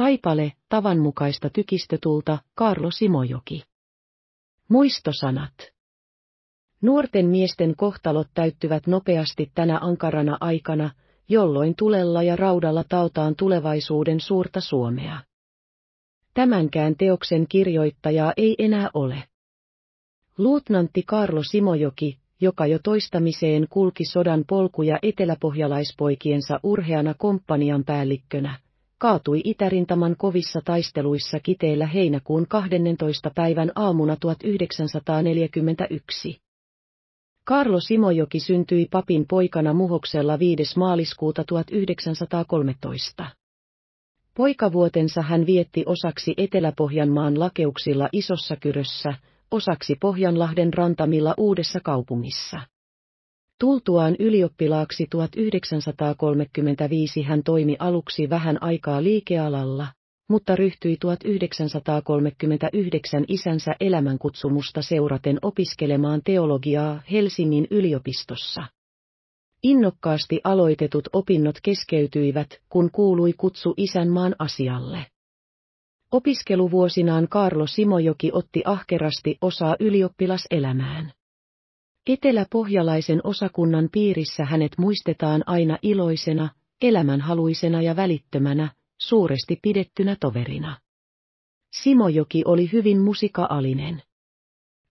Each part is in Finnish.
Taipale, tavanmukaista tykistetulta, Karlo Simojoki. Muistosanat. Nuorten miesten kohtalot täyttyvät nopeasti tänä ankarana aikana, jolloin tulella ja raudalla tautaan tulevaisuuden suurta Suomea. Tämänkään teoksen kirjoittajaa ei enää ole. Luutnantti Karlo Simojoki, joka jo toistamiseen kulki sodan polkuja eteläpohjalaispoikiensa urheana komppanian päällikkönä, kaatui itärintaman kovissa taisteluissa kiteillä heinäkuun 12. päivän aamuna 1941. Karlo Simojoki syntyi papin poikana Muhoksella 5. maaliskuuta 1913. Poikavuotensa hän vietti osaksi Etelä-Pohjanmaan lakeuksilla Isossa Kyrössä, osaksi Pohjanlahden rantamilla Uudessa kaupungissa. Tultuaan ylioppilaaksi 1935 hän toimi aluksi vähän aikaa liikealalla, mutta ryhtyi 1939 isänsä elämänkutsumusta seuraten opiskelemaan teologiaa Helsingin yliopistossa. Innokkaasti aloitetut opinnot keskeytyivät, kun kuului kutsu isänmaan asialle. Opiskeluvuosinaan Karlo Simojoki otti ahkerasti osaa ylioppilaselämään. Eteläpohjalaisen osakunnan piirissä hänet muistetaan aina iloisena, elämänhaluisena ja välittömänä, suuresti pidettynä toverina. Simojoki oli hyvin musikaalinen.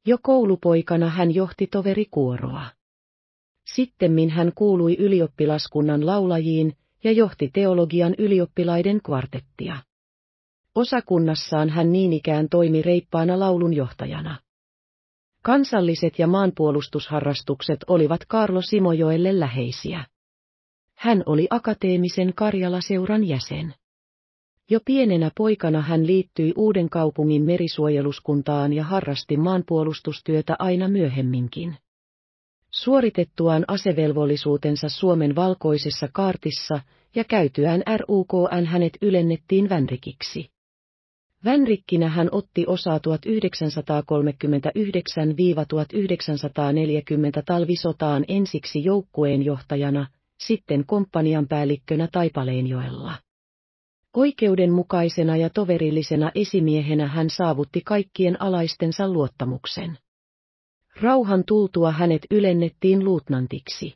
Jo koulupoikana hän johti toverikuoroa. Sittemmin hän kuului ylioppilaskunnan laulajiin ja johti teologian ylioppilaiden kvartettia. Osakunnassaan hän niin ikään toimi reippaana laulunjohtajana. Kansalliset ja maanpuolustusharrastukset olivat Karlo Simojoelle läheisiä. Hän oli akateemisen Karjala-seuran jäsen. Jo pienenä poikana hän liittyi uuden kaupungin merisuojeluskuntaan ja harrasti maanpuolustustyötä aina myöhemminkin. Suoritettuaan asevelvollisuutensa Suomen valkoisessa kaartissa ja käytyään RUKN hänet ylennettiin vänrikiksi. Vänrikkinä hän otti osaa 1939-1940 talvisotaan ensiksi joukkueen johtajana, sitten komppanian päällikkönä Taipaleenjoella. Oikeudenmukaisena ja toverillisena esimiehenä hän saavutti kaikkien alaistensa luottamuksen. Rauhan tultua hänet ylennettiin luutnantiksi.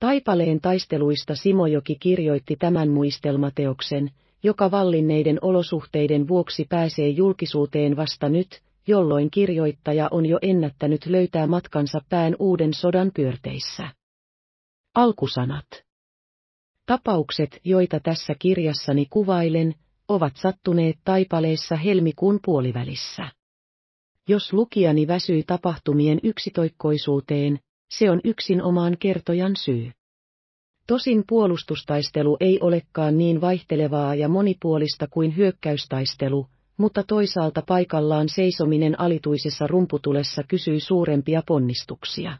Taipaleen taisteluista Simojoki kirjoitti tämän muistelmateoksen, joka vallinneiden olosuhteiden vuoksi pääsee julkisuuteen vasta nyt, jolloin kirjoittaja on jo ennättänyt löytää matkansa pään uuden sodan pyörteissä. Alkusanat Tapaukset, joita tässä kirjassani kuvailen, ovat sattuneet taipaleissa helmikuun puolivälissä. Jos lukijani väsyy tapahtumien yksitoikkoisuuteen, se on yksin omaan kertojan syy. Tosin puolustustaistelu ei olekaan niin vaihtelevaa ja monipuolista kuin hyökkäystaistelu, mutta toisaalta paikallaan seisominen alituisessa rumputulessa kysyy suurempia ponnistuksia.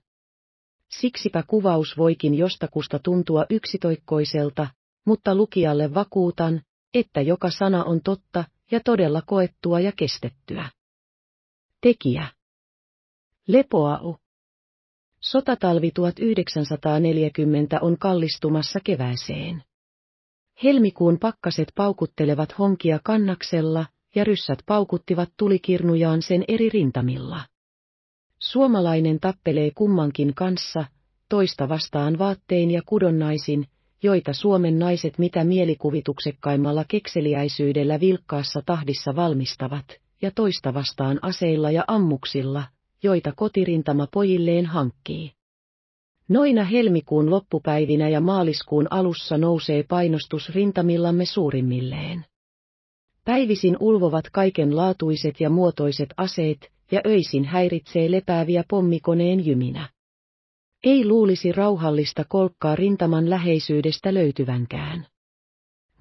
Siksipä kuvaus voikin jostakusta tuntua yksitoikkoiselta, mutta lukijalle vakuutan, että joka sana on totta ja todella koettua ja kestettyä. Tekijä. Lepoau. Sotatalvi 1940 on kallistumassa keväiseen. Helmikuun pakkaset paukuttelevat honkia kannaksella, ja ryssät paukuttivat tulikirnujaan sen eri rintamilla. Suomalainen tappelee kummankin kanssa, toista vastaan vaattein ja kudonnaisin, joita Suomen naiset mitä mielikuvituksekkaimmalla kekseliäisyydellä vilkkaassa tahdissa valmistavat, ja toista vastaan aseilla ja ammuksilla, joita kotirintama pojilleen hankkii. Noina helmikuun loppupäivinä ja maaliskuun alussa nousee painostus rintamillamme suurimmilleen. Päivisin ulvovat kaikenlaatuiset ja muotoiset aseet, ja öisin häiritsee lepääviä pommikoneen jyminä. Ei luulisi rauhallista kolkkaa rintaman läheisyydestä löytyvänkään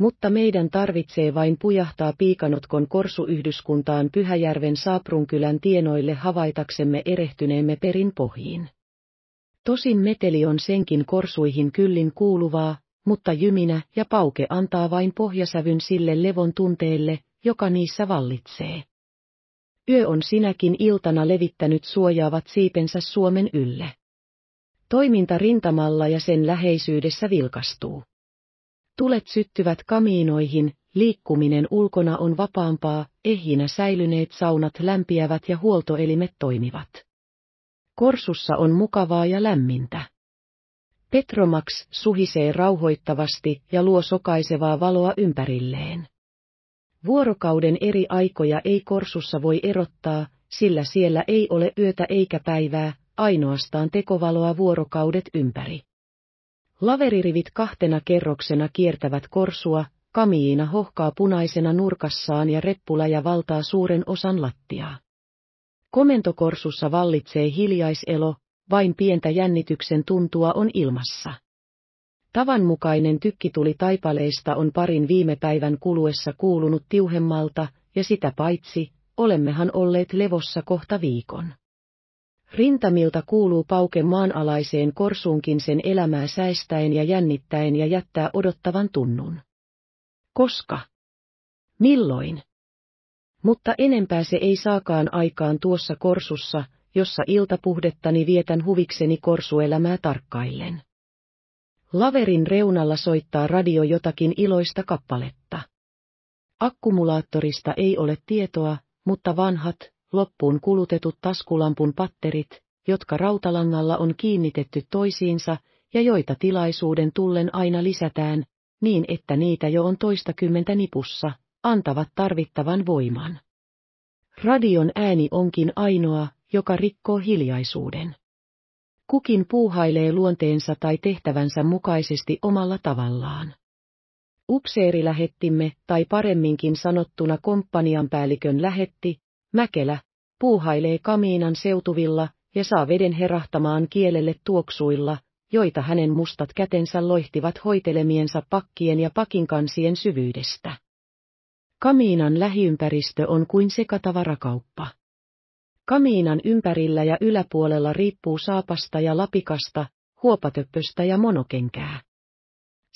mutta meidän tarvitsee vain pujahtaa piikanotkon korsuyhdyskuntaan Pyhäjärven Saaprunkylän tienoille havaitaksemme erehtyneemme perin pohjiin. Tosin meteli on senkin korsuihin kyllin kuuluvaa, mutta jyminä ja pauke antaa vain pohjasävyn sille levon tunteelle, joka niissä vallitsee. Yö on sinäkin iltana levittänyt suojaavat siipensä Suomen ylle. Toiminta rintamalla ja sen läheisyydessä vilkastuu. Tulet syttyvät kamiinoihin, liikkuminen ulkona on vapaampaa, ehinä säilyneet saunat lämpiävät ja huoltoelimet toimivat. Korsussa on mukavaa ja lämmintä. Petromax suhisee rauhoittavasti ja luo sokaisevaa valoa ympärilleen. Vuorokauden eri aikoja ei korsussa voi erottaa, sillä siellä ei ole yötä eikä päivää, ainoastaan tekovaloa vuorokaudet ympäri. Laveririvit kahtena kerroksena kiertävät korsua, kamiina hohkaa punaisena nurkassaan ja reppulaja valtaa suuren osan lattiaa. Komentokorsussa vallitsee hiljaiselo, vain pientä jännityksen tuntua on ilmassa. Tavanmukainen tykkituli taipaleista on parin viime päivän kuluessa kuulunut tiuhemmalta, ja sitä paitsi, olemmehan olleet levossa kohta viikon. Rintamilta kuuluu pauke maanalaiseen korsuunkin sen elämää säistäen ja jännittäen ja jättää odottavan tunnun. Koska? Milloin? Mutta enempää se ei saakaan aikaan tuossa korsussa, jossa iltapuhdettani vietän huvikseni korsuelämää tarkkaillen. Laverin reunalla soittaa radio jotakin iloista kappaletta. Akkumulaattorista ei ole tietoa, mutta vanhat, loppuun kulutetut taskulampun patterit, jotka rautalangalla on kiinnitetty toisiinsa ja joita tilaisuuden tullen aina lisätään, niin että niitä jo on toista kymmentä nipussa, antavat tarvittavan voiman. Radion ääni onkin ainoa, joka rikkoo hiljaisuuden. Kukin puuhailee luonteensa tai tehtävänsä mukaisesti omalla tavallaan. lähettimme, tai paremminkin sanottuna päällikön lähetti Mäkelä, puuhailee kamiinan seutuvilla ja saa veden herahtamaan kielelle tuoksuilla, joita hänen mustat kätensä loihtivat hoitelemiensa pakkien ja pakinkansien syvyydestä. Kamiinan lähiympäristö on kuin sekatavarakauppa. Kamiinan ympärillä ja yläpuolella riippuu saapasta ja lapikasta, huopatöppöstä ja monokenkää.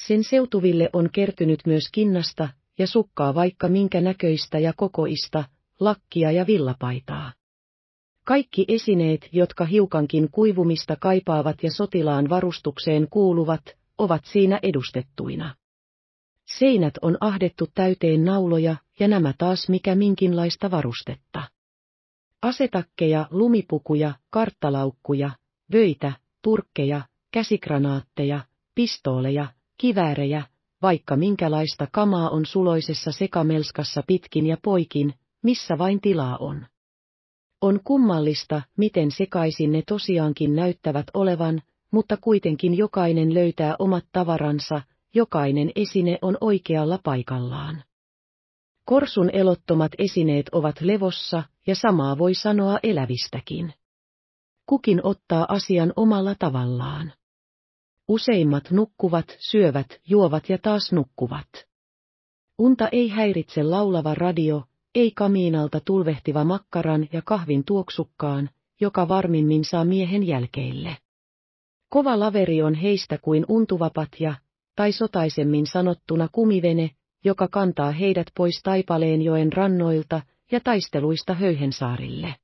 Sen seutuville on kertynyt myös kinnasta ja sukkaa vaikka minkä näköistä ja kokoista, lakkia ja villapaitaa. Kaikki esineet, jotka hiukankin kuivumista kaipaavat ja sotilaan varustukseen kuuluvat, ovat siinä edustettuina. Seinät on ahdettu täyteen nauloja ja nämä taas mikä minkinlaista varustetta. Asetakkeja, lumipukuja, karttalaukkuja, vöitä, turkkeja, käsikranaatteja, pistooleja, kiväärejä, vaikka minkälaista kamaa on suloisessa sekamelskassa pitkin ja poikin, missä vain tilaa on. On kummallista, miten sekaisin ne tosiaankin näyttävät olevan, mutta kuitenkin jokainen löytää omat tavaransa, jokainen esine on oikealla paikallaan. Korsun elottomat esineet ovat levossa, ja samaa voi sanoa elävistäkin. Kukin ottaa asian omalla tavallaan. Useimmat nukkuvat, syövät, juovat ja taas nukkuvat. Unta ei häiritse laulava radio, ei kamiinalta tulvehtiva makkaran ja kahvin tuoksukkaan, joka varmimmin saa miehen jälkeille. Kova laveri on heistä kuin untuvapatja, tai sotaisemmin sanottuna kumivene, joka kantaa heidät pois taipaleen joen rannoilta ja taisteluista höyhensaarille.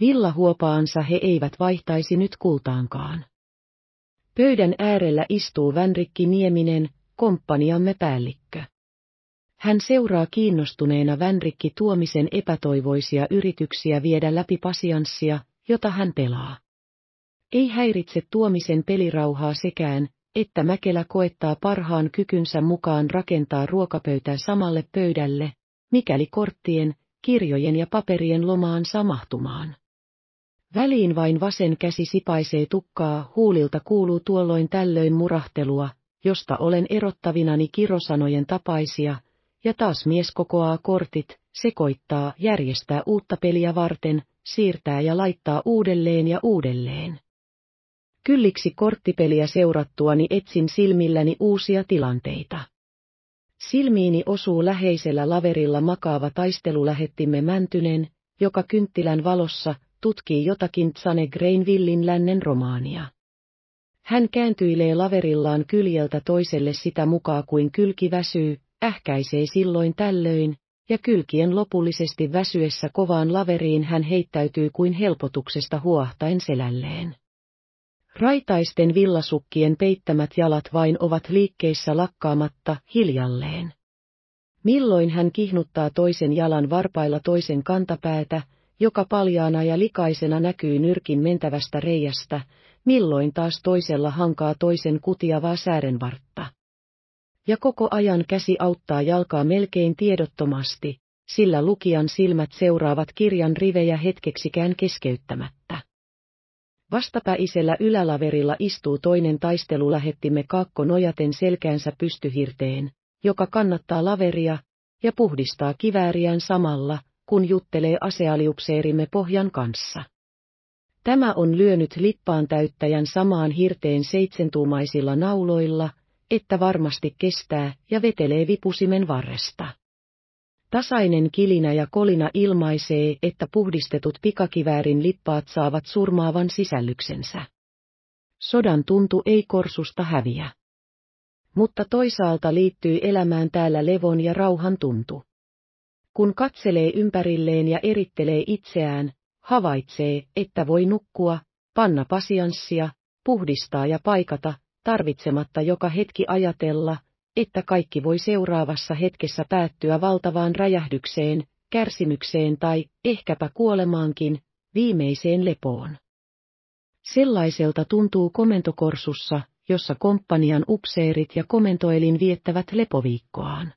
Villahuopaansa he eivät vaihtaisi nyt kultaankaan. Pöydän äärellä istuu Vänrikki Nieminen, komppaniamme päällikkö. Hän seuraa kiinnostuneena Vänrikki Tuomisen epätoivoisia yrityksiä viedä läpi pasianssia, jota hän pelaa. Ei häiritse Tuomisen pelirauhaa sekään, että Mäkelä koettaa parhaan kykynsä mukaan rakentaa ruokapöytää samalle pöydälle, mikäli korttien, kirjojen ja paperien lomaan samahtumaan. Väliin vain vasen käsi sipaisee tukkaa, huulilta kuuluu tuolloin tällöin murahtelua, josta olen erottavinani kirosanojen tapaisia, ja taas mies kokoaa kortit, sekoittaa, järjestää uutta peliä varten, siirtää ja laittaa uudelleen ja uudelleen. Kylliksi korttipeliä seurattuani etsin silmilläni uusia tilanteita. Silmiini osuu läheisellä laverilla makaava taistelulähettimme Mäntynen, joka kynttilän valossa tutkii jotakin Tsane Greinvillin lännen romaania. Hän kääntyilee laverillaan kyljeltä toiselle sitä mukaan kuin kylki väsyy, ähkäisee silloin tällöin, ja kylkien lopullisesti väsyessä kovaan laveriin hän heittäytyy kuin helpotuksesta huohtain selälleen. Raitaisten villasukkien peittämät jalat vain ovat liikkeissä lakkaamatta hiljalleen. Milloin hän kihnuttaa toisen jalan varpailla toisen kantapäätä, joka paljaana ja likaisena näkyy nyrkin mentävästä reiästä, milloin taas toisella hankaa toisen kutiavaa säärenvartta ja koko ajan käsi auttaa jalkaa melkein tiedottomasti, sillä lukijan silmät seuraavat kirjan rivejä hetkeksikään keskeyttämättä. Vastapäisellä ylälaverilla istuu toinen taistelulähettimme kaakko nojaten selkäänsä pystyhirteen, joka kannattaa laveria ja puhdistaa kivääriään samalla, kun juttelee asealiupseerimme pohjan kanssa. Tämä on lyönyt lippaan täyttäjän samaan hirteen seitsentuumaisilla nauloilla – että varmasti kestää ja vetelee vipusimen varresta. Tasainen kilinä ja kolina ilmaisee, että puhdistetut pikakiväärin lippaat saavat surmaavan sisällyksensä. Sodan tuntu ei korsusta häviä. Mutta toisaalta liittyy elämään täällä levon ja rauhan tuntu. Kun katselee ympärilleen ja erittelee itseään, havaitsee, että voi nukkua, panna pasianssia, puhdistaa ja paikata, tarvitsematta joka hetki ajatella, että kaikki voi seuraavassa hetkessä päättyä valtavaan räjähdykseen, kärsimykseen tai, ehkäpä kuolemaankin, viimeiseen lepoon. Sellaiselta tuntuu komentokorsussa, jossa komppanian upseerit ja komentoelin viettävät lepoviikkoaan.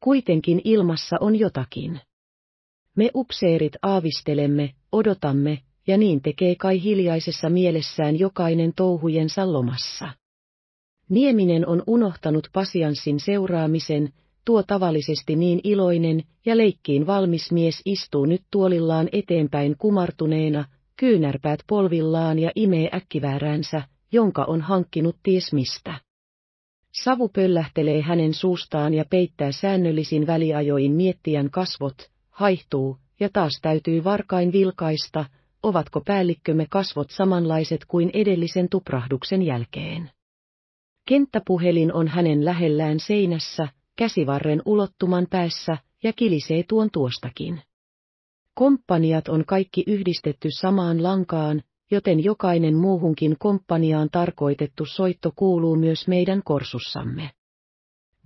Kuitenkin ilmassa on jotakin. Me upseerit aavistelemme, odotamme, ja niin tekee kai hiljaisessa mielessään jokainen touhujen sallomassa. Nieminen on unohtanut pasianssin seuraamisen, tuo tavallisesti niin iloinen ja leikkiin valmis mies istuu nyt tuolillaan eteenpäin kumartuneena, kyynärpäät polvillaan ja imee äkkivääränsä, jonka on hankkinut ties mistä. Savu pöllähtelee hänen suustaan ja peittää säännöllisin väliajoin miettijän kasvot, haihtuu, ja taas täytyy varkain vilkaista, ovatko päällikkömme kasvot samanlaiset kuin edellisen tuprahduksen jälkeen. Kenttäpuhelin on hänen lähellään seinässä, käsivarren ulottuman päässä, ja kilisee tuon tuostakin. Komppaniat on kaikki yhdistetty samaan lankaan, joten jokainen muuhunkin komppaniaan tarkoitettu soitto kuuluu myös meidän korsussamme.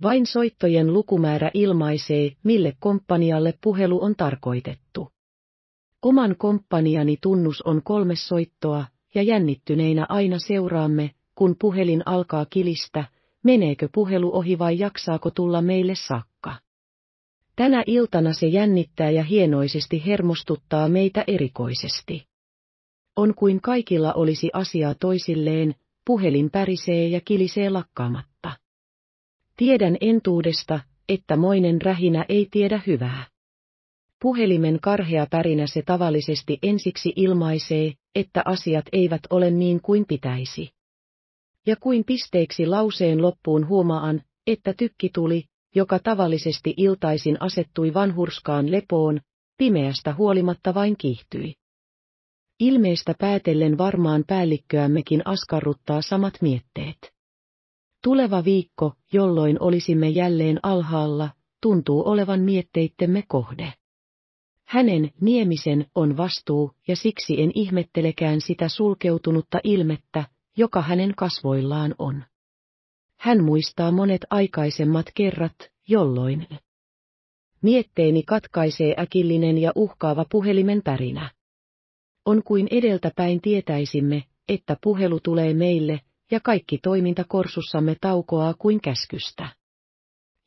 Vain soittojen lukumäärä ilmaisee, mille komppanialle puhelu on tarkoitettu. Oman komppaniani tunnus on kolme soittoa, ja jännittyneinä aina seuraamme, kun puhelin alkaa kilistä, meneekö puhelu ohi vai jaksaako tulla meille sakka. Tänä iltana se jännittää ja hienoisesti hermostuttaa meitä erikoisesti. On kuin kaikilla olisi asiaa toisilleen, puhelin pärisee ja kilisee lakkaamatta. Tiedän entuudesta, että moinen rähinä ei tiedä hyvää. Puhelimen karhea pärinä se tavallisesti ensiksi ilmaisee, että asiat eivät ole niin kuin pitäisi. Ja kuin pisteeksi lauseen loppuun huomaan, että tykki tuli, joka tavallisesti iltaisin asettui vanhurskaan lepoon, pimeästä huolimatta vain kiihtyi. Ilmeistä päätellen varmaan päällikköämmekin askarruttaa samat mietteet. Tuleva viikko, jolloin olisimme jälleen alhaalla, tuntuu olevan mietteittemme kohde. Hänen, Niemisen, on vastuu, ja siksi en ihmettelekään sitä sulkeutunutta ilmettä, joka hänen kasvoillaan on. Hän muistaa monet aikaisemmat kerrat, jolloin. Mietteeni katkaisee äkillinen ja uhkaava puhelimen pärinä. On kuin edeltäpäin tietäisimme, että puhelu tulee meille, ja kaikki toiminta korsussamme taukoaa kuin käskystä.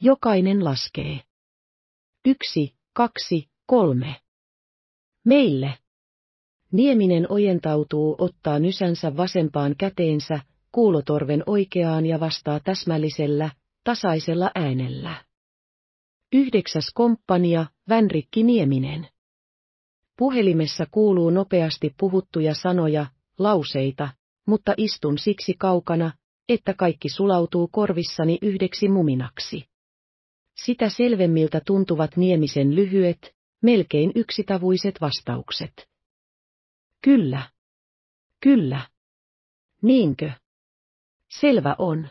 Jokainen laskee. Yksi, kaksi, Kolme. Meille. Nieminen ojentautuu, ottaa nysänsä vasempaan käteensä, kuulotorven oikeaan ja vastaa täsmällisellä, tasaisella äänellä. Yhdeksäs komppania, Vänrikki Nieminen. Puhelimessa kuuluu nopeasti puhuttuja sanoja, lauseita, mutta istun siksi kaukana, että kaikki sulautuu korvissani yhdeksi muminaksi. Sitä selvemmiltä tuntuvat Niemisen lyhyet, melkein yksitavuiset vastaukset. Kyllä. Kyllä. Niinkö? Selvä on.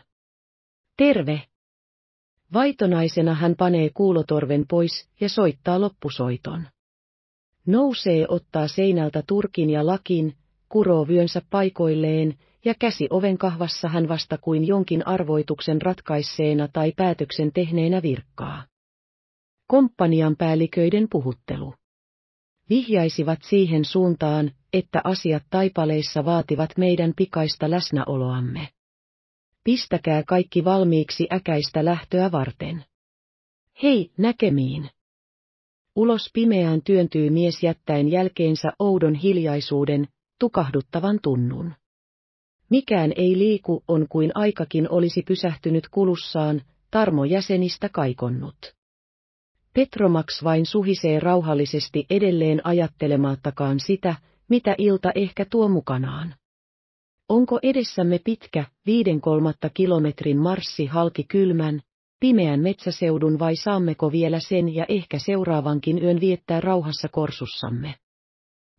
Terve. Vaitonaisena hän panee kuulotorven pois ja soittaa loppusoiton. Nousee ottaa seinältä turkin ja lakin, kuroo vyönsä paikoilleen, ja käsi oven kahvassa hän vasta kuin jonkin arvoituksen ratkaisseena tai päätöksen tehneenä virkkaa komppanian päälliköiden puhuttelu. Vihjaisivat siihen suuntaan, että asiat taipaleissa vaativat meidän pikaista läsnäoloamme. Pistäkää kaikki valmiiksi äkäistä lähtöä varten. Hei, näkemiin. Ulos pimeään työntyy mies jättäen jälkeensä oudon hiljaisuuden, tukahduttavan tunnun. Mikään ei liiku on kuin aikakin olisi pysähtynyt kulussaan, tarmo jäsenistä kaikonnut. Petromax vain suhisee rauhallisesti edelleen ajattelemattakaan sitä, mitä ilta ehkä tuo mukanaan. Onko edessämme pitkä, viiden kolmatta kilometrin marssi halki kylmän, pimeän metsäseudun vai saammeko vielä sen ja ehkä seuraavankin yön viettää rauhassa korsussamme?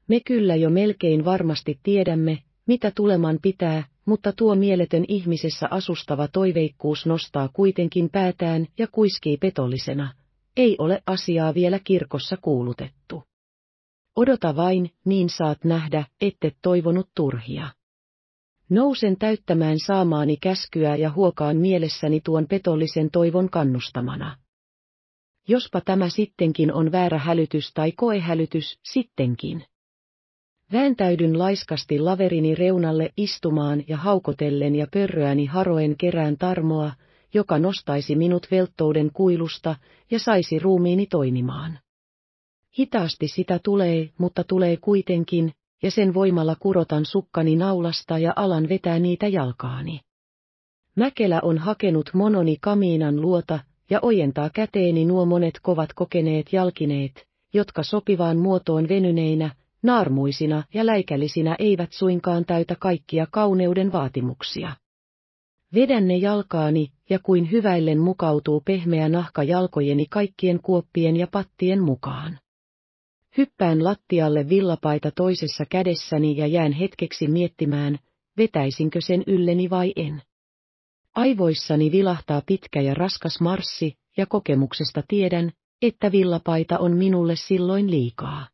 Me kyllä jo melkein varmasti tiedämme, mitä tuleman pitää, mutta tuo mieletön ihmisessä asustava toiveikkuus nostaa kuitenkin päätään ja kuiskii petollisena, ei ole asiaa vielä kirkossa kuulutettu. Odota vain, niin saat nähdä, ette toivonut turhia. Nousen täyttämään saamaani käskyä ja huokaan mielessäni tuon petollisen toivon kannustamana. Jospa tämä sittenkin on väärä hälytys tai koehälytys, sittenkin. Vääntäydyn laiskasti laverini reunalle istumaan ja haukotellen ja pörröäni haroen kerään tarmoa, joka nostaisi minut velttouden kuilusta ja saisi ruumiini toimimaan. Hitaasti sitä tulee, mutta tulee kuitenkin, ja sen voimalla kurotan sukkani naulasta ja alan vetää niitä jalkaani. Mäkelä on hakenut mononi kamiinan luota ja ojentaa käteeni nuo monet kovat kokeneet jalkineet, jotka sopivaan muotoon venyneinä, naarmuisina ja läikällisinä eivät suinkaan täytä kaikkia kauneuden vaatimuksia. Vedän ne jalkaani, ja kuin hyväillen mukautuu pehmeä nahka jalkojeni kaikkien kuoppien ja pattien mukaan. Hyppään lattialle villapaita toisessa kädessäni ja jään hetkeksi miettimään, vetäisinkö sen ylleni vai en. Aivoissani vilahtaa pitkä ja raskas marssi, ja kokemuksesta tiedän, että villapaita on minulle silloin liikaa.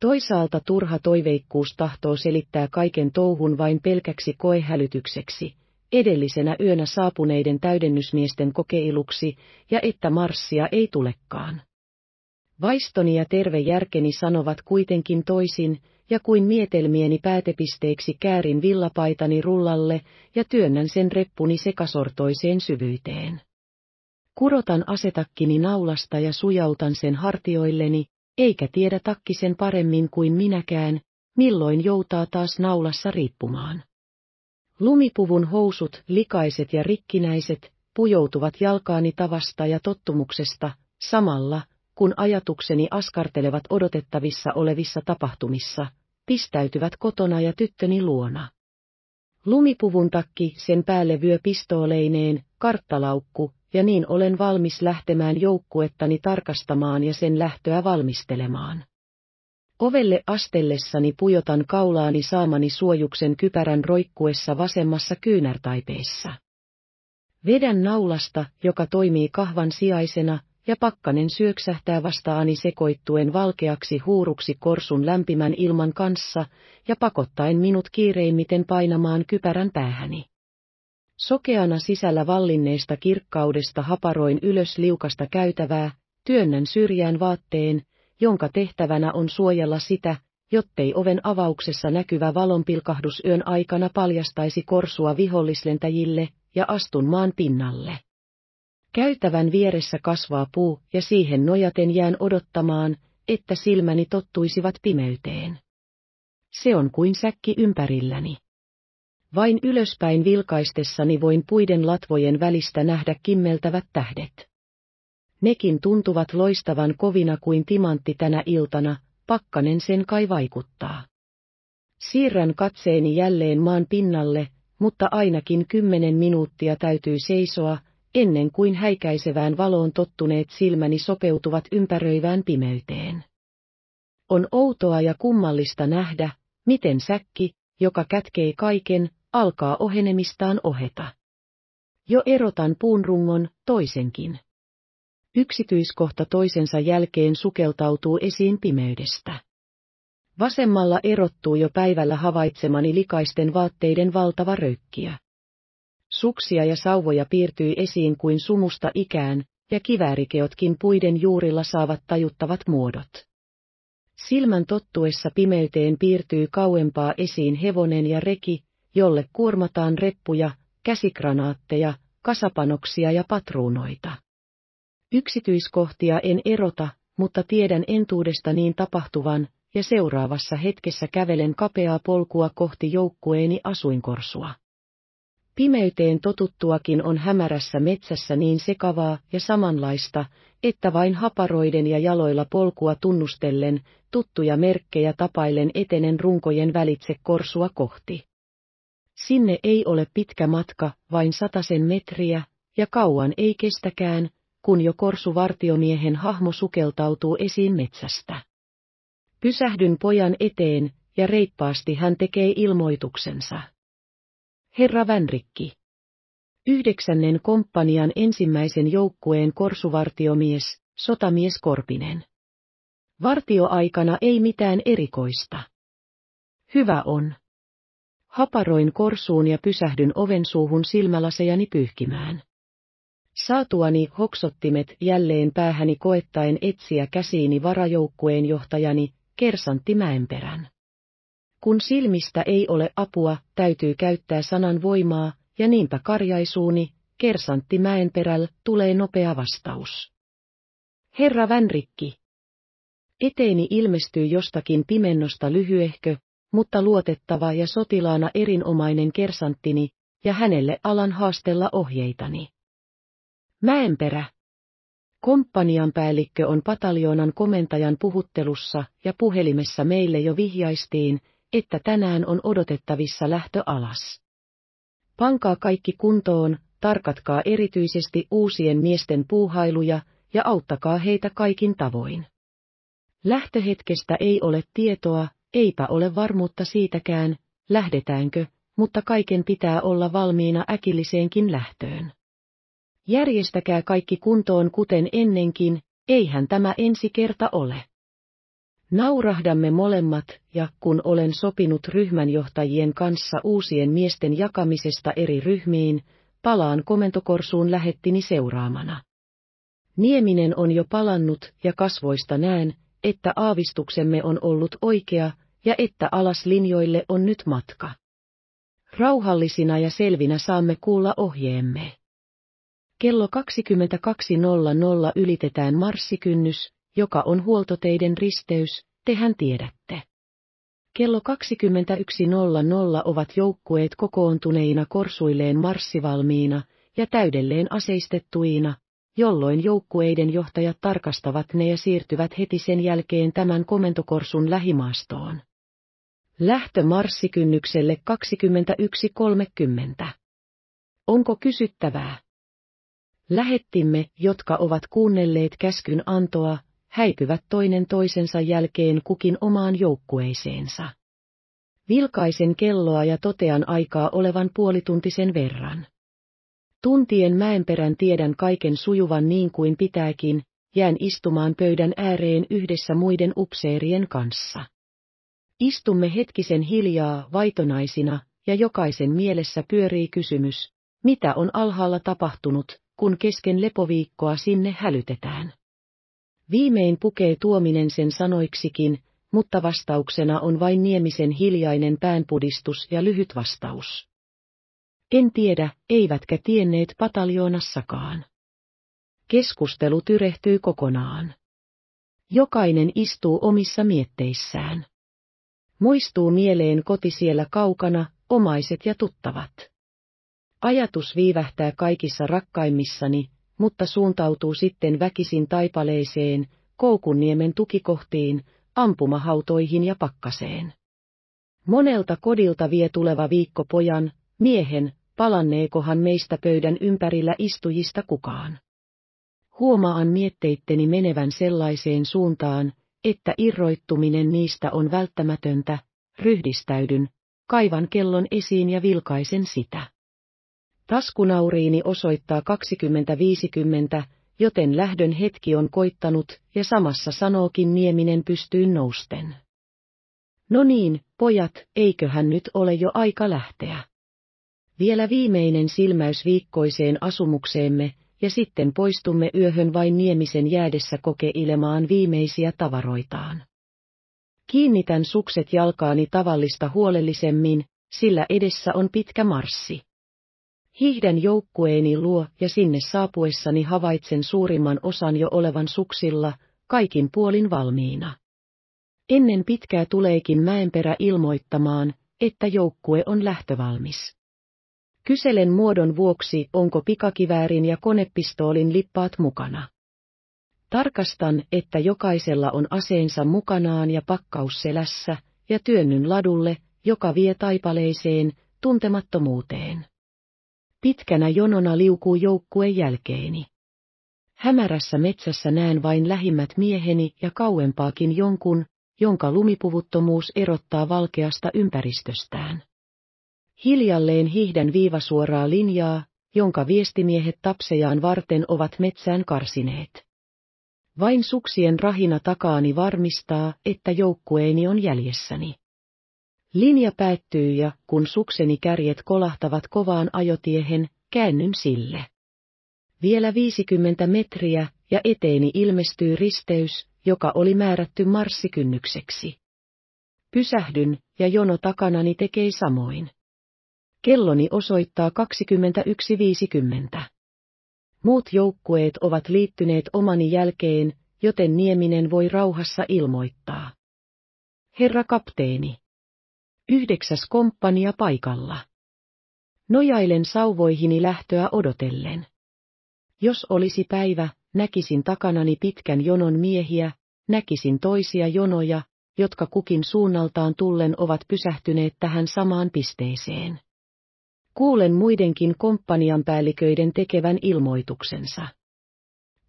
Toisaalta turha toiveikkuus tahtoo selittää kaiken touhun vain pelkäksi koehälytykseksi, edellisenä yönä saapuneiden täydennysmiesten kokeiluksi ja että marssia ei tulekaan. Vaistoni ja terve järkeni sanovat kuitenkin toisin, ja kuin mietelmieni päätepisteeksi käärin villapaitani rullalle ja työnnän sen reppuni sekasortoiseen syvyyteen. Kurotan asetakkini naulasta ja sujautan sen hartioilleni, eikä tiedä takki sen paremmin kuin minäkään, milloin joutaa taas naulassa riippumaan. Lumipuvun housut, likaiset ja rikkinäiset, pujoutuvat jalkaani tavasta ja tottumuksesta, samalla, kun ajatukseni askartelevat odotettavissa olevissa tapahtumissa, pistäytyvät kotona ja tyttöni luona. Lumipuvun takki, sen päälle vyö pistooleineen, karttalaukku, ja niin olen valmis lähtemään joukkuettani tarkastamaan ja sen lähtöä valmistelemaan. Ovelle astellessani pujotan kaulaani saamani suojuksen kypärän roikkuessa vasemmassa kyynärtaipeessa. Vedän naulasta, joka toimii kahvan sijaisena, ja pakkanen syöksähtää vastaani sekoittuen valkeaksi huuruksi korsun lämpimän ilman kanssa ja pakottaen minut kiireimmiten painamaan kypärän päähäni. Sokeana sisällä vallinneesta kirkkaudesta haparoin ylös liukasta käytävää, työnnän syrjään vaatteen, jonka tehtävänä on suojella sitä, jottei oven avauksessa näkyvä valonpilkahdus yön aikana paljastaisi korsua vihollislentäjille ja astun maan pinnalle. Käytävän vieressä kasvaa puu ja siihen nojaten jään odottamaan, että silmäni tottuisivat pimeyteen. Se on kuin säkki ympärilläni. Vain ylöspäin vilkaistessani voin puiden latvojen välistä nähdä kimmeltävät tähdet. Nekin tuntuvat loistavan kovina kuin timantti tänä iltana, pakkanen sen kai vaikuttaa. Siirrän katseeni jälleen maan pinnalle, mutta ainakin kymmenen minuuttia täytyy seisoa, ennen kuin häikäisevään valoon tottuneet silmäni sopeutuvat ympäröivään pimeyteen. On outoa ja kummallista nähdä, miten säkki, joka kätkee kaiken, alkaa ohenemistaan oheta. Jo erotan puunrungon, toisenkin. Yksityiskohta toisensa jälkeen sukeltautuu esiin pimeydestä. Vasemmalla erottuu jo päivällä havaitsemani likaisten vaatteiden valtava röykkiä. Suksia ja sauvoja piirtyy esiin kuin sumusta ikään, ja kiväärikeotkin puiden juurilla saavat tajuttavat muodot. Silmän tottuessa pimeyteen piirtyy kauempaa esiin hevonen ja reki, jolle kuormataan reppuja, käsikranaatteja, kasapanoksia ja patruunoita. Yksityiskohtia en erota, mutta tiedän entuudesta niin tapahtuvan, ja seuraavassa hetkessä kävelen kapeaa polkua kohti joukkueeni asuinkorsua. Pimeyteen totuttuakin on hämärässä metsässä niin sekavaa ja samanlaista, että vain haparoiden ja jaloilla polkua tunnustellen, tuttuja merkkejä tapailen etenen runkojen välitse korsua kohti. Sinne ei ole pitkä matka, vain satasen metriä, ja kauan ei kestäkään, kun jo korsu vartiomiehen hahmo sukeltautuu esiin metsästä. Pysähdyn pojan eteen, ja reippaasti hän tekee ilmoituksensa. Herra Vänrikki. Yhdeksännen komppanian ensimmäisen joukkueen korsuvartiomies, sotamies Korpinen. Vartioaikana ei mitään erikoista. Hyvä on. Haparoin korsuun ja pysähdyn oven suuhun silmälasejani pyyhkimään. Saatuani hoksottimet jälleen päähäni koettaen etsiä käsiini varajoukkueen johtajani, kersantti Mäenperän. Kun silmistä ei ole apua, täytyy käyttää sanan voimaa, ja niinpä karjaisuuni, kersantti Mäenperäl, tulee nopea vastaus. Herra Vänrikki. Eteeni ilmestyy jostakin pimennosta lyhyehkö, mutta luotettava ja sotilaana erinomainen kersanttini, ja hänelle alan haastella ohjeitani. Mäenperä. Komppanian päällikkö on pataljoonan komentajan puhuttelussa ja puhelimessa meille jo vihjaistiin, että tänään on odotettavissa lähtö alas. Pankaa kaikki kuntoon, tarkatkaa erityisesti uusien miesten puuhailuja ja auttakaa heitä kaikin tavoin. Lähtöhetkestä ei ole tietoa, eipä ole varmuutta siitäkään, lähdetäänkö, mutta kaiken pitää olla valmiina äkilliseenkin lähtöön. Järjestäkää kaikki kuntoon kuten ennenkin, eihän tämä ensi kerta ole. Naurahdamme molemmat, ja kun olen sopinut ryhmänjohtajien kanssa uusien miesten jakamisesta eri ryhmiin, palaan komentokorsuun lähettini seuraamana. Nieminen on jo palannut ja kasvoista näen, että aavistuksemme on ollut oikea ja että alas linjoille on nyt matka. Rauhallisina ja selvinä saamme kuulla ohjeemme. Kello 22.00 ylitetään marssikynnys, joka on huoltoteiden risteys, tehän tiedätte. Kello 21.00 ovat joukkueet kokoontuneina korsuilleen marssivalmiina ja täydelleen aseistettuina, jolloin joukkueiden johtajat tarkastavat ne ja siirtyvät heti sen jälkeen tämän komentokorsun lähimaastoon. Lähtö marssikynnykselle 21.30. Onko kysyttävää? Lähettimme, jotka ovat kuunnelleet käskyn antoa, häipyvät toinen toisensa jälkeen kukin omaan joukkueeseensa. Vilkaisen kelloa ja totean aikaa olevan puolituntisen verran. Tuntien mäenperän tiedän kaiken sujuvan niin kuin pitääkin, jään istumaan pöydän ääreen yhdessä muiden upseerien kanssa. Istumme hetkisen hiljaa vaitonaisina, ja jokaisen mielessä pyörii kysymys, mitä on alhaalla tapahtunut, kun kesken lepoviikkoa sinne hälytetään. Viimein pukee tuominen sen sanoiksikin, mutta vastauksena on vain Niemisen hiljainen päänpudistus ja lyhyt vastaus. En tiedä, eivätkä tienneet pataljoonassakaan. Keskustelu tyrehtyy kokonaan. Jokainen istuu omissa mietteissään. Muistuu mieleen koti siellä kaukana, omaiset ja tuttavat. Ajatus viivähtää kaikissa rakkaimmissani, mutta suuntautuu sitten väkisin taipaleeseen, koukunniemen tukikohtiin, ampumahautoihin ja pakkaseen. Monelta kodilta vie tuleva viikko pojan, miehen, palanneekohan meistä pöydän ympärillä istujista kukaan. Huomaan mietteitteni menevän sellaiseen suuntaan, että irroittuminen niistä on välttämätöntä, ryhdistäydyn, kaivan kellon esiin ja vilkaisen sitä. Taskunauriini osoittaa 2050, joten lähdön hetki on koittanut, ja samassa sanookin Nieminen pystyyn nousten. No niin, pojat, eiköhän nyt ole jo aika lähteä. Vielä viimeinen silmäys viikkoiseen asumukseemme, ja sitten poistumme yöhön vain Niemisen jäädessä kokeilemaan viimeisiä tavaroitaan. Kiinnitän sukset jalkaani tavallista huolellisemmin, sillä edessä on pitkä marssi. Hiihden joukkueeni luo ja sinne saapuessani havaitsen suurimman osan jo olevan suksilla, kaikin puolin valmiina. Ennen pitkää tuleekin mäenperä ilmoittamaan, että joukkue on lähtövalmis. Kyselen muodon vuoksi, onko pikakiväärin ja konepistoolin lippaat mukana. Tarkastan, että jokaisella on aseensa mukanaan ja pakkaus selässä, ja työnnyn ladulle, joka vie taipaleiseen, tuntemattomuuteen. Pitkänä jonona liukuu joukkue jälkeeni. Hämärässä metsässä näen vain lähimmät mieheni ja kauempaakin jonkun, jonka lumipuvuttomuus erottaa valkeasta ympäristöstään. Hiljalleen hiihdän viivasuoraa linjaa, jonka viestimiehet tapsejaan varten ovat metsään karsineet. Vain suksien rahina takaani varmistaa, että joukkueeni on jäljessäni. Linja päättyy ja kun sukseni kärjet kolahtavat kovaan ajotiehen, käännyn sille. Vielä 50 metriä ja eteeni ilmestyy risteys, joka oli määrätty marssikynnykseksi. Pysähdyn ja jono takanani tekee samoin. Kelloni osoittaa 21.50. Muut joukkueet ovat liittyneet omani jälkeen, joten Nieminen voi rauhassa ilmoittaa. Herra kapteeni yhdeksäs komppania paikalla. Nojailen sauvoihini lähtöä odotellen. Jos olisi päivä, näkisin takanani pitkän jonon miehiä, näkisin toisia jonoja, jotka kukin suunnaltaan tullen ovat pysähtyneet tähän samaan pisteeseen. Kuulen muidenkin komppanian päälliköiden tekevän ilmoituksensa.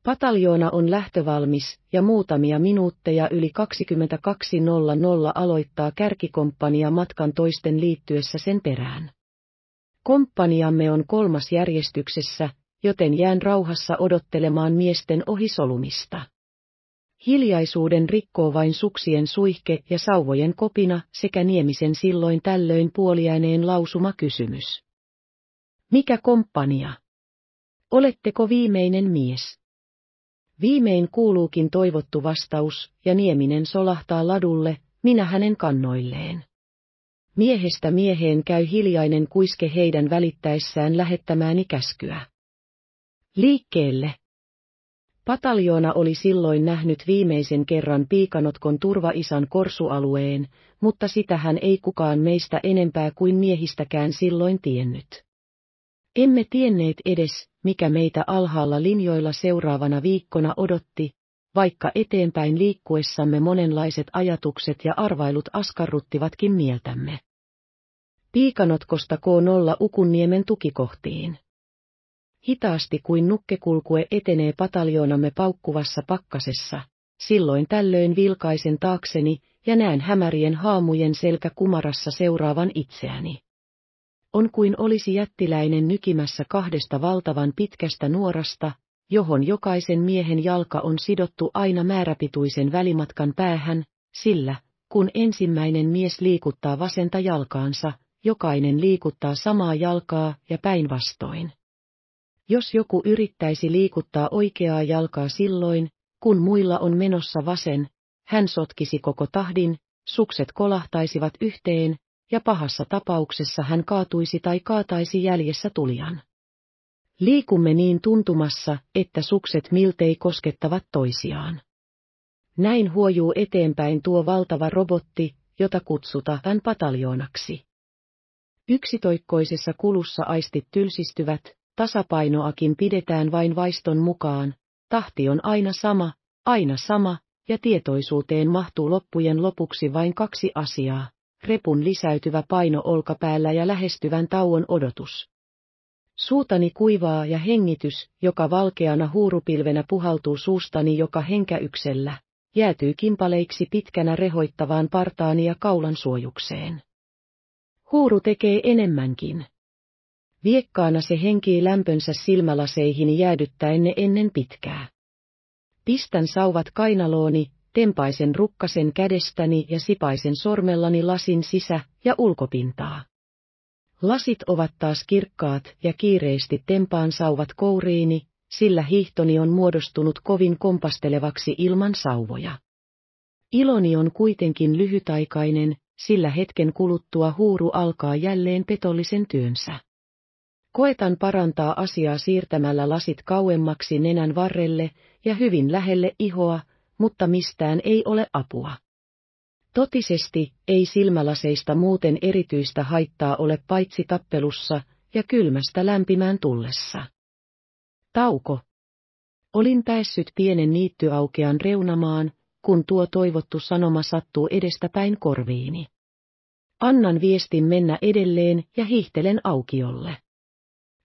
Pataljoona on lähtövalmis ja muutamia minuutteja yli 22.00 aloittaa kärkikomppania matkan toisten liittyessä sen perään. Komppaniamme on kolmas järjestyksessä, joten jään rauhassa odottelemaan miesten ohisolumista. Hiljaisuuden rikkoo vain suksien suihke ja sauvojen kopina sekä Niemisen silloin tällöin puoliääneen lausuma kysymys. Mikä komppania? Oletteko viimeinen mies? Viimein kuuluukin toivottu vastaus, ja Nieminen solahtaa ladulle, minä hänen kannoilleen. Miehestä mieheen käy hiljainen kuiske heidän välittäessään lähettämääni käskyä. Liikkeelle! Pataljoona oli silloin nähnyt viimeisen kerran piikanotkon turvaisan korsualueen, mutta sitähän ei kukaan meistä enempää kuin miehistäkään silloin tiennyt. Emme tienneet edes, mikä meitä alhaalla linjoilla seuraavana viikkona odotti, vaikka eteenpäin liikkuessamme monenlaiset ajatukset ja arvailut askarruttivatkin mieltämme. Piikanotkosta K0 Ukunniemen tukikohtiin. Hitaasti kuin nukkekulkue etenee pataljoonamme paukkuvassa pakkasessa, silloin tällöin vilkaisen taakseni ja näen hämärien haamujen selkä kumarassa seuraavan itseäni on kuin olisi jättiläinen nykimässä kahdesta valtavan pitkästä nuorasta, johon jokaisen miehen jalka on sidottu aina määräpituisen välimatkan päähän, sillä, kun ensimmäinen mies liikuttaa vasenta jalkaansa, jokainen liikuttaa samaa jalkaa ja päinvastoin. Jos joku yrittäisi liikuttaa oikeaa jalkaa silloin, kun muilla on menossa vasen, hän sotkisi koko tahdin, sukset kolahtaisivat yhteen, ja pahassa tapauksessa hän kaatuisi tai kaataisi jäljessä tulian. Liikumme niin tuntumassa, että sukset miltei koskettavat toisiaan. Näin huojuu eteenpäin tuo valtava robotti, jota kutsutaan pataljoonaksi. Yksitoikkoisessa kulussa aistit tylsistyvät, tasapainoakin pidetään vain vaiston mukaan, tahti on aina sama, aina sama, ja tietoisuuteen mahtuu loppujen lopuksi vain kaksi asiaa, repun lisäytyvä paino olkapäällä ja lähestyvän tauon odotus. Suutani kuivaa ja hengitys, joka valkeana huurupilvenä puhaltuu suustani joka henkäyksellä, jäätyy kimpaleiksi pitkänä rehoittavaan partaani ja kaulan suojukseen. Huuru tekee enemmänkin. Viekkaana se henkii lämpönsä silmälaseihin jäädyttäen ne ennen pitkää. Pistän sauvat kainalooni tempaisen rukkasen kädestäni ja sipaisen sormellani lasin sisä- ja ulkopintaa. Lasit ovat taas kirkkaat ja kiireesti tempaan sauvat kouriini, sillä hiihtoni on muodostunut kovin kompastelevaksi ilman sauvoja. Iloni on kuitenkin lyhytaikainen, sillä hetken kuluttua huuru alkaa jälleen petollisen työnsä. Koetan parantaa asiaa siirtämällä lasit kauemmaksi nenän varrelle ja hyvin lähelle ihoa, mutta mistään ei ole apua. Totisesti, ei silmälaseista muuten erityistä haittaa ole paitsi tappelussa ja kylmästä lämpimään tullessa. Tauko. Olin päässyt pienen niittyaukean reunamaan, kun tuo toivottu sanoma sattuu edestäpäin korviini. Annan viestin mennä edelleen ja hiihtelen aukiolle.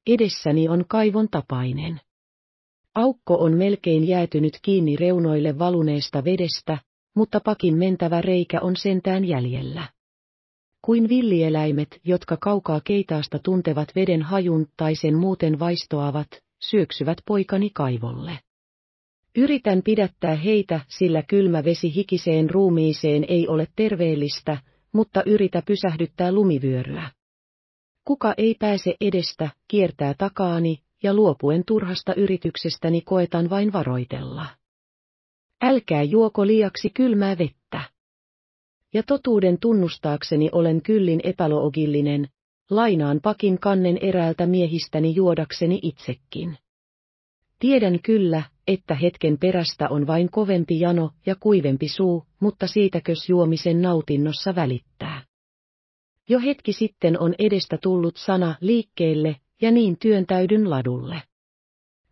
Edessäni on kaivon tapainen. Aukko on melkein jäätynyt kiinni reunoille valuneesta vedestä, mutta pakin mentävä reikä on sentään jäljellä. Kuin villieläimet, jotka kaukaa keitaasta tuntevat veden hajun tai sen muuten vaistoavat, syöksyvät poikani kaivolle. Yritän pidättää heitä, sillä kylmä vesi hikiseen ruumiiseen ei ole terveellistä, mutta yritä pysähdyttää lumivyöryä. Kuka ei pääse edestä, kiertää takaani, ja luopuen turhasta yrityksestäni koetan vain varoitella. Älkää juoko liiaksi kylmää vettä. Ja totuuden tunnustaakseni olen kyllin epäloogillinen, lainaan pakin kannen eräältä miehistäni juodakseni itsekin. Tiedän kyllä, että hetken perästä on vain kovempi jano ja kuivempi suu, mutta siitäkös juomisen nautinnossa välittää. Jo hetki sitten on edestä tullut sana liikkeelle, ja niin työntäydyn ladulle.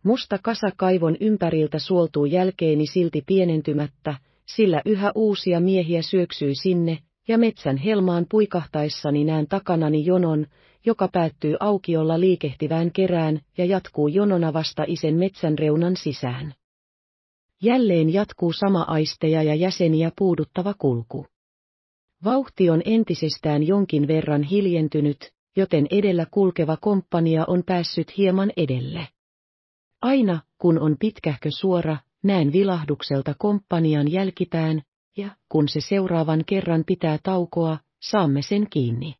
Musta kasa kaivon ympäriltä suoltuu jälkeeni silti pienentymättä, sillä yhä uusia miehiä syöksyy sinne, ja metsän helmaan puikahtaessani näen takanani jonon, joka päättyy aukiolla liikehtivään kerään ja jatkuu jonona vasta isen metsän reunan sisään. Jälleen jatkuu sama aisteja ja jäseniä puuduttava kulku. Vauhti on entisestään jonkin verran hiljentynyt, joten edellä kulkeva komppania on päässyt hieman edelle. Aina, kun on pitkähkö suora, näen vilahdukselta komppanian jälkipään, ja kun se seuraavan kerran pitää taukoa, saamme sen kiinni.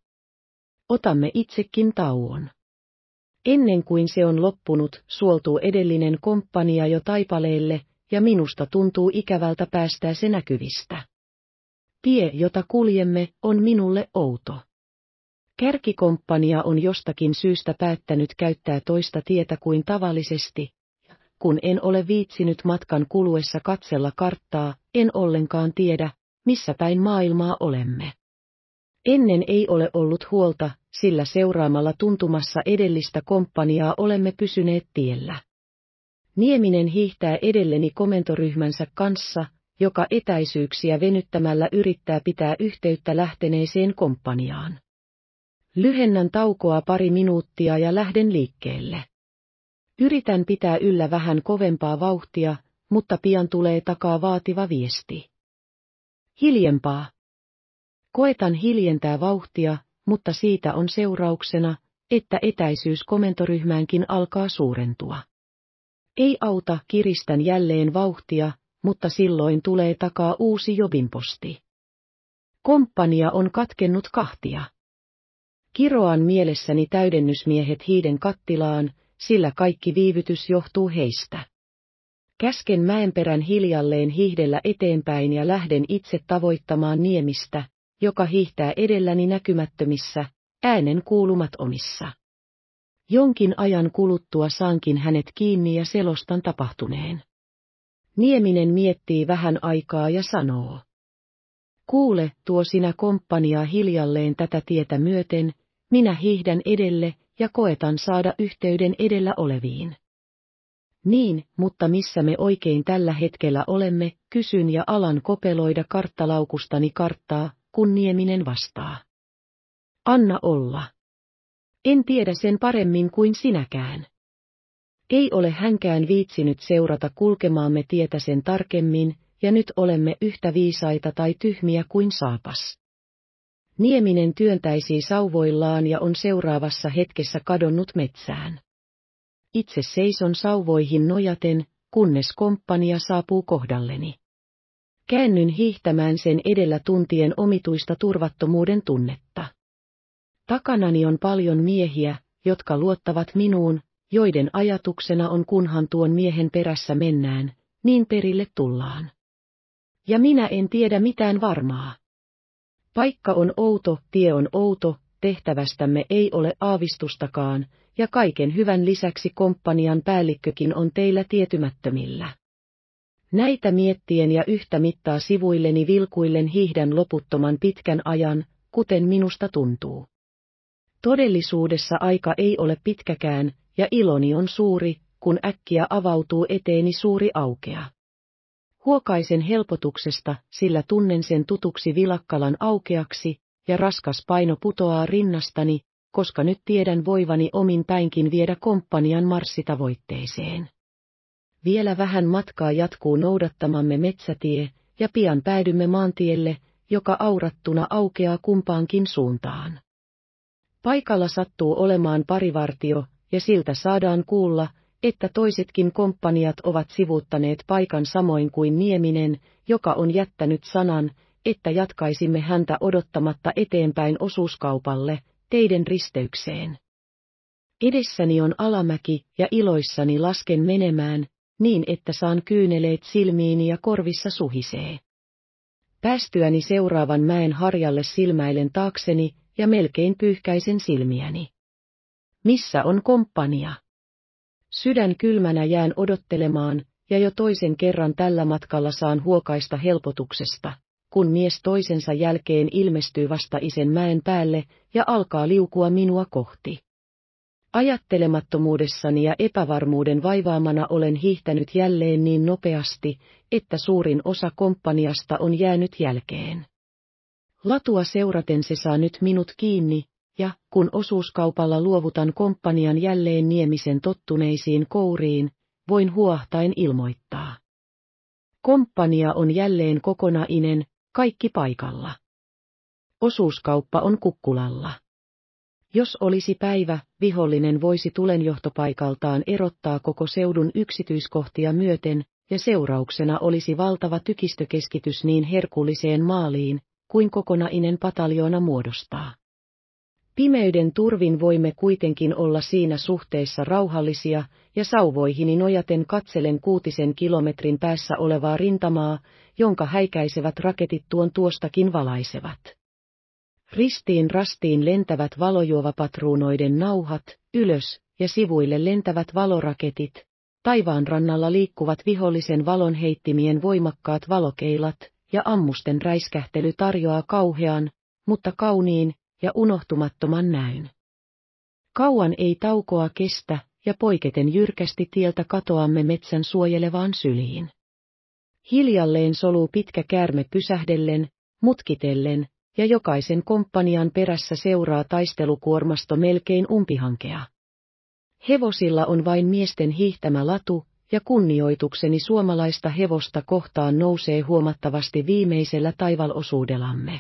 Otamme itsekin tauon. Ennen kuin se on loppunut, suoltuu edellinen komppania jo taipaleelle, ja minusta tuntuu ikävältä päästää se näkyvistä. Tie, jota kuljemme, on minulle outo. Kärkikomppania on jostakin syystä päättänyt käyttää toista tietä kuin tavallisesti. Kun en ole viitsinyt matkan kuluessa katsella karttaa, en ollenkaan tiedä, missä päin maailmaa olemme. Ennen ei ole ollut huolta, sillä seuraamalla tuntumassa edellistä komppaniaa olemme pysyneet tiellä. Nieminen hiihtää edelleni komentoryhmänsä kanssa, joka etäisyyksiä venyttämällä yrittää pitää yhteyttä lähteneeseen komppaniaan. Lyhennän taukoa pari minuuttia ja lähden liikkeelle. Yritän pitää yllä vähän kovempaa vauhtia, mutta pian tulee takaa vaativa viesti. Hiljempaa. Koetan hiljentää vauhtia, mutta siitä on seurauksena, että etäisyys komentoryhmäänkin alkaa suurentua. Ei auta, kiristän jälleen vauhtia, mutta silloin tulee takaa uusi jobinposti. Komppania on katkennut kahtia. Kiroan mielessäni täydennysmiehet hiiden kattilaan, sillä kaikki viivytys johtuu heistä. Käsken mäenperän hiljalleen hiihdellä eteenpäin ja lähden itse tavoittamaan niemistä, joka hiihtää edelläni näkymättömissä, äänen kuulumat omissa. Jonkin ajan kuluttua saankin hänet kiinni ja selostan tapahtuneen. Nieminen miettii vähän aikaa ja sanoo. Kuule, tuo sinä komppania hiljalleen tätä tietä myöten, minä hiihdän edelle ja koetan saada yhteyden edellä oleviin. Niin, mutta missä me oikein tällä hetkellä olemme, kysyn ja alan kopeloida karttalaukustani karttaa, kun Nieminen vastaa. Anna olla. En tiedä sen paremmin kuin sinäkään. Ei ole hänkään viitsinyt seurata kulkemaamme tietä sen tarkemmin, ja nyt olemme yhtä viisaita tai tyhmiä kuin saapas. Nieminen työntäisi sauvoillaan ja on seuraavassa hetkessä kadonnut metsään. Itse seison sauvoihin nojaten, kunnes komppania saapuu kohdalleni. Käännyn hiihtämään sen edellä tuntien omituista turvattomuuden tunnetta. Takanani on paljon miehiä, jotka luottavat minuun, joiden ajatuksena on kunhan tuon miehen perässä mennään, niin perille tullaan. Ja minä en tiedä mitään varmaa. Paikka on outo, tie on outo, tehtävästämme ei ole aavistustakaan, ja kaiken hyvän lisäksi komppanian päällikkökin on teillä tietymättömillä. Näitä miettien ja yhtä mittaa sivuilleni vilkuillen hiihdän loputtoman pitkän ajan, kuten minusta tuntuu. Todellisuudessa aika ei ole pitkäkään, ja iloni on suuri, kun äkkiä avautuu eteeni suuri aukea. Huokaisen helpotuksesta, sillä tunnen sen tutuksi vilakkalan aukeaksi, ja raskas paino putoaa rinnastani, koska nyt tiedän voivani omin päinkin viedä komppanian marssitavoitteeseen. Vielä vähän matkaa jatkuu noudattamamme metsätie, ja pian päädymme maantielle, joka aurattuna aukeaa kumpaankin suuntaan. Paikalla sattuu olemaan parivartio, ja siltä saadaan kuulla, että toisetkin komppaniat ovat sivuuttaneet paikan samoin kuin Nieminen, joka on jättänyt sanan, että jatkaisimme häntä odottamatta eteenpäin osuuskaupalle, teiden risteykseen. Edessäni on alamäki ja iloissani lasken menemään, niin että saan kyyneleet silmiini ja korvissa suhisee. Päästyäni seuraavan mäen harjalle silmäilen taakseni ja melkein pyyhkäisen silmiäni. Missä on komppania? Sydän kylmänä jään odottelemaan, ja jo toisen kerran tällä matkalla saan huokaista helpotuksesta, kun mies toisensa jälkeen ilmestyy vasta isen mäen päälle ja alkaa liukua minua kohti. Ajattelemattomuudessani ja epävarmuuden vaivaamana olen hiihtänyt jälleen niin nopeasti, että suurin osa komppaniasta on jäänyt jälkeen. Latua seuraten se saa nyt minut kiinni, ja kun osuuskaupalla luovutan komppanian jälleen niemisen tottuneisiin kouriin, voin huohtain ilmoittaa. Komppania on jälleen kokonainen, kaikki paikalla. Osuuskauppa on kukkulalla. Jos olisi päivä, vihollinen voisi tulenjohtopaikaltaan erottaa koko seudun yksityiskohtia myöten, ja seurauksena olisi valtava tykistökeskitys niin herkulliseen maaliin, kuin kokonainen pataljoona muodostaa. Pimeyden turvin voimme kuitenkin olla siinä suhteessa rauhallisia, ja sauvoihini nojaten katselen kuutisen kilometrin päässä olevaa rintamaa, jonka häikäisevät raketit tuon tuostakin valaisevat. Ristiin rastiin lentävät valojuovapatruunoiden nauhat, ylös, ja sivuille lentävät valoraketit. Taivaan rannalla liikkuvat vihollisen valon heittimien voimakkaat valokeilat, ja ammusten räiskähtely tarjoaa kauhean, mutta kauniin, ja unohtumattoman näyn. Kauan ei taukoa kestä, ja poiketen jyrkästi tieltä katoamme metsän suojelevaan syliin. Hiljalleen soluu pitkä käärme pysähdellen, mutkitellen, ja jokaisen komppanian perässä seuraa taistelukuormasto melkein umpihankea. Hevosilla on vain miesten hiihtämä latu, ja kunnioitukseni suomalaista hevosta kohtaan nousee huomattavasti viimeisellä taivalosuudellamme.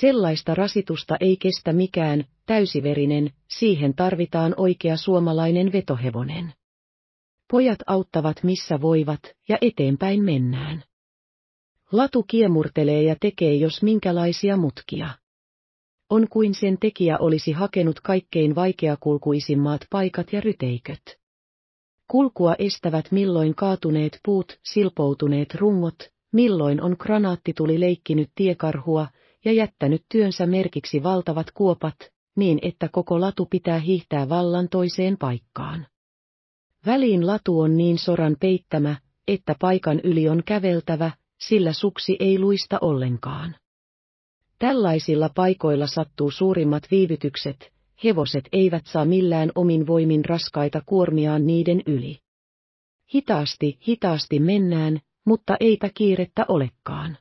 Sellaista rasitusta ei kestä mikään, täysiverinen, siihen tarvitaan oikea suomalainen vetohevonen. Pojat auttavat missä voivat, ja eteenpäin mennään. Latu kiemurtelee ja tekee jos minkälaisia mutkia. On kuin sen tekijä olisi hakenut kaikkein vaikeakulkuisimmat paikat ja ryteiköt. Kulkua estävät milloin kaatuneet puut, silpoutuneet rungot, milloin on granaattituli leikkinyt tiekarhua, ja jättänyt työnsä merkiksi valtavat kuopat, niin että koko latu pitää hiihtää vallan toiseen paikkaan. Väliin latu on niin soran peittämä, että paikan yli on käveltävä, sillä suksi ei luista ollenkaan. Tällaisilla paikoilla sattuu suurimmat viivytykset, hevoset eivät saa millään omin voimin raskaita kuormiaan niiden yli. Hitaasti, hitaasti mennään, mutta eipä kiirettä olekaan.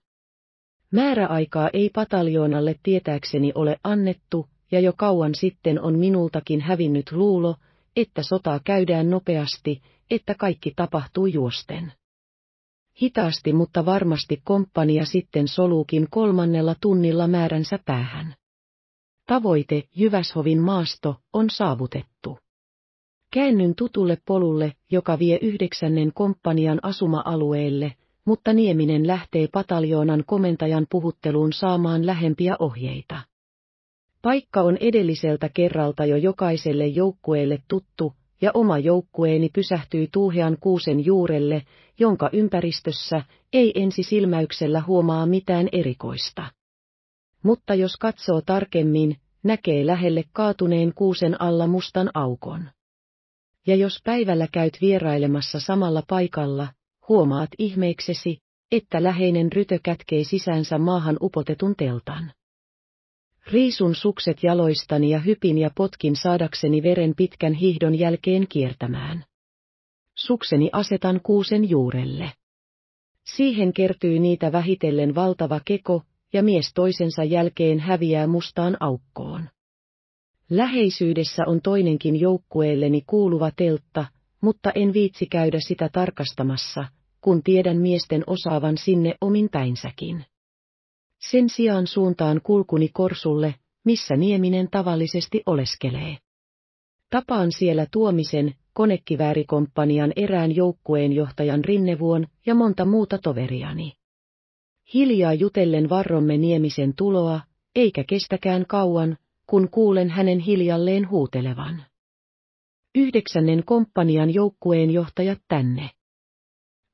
Määräaikaa ei pataljoonalle tietääkseni ole annettu, ja jo kauan sitten on minultakin hävinnyt luulo, että sotaa käydään nopeasti, että kaikki tapahtuu juosten. Hitaasti mutta varmasti komppania sitten soluukin kolmannella tunnilla määränsä päähän. Tavoite, Jyväshovin maasto, on saavutettu. Käännyn tutulle polulle, joka vie yhdeksännen komppanian asuma-alueelle, mutta Nieminen lähtee pataljoonan komentajan puhutteluun saamaan lähempiä ohjeita. Paikka on edelliseltä kerralta jo jokaiselle joukkueelle tuttu, ja oma joukkueeni pysähtyy tuuhean kuusen juurelle, jonka ympäristössä ei ensi silmäyksellä huomaa mitään erikoista. Mutta jos katsoo tarkemmin, näkee lähelle kaatuneen kuusen alla mustan aukon. Ja jos päivällä käyt vierailemassa samalla paikalla, huomaat ihmeeksesi, että läheinen rytö kätkee sisäänsä maahan upotetun teltan. Riisun sukset jaloistani ja hypin ja potkin saadakseni veren pitkän hihdon jälkeen kiertämään. Sukseni asetan kuusen juurelle. Siihen kertyy niitä vähitellen valtava keko, ja mies toisensa jälkeen häviää mustaan aukkoon. Läheisyydessä on toinenkin joukkueelleni kuuluva teltta, mutta en viitsi käydä sitä tarkastamassa, kun tiedän miesten osaavan sinne omin päinsäkin. Sen sijaan suuntaan kulkuni Korsulle, missä Nieminen tavallisesti oleskelee. Tapaan siellä Tuomisen, konekiväärikomppanian erään joukkueen johtajan Rinnevuon ja monta muuta toveriani. Hiljaa jutellen varromme Niemisen tuloa, eikä kestäkään kauan, kun kuulen hänen hiljalleen huutelevan. Yhdeksännen komppanian joukkueen johtajat tänne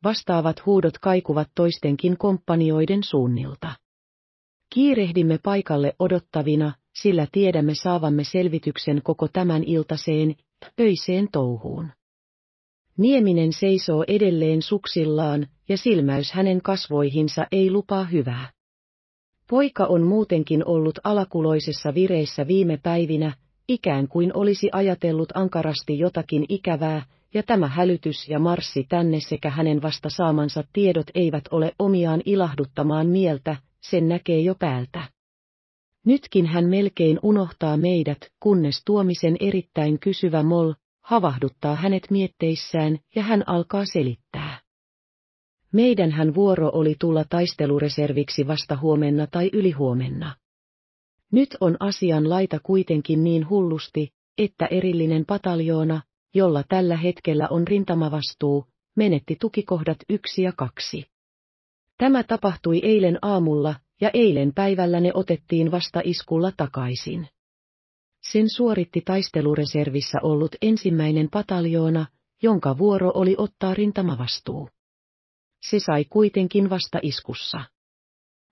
vastaavat huudot kaikuvat toistenkin komppanioiden suunnilta. Kiirehdimme paikalle odottavina, sillä tiedämme saavamme selvityksen koko tämän iltaseen, öiseen touhuun. Nieminen seisoo edelleen suksillaan, ja silmäys hänen kasvoihinsa ei lupaa hyvää. Poika on muutenkin ollut alakuloisessa vireissä viime päivinä, ikään kuin olisi ajatellut ankarasti jotakin ikävää, ja tämä hälytys ja marssi tänne sekä hänen vasta saamansa tiedot eivät ole omiaan ilahduttamaan mieltä, sen näkee jo päältä. Nytkin hän melkein unohtaa meidät, kunnes tuomisen erittäin kysyvä mol havahduttaa hänet mietteissään ja hän alkaa selittää. hän vuoro oli tulla taistelureserviksi vasta huomenna tai ylihuomenna. Nyt on asian laita kuitenkin niin hullusti, että erillinen pataljoona, jolla tällä hetkellä on rintamavastuu, menetti tukikohdat yksi ja kaksi. Tämä tapahtui eilen aamulla, ja eilen päivällä ne otettiin vasta iskulla takaisin. Sen suoritti taistelureservissä ollut ensimmäinen pataljoona, jonka vuoro oli ottaa rintamavastuu. Se sai kuitenkin vasta iskussa.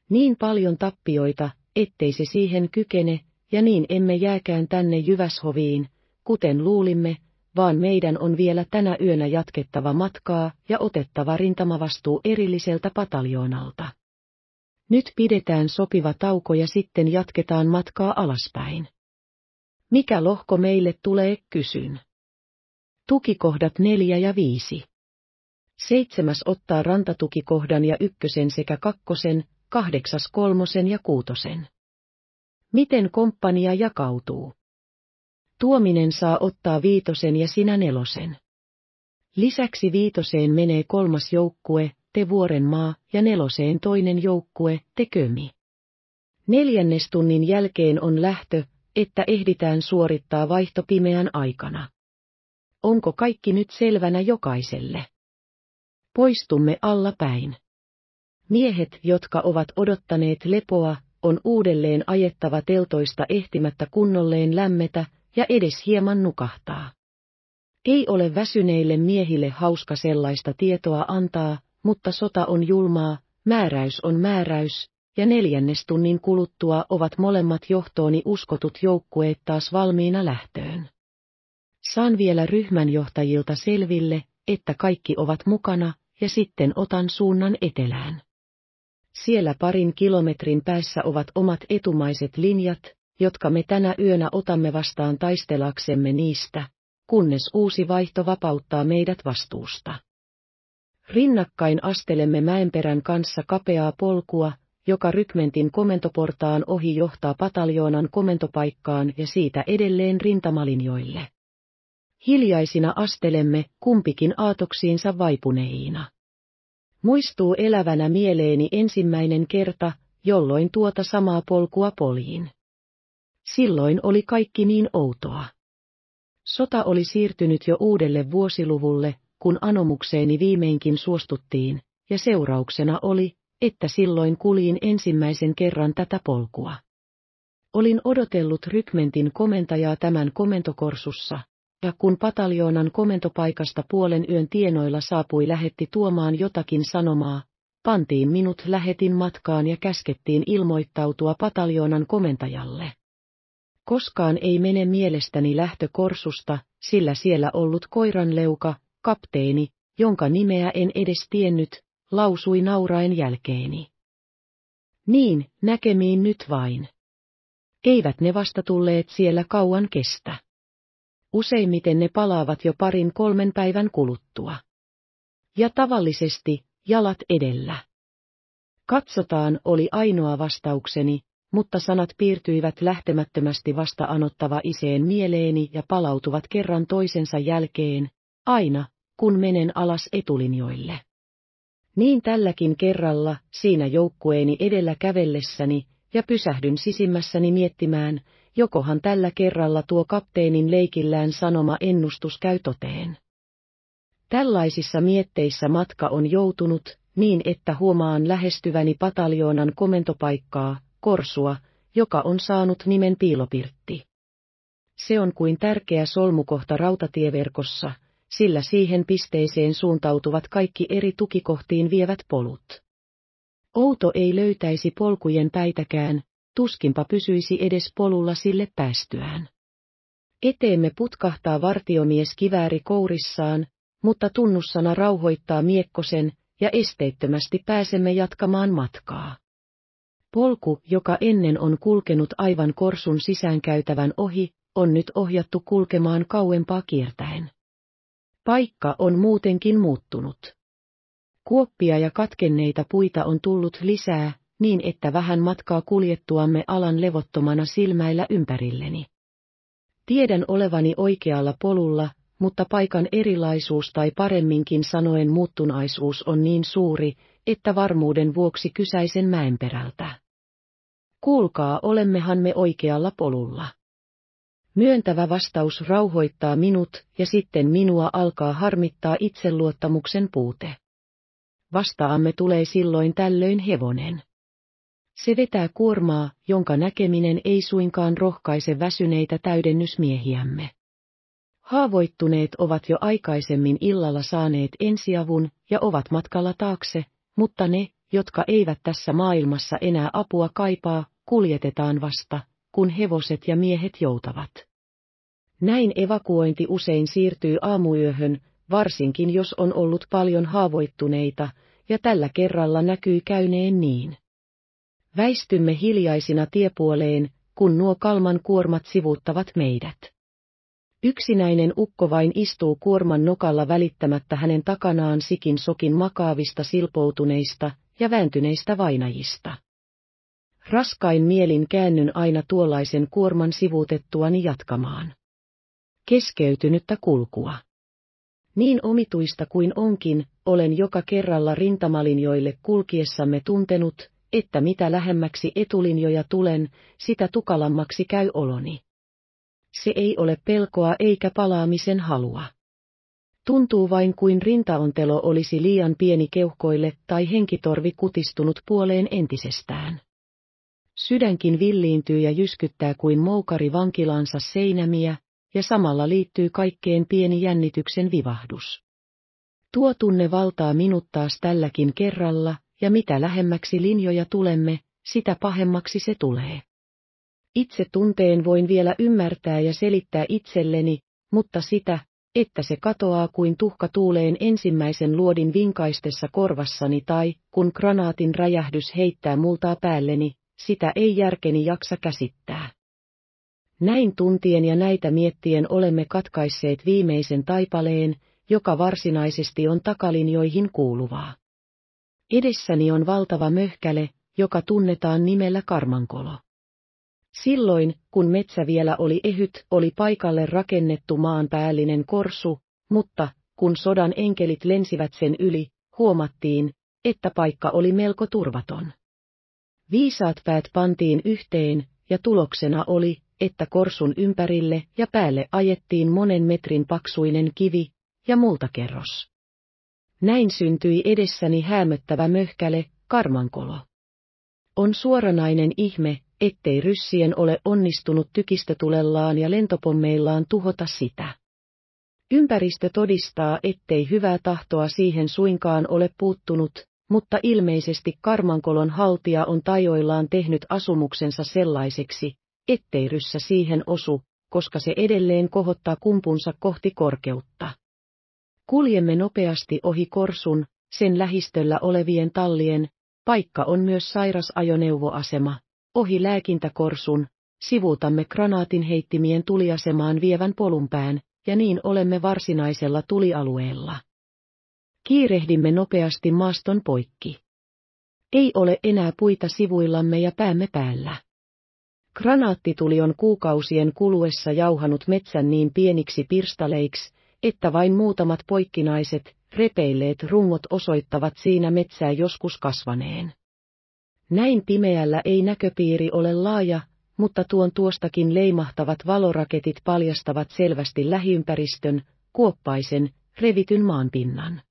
Niin paljon tappioita, ettei se siihen kykene, ja niin emme jääkään tänne Jyväshoviin, kuten luulimme, vaan meidän on vielä tänä yönä jatkettava matkaa ja otettava rintamavastuu erilliseltä pataljoonalta. Nyt pidetään sopiva tauko ja sitten jatketaan matkaa alaspäin. Mikä lohko meille tulee, kysyn. Tukikohdat neljä ja viisi. Seitsemäs ottaa rantatukikohdan ja ykkösen sekä kakkosen, kahdeksas kolmosen ja kuutosen. Miten komppania jakautuu? Tuominen saa ottaa viitosen ja sinä nelosen. Lisäksi viitoseen menee kolmas joukkue, te vuoren maa, ja neloseen toinen joukkue, te kömi. Neljännestunnin jälkeen on lähtö, että ehditään suorittaa vaihto pimeän aikana. Onko kaikki nyt selvänä jokaiselle? Poistumme alla päin. Miehet, jotka ovat odottaneet lepoa, on uudelleen ajettava teltoista ehtimättä kunnolleen lämmetä, ja edes hieman nukahtaa. Ei ole väsyneille miehille hauska sellaista tietoa antaa, mutta sota on julmaa, määräys on määräys, ja neljännes tunnin kuluttua ovat molemmat johtooni uskotut joukkueet taas valmiina lähtöön. Saan vielä ryhmänjohtajilta selville, että kaikki ovat mukana, ja sitten otan suunnan etelään. Siellä parin kilometrin päässä ovat omat etumaiset linjat, jotka me tänä yönä otamme vastaan taistelaksemme niistä, kunnes uusi vaihto vapauttaa meidät vastuusta. Rinnakkain astelemme mäenperän kanssa kapeaa polkua, joka rykmentin komentoportaan ohi johtaa pataljoonan komentopaikkaan ja siitä edelleen rintamalinjoille. Hiljaisina astelemme, kumpikin aatoksiinsa vaipuneina. Muistuu elävänä mieleeni ensimmäinen kerta, jolloin tuota samaa polkua poliin. Silloin oli kaikki niin outoa. Sota oli siirtynyt jo uudelle vuosiluvulle, kun anomukseeni viimeinkin suostuttiin, ja seurauksena oli, että silloin kuliin ensimmäisen kerran tätä polkua. Olin odotellut rykmentin komentajaa tämän komentokorsussa, ja kun pataljoonan komentopaikasta puolen yön tienoilla saapui lähetti tuomaan jotakin sanomaa, pantiin minut lähetin matkaan ja käskettiin ilmoittautua pataljoonan komentajalle. Koskaan ei mene mielestäni lähtökorsusta, korsusta, sillä siellä ollut koiranleuka, kapteeni, jonka nimeä en edes tiennyt, lausui nauraen jälkeeni. Niin, näkemiin nyt vain. Eivät ne vasta tulleet siellä kauan kestä. Useimmiten ne palaavat jo parin kolmen päivän kuluttua. Ja tavallisesti, jalat edellä. Katsotaan oli ainoa vastaukseni, mutta sanat piirtyivät lähtemättömästi vasta anottava iseen mieleeni ja palautuvat kerran toisensa jälkeen, aina, kun menen alas etulinjoille. Niin tälläkin kerralla, siinä joukkueeni edellä kävellessäni, ja pysähdyn sisimmässäni miettimään, jokohan tällä kerralla tuo kapteenin leikillään sanoma ennustus käy toteen. Tällaisissa mietteissä matka on joutunut, niin että huomaan lähestyväni pataljoonan komentopaikkaa, korsua, joka on saanut nimen piilopirtti. Se on kuin tärkeä solmukohta rautatieverkossa, sillä siihen pisteeseen suuntautuvat kaikki eri tukikohtiin vievät polut. Outo ei löytäisi polkujen päitäkään, tuskinpa pysyisi edes polulla sille päästyään. Eteemme putkahtaa vartiomies kivääri kourissaan, mutta tunnussana rauhoittaa miekkosen, ja esteettömästi pääsemme jatkamaan matkaa. Polku, joka ennen on kulkenut aivan korsun sisäänkäytävän ohi, on nyt ohjattu kulkemaan kauempaa kiertäen. Paikka on muutenkin muuttunut. Kuoppia ja katkenneita puita on tullut lisää, niin että vähän matkaa kuljettuamme alan levottomana silmäillä ympärilleni. Tiedän olevani oikealla polulla, mutta paikan erilaisuus tai paremminkin sanoen muuttunaisuus on niin suuri, että varmuuden vuoksi kysäisen mäenperältä. Kuulkaa, olemmehan me oikealla polulla. Myöntävä vastaus rauhoittaa minut ja sitten minua alkaa harmittaa itseluottamuksen puute. Vastaamme tulee silloin tällöin hevonen. Se vetää kuormaa, jonka näkeminen ei suinkaan rohkaise väsyneitä täydennysmiehiämme. Haavoittuneet ovat jo aikaisemmin illalla saaneet ensiavun ja ovat matkalla taakse, mutta ne, jotka eivät tässä maailmassa enää apua kaipaa, kuljetetaan vasta, kun hevoset ja miehet joutavat. Näin evakuointi usein siirtyy aamuyöhön, varsinkin jos on ollut paljon haavoittuneita, ja tällä kerralla näkyy käyneen niin. Väistymme hiljaisina tiepuoleen, kun nuo kalman kuormat sivuuttavat meidät. Yksinäinen ukko vain istuu kuorman nokalla välittämättä hänen takanaan sikin sokin makaavista silpoutuneista ja vääntyneistä vainajista. Raskain mielin käännyn aina tuollaisen kuorman sivuutettuani jatkamaan. Keskeytynyttä kulkua. Niin omituista kuin onkin, olen joka kerralla rintamalinjoille kulkiessamme tuntenut, että mitä lähemmäksi etulinjoja tulen, sitä tukalammaksi käy oloni. Se ei ole pelkoa eikä palaamisen halua. Tuntuu vain kuin rintaontelo olisi liian pieni keuhkoille tai henkitorvi kutistunut puoleen entisestään. Sydänkin villiintyy ja jyskyttää kuin moukari vankilansa seinämiä, ja samalla liittyy kaikkeen pieni jännityksen vivahdus. Tuo tunne valtaa minut taas tälläkin kerralla, ja mitä lähemmäksi linjoja tulemme, sitä pahemmaksi se tulee. Itse tunteen voin vielä ymmärtää ja selittää itselleni, mutta sitä, että se katoaa kuin tuhka tuuleen ensimmäisen luodin vinkaistessa korvassani tai kun granaatin räjähdys heittää multaa päälleni, sitä ei järkeni jaksa käsittää. Näin tuntien ja näitä miettien olemme katkaisseet viimeisen taipaleen, joka varsinaisesti on takalinjoihin kuuluvaa. Edessäni on valtava möhkäle, joka tunnetaan nimellä karmankolo. Silloin, kun metsä vielä oli ehyt, oli paikalle rakennettu maanpäällinen korsu, mutta, kun sodan enkelit lensivät sen yli, huomattiin, että paikka oli melko turvaton. Viisaat päät pantiin yhteen, ja tuloksena oli, että korsun ympärille ja päälle ajettiin monen metrin paksuinen kivi ja multakerros. Näin syntyi edessäni hämöttävä möhkäle, karmankolo. On suoranainen ihme, ettei ryssien ole onnistunut tykistötulellaan ja lentopommeillaan tuhota sitä. Ympäristö todistaa, ettei hyvää tahtoa siihen suinkaan ole puuttunut, mutta ilmeisesti karmankolon haltija on tajoillaan tehnyt asumuksensa sellaiseksi, ettei ryssä siihen osu, koska se edelleen kohottaa kumpunsa kohti korkeutta. Kuljemme nopeasti ohi Korsun, sen lähistöllä olevien tallien, paikka on myös sairasajoneuvoasema, ohi lääkintäkorsun, sivuutamme granaatin heittimien tuliasemaan vievän polunpään, ja niin olemme varsinaisella tulialueella. Kiirehdimme nopeasti maaston poikki. Ei ole enää puita sivuillamme ja päämme päällä. Granaattituli on kuukausien kuluessa jauhanut metsän niin pieniksi pirstaleiksi, että vain muutamat poikkinaiset, repeilleet rungot osoittavat siinä metsää joskus kasvaneen. Näin pimeällä ei näköpiiri ole laaja, mutta tuon tuostakin leimahtavat valoraketit paljastavat selvästi lähiympäristön, kuoppaisen, revityn maanpinnan.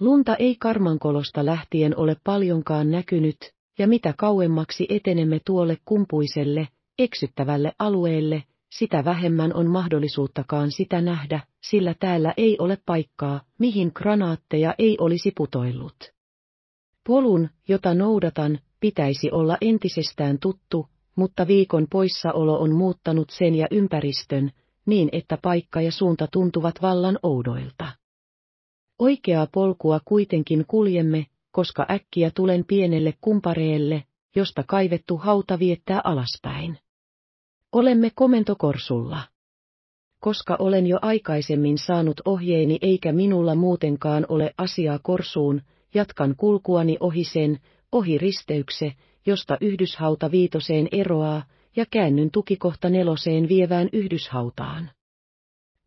Lunta ei karmankolosta lähtien ole paljonkaan näkynyt, ja mitä kauemmaksi etenemme tuolle kumpuiselle, eksyttävälle alueelle, sitä vähemmän on mahdollisuuttakaan sitä nähdä, sillä täällä ei ole paikkaa, mihin granaatteja ei olisi putoillut. Polun, jota noudatan, pitäisi olla entisestään tuttu, mutta viikon poissaolo on muuttanut sen ja ympäristön, niin että paikka ja suunta tuntuvat vallan oudoilta. Oikeaa polkua kuitenkin kuljemme, koska äkkiä tulen pienelle kumpareelle, josta kaivettu hauta viettää alaspäin. Olemme komentokorsulla. Koska olen jo aikaisemmin saanut ohjeeni eikä minulla muutenkaan ole asiaa korsuun, jatkan kulkuani ohi sen, ohi risteykse, josta yhdyshauta viitoseen eroaa, ja käännyn tukikohta neloseen vievään yhdyshautaan.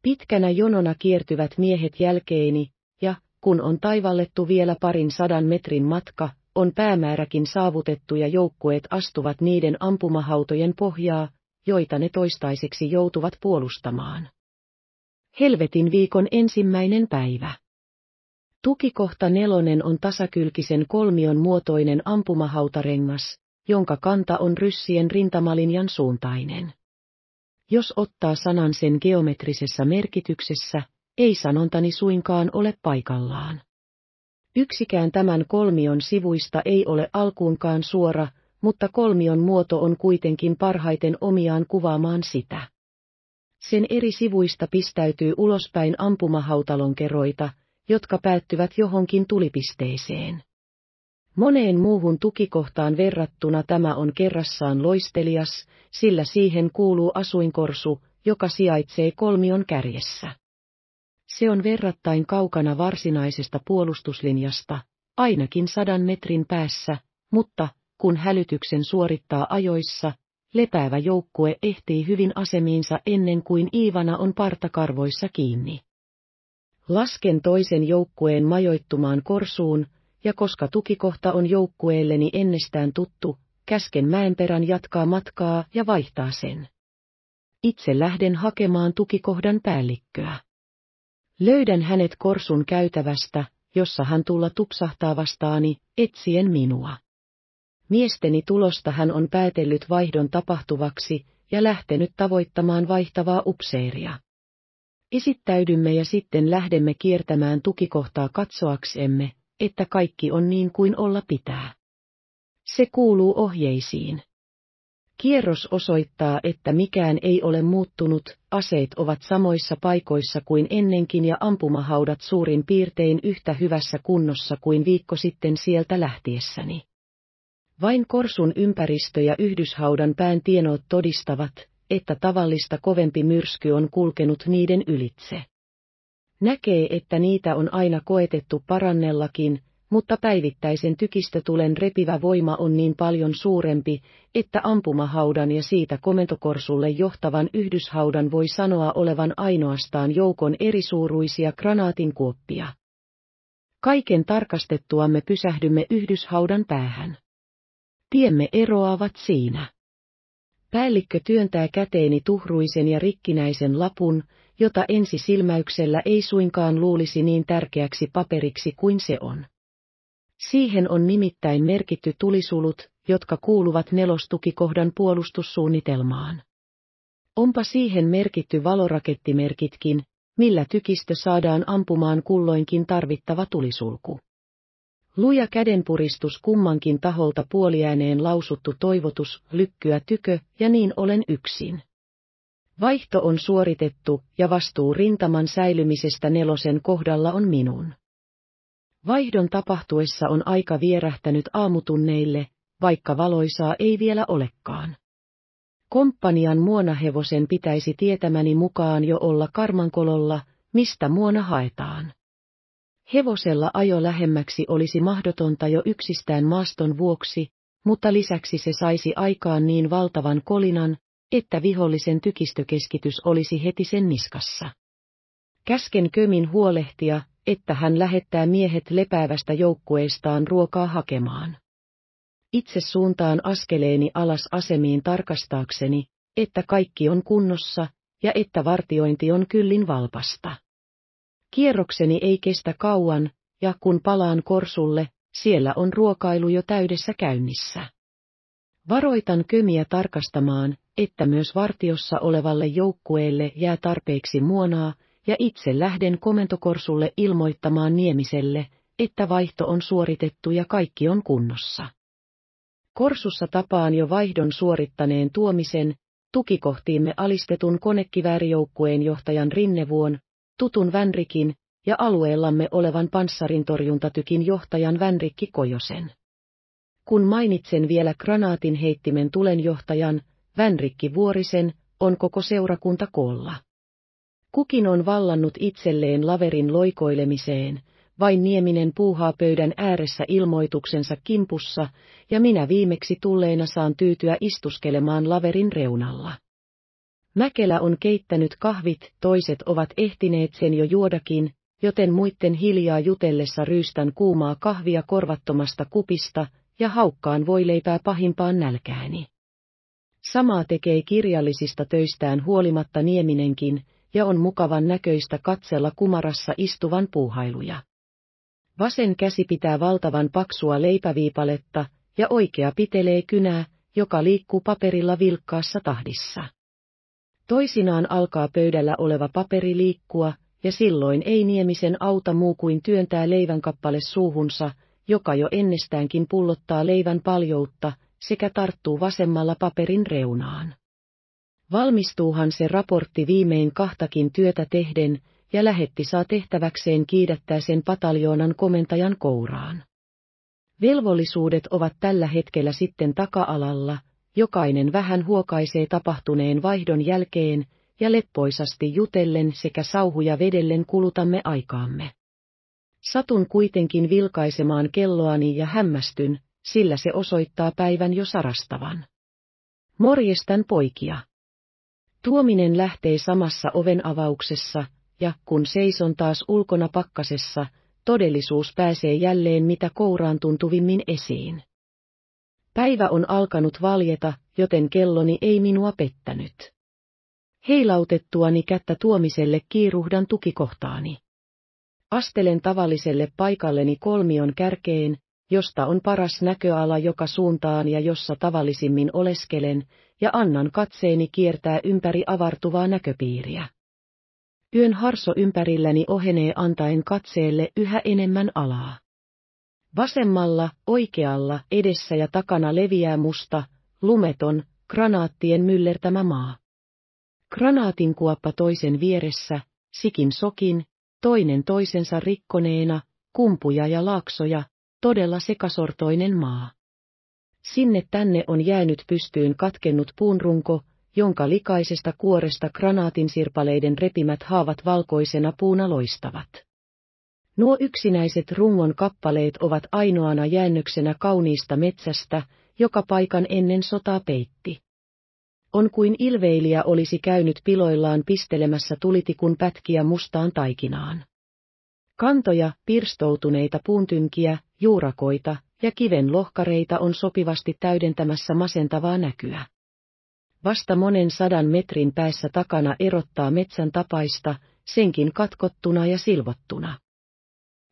Pitkänä jonona kiertyvät miehet jälkeeni, ja, kun on taivallettu vielä parin sadan metrin matka, on päämääräkin saavutettu ja joukkueet astuvat niiden ampumahautojen pohjaa, joita ne toistaiseksi joutuvat puolustamaan. Helvetin viikon ensimmäinen päivä. Tukikohta nelonen on tasakylkisen kolmion muotoinen ampumahautarengas, jonka kanta on ryssien rintamalinjan suuntainen. Jos ottaa sanan sen geometrisessä merkityksessä, ei sanontani suinkaan ole paikallaan. Yksikään tämän kolmion sivuista ei ole alkuunkaan suora, mutta kolmion muoto on kuitenkin parhaiten omiaan kuvaamaan sitä. Sen eri sivuista pistäytyy ulospäin ampumahautalonkeroita, jotka päättyvät johonkin tulipisteeseen. Moneen muuhun tukikohtaan verrattuna tämä on kerrassaan loistelias, sillä siihen kuuluu asuinkorsu, joka sijaitsee kolmion kärjessä. Se on verrattain kaukana varsinaisesta puolustuslinjasta, ainakin sadan metrin päässä, mutta kun hälytyksen suorittaa ajoissa, lepäävä joukkue ehtii hyvin asemiinsa ennen kuin Iivana on partakarvoissa kiinni. Lasken toisen joukkueen majoittumaan korsuun, ja koska tukikohta on joukkueelleni ennestään tuttu, käsken mäenperän jatkaa matkaa ja vaihtaa sen. Itse lähden hakemaan tukikohdan päällikköä. Löydän hänet korsun käytävästä, jossa hän tulla tupsahtaa vastaani, etsien minua. Miesteni tulosta hän on päätellyt vaihdon tapahtuvaksi ja lähtenyt tavoittamaan vaihtavaa upseeria. Esittäydymme ja sitten lähdemme kiertämään tukikohtaa katsoaksemme, että kaikki on niin kuin olla pitää. Se kuuluu ohjeisiin. Kierros osoittaa, että mikään ei ole muuttunut, aseet ovat samoissa paikoissa kuin ennenkin ja ampumahaudat suurin piirtein yhtä hyvässä kunnossa kuin viikko sitten sieltä lähtiessäni. Vain korsun ympäristö ja yhdyshaudan pään tienoot todistavat, että tavallista kovempi myrsky on kulkenut niiden ylitse. Näkee, että niitä on aina koetettu parannellakin, mutta päivittäisen tykistötulen repivä voima on niin paljon suurempi, että ampumahaudan ja siitä komentokorsulle johtavan yhdyshaudan voi sanoa olevan ainoastaan joukon erisuuruisia granaatinkuoppia. Kaiken tarkastettuamme me pysähdymme yhdyshaudan päähän. Tiemme eroavat siinä. Päällikkö työntää käteeni tuhruisen ja rikkinäisen lapun, jota ensi silmäyksellä ei suinkaan luulisi niin tärkeäksi paperiksi kuin se on. Siihen on nimittäin merkitty tulisulut, jotka kuuluvat nelostukikohdan puolustussuunnitelmaan. Onpa siihen merkitty valorakettimerkitkin, millä tykistö saadaan ampumaan kulloinkin tarvittava tulisulku. Luja kädenpuristus kummankin taholta puoliääneen lausuttu toivotus, lykkyä tykö, ja niin olen yksin. Vaihto on suoritettu, ja vastuu rintaman säilymisestä nelosen kohdalla on minun. Vaihdon tapahtuessa on aika vierähtänyt aamutunneille, vaikka valoisaa ei vielä olekaan. Komppanian muonahevosen pitäisi tietämäni mukaan jo olla karmankololla, mistä muona haetaan. Hevosella ajo lähemmäksi olisi mahdotonta jo yksistään maaston vuoksi, mutta lisäksi se saisi aikaan niin valtavan kolinan, että vihollisen tykistökeskitys olisi heti sen niskassa. Käsken kömin huolehtia, että hän lähettää miehet lepäävästä joukkueestaan ruokaa hakemaan. Itse suuntaan askeleeni alas asemiin tarkastaakseni, että kaikki on kunnossa ja että vartiointi on kyllin valpasta. Kierrokseni ei kestä kauan, ja kun palaan korsulle, siellä on ruokailu jo täydessä käynnissä. Varoitan kömiä tarkastamaan, että myös vartiossa olevalle joukkueelle jää tarpeeksi muonaa, ja itse lähden komentokorsulle ilmoittamaan Niemiselle, että vaihto on suoritettu ja kaikki on kunnossa. Korsussa tapaan jo vaihdon suorittaneen tuomisen, tukikohtiimme alistetun konekiväärijoukkueen johtajan Rinnevuon, tutun Vänrikin ja alueellamme olevan panssarintorjuntatykin johtajan Vänrikki Kojosen. Kun mainitsen vielä granaatin heittimen tulenjohtajan, Vänrikki Vuorisen, on koko seurakunta koolla. Kukin on vallannut itselleen laverin loikoilemiseen, vain Nieminen puuhaa pöydän ääressä ilmoituksensa kimpussa, ja minä viimeksi tulleena saan tyytyä istuskelemaan laverin reunalla. Mäkelä on keittänyt kahvit, toiset ovat ehtineet sen jo juodakin, joten muitten hiljaa jutellessa ryystän kuumaa kahvia korvattomasta kupista ja haukkaan voi leipää pahimpaan nälkääni. Samaa tekee kirjallisista töistään huolimatta Nieminenkin, ja on mukavan näköistä katsella kumarassa istuvan puuhailuja. Vasen käsi pitää valtavan paksua leipäviipaletta, ja oikea pitelee kynää, joka liikkuu paperilla vilkkaassa tahdissa. Toisinaan alkaa pöydällä oleva paperi liikkua, ja silloin ei Niemisen auta muu kuin työntää leivän kappale suuhunsa, joka jo ennestäänkin pullottaa leivän paljoutta, sekä tarttuu vasemmalla paperin reunaan. Valmistuuhan se raportti viimein kahtakin työtä tehden, ja lähetti saa tehtäväkseen kiidättää sen pataljoonan komentajan kouraan. Velvollisuudet ovat tällä hetkellä sitten taka-alalla, jokainen vähän huokaisee tapahtuneen vaihdon jälkeen, ja leppoisasti jutellen sekä sauhuja vedellen kulutamme aikaamme. Satun kuitenkin vilkaisemaan kelloani ja hämmästyn, sillä se osoittaa päivän jo sarastavan. Morjestan poikia. Tuominen lähtee samassa oven avauksessa, ja kun seison taas ulkona pakkasessa, todellisuus pääsee jälleen mitä kouraan tuntuvimmin esiin. Päivä on alkanut valjeta, joten kelloni ei minua pettänyt. Heilautettuani kättä tuomiselle kiiruhdan tukikohtaani. Astelen tavalliselle paikalleni kolmion kärkeen, josta on paras näköala joka suuntaan ja jossa tavallisimmin oleskelen, ja annan katseeni kiertää ympäri avartuvaa näköpiiriä. Yön harso ympärilläni ohenee antaen katseelle yhä enemmän alaa. Vasemmalla, oikealla, edessä ja takana leviää musta, lumeton, granaattien myllertämä maa. Granaatin kuoppa toisen vieressä, sikin sokin, toinen toisensa rikkoneena, kumpuja ja laaksoja, todella sekasortoinen maa. Sinne tänne on jäänyt pystyyn katkennut puunrunko, jonka likaisesta kuoresta granaatin repimät haavat valkoisena puuna loistavat. Nuo yksinäiset rungon kappaleet ovat ainoana jäännöksenä kauniista metsästä, joka paikan ennen sotaa peitti. On kuin ilveilijä olisi käynyt piloillaan pistelemässä tulitikun pätkiä mustaan taikinaan. Kantoja, pirstoutuneita puuntynkiä, juurakoita ja kiven lohkareita on sopivasti täydentämässä masentavaa näkyä. Vasta monen sadan metrin päässä takana erottaa metsän tapaista, senkin katkottuna ja silvottuna.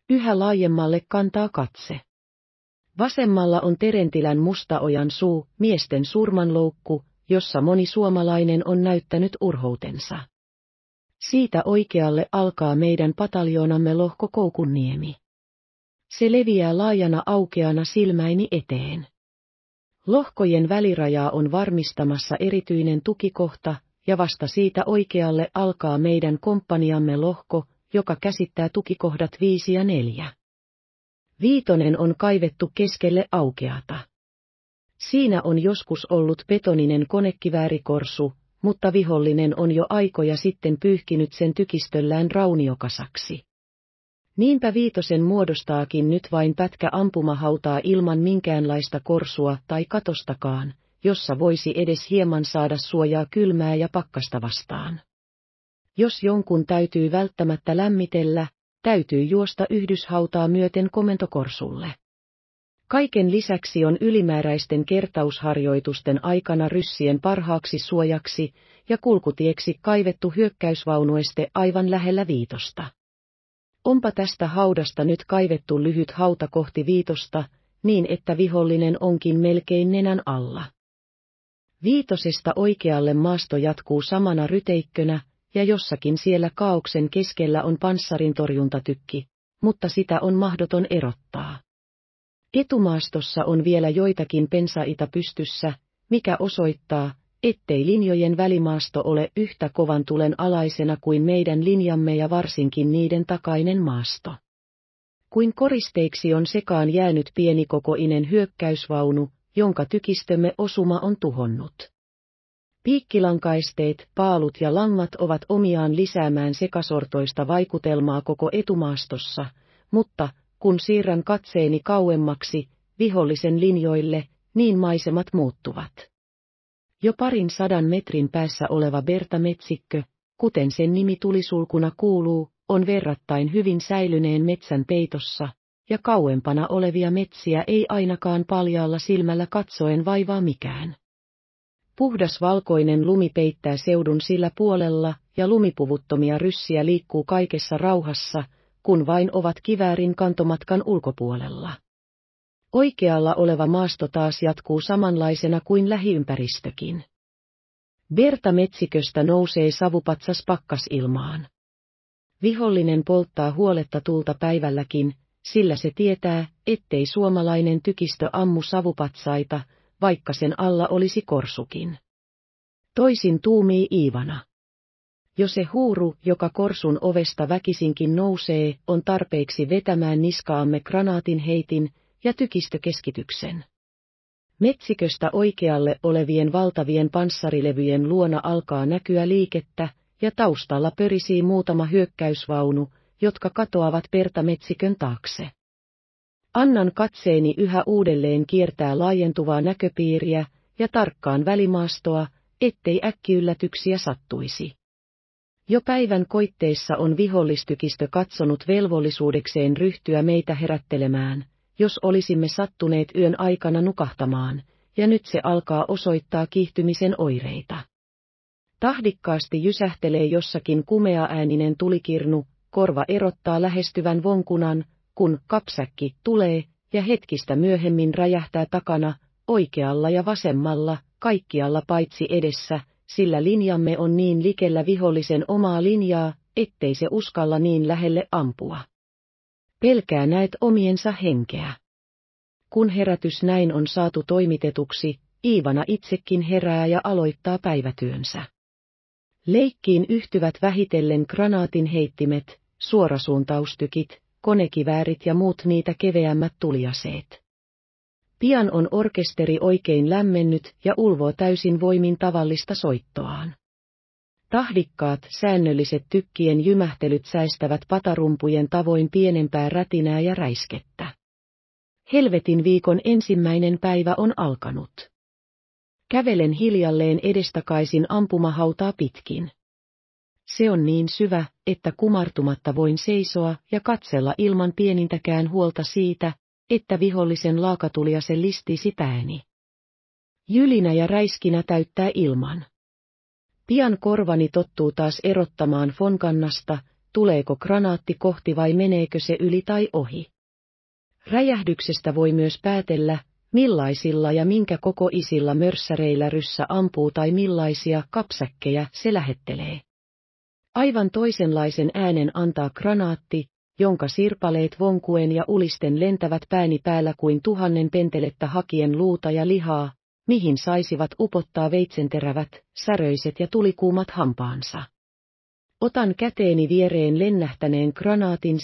Yhä laajemmalle kantaa katse. Vasemmalla on Terentilän mustaojan suu, miesten surmanloukku, jossa moni suomalainen on näyttänyt urhoutensa. Siitä oikealle alkaa meidän pataljoonamme lohko Koukunniemi. Se leviää laajana aukeana silmäini eteen. Lohkojen välirajaa on varmistamassa erityinen tukikohta, ja vasta siitä oikealle alkaa meidän komppaniamme lohko, joka käsittää tukikohdat 5 ja 4. Viitonen on kaivettu keskelle aukeata. Siinä on joskus ollut betoninen konekiväärikorsu, mutta vihollinen on jo aikoja sitten pyyhkinyt sen tykistöllään rauniokasaksi. Niinpä viitosen muodostaakin nyt vain pätkä ampumahautaa ilman minkäänlaista korsua tai katostakaan, jossa voisi edes hieman saada suojaa kylmää ja pakkasta vastaan. Jos jonkun täytyy välttämättä lämmitellä, täytyy juosta yhdyshautaa myöten komentokorsulle. Kaiken lisäksi on ylimääräisten kertausharjoitusten aikana ryssien parhaaksi suojaksi ja kulkutieksi kaivettu hyökkäysvaunueste aivan lähellä viitosta. Onpa tästä haudasta nyt kaivettu lyhyt hauta kohti viitosta, niin että vihollinen onkin melkein nenän alla. Viitosesta oikealle maasto jatkuu samana ryteikkönä, ja jossakin siellä kaauksen keskellä on panssarin torjuntatykki, mutta sitä on mahdoton erottaa. Etumaastossa on vielä joitakin pensaita pystyssä, mikä osoittaa, ettei linjojen välimaasto ole yhtä kovan tulen alaisena kuin meidän linjamme ja varsinkin niiden takainen maasto. Kuin koristeiksi on sekaan jäänyt pienikokoinen hyökkäysvaunu, jonka tykistömme osuma on tuhonnut. Piikkilankaisteet, paalut ja langat ovat omiaan lisäämään sekasortoista vaikutelmaa koko etumaastossa, mutta kun siirrän katseeni kauemmaksi, vihollisen linjoille, niin maisemat muuttuvat. Jo parin sadan metrin päässä oleva Berta-metsikkö, kuten sen nimi tulisulkuna kuuluu, on verrattain hyvin säilyneen metsän peitossa, ja kauempana olevia metsiä ei ainakaan paljaalla silmällä katsoen vaivaa mikään. Puhdas valkoinen lumi peittää seudun sillä puolella, ja lumipuvuttomia ryssiä liikkuu kaikessa rauhassa, kun vain ovat kiväärin kantomatkan ulkopuolella. Oikealla oleva maasto taas jatkuu samanlaisena kuin lähiympäristökin. Berta metsiköstä nousee savupatsas pakkasilmaan. Vihollinen polttaa huoletta tulta päivälläkin, sillä se tietää, ettei suomalainen tykistö ammu savupatsaita, vaikka sen alla olisi korsukin. Toisin tuumii Iivana. Jo se huuru, joka korsun ovesta väkisinkin nousee, on tarpeeksi vetämään niskaamme granaatin heitin ja tykistökeskityksen. Metsiköstä oikealle olevien valtavien panssarilevyjen luona alkaa näkyä liikettä, ja taustalla pörisii muutama hyökkäysvaunu, jotka katoavat perta metsikön taakse. Annan katseeni yhä uudelleen kiertää laajentuvaa näköpiiriä ja tarkkaan välimaastoa, ettei äkkiyllätyksiä sattuisi. Jo päivän koitteissa on vihollistykistö katsonut velvollisuudekseen ryhtyä meitä herättelemään, jos olisimme sattuneet yön aikana nukahtamaan, ja nyt se alkaa osoittaa kiihtymisen oireita. Tahdikkaasti jysähtelee jossakin kumea ääninen tulikirnu, korva erottaa lähestyvän vonkunan, kun kapsäkki tulee, ja hetkistä myöhemmin räjähtää takana, oikealla ja vasemmalla, kaikkialla paitsi edessä, sillä linjamme on niin likellä vihollisen omaa linjaa, ettei se uskalla niin lähelle ampua. Pelkää näet omiensa henkeä. Kun herätys näin on saatu toimitetuksi, Iivana itsekin herää ja aloittaa päivätyönsä. Leikkiin yhtyvät vähitellen granaatin heittimet, suorasuuntaustykit, konekiväärit ja muut niitä keveämmät tuliaseet. Pian on orkesteri oikein lämmennyt ja ulvoo täysin voimin tavallista soittoaan. Tahdikkaat, säännölliset tykkien jymähtelyt säästävät patarumpujen tavoin pienempää rätinää ja räiskettä. Helvetin viikon ensimmäinen päivä on alkanut. Kävelen hiljalleen edestakaisin ampumahautaa pitkin. Se on niin syvä, että kumartumatta voin seisoa ja katsella ilman pienintäkään huolta siitä, että vihollisen ja se listisi pääni. Jylinä ja räiskinä täyttää ilman. Pian korvani tottuu taas erottamaan fonkannasta, tuleeko granaatti kohti vai meneekö se yli tai ohi. Räjähdyksestä voi myös päätellä, millaisilla ja minkä kokoisilla mörssäreillä ryssä ampuu tai millaisia kapsäkkejä se lähettelee. Aivan toisenlaisen äänen antaa granaatti, jonka sirpaleet vonkuen ja ulisten lentävät pääni päällä kuin tuhannen pentelettä hakien luuta ja lihaa, mihin saisivat upottaa veitsenterävät, säröiset ja tulikuumat hampaansa. Otan käteeni viereen lennähtäneen granaatin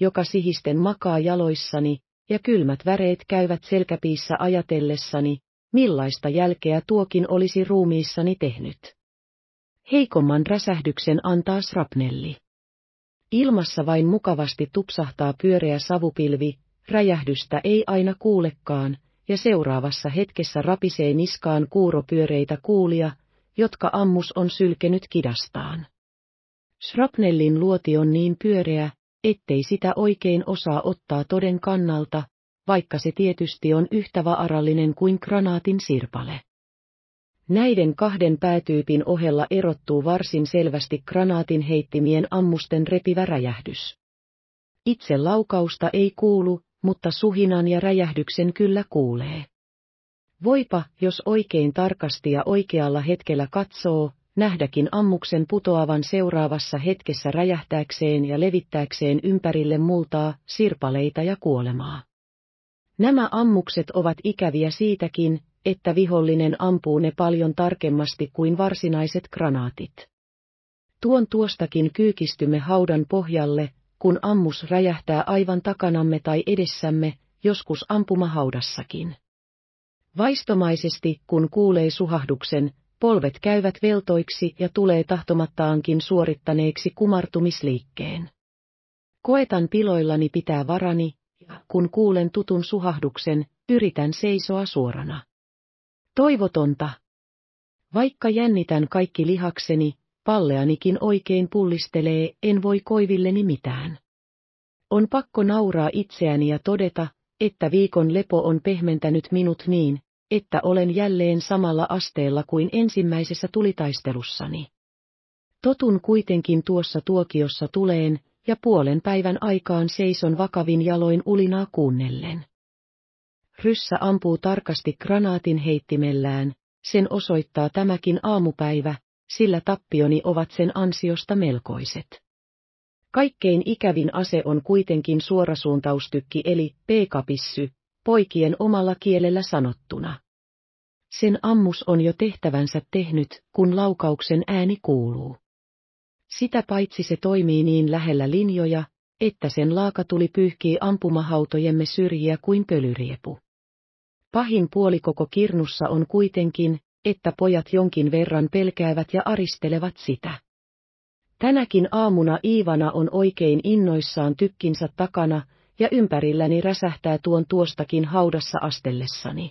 joka sihisten makaa jaloissani, ja kylmät väreet käyvät selkäpiissä ajatellessani, millaista jälkeä tuokin olisi ruumiissani tehnyt. Heikomman räsähdyksen antaa srapnelli. Ilmassa vain mukavasti tupsahtaa pyöreä savupilvi, räjähdystä ei aina kuulekaan, ja seuraavassa hetkessä rapisee niskaan kuuropyöreitä kuulia, jotka ammus on sylkenyt kidastaan. Shrapnellin luoti on niin pyöreä, ettei sitä oikein osaa ottaa toden kannalta, vaikka se tietysti on yhtä vaarallinen kuin granaatin sirpale. Näiden kahden päätyypin ohella erottuu varsin selvästi granaatin heittimien ammusten repivä räjähdys. Itse laukausta ei kuulu, mutta suhinan ja räjähdyksen kyllä kuulee. Voipa, jos oikein tarkasti ja oikealla hetkellä katsoo, nähdäkin ammuksen putoavan seuraavassa hetkessä räjähtääkseen ja levittääkseen ympärille multaa, sirpaleita ja kuolemaa. Nämä ammukset ovat ikäviä siitäkin, että vihollinen ampuu ne paljon tarkemmasti kuin varsinaiset granaatit. Tuon tuostakin kyykistymme haudan pohjalle, kun ammus räjähtää aivan takanamme tai edessämme, joskus ampumahaudassakin. Vaistomaisesti, kun kuulee suhahduksen, polvet käyvät veltoiksi ja tulee tahtomattaankin suorittaneeksi kumartumisliikkeen. Koetan piloillani pitää varani, ja kun kuulen tutun suhahduksen, yritän seisoa suorana. Toivotonta. Vaikka jännitän kaikki lihakseni, palleanikin oikein pullistelee, en voi koivilleni mitään. On pakko nauraa itseäni ja todeta, että viikon lepo on pehmentänyt minut niin, että olen jälleen samalla asteella kuin ensimmäisessä tulitaistelussani. Totun kuitenkin tuossa tuokiossa tuleen, ja puolen päivän aikaan seison vakavin jaloin ulinaa kuunnellen. Ryssä ampuu tarkasti granaatin heittimellään, sen osoittaa tämäkin aamupäivä, sillä tappioni ovat sen ansiosta melkoiset. Kaikkein ikävin ase on kuitenkin suorasuuntaustykki eli peekapissy, poikien omalla kielellä sanottuna. Sen ammus on jo tehtävänsä tehnyt, kun laukauksen ääni kuuluu. Sitä paitsi se toimii niin lähellä linjoja, että sen laakatuli pyyhkii ampumahautojemme syrjiä kuin pölyriepu. Pahin puoli koko kirnussa on kuitenkin, että pojat jonkin verran pelkäävät ja aristelevat sitä. Tänäkin aamuna Iivana on oikein innoissaan tykkinsä takana, ja ympärilläni räsähtää tuon tuostakin haudassa astellessani.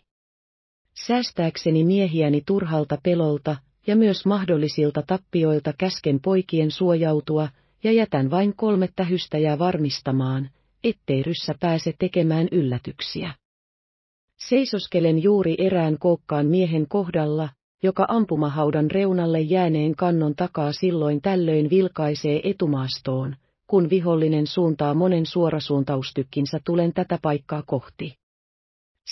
Säästääkseni miehiäni turhalta pelolta ja myös mahdollisilta tappioilta käsken poikien suojautua, ja jätän vain kolme tähystäjää varmistamaan, ettei ryssä pääse tekemään yllätyksiä. Seisoskelen juuri erään kookkaan miehen kohdalla, joka ampumahaudan reunalle jääneen kannon takaa silloin tällöin vilkaisee etumaastoon, kun vihollinen suuntaa monen suorasuuntaustykkinsä tulen tätä paikkaa kohti.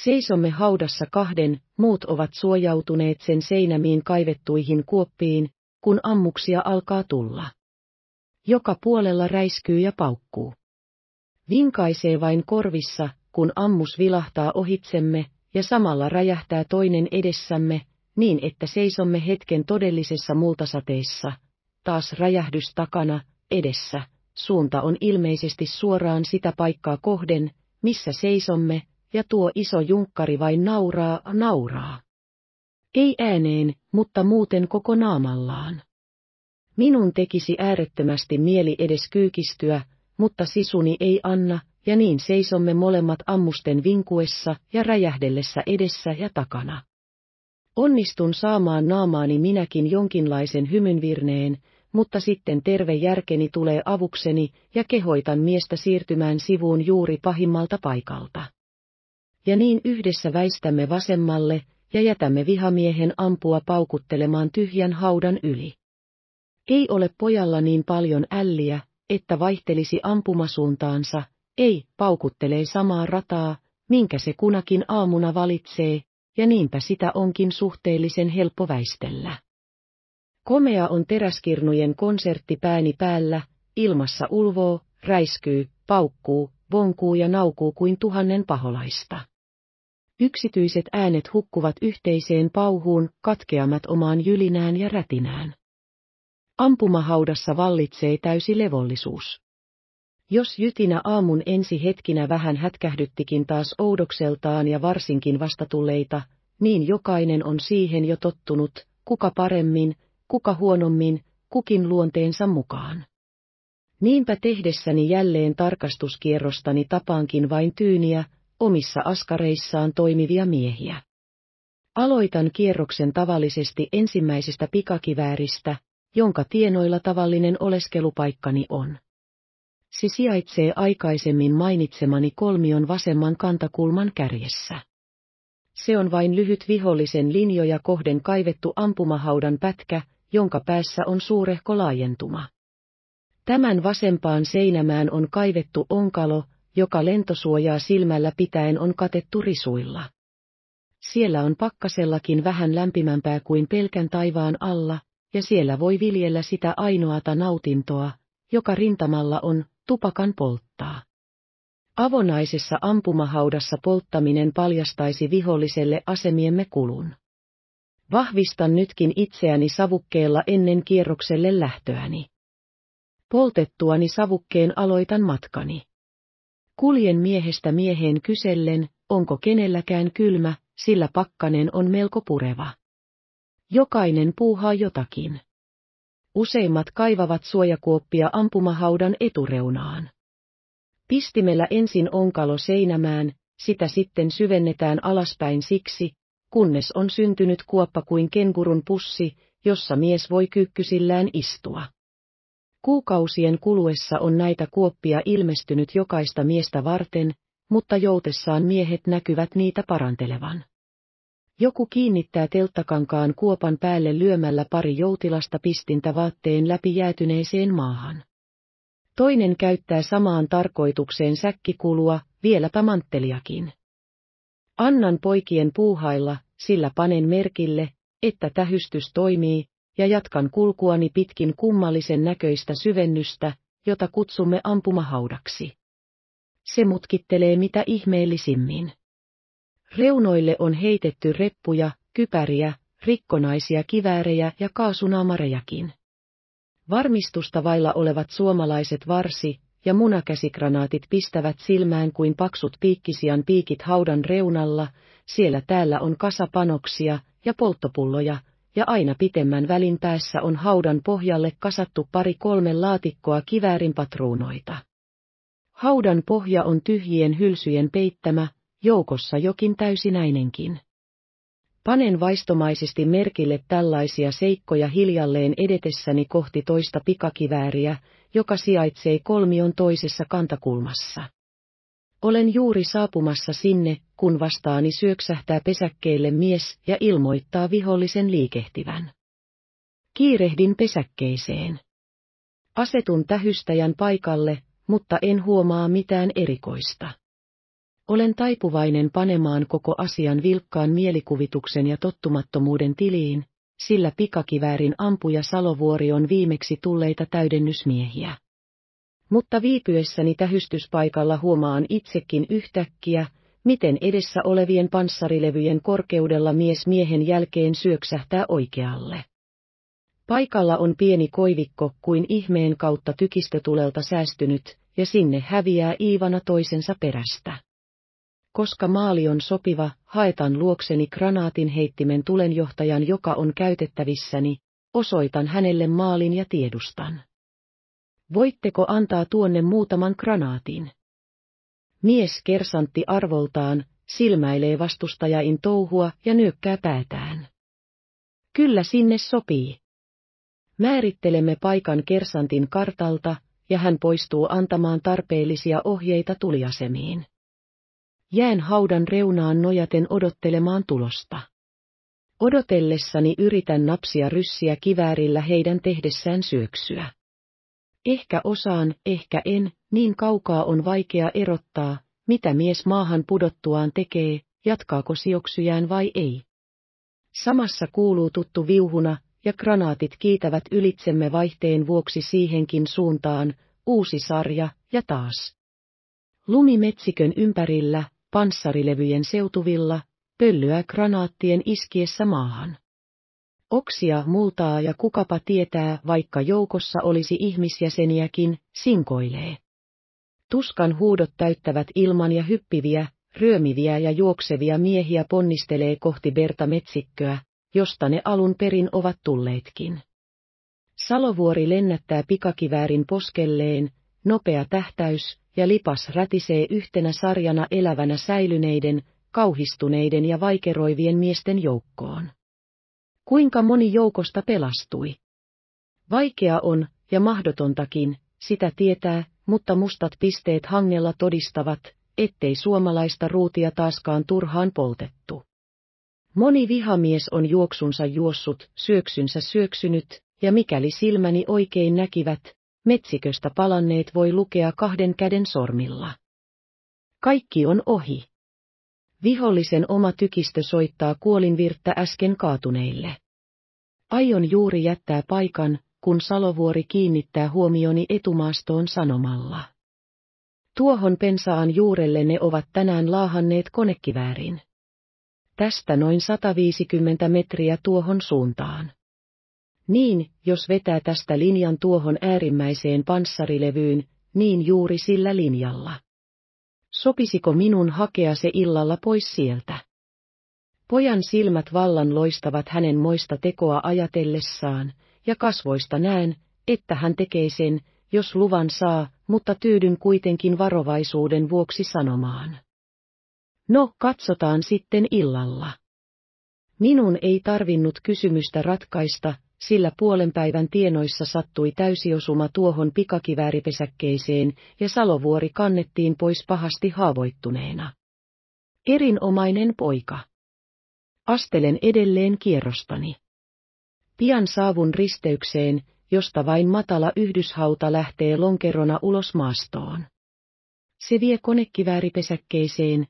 Seisomme haudassa kahden, muut ovat suojautuneet sen seinämiin kaivettuihin kuoppiin, kun ammuksia alkaa tulla. Joka puolella räiskyy ja paukkuu. Vinkaisee vain korvissa, kun ammus vilahtaa ohitsemme ja samalla räjähtää toinen edessämme, niin että seisomme hetken todellisessa multasateessa, taas räjähdys takana, edessä, suunta on ilmeisesti suoraan sitä paikkaa kohden, missä seisomme, ja tuo iso junkkari vain nauraa, nauraa. Ei ääneen, mutta muuten koko naamallaan. Minun tekisi äärettömästi mieli edes kyykistyä, mutta sisuni ei anna, ja niin seisomme molemmat ammusten vinkuessa ja räjähdellessä edessä ja takana. Onnistun saamaan naamaani minäkin jonkinlaisen hymynvirneen, mutta sitten terve järkeni tulee avukseni ja kehoitan miestä siirtymään sivuun juuri pahimmalta paikalta. Ja niin yhdessä väistämme vasemmalle ja jätämme vihamiehen ampua paukuttelemaan tyhjän haudan yli. Ei ole pojalla niin paljon älliä, että vaihtelisi ampumasuuntaansa, ei paukuttelee samaa rataa, minkä se kunakin aamuna valitsee, ja niinpä sitä onkin suhteellisen helppo väistellä. Komea on teräskirnujen konsertti pääni päällä, ilmassa ulvoo, räiskyy, paukkuu, vonkuu ja naukuu kuin tuhannen paholaista. Yksityiset äänet hukkuvat yhteiseen pauhuun, katkeamat omaan jylinään ja rätinään. Ampumahaudassa vallitsee täysi levollisuus. Jos jytinä aamun ensi hetkinä vähän hätkähdyttikin taas oudokseltaan ja varsinkin vastatulleita, niin jokainen on siihen jo tottunut, kuka paremmin, kuka huonommin, kukin luonteensa mukaan. Niinpä tehdessäni jälleen tarkastuskierrostani tapaankin vain tyyniä, omissa askareissaan toimivia miehiä. Aloitan kierroksen tavallisesti ensimmäisestä pikakivääristä, jonka tienoilla tavallinen oleskelupaikkani on. Se sijaitsee aikaisemmin mainitsemani kolmion vasemman kantakulman kärjessä. Se on vain lyhyt vihollisen linjoja kohden kaivettu ampumahaudan pätkä, jonka päässä on suurehko laajentuma. Tämän vasempaan seinämään on kaivettu onkalo, joka lentosuojaa silmällä pitäen on katettu risuilla. Siellä on pakkasellakin vähän lämpimämpää kuin pelkän taivaan alla, ja siellä voi viljellä sitä ainoata nautintoa, joka rintamalla on, tupakan polttaa. Avonaisessa ampumahaudassa polttaminen paljastaisi viholliselle asemiemme kulun. Vahvistan nytkin itseäni savukkeella ennen kierrokselle lähtöäni. Poltettuani savukkeen aloitan matkani. Kuljen miehestä mieheen kysellen, onko kenelläkään kylmä, sillä pakkanen on melko pureva. Jokainen puuhaa jotakin. Useimmat kaivavat suojakuoppia ampumahaudan etureunaan. Pistimellä ensin onkalo seinämään, sitä sitten syvennetään alaspäin siksi, kunnes on syntynyt kuoppa kuin kengurun pussi, jossa mies voi kyykkysillään istua. Kuukausien kuluessa on näitä kuoppia ilmestynyt jokaista miestä varten, mutta joutessaan miehet näkyvät niitä parantelevan. Joku kiinnittää telttakankaan kuopan päälle lyömällä pari joutilasta pistintä vaatteen läpi jäätyneeseen maahan. Toinen käyttää samaan tarkoitukseen säkkikulua, vieläpä mantteliakin. Annan poikien puuhailla, sillä panen merkille, että tähystys toimii, ja jatkan kulkuani pitkin kummallisen näköistä syvennystä, jota kutsumme ampumahaudaksi. Se mutkittelee mitä ihmeellisimmin. Reunoille on heitetty reppuja, kypäriä, rikkonaisia kiväärejä ja kaasunaamarejakin. Varmistusta vailla olevat suomalaiset varsi- ja munakäsikranaatit pistävät silmään kuin paksut piikkisian piikit haudan reunalla, siellä täällä on kasapanoksia ja polttopulloja, ja aina pitemmän välin päässä on haudan pohjalle kasattu pari kolme laatikkoa kiväärinpatruunoita. Haudan pohja on tyhjien hylsyjen peittämä, joukossa jokin täysinäinenkin. Panen vaistomaisesti merkille tällaisia seikkoja hiljalleen edetessäni kohti toista pikakivääriä, joka sijaitsee kolmion toisessa kantakulmassa. Olen juuri saapumassa sinne, kun vastaani syöksähtää pesäkkeelle mies ja ilmoittaa vihollisen liikehtivän. Kiirehdin pesäkkeeseen. Asetun tähystäjän paikalle, mutta en huomaa mitään erikoista. Olen taipuvainen panemaan koko asian vilkkaan mielikuvituksen ja tottumattomuuden tiliin, sillä pikakiväärin ampuja Salovuori on viimeksi tulleita täydennysmiehiä. Mutta viipyessäni tähystyspaikalla huomaan itsekin yhtäkkiä, miten edessä olevien panssarilevyjen korkeudella mies miehen jälkeen syöksähtää oikealle. Paikalla on pieni koivikko kuin ihmeen kautta tykistötulelta säästynyt, ja sinne häviää Iivana toisensa perästä koska maali on sopiva, haetan luokseni granaatin heittimen tulenjohtajan, joka on käytettävissäni, osoitan hänelle maalin ja tiedustan. Voitteko antaa tuonne muutaman granaatin? Mies kersantti arvoltaan, silmäilee vastustajain touhua ja nyökkää päätään. Kyllä sinne sopii. Määrittelemme paikan kersantin kartalta, ja hän poistuu antamaan tarpeellisia ohjeita tuliasemiin jään haudan reunaan nojaten odottelemaan tulosta. Odotellessani yritän napsia ryssiä kiväärillä heidän tehdessään syöksyä. Ehkä osaan, ehkä en, niin kaukaa on vaikea erottaa, mitä mies maahan pudottuaan tekee, jatkaako sioksyjään vai ei. Samassa kuuluu tuttu viuhuna, ja granaatit kiitävät ylitsemme vaihteen vuoksi siihenkin suuntaan, uusi sarja ja taas. Lumimetsikön ympärillä, panssarilevyjen seutuvilla, pöllyä granaattien iskiessä maahan. Oksia multaa ja kukapa tietää, vaikka joukossa olisi ihmisjäseniäkin, sinkoilee. Tuskan huudot täyttävät ilman ja hyppiviä, ryömiviä ja juoksevia miehiä ponnistelee kohti Berta metsikköä, josta ne alun perin ovat tulleetkin. Salovuori lennättää pikakiväärin poskelleen, nopea tähtäys, ja lipas rätisee yhtenä sarjana elävänä säilyneiden, kauhistuneiden ja vaikeroivien miesten joukkoon. Kuinka moni joukosta pelastui? Vaikea on, ja mahdotontakin, sitä tietää, mutta mustat pisteet hangella todistavat, ettei suomalaista ruutia taaskaan turhaan poltettu. Moni vihamies on juoksunsa juossut, syöksynsä syöksynyt, ja mikäli silmäni oikein näkivät, metsiköstä palanneet voi lukea kahden käden sormilla. Kaikki on ohi. Vihollisen oma tykistö soittaa kuolinvirttä äsken kaatuneille. Aion juuri jättää paikan, kun Salovuori kiinnittää huomioni etumaastoon sanomalla. Tuohon pensaan juurelle ne ovat tänään laahanneet konekiväärin. Tästä noin 150 metriä tuohon suuntaan. Niin, jos vetää tästä linjan tuohon äärimmäiseen panssarilevyyn, niin juuri sillä linjalla. Sopisiko minun hakea se illalla pois sieltä? Pojan silmät vallan loistavat hänen moista tekoa ajatellessaan, ja kasvoista näen, että hän tekee sen, jos luvan saa, mutta tyydyn kuitenkin varovaisuuden vuoksi sanomaan. No, katsotaan sitten illalla. Minun ei tarvinnut kysymystä ratkaista, sillä puolen päivän tienoissa sattui täysiosuma tuohon pikakivääripesäkkeeseen ja Salovuori kannettiin pois pahasti haavoittuneena. Erinomainen poika. Astelen edelleen kierrostani. Pian saavun risteykseen, josta vain matala yhdyshauta lähtee lonkerona ulos maastoon. Se vie konekivääripesäkkeeseen,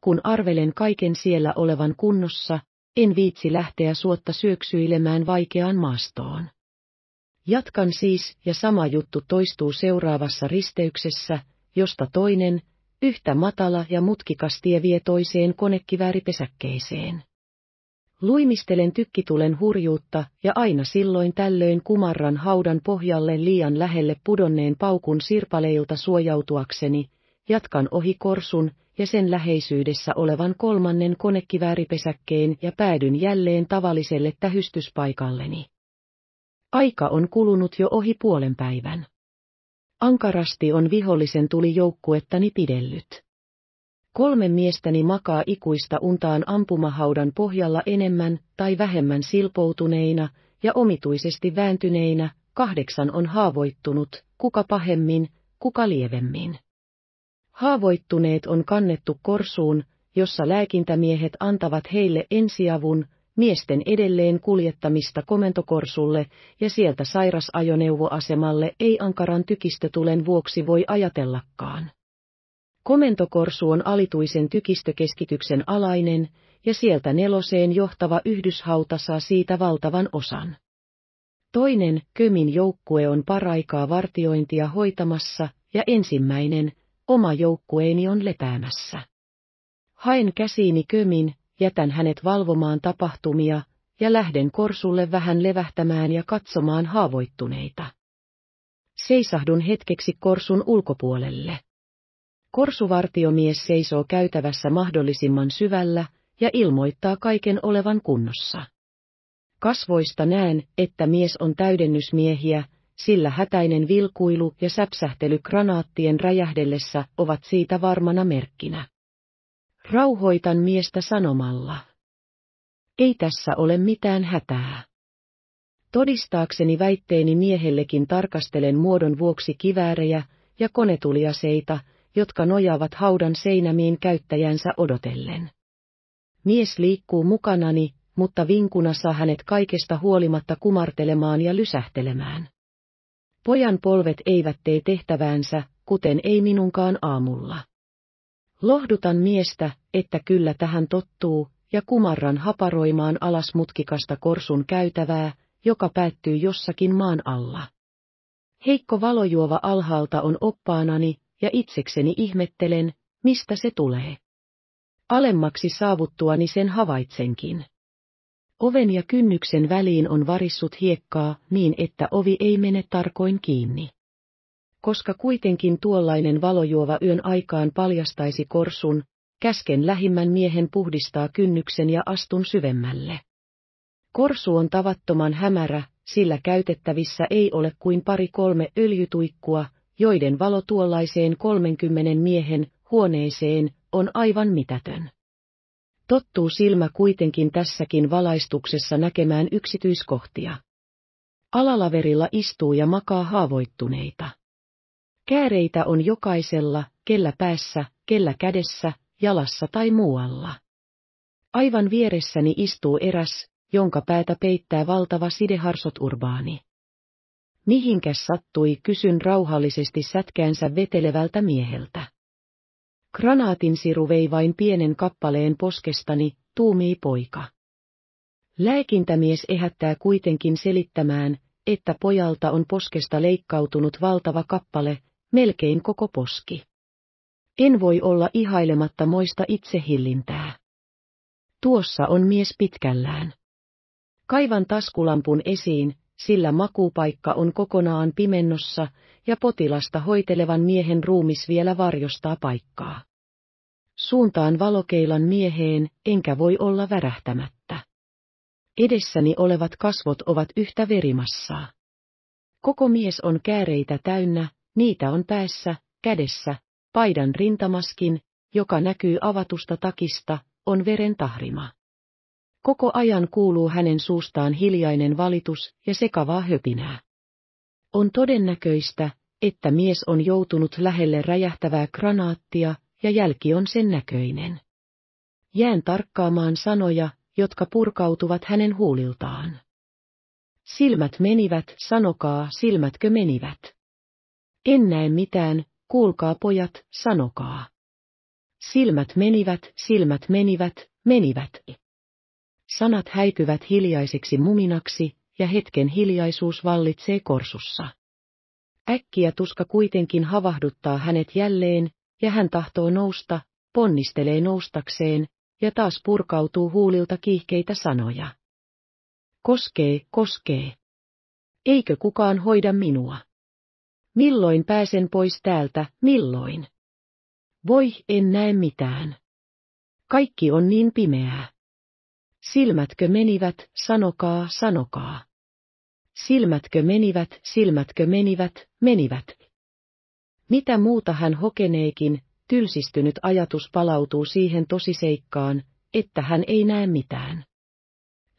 kun arvelen kaiken siellä olevan kunnossa, en viitsi lähteä suotta syöksyilemään vaikeaan maastoon. Jatkan siis ja sama juttu toistuu seuraavassa risteyksessä, josta toinen, yhtä matala ja mutkikas tie vie toiseen konekivääripesäkkeeseen. Luimistelen tykkitulen hurjuutta ja aina silloin tällöin kumarran haudan pohjalle liian lähelle pudonneen paukun sirpaleilta suojautuakseni, jatkan ohi korsun ja sen läheisyydessä olevan kolmannen konekivääripesäkkeen ja päädyn jälleen tavalliselle tähystyspaikalleni. Aika on kulunut jo ohi puolen päivän. Ankarasti on vihollisen tuli joukkuettani pidellyt. Kolme miestäni makaa ikuista untaan ampumahaudan pohjalla enemmän tai vähemmän silpoutuneina ja omituisesti vääntyneinä, kahdeksan on haavoittunut, kuka pahemmin, kuka lievemmin. Haavoittuneet on kannettu korsuun, jossa lääkintämiehet antavat heille ensiavun, miesten edelleen kuljettamista komentokorsulle ja sieltä sairasajoneuvoasemalle ei ankaran tykistötulen vuoksi voi ajatellakaan. Komentokorsu on alituisen tykistökeskityksen alainen, ja sieltä neloseen johtava yhdyshauta saa siitä valtavan osan. Toinen, Kömin joukkue on paraikaa vartiointia hoitamassa, ja ensimmäinen, Oma joukkueeni on lepäämässä. Haen käsiini kömin, jätän hänet valvomaan tapahtumia, ja lähden korsulle vähän levähtämään ja katsomaan haavoittuneita. Seisahdun hetkeksi korsun ulkopuolelle. Korsuvartiomies seisoo käytävässä mahdollisimman syvällä ja ilmoittaa kaiken olevan kunnossa. Kasvoista näen, että mies on täydennysmiehiä, sillä hätäinen vilkuilu ja säpsähtely granaattien räjähdellessä ovat siitä varmana merkkinä. Rauhoitan miestä sanomalla. Ei tässä ole mitään hätää. Todistaakseni väitteeni miehellekin tarkastelen muodon vuoksi kiväärejä ja konetuliaseita, jotka nojaavat haudan seinämiin käyttäjänsä odotellen. Mies liikkuu mukanani, mutta vinkuna saa hänet kaikesta huolimatta kumartelemaan ja lysähtelemään. Pojan polvet eivät tee tehtäväänsä, kuten ei minunkaan aamulla. Lohdutan miestä, että kyllä tähän tottuu, ja kumarran haparoimaan alas mutkikasta korsun käytävää, joka päättyy jossakin maan alla. Heikko valojuova alhaalta on oppaanani, ja itsekseni ihmettelen, mistä se tulee. Alemmaksi saavuttuani sen havaitsenkin. Oven ja kynnyksen väliin on varissut hiekkaa niin, että ovi ei mene tarkoin kiinni. Koska kuitenkin tuollainen valojuova yön aikaan paljastaisi korsun, käsken lähimmän miehen puhdistaa kynnyksen ja astun syvemmälle. Korsu on tavattoman hämärä, sillä käytettävissä ei ole kuin pari-kolme öljytuikkua, joiden valo tuollaiseen 30 miehen huoneeseen on aivan mitätön tottuu silmä kuitenkin tässäkin valaistuksessa näkemään yksityiskohtia. Alalaverilla istuu ja makaa haavoittuneita. Kääreitä on jokaisella, kellä päässä, kellä kädessä, jalassa tai muualla. Aivan vieressäni istuu eräs, jonka päätä peittää valtava sideharsot urbaani. Mihinkäs sattui, kysyn rauhallisesti sätkäänsä vetelevältä mieheltä siru vei vain pienen kappaleen poskestani, tuumii poika. Lääkintämies ehättää kuitenkin selittämään, että pojalta on poskesta leikkautunut valtava kappale, melkein koko poski. En voi olla ihailematta moista itsehillintää. Tuossa on mies pitkällään. Kaivan taskulampun esiin, sillä makupaikka on kokonaan pimennossa ja potilasta hoitelevan miehen ruumis vielä varjostaa paikkaa. Suuntaan valokeilan mieheen, enkä voi olla värähtämättä. Edessäni olevat kasvot ovat yhtä verimassaa. Koko mies on kääreitä täynnä, niitä on päässä, kädessä, paidan rintamaskin, joka näkyy avatusta takista, on veren tahrima. Koko ajan kuuluu hänen suustaan hiljainen valitus ja sekavaa höpinää. On todennäköistä, että mies on joutunut lähelle räjähtävää granaattia ja jälki on sen näköinen. Jään tarkkaamaan sanoja, jotka purkautuvat hänen huuliltaan. Silmät menivät, sanokaa, silmätkö menivät. En näe mitään, kuulkaa pojat, sanokaa. Silmät menivät, silmät menivät, menivät. Sanat häipyvät hiljaisiksi muminaksi, ja hetken hiljaisuus vallitsee korsussa. Äkkiä tuska kuitenkin havahduttaa hänet jälleen, ja hän tahtoo nousta, ponnistelee noustakseen, ja taas purkautuu huulilta kiihkeitä sanoja. Koskee, koskee. Eikö kukaan hoida minua? Milloin pääsen pois täältä, milloin? Voi, en näe mitään. Kaikki on niin pimeää. Silmätkö menivät, sanokaa, sanokaa. Silmätkö menivät, silmätkö menivät, menivät. Mitä muuta hän hokeneekin, tylsistynyt ajatus palautuu siihen tosiseikkaan, että hän ei näe mitään.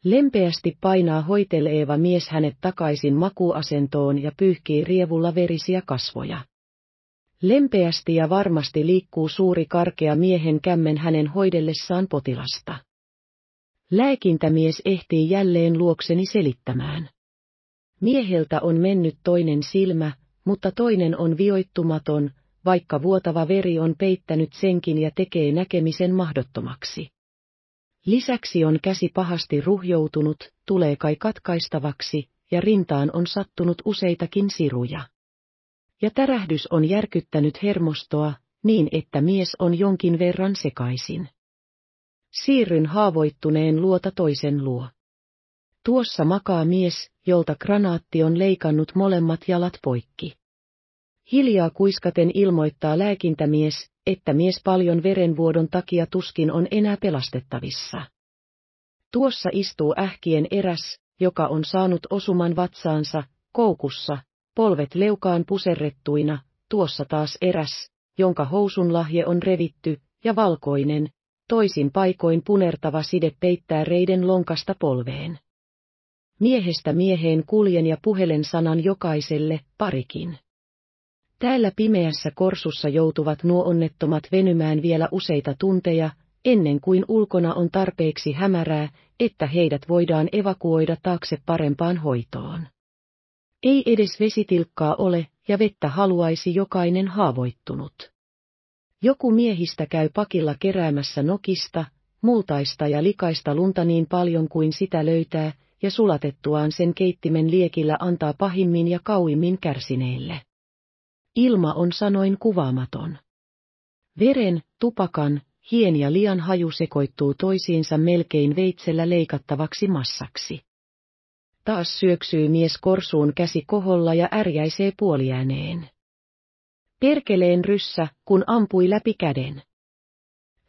Lempeästi painaa hoiteleeva mies hänet takaisin makuasentoon ja pyyhkii rievulla verisiä kasvoja. Lempeästi ja varmasti liikkuu suuri karkea miehen kämmen hänen hoidellessaan potilasta. Lääkintämies ehtii jälleen luokseni selittämään. Mieheltä on mennyt toinen silmä, mutta toinen on vioittumaton, vaikka vuotava veri on peittänyt senkin ja tekee näkemisen mahdottomaksi. Lisäksi on käsi pahasti ruhjoutunut, tulee kai katkaistavaksi, ja rintaan on sattunut useitakin siruja. Ja tärähdys on järkyttänyt hermostoa, niin että mies on jonkin verran sekaisin. Siirryn haavoittuneen luota toisen luo. Tuossa makaa mies, jolta granaatti on leikannut molemmat jalat poikki. Hiljaa kuiskaten ilmoittaa lääkintämies, että mies paljon verenvuodon takia tuskin on enää pelastettavissa. Tuossa istuu ähkien eräs, joka on saanut osuman vatsaansa, koukussa, polvet leukaan puserrettuina, tuossa taas eräs, jonka housun lahje on revitty, ja valkoinen, toisin paikoin punertava side peittää reiden lonkasta polveen. Miehestä mieheen kuljen ja puhelen sanan jokaiselle, parikin. Täällä pimeässä korsussa joutuvat nuo onnettomat venymään vielä useita tunteja, ennen kuin ulkona on tarpeeksi hämärää, että heidät voidaan evakuoida taakse parempaan hoitoon. Ei edes vesitilkkaa ole, ja vettä haluaisi jokainen haavoittunut. Joku miehistä käy pakilla keräämässä nokista, multaista ja likaista lunta niin paljon kuin sitä löytää, ja sulatettuaan sen keittimen liekillä antaa pahimmin ja kauimmin kärsineille. Ilma on sanoin kuvaamaton. Veren, tupakan, hien ja lian haju sekoittuu toisiinsa melkein veitsellä leikattavaksi massaksi. Taas syöksyy mies korsuun käsi koholla ja ärjäisee puoliääneen. Perkeleen ryssä, kun ampui läpi käden.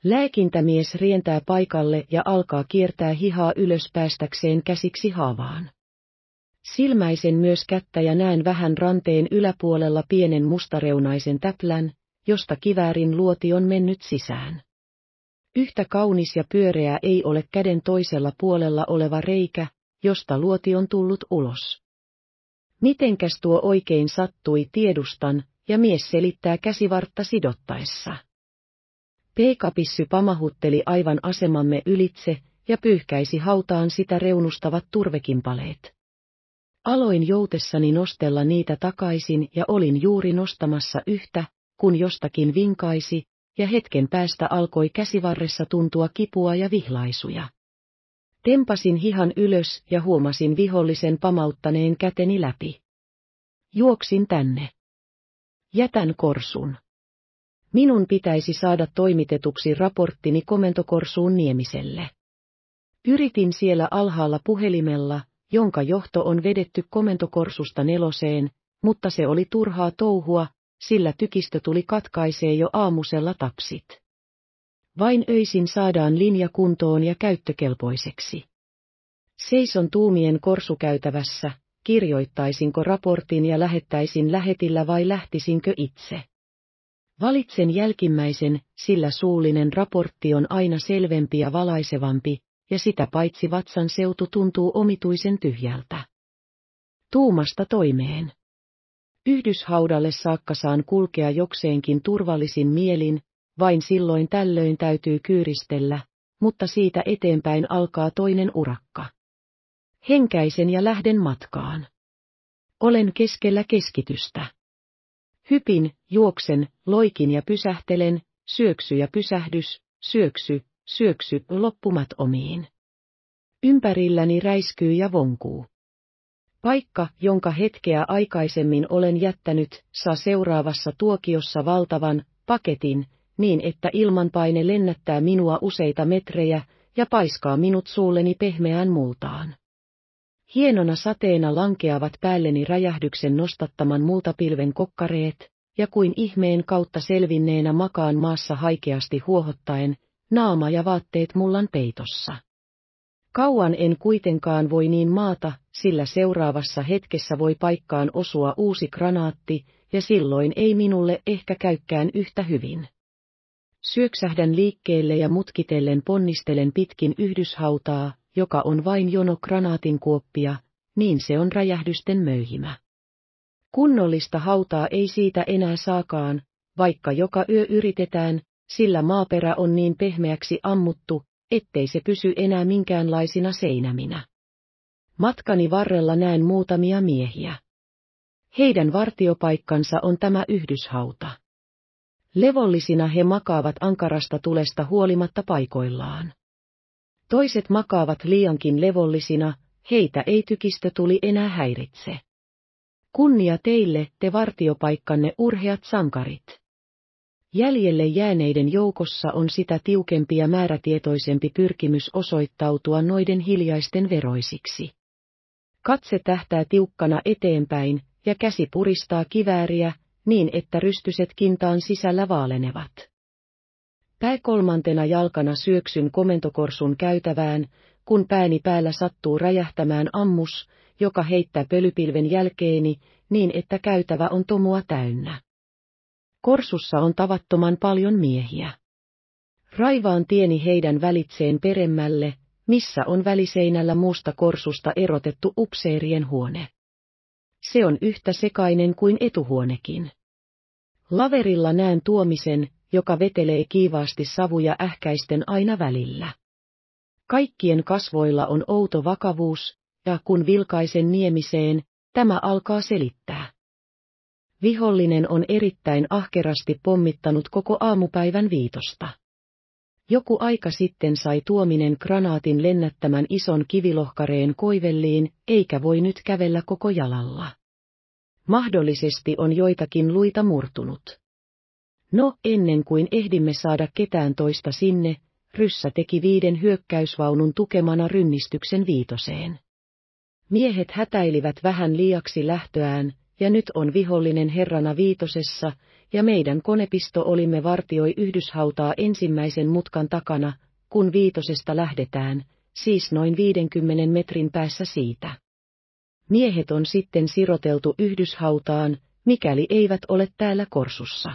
Lääkintämies rientää paikalle ja alkaa kiertää hihaa ylös päästäkseen käsiksi haavaan. Silmäisen myös kättä ja näen vähän ranteen yläpuolella pienen mustareunaisen täplän, josta kiväärin luoti on mennyt sisään. Yhtä kaunis ja pyöreä ei ole käden toisella puolella oleva reikä, josta luoti on tullut ulos. Mitenkäs tuo oikein sattui tiedustan, ja mies selittää käsivartta sidottaessa. Peikapissy pamahutteli aivan asemamme ylitse ja pyyhkäisi hautaan sitä reunustavat turvekimpaleet. Aloin joutessani nostella niitä takaisin ja olin juuri nostamassa yhtä, kun jostakin vinkaisi, ja hetken päästä alkoi käsivarressa tuntua kipua ja vihlaisuja. Tempasin hihan ylös ja huomasin vihollisen pamauttaneen käteni läpi. Juoksin tänne. Jätän korsun. Minun pitäisi saada toimitetuksi raporttini komentokorsuun Niemiselle. Yritin siellä alhaalla puhelimella, jonka johto on vedetty komentokorsusta neloseen, mutta se oli turhaa touhua, sillä tykistö tuli katkaisee jo aamusella tapsit. Vain öisin saadaan linja kuntoon ja käyttökelpoiseksi. Seison tuumien korsukäytävässä, kirjoittaisinko raportin ja lähettäisin lähetillä vai lähtisinkö itse. Valitsen jälkimmäisen, sillä suullinen raportti on aina selvempi ja valaisevampi, ja sitä paitsi vatsan seutu tuntuu omituisen tyhjältä. Tuumasta toimeen. Yhdyshaudalle saakka saan kulkea jokseenkin turvallisin mielin, vain silloin tällöin täytyy kyyristellä, mutta siitä eteenpäin alkaa toinen urakka. Henkäisen ja lähden matkaan. Olen keskellä keskitystä. Hypin, juoksen, loikin ja pysähtelen, syöksy ja pysähdys, syöksy, syöksy loppumat omiin. Ympärilläni räiskyy ja vonkuu. Paikka, jonka hetkeä aikaisemmin olen jättänyt, saa seuraavassa tuokiossa valtavan paketin, niin että ilmanpaine lennättää minua useita metrejä ja paiskaa minut suulleni pehmeään multaan. Hienona sateena lankeavat päälleni räjähdyksen nostattaman multapilven kokkareet, ja kuin ihmeen kautta selvinneenä makaan maassa haikeasti huohottaen, naama ja vaatteet mullan peitossa. Kauan en kuitenkaan voi niin maata, sillä seuraavassa hetkessä voi paikkaan osua uusi granaatti, ja silloin ei minulle ehkä käykään yhtä hyvin. Syöksähdän liikkeelle ja mutkitellen ponnistelen pitkin yhdyshautaa, joka on vain jono kuoppia, niin se on räjähdysten möyhimä. Kunnollista hautaa ei siitä enää saakaan, vaikka joka yö yritetään, sillä maaperä on niin pehmeäksi ammuttu, ettei se pysy enää minkäänlaisina seinäminä. Matkani varrella näen muutamia miehiä. Heidän vartiopaikkansa on tämä yhdyshauta. Levollisina he makaavat ankarasta tulesta huolimatta paikoillaan. Toiset makaavat liiankin levollisina, heitä ei tykistö tuli enää häiritse. Kunnia teille, te vartiopaikkanne urheat sankarit. Jäljelle jääneiden joukossa on sitä tiukempi ja määrätietoisempi pyrkimys osoittautua noiden hiljaisten veroisiksi. Katse tähtää tiukkana eteenpäin, ja käsi puristaa kivääriä, niin että rystyset kintaan sisällä vaalenevat. Pää kolmantena jalkana syöksyn komentokorsun käytävään, kun pääni päällä sattuu räjähtämään ammus, joka heittää pölypilven jälkeeni, niin että käytävä on tomua täynnä. Korsussa on tavattoman paljon miehiä. Raivaan tieni heidän välitseen peremmälle, missä on väliseinällä muusta korsusta erotettu upseerien huone. Se on yhtä sekainen kuin etuhuonekin. Laverilla näen tuomisen, joka vetelee kiivaasti savuja ähkäisten aina välillä. Kaikkien kasvoilla on outo vakavuus, ja kun vilkaisen niemiseen, tämä alkaa selittää. Vihollinen on erittäin ahkerasti pommittanut koko aamupäivän viitosta. Joku aika sitten sai tuominen granaatin lennättämän ison kivilohkareen koivelliin, eikä voi nyt kävellä koko jalalla. Mahdollisesti on joitakin luita murtunut. No, ennen kuin ehdimme saada ketään toista sinne, ryssä teki viiden hyökkäysvaunun tukemana rynnistyksen viitoseen. Miehet hätäilivät vähän liiaksi lähtöään, ja nyt on vihollinen herrana viitosessa, ja meidän konepisto olimme vartioi yhdyshautaa ensimmäisen mutkan takana, kun viitosesta lähdetään, siis noin 50 metrin päässä siitä. Miehet on sitten siroteltu yhdyshautaan, mikäli eivät ole täällä korsussa.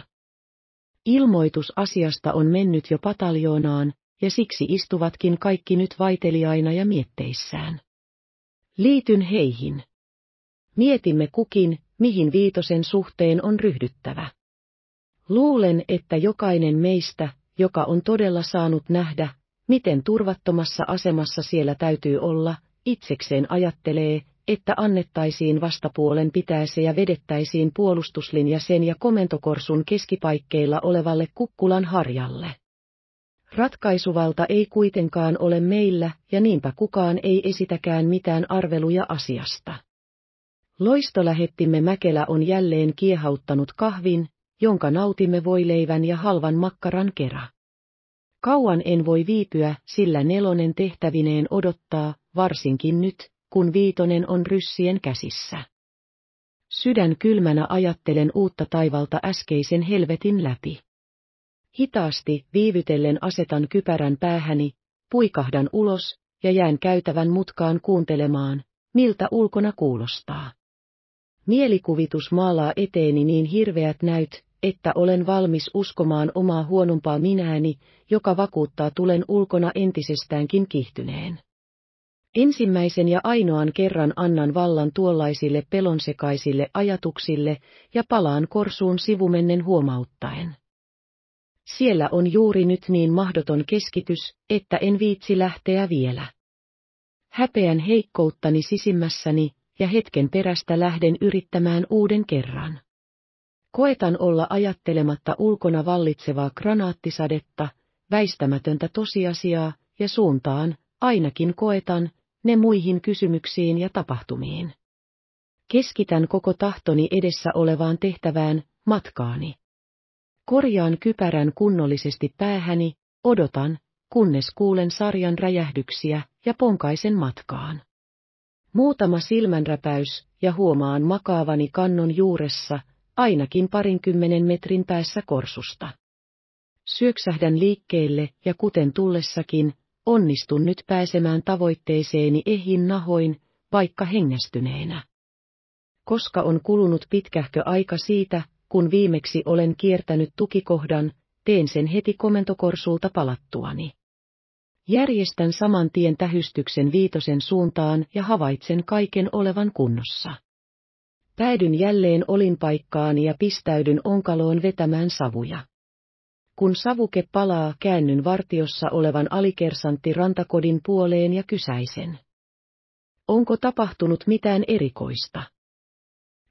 Ilmoitus asiasta on mennyt jo pataljoonaan, ja siksi istuvatkin kaikki nyt vaiteliaina ja mietteissään. Liityn heihin. Mietimme kukin, mihin viitosen suhteen on ryhdyttävä. Luulen, että jokainen meistä, joka on todella saanut nähdä, miten turvattomassa asemassa siellä täytyy olla, itsekseen ajattelee, että annettaisiin vastapuolen pitäessä ja vedettäisiin puolustuslinja sen ja komentokorsun keskipaikkeilla olevalle kukkulan harjalle. Ratkaisuvalta ei kuitenkaan ole meillä, ja niinpä kukaan ei esitäkään mitään arveluja asiasta. Loistolähettimme Mäkelä on jälleen kiehauttanut kahvin, jonka nautimme voileivän ja halvan makkaran kera. Kauan en voi viipyä, sillä nelonen tehtävineen odottaa, varsinkin nyt, kun viitonen on ryssien käsissä. Sydän kylmänä ajattelen uutta taivalta äskeisen helvetin läpi. Hitaasti viivytellen asetan kypärän päähäni, puikahdan ulos ja jään käytävän mutkaan kuuntelemaan, miltä ulkona kuulostaa. Mielikuvitus maalaa eteeni niin hirveät näyt, että olen valmis uskomaan omaa huonompaa minääni, joka vakuuttaa tulen ulkona entisestäänkin kihtyneen. Ensimmäisen ja ainoan kerran annan vallan tuollaisille pelonsekaisille ajatuksille ja palaan korsuun sivumennen huomauttaen. Siellä on juuri nyt niin mahdoton keskitys, että en viitsi lähteä vielä. Häpeän heikkouttani sisimmässäni, ja hetken perästä lähden yrittämään uuden kerran. Koetan olla ajattelematta ulkona vallitsevaa granaattisadetta, väistämätöntä tosiasiaa, ja suuntaan, ainakin koetan, ne muihin kysymyksiin ja tapahtumiin. Keskitän koko tahtoni edessä olevaan tehtävään, matkaani. Korjaan kypärän kunnollisesti päähäni, odotan, kunnes kuulen sarjan räjähdyksiä ja ponkaisen matkaan. Muutama silmänräpäys ja huomaan makaavani kannon juuressa, ainakin parinkymmenen metrin päässä korsusta. Syöksähdän liikkeelle ja kuten tullessakin, Onnistun nyt pääsemään tavoitteeseeni ehin nahoin, vaikka hengästyneenä. Koska on kulunut pitkähkö aika siitä, kun viimeksi olen kiertänyt tukikohdan, teen sen heti komentokorsulta palattuani. Järjestän saman tien tähystyksen viitosen suuntaan ja havaitsen kaiken olevan kunnossa. Päädyn jälleen olinpaikkaan ja pistäydyn onkaloon vetämään savuja. Kun savuke palaa, käännyn vartiossa olevan alikersantti rantakodin puoleen ja kysäisen. Onko tapahtunut mitään erikoista?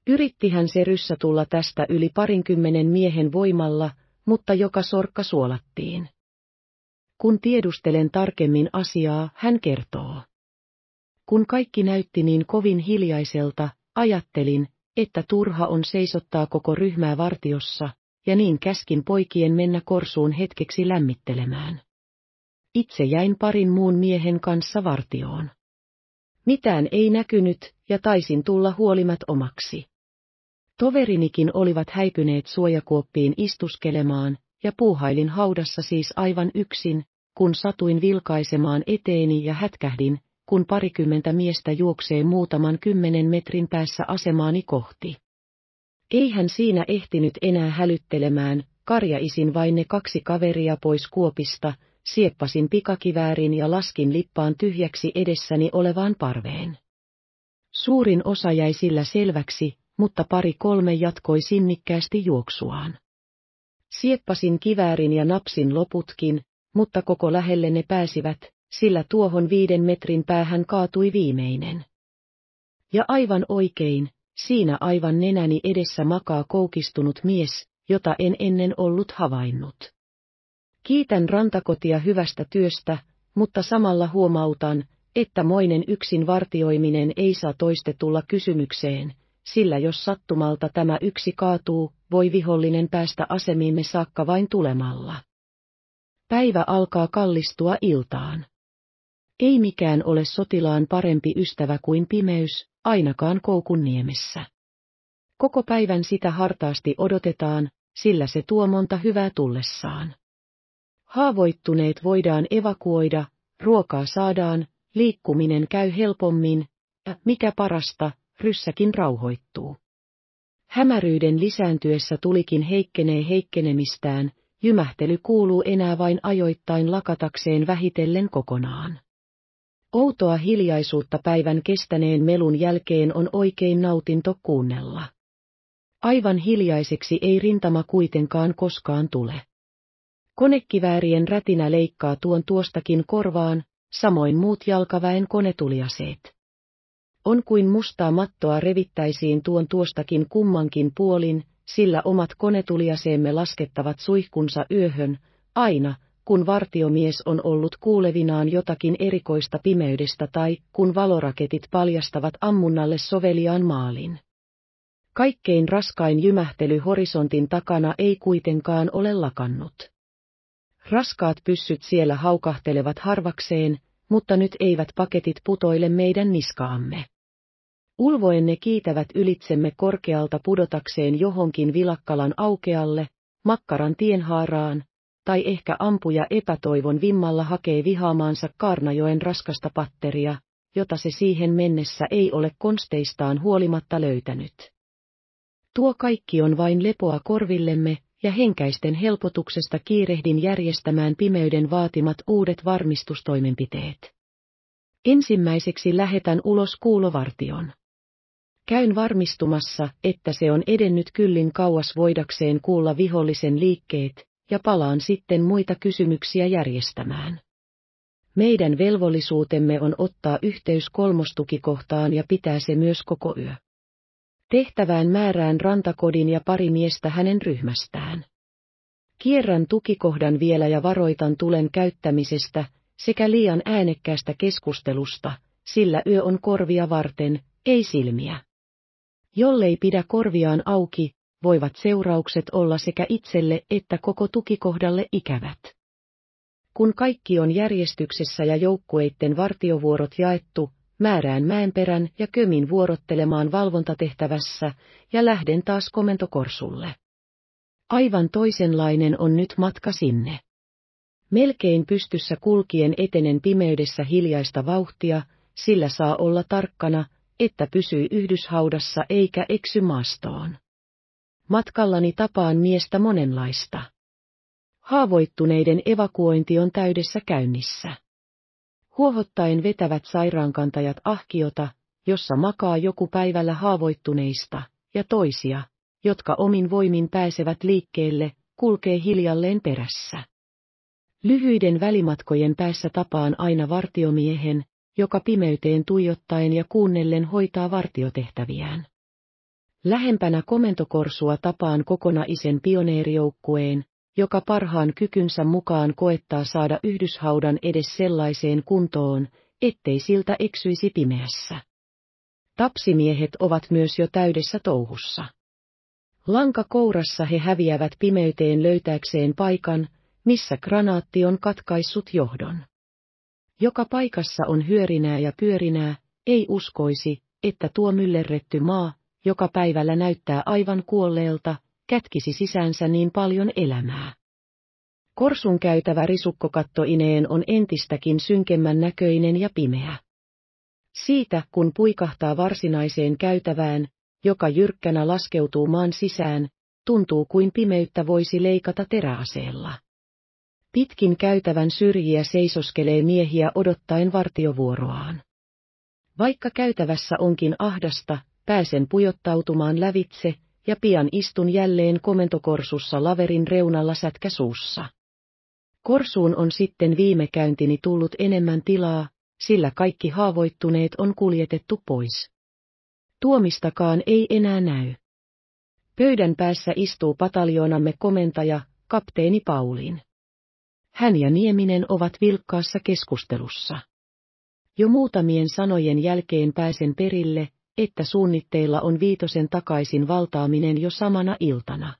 Yrittihän se ryssä tulla tästä yli parinkymmenen miehen voimalla, mutta joka sorkka suolattiin. Kun tiedustelen tarkemmin asiaa, hän kertoo. Kun kaikki näytti niin kovin hiljaiselta, ajattelin, että turha on seisottaa koko ryhmää vartiossa, ja niin käskin poikien mennä korsuun hetkeksi lämmittelemään. Itse jäin parin muun miehen kanssa vartioon. Mitään ei näkynyt, ja taisin tulla huolimat omaksi. Toverinikin olivat häipyneet suojakuoppiin istuskelemaan, ja puuhailin haudassa siis aivan yksin, kun satuin vilkaisemaan eteeni ja hätkähdin, kun parikymmentä miestä juoksee muutaman kymmenen metrin päässä asemaani kohti. Ei hän siinä ehtinyt enää hälyttelemään, karjaisin vain ne kaksi kaveria pois kuopista, sieppasin pikakiväärin ja laskin lippaan tyhjäksi edessäni olevaan parveen. Suurin osa jäi sillä selväksi, mutta pari kolme jatkoi sinnikkäästi juoksuaan. Sieppasin kiväärin ja napsin loputkin, mutta koko lähelle ne pääsivät, sillä tuohon viiden metrin päähän kaatui viimeinen. Ja aivan oikein, Siinä aivan nenäni edessä makaa koukistunut mies, jota en ennen ollut havainnut. Kiitän rantakotia hyvästä työstä, mutta samalla huomautan, että moinen yksin vartioiminen ei saa toistetulla kysymykseen, sillä jos sattumalta tämä yksi kaatuu, voi vihollinen päästä asemiimme saakka vain tulemalla. Päivä alkaa kallistua iltaan. Ei mikään ole sotilaan parempi ystävä kuin pimeys, ainakaan Koukunniemessä. Koko päivän sitä hartaasti odotetaan, sillä se tuo monta hyvää tullessaan. Haavoittuneet voidaan evakuoida, ruokaa saadaan, liikkuminen käy helpommin, ja mikä parasta, ryssäkin rauhoittuu. Hämäryyden lisääntyessä tulikin heikkenee heikkenemistään, jymähtely kuuluu enää vain ajoittain lakatakseen vähitellen kokonaan. Outoa hiljaisuutta päivän kestäneen melun jälkeen on oikein nautinto kuunnella. Aivan hiljaiseksi ei rintama kuitenkaan koskaan tule. Konekiväärien rätinä leikkaa tuon tuostakin korvaan, samoin muut jalkaväen konetuliaseet. On kuin mustaa mattoa revittäisiin tuon tuostakin kummankin puolin, sillä omat konetuliaseemme laskettavat suihkunsa yöhön, aina, kun vartiomies on ollut kuulevinaan jotakin erikoista pimeydestä tai kun valoraketit paljastavat ammunnalle soveliaan maalin. Kaikkein raskain jymähtely horisontin takana ei kuitenkaan ole lakannut. Raskaat pyssyt siellä haukahtelevat harvakseen, mutta nyt eivät paketit putoile meidän niskaamme. Ulvoen ne kiitävät ylitsemme korkealta pudotakseen johonkin vilakkalan aukealle, makkaran tienhaaraan, tai ehkä ampuja epätoivon vimmalla hakee vihaamaansa Karnajoen raskasta patteria, jota se siihen mennessä ei ole konsteistaan huolimatta löytänyt. Tuo kaikki on vain lepoa korvillemme, ja henkäisten helpotuksesta kiirehdin järjestämään pimeyden vaatimat uudet varmistustoimenpiteet. Ensimmäiseksi lähetän ulos kuulovartion. Käyn varmistumassa, että se on edennyt kyllin kauas voidakseen kuulla vihollisen liikkeet, ja palaan sitten muita kysymyksiä järjestämään. Meidän velvollisuutemme on ottaa yhteys kolmostukikohtaan ja pitää se myös koko yö. Tehtävään määrään rantakodin ja pari miestä hänen ryhmästään. Kierran tukikohdan vielä ja varoitan tulen käyttämisestä sekä liian äänekkäästä keskustelusta, sillä yö on korvia varten, ei silmiä. Jollei pidä korviaan auki, voivat seuraukset olla sekä itselle että koko tukikohdalle ikävät. Kun kaikki on järjestyksessä ja joukkueiden vartiovuorot jaettu, määrään mäenperän ja kömin vuorottelemaan valvontatehtävässä ja lähden taas komentokorsulle. Aivan toisenlainen on nyt matka sinne. Melkein pystyssä kulkien etenen pimeydessä hiljaista vauhtia, sillä saa olla tarkkana, että pysyy yhdyshaudassa eikä eksy maastoon matkallani tapaan miestä monenlaista. Haavoittuneiden evakuointi on täydessä käynnissä. Huohottaen vetävät sairaankantajat ahkiota, jossa makaa joku päivällä haavoittuneista, ja toisia, jotka omin voimin pääsevät liikkeelle, kulkee hiljalleen perässä. Lyhyiden välimatkojen päässä tapaan aina vartiomiehen, joka pimeyteen tuijottaen ja kuunnellen hoitaa vartiotehtäviään. Lähempänä komentokorsua tapaan kokonaisen pioneerijoukkueen, joka parhaan kykynsä mukaan koettaa saada yhdyshaudan edes sellaiseen kuntoon, ettei siltä eksyisi pimeässä. Tapsimiehet ovat myös jo täydessä touhussa. Lanka kourassa he häviävät pimeyteen löytääkseen paikan, missä granaatti on katkaissut johdon. Joka paikassa on hyörinää ja pyörinää, ei uskoisi, että tuo myllerretty maa, joka päivällä näyttää aivan kuolleelta, kätkisi sisäänsä niin paljon elämää. Korsun käytävä risukkokattoineen on entistäkin synkemmän näköinen ja pimeä. Siitä, kun puikahtaa varsinaiseen käytävään, joka jyrkkänä laskeutuu maan sisään, tuntuu kuin pimeyttä voisi leikata teräaseella. Pitkin käytävän syrjiä seisoskelee miehiä odottaen vartiovuoroaan. Vaikka käytävässä onkin ahdasta, pääsen pujottautumaan lävitse, ja pian istun jälleen komentokorsussa laverin reunalla sätkäsuussa. Korsuun on sitten viime käyntini tullut enemmän tilaa, sillä kaikki haavoittuneet on kuljetettu pois. Tuomistakaan ei enää näy. Pöydän päässä istuu pataljoonamme komentaja, kapteeni Paulin. Hän ja Nieminen ovat vilkkaassa keskustelussa. Jo muutamien sanojen jälkeen pääsen perille, että suunnitteilla on Viitosen takaisin valtaaminen jo samana iltana.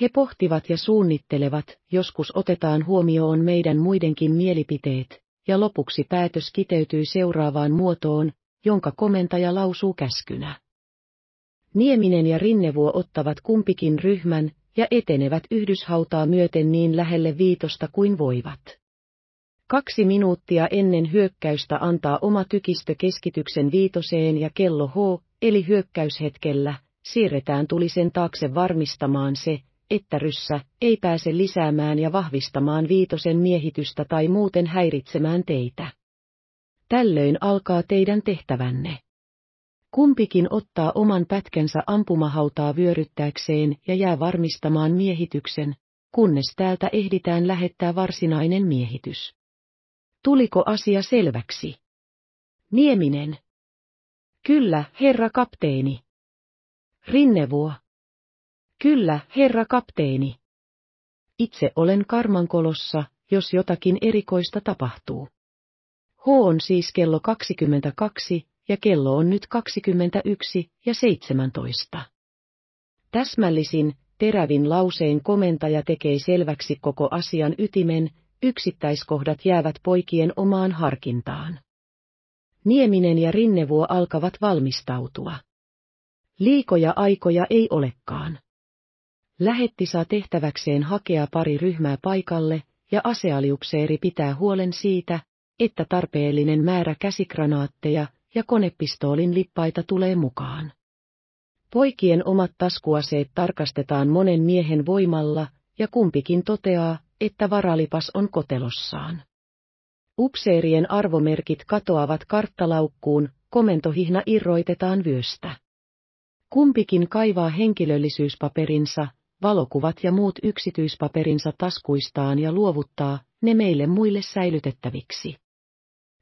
He pohtivat ja suunnittelevat, joskus otetaan huomioon meidän muidenkin mielipiteet, ja lopuksi päätös kiteytyy seuraavaan muotoon, jonka komentaja lausuu käskynä. Nieminen ja Rinnevuo ottavat kumpikin ryhmän ja etenevät yhdyshautaa myöten niin lähelle viitosta kuin voivat. Kaksi minuuttia ennen hyökkäystä antaa oma tykistö keskityksen viitoseen ja kello H, eli hyökkäyshetkellä, siirretään tulisen taakse varmistamaan se, että ryssä ei pääse lisäämään ja vahvistamaan viitosen miehitystä tai muuten häiritsemään teitä. Tällöin alkaa teidän tehtävänne. Kumpikin ottaa oman pätkänsä ampumahautaa vyöryttääkseen ja jää varmistamaan miehityksen, kunnes täältä ehditään lähettää varsinainen miehitys. Tuliko asia selväksi? Nieminen. Kyllä, herra kapteeni. Rinnevuo. Kyllä, herra kapteeni. Itse olen karmankolossa, jos jotakin erikoista tapahtuu. H on siis kello 22, ja kello on nyt 21 ja 17. Täsmällisin, terävin lauseen komentaja tekee selväksi koko asian ytimen, yksittäiskohdat jäävät poikien omaan harkintaan. Nieminen ja Rinnevuo alkavat valmistautua. Liikoja aikoja ei olekaan. Lähetti saa tehtäväkseen hakea pari ryhmää paikalle, ja asealiukseeri pitää huolen siitä, että tarpeellinen määrä käsikranaatteja ja konepistoolin lippaita tulee mukaan. Poikien omat taskuaseet tarkastetaan monen miehen voimalla, ja kumpikin toteaa, että varalipas on kotelossaan. Upseerien arvomerkit katoavat karttalaukkuun, komentohihna irroitetaan vyöstä. Kumpikin kaivaa henkilöllisyyspaperinsa, valokuvat ja muut yksityispaperinsa taskuistaan ja luovuttaa ne meille muille säilytettäviksi.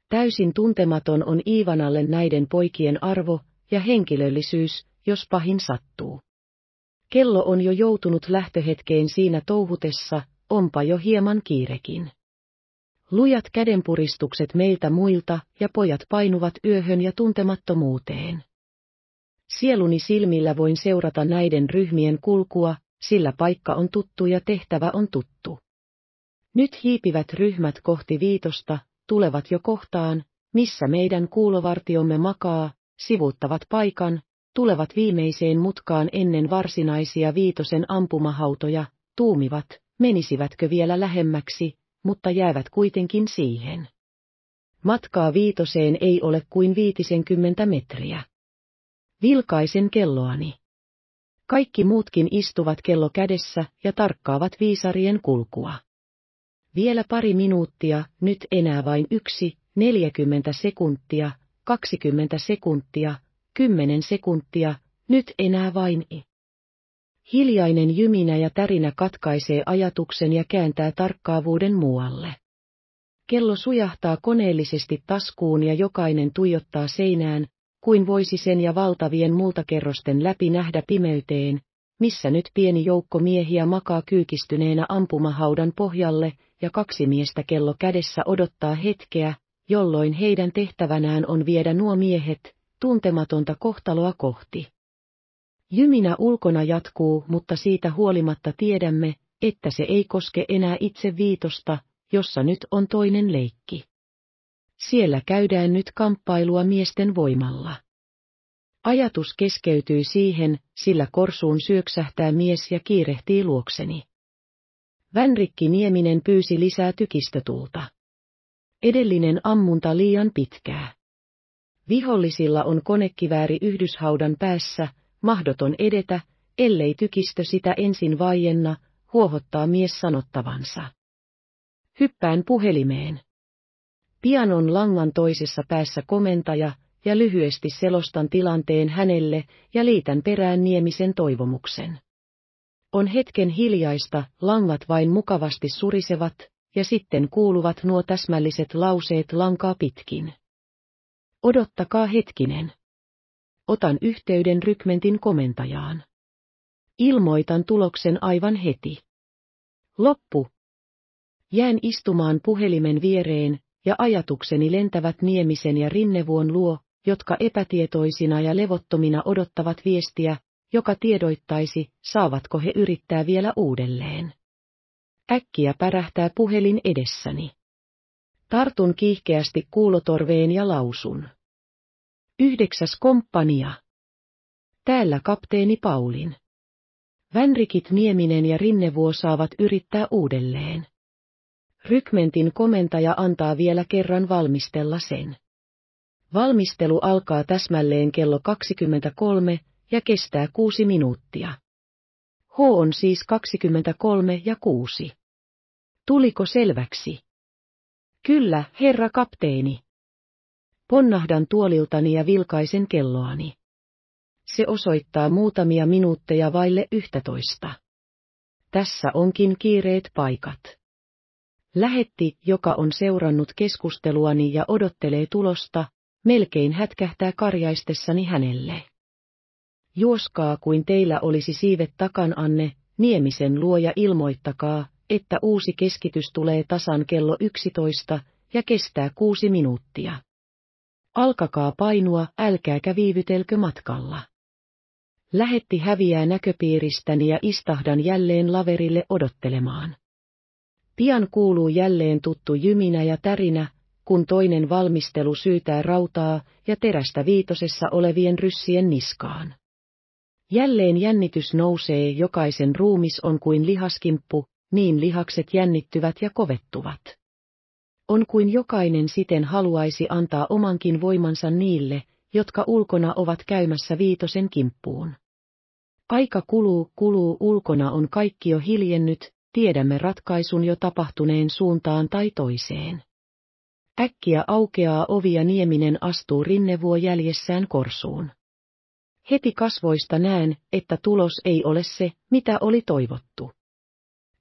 Täysin tuntematon on Iivanalle näiden poikien arvo ja henkilöllisyys, jos pahin sattuu. Kello on jo joutunut lähtöhetkeen siinä touhutessa, onpa jo hieman kiirekin. Lujat kädenpuristukset meiltä muilta ja pojat painuvat yöhön ja tuntemattomuuteen. Sieluni silmillä voin seurata näiden ryhmien kulkua, sillä paikka on tuttu ja tehtävä on tuttu. Nyt hiipivät ryhmät kohti viitosta, tulevat jo kohtaan, missä meidän kuulovartiomme makaa, sivuuttavat paikan, tulevat viimeiseen mutkaan ennen varsinaisia viitosen ampumahautoja, tuumivat, menisivätkö vielä lähemmäksi, mutta jäävät kuitenkin siihen. Matkaa viitoseen ei ole kuin viitisenkymmentä metriä. Vilkaisen kelloani. Kaikki muutkin istuvat kello kädessä ja tarkkaavat viisarien kulkua. Vielä pari minuuttia, nyt enää vain yksi, 40 sekuntia, 20 sekuntia, 10 sekuntia, nyt enää vain i. Hiljainen jyminä ja tärinä katkaisee ajatuksen ja kääntää tarkkaavuuden muualle. Kello sujahtaa koneellisesti taskuun ja jokainen tuijottaa seinään, kuin voisi sen ja valtavien multakerrosten läpi nähdä pimeyteen, missä nyt pieni joukko miehiä makaa kyykistyneenä ampumahaudan pohjalle ja kaksi miestä kello kädessä odottaa hetkeä, jolloin heidän tehtävänään on viedä nuo miehet tuntematonta kohtaloa kohti. Jyminä ulkona jatkuu, mutta siitä huolimatta tiedämme, että se ei koske enää itse viitosta, jossa nyt on toinen leikki. Siellä käydään nyt kamppailua miesten voimalla. Ajatus keskeytyy siihen, sillä korsuun syöksähtää mies ja kiirehtii luokseni. Vänrikki Nieminen pyysi lisää tykistötulta. Edellinen ammunta liian pitkää. Vihollisilla on konekivääri yhdyshaudan päässä, mahdoton edetä, ellei tykistö sitä ensin vaienna, huohottaa mies sanottavansa. Hyppään puhelimeen. Pian on langan toisessa päässä komentaja, ja lyhyesti selostan tilanteen hänelle ja liitän perään Niemisen toivomuksen. On hetken hiljaista, langat vain mukavasti surisevat, ja sitten kuuluvat nuo täsmälliset lauseet lankaa pitkin. Odottakaa hetkinen. Otan yhteyden rykmentin komentajaan. Ilmoitan tuloksen aivan heti. Loppu. Jään istumaan puhelimen viereen, ja ajatukseni lentävät Niemisen ja Rinnevuon luo, jotka epätietoisina ja levottomina odottavat viestiä, joka tiedoittaisi, saavatko he yrittää vielä uudelleen. Äkkiä pärähtää puhelin edessäni. Tartun kiihkeästi kuulotorveen ja lausun. Yhdeksäs komppania. Täällä kapteeni Paulin. Vänrikit Nieminen ja Rinnevuo saavat yrittää uudelleen. Rykmentin komentaja antaa vielä kerran valmistella sen. Valmistelu alkaa täsmälleen kello 23 ja kestää kuusi minuuttia. H on siis 23 ja 6. Tuliko selväksi? Kyllä, herra kapteeni. Ponnahdan tuoliltani ja vilkaisen kelloani. Se osoittaa muutamia minuutteja vaille yhtätoista. Tässä onkin kiireet paikat. Lähetti, joka on seurannut keskusteluani ja odottelee tulosta, melkein hätkähtää karjaistessani hänelle. Juoskaa kuin teillä olisi siivet takananne, Niemisen luoja ilmoittakaa, että uusi keskitys tulee tasan kello 11 ja kestää kuusi minuuttia. Alkakaa painua, älkääkä viivytelkö matkalla. Lähetti häviää näköpiiristäni ja istahdan jälleen laverille odottelemaan. Pian kuuluu jälleen tuttu jyminä ja tärinä, kun toinen valmistelu syytää rautaa ja terästä viitosessa olevien ryssien niskaan. Jälleen jännitys nousee, jokaisen ruumis on kuin lihaskimppu, niin lihakset jännittyvät ja kovettuvat on kuin jokainen siten haluaisi antaa omankin voimansa niille, jotka ulkona ovat käymässä viitosen kimppuun. Aika kuluu, kuluu ulkona on kaikki jo hiljennyt, tiedämme ratkaisun jo tapahtuneen suuntaan tai toiseen. Äkkiä aukeaa ovi ja Nieminen astuu rinnevuo jäljessään korsuun. Heti kasvoista näen, että tulos ei ole se, mitä oli toivottu.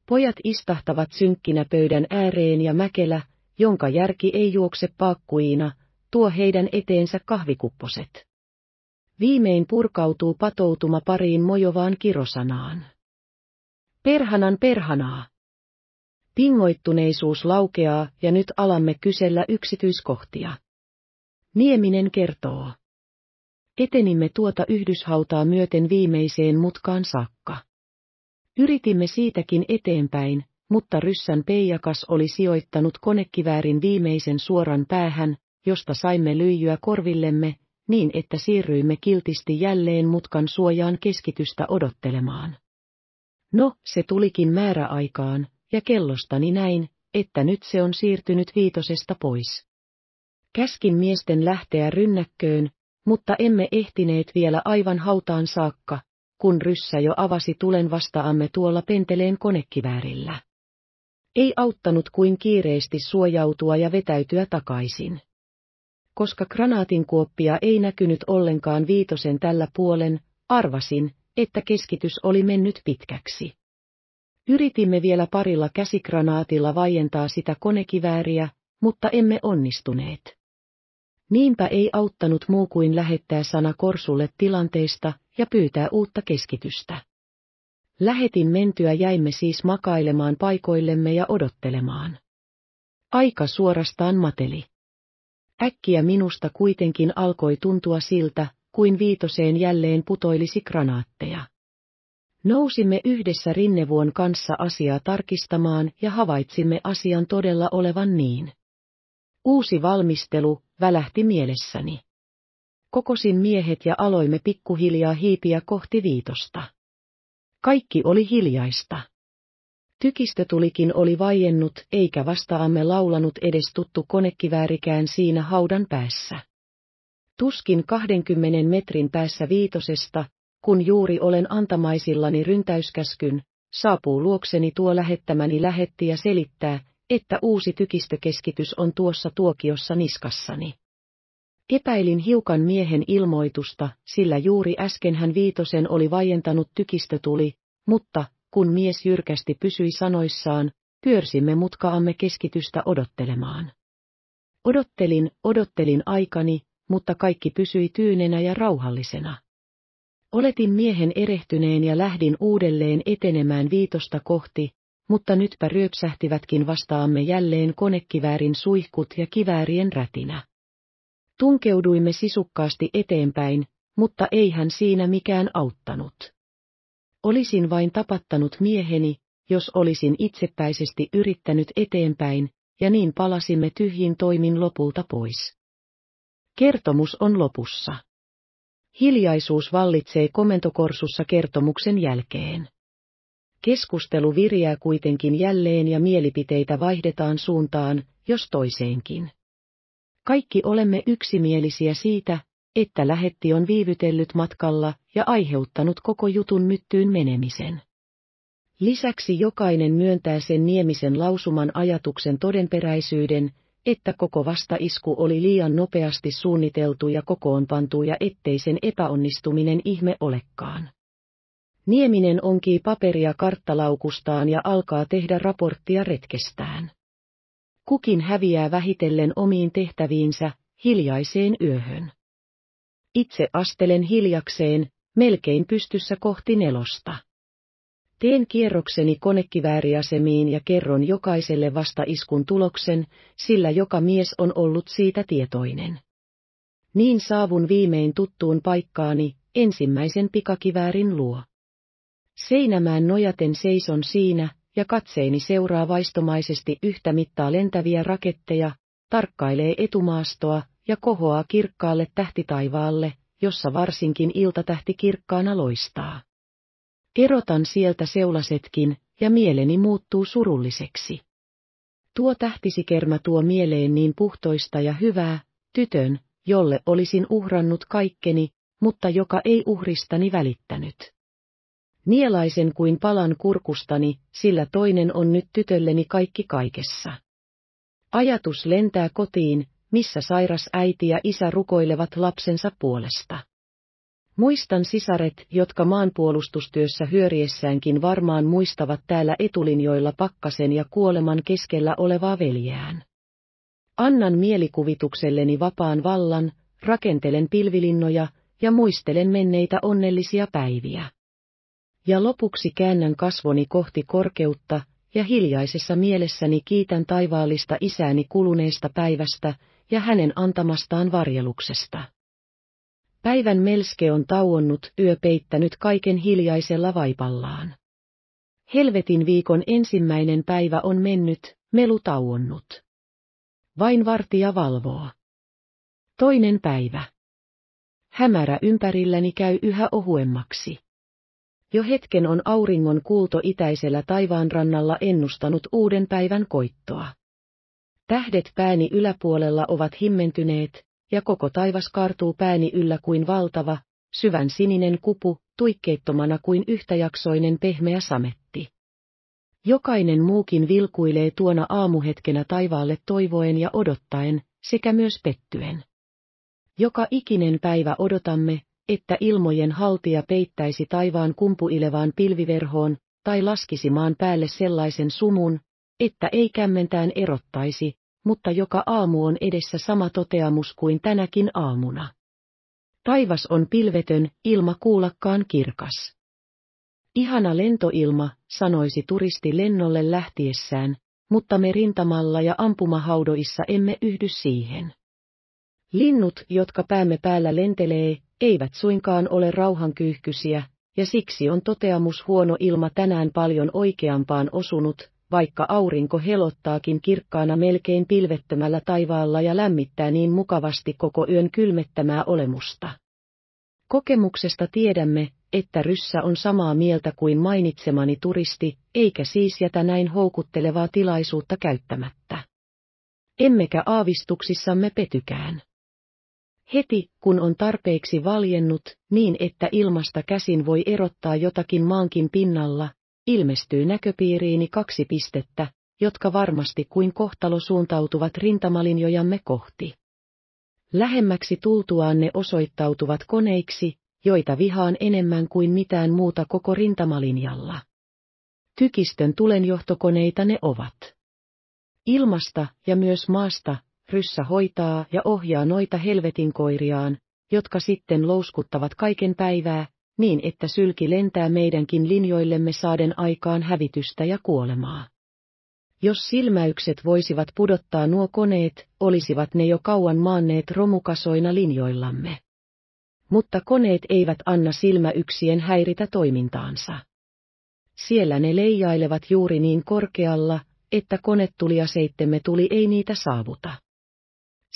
Pojat istahtavat synkkinä pöydän ääreen ja Mäkelä, jonka järki ei juokse paakkuina, tuo heidän eteensä kahvikupposet. Viimein purkautuu patoutuma pariin mojovaan kirosanaan. Perhanan perhanaa. Pingoittuneisuus laukeaa ja nyt alamme kysellä yksityiskohtia. Nieminen kertoo. Etenimme tuota yhdyshautaa myöten viimeiseen mutkaan saakka. Yritimme siitäkin eteenpäin, mutta ryssän peijakas oli sijoittanut konekiväärin viimeisen suoran päähän, josta saimme lyijyä korvillemme, niin että siirryimme kiltisti jälleen mutkan suojaan keskitystä odottelemaan. No, se tulikin määräaikaan, ja kellostani näin, että nyt se on siirtynyt viitosesta pois. Käskin miesten lähteä rynnäkköön, mutta emme ehtineet vielä aivan hautaan saakka, kun ryssä jo avasi tulen vastaamme tuolla penteleen konekiväärillä. Ei auttanut kuin kiireesti suojautua ja vetäytyä takaisin. Koska granaatinkuoppia ei näkynyt ollenkaan viitosen tällä puolen, arvasin, että keskitys oli mennyt pitkäksi. Yritimme vielä parilla käsikranaatilla vaientaa sitä konekivääriä, mutta emme onnistuneet. Niinpä ei auttanut muu kuin lähettää sana Korsulle tilanteesta ja pyytää uutta keskitystä. Lähetin mentyä jäimme siis makailemaan paikoillemme ja odottelemaan. Aika suorastaan mateli. Äkkiä minusta kuitenkin alkoi tuntua siltä, kuin viitoseen jälleen putoilisi granaatteja. Nousimme yhdessä Rinnevuon kanssa asiaa tarkistamaan ja havaitsimme asian todella olevan niin. Uusi valmistelu välähti mielessäni. Kokosin miehet ja aloimme pikkuhiljaa hiipiä kohti viitosta. Kaikki oli hiljaista. Tykistö tulikin oli vaiennut, eikä vastaamme laulanut edes tuttu konekiväärikään siinä haudan päässä. Tuskin 20 metrin päässä viitosesta, kun juuri olen antamaisillani ryntäyskäskyn, saapuu luokseni tuo lähettämäni lähetti ja selittää, että uusi tykistökeskitys on tuossa tuokiossa niskassani. Epäilin hiukan miehen ilmoitusta, sillä juuri äsken hän viitosen oli vajentanut tykistä tuli, mutta, kun mies jyrkästi pysyi sanoissaan, pyörsimme mutkaamme keskitystä odottelemaan. Odottelin, odottelin aikani, mutta kaikki pysyi tyynenä ja rauhallisena. Oletin miehen erehtyneen ja lähdin uudelleen etenemään viitosta kohti, mutta nytpä ryöpsähtivätkin vastaamme jälleen konekiväärin suihkut ja kiväärien rätinä. Tunkeuduimme sisukkaasti eteenpäin, mutta ei hän siinä mikään auttanut. Olisin vain tapattanut mieheni, jos olisin itsepäisesti yrittänyt eteenpäin, ja niin palasimme tyhjin toimin lopulta pois. Kertomus on lopussa. Hiljaisuus vallitsee komentokorsussa kertomuksen jälkeen. Keskustelu viriää kuitenkin jälleen ja mielipiteitä vaihdetaan suuntaan, jos toiseenkin. Kaikki olemme yksimielisiä siitä, että lähetti on viivytellyt matkalla ja aiheuttanut koko jutun myttyyn menemisen. Lisäksi jokainen myöntää sen Niemisen lausuman ajatuksen todenperäisyyden, että koko vastaisku oli liian nopeasti suunniteltu ja kokoonpantu ja ettei sen epäonnistuminen ihme olekaan. Nieminen onkii paperia karttalaukustaan ja alkaa tehdä raporttia retkestään kukin häviää vähitellen omiin tehtäviinsä, hiljaiseen yöhön. Itse astelen hiljakseen, melkein pystyssä kohti nelosta. Teen kierrokseni konekivääriasemiin ja kerron jokaiselle vastaiskun tuloksen, sillä joka mies on ollut siitä tietoinen. Niin saavun viimein tuttuun paikkaani, ensimmäisen pikakiväärin luo. Seinämään nojaten seison siinä, ja katseeni seuraa vaistomaisesti yhtä mittaa lentäviä raketteja, tarkkailee etumaastoa ja kohoaa kirkkaalle tähtitaivaalle, jossa varsinkin iltatähti kirkkaana loistaa. Erotan sieltä seulasetkin, ja mieleni muuttuu surulliseksi. Tuo tähtisikermä tuo mieleen niin puhtoista ja hyvää, tytön, jolle olisin uhrannut kaikkeni, mutta joka ei uhristani välittänyt. Nielaisen kuin palan kurkustani, sillä toinen on nyt tytölleni kaikki kaikessa. Ajatus lentää kotiin, missä sairas äiti ja isä rukoilevat lapsensa puolesta. Muistan sisaret, jotka maanpuolustustyössä hyöriessäänkin varmaan muistavat täällä etulinjoilla pakkasen ja kuoleman keskellä olevaa veljään. Annan mielikuvitukselleni vapaan vallan, rakentelen pilvilinnoja ja muistelen menneitä onnellisia päiviä ja lopuksi käännän kasvoni kohti korkeutta, ja hiljaisessa mielessäni kiitän taivaallista isääni kuluneesta päivästä ja hänen antamastaan varjeluksesta. Päivän melske on tauonnut, yö peittänyt kaiken hiljaisella vaipallaan. Helvetin viikon ensimmäinen päivä on mennyt, melu tauonnut. Vain vartija valvoo. Toinen päivä. Hämärä ympärilläni käy yhä ohuemmaksi. Jo hetken on auringon kuulto itäisellä taivaanrannalla ennustanut uuden päivän koittoa. Tähdet pääni yläpuolella ovat himmentyneet, ja koko taivas kaartuu pääni yllä kuin valtava, syvän sininen kupu, tuikkeettomana kuin yhtäjaksoinen pehmeä sametti. Jokainen muukin vilkuilee tuona aamuhetkenä taivaalle toivoen ja odottaen, sekä myös pettyen. Joka ikinen päivä odotamme, että ilmojen haltija peittäisi taivaan kumpuilevaan pilviverhoon, tai laskisi maan päälle sellaisen sumun, että ei kämmentään erottaisi, mutta joka aamu on edessä sama toteamus kuin tänäkin aamuna. Taivas on pilvetön, ilma kuulakkaan kirkas. Ihana lentoilma, sanoisi turisti lennolle lähtiessään, mutta me rintamalla ja ampumahaudoissa emme yhdy siihen. Linnut, jotka päämme päällä lentelee, eivät suinkaan ole rauhankyyhkysiä, ja siksi on toteamus huono ilma tänään paljon oikeampaan osunut, vaikka aurinko helottaakin kirkkaana melkein pilvettömällä taivaalla ja lämmittää niin mukavasti koko yön kylmettämää olemusta. Kokemuksesta tiedämme, että ryssä on samaa mieltä kuin mainitsemani turisti, eikä siis jätä näin houkuttelevaa tilaisuutta käyttämättä. Emmekä aavistuksissamme petykään heti, kun on tarpeeksi valjennut, niin että ilmasta käsin voi erottaa jotakin maankin pinnalla, ilmestyy näköpiiriini kaksi pistettä, jotka varmasti kuin kohtalo suuntautuvat rintamalinjojamme kohti. Lähemmäksi tultuaan ne osoittautuvat koneiksi, joita vihaan enemmän kuin mitään muuta koko rintamalinjalla. Tykistön tulenjohtokoneita ne ovat. Ilmasta ja myös maasta ryssä hoitaa ja ohjaa noita helvetin koiriaan, jotka sitten louskuttavat kaiken päivää, niin että sylki lentää meidänkin linjoillemme saaden aikaan hävitystä ja kuolemaa. Jos silmäykset voisivat pudottaa nuo koneet, olisivat ne jo kauan maanneet romukasoina linjoillamme. Mutta koneet eivät anna silmäyksien häiritä toimintaansa. Siellä ne leijailevat juuri niin korkealla, että konetulia seittemme tuli ei niitä saavuta.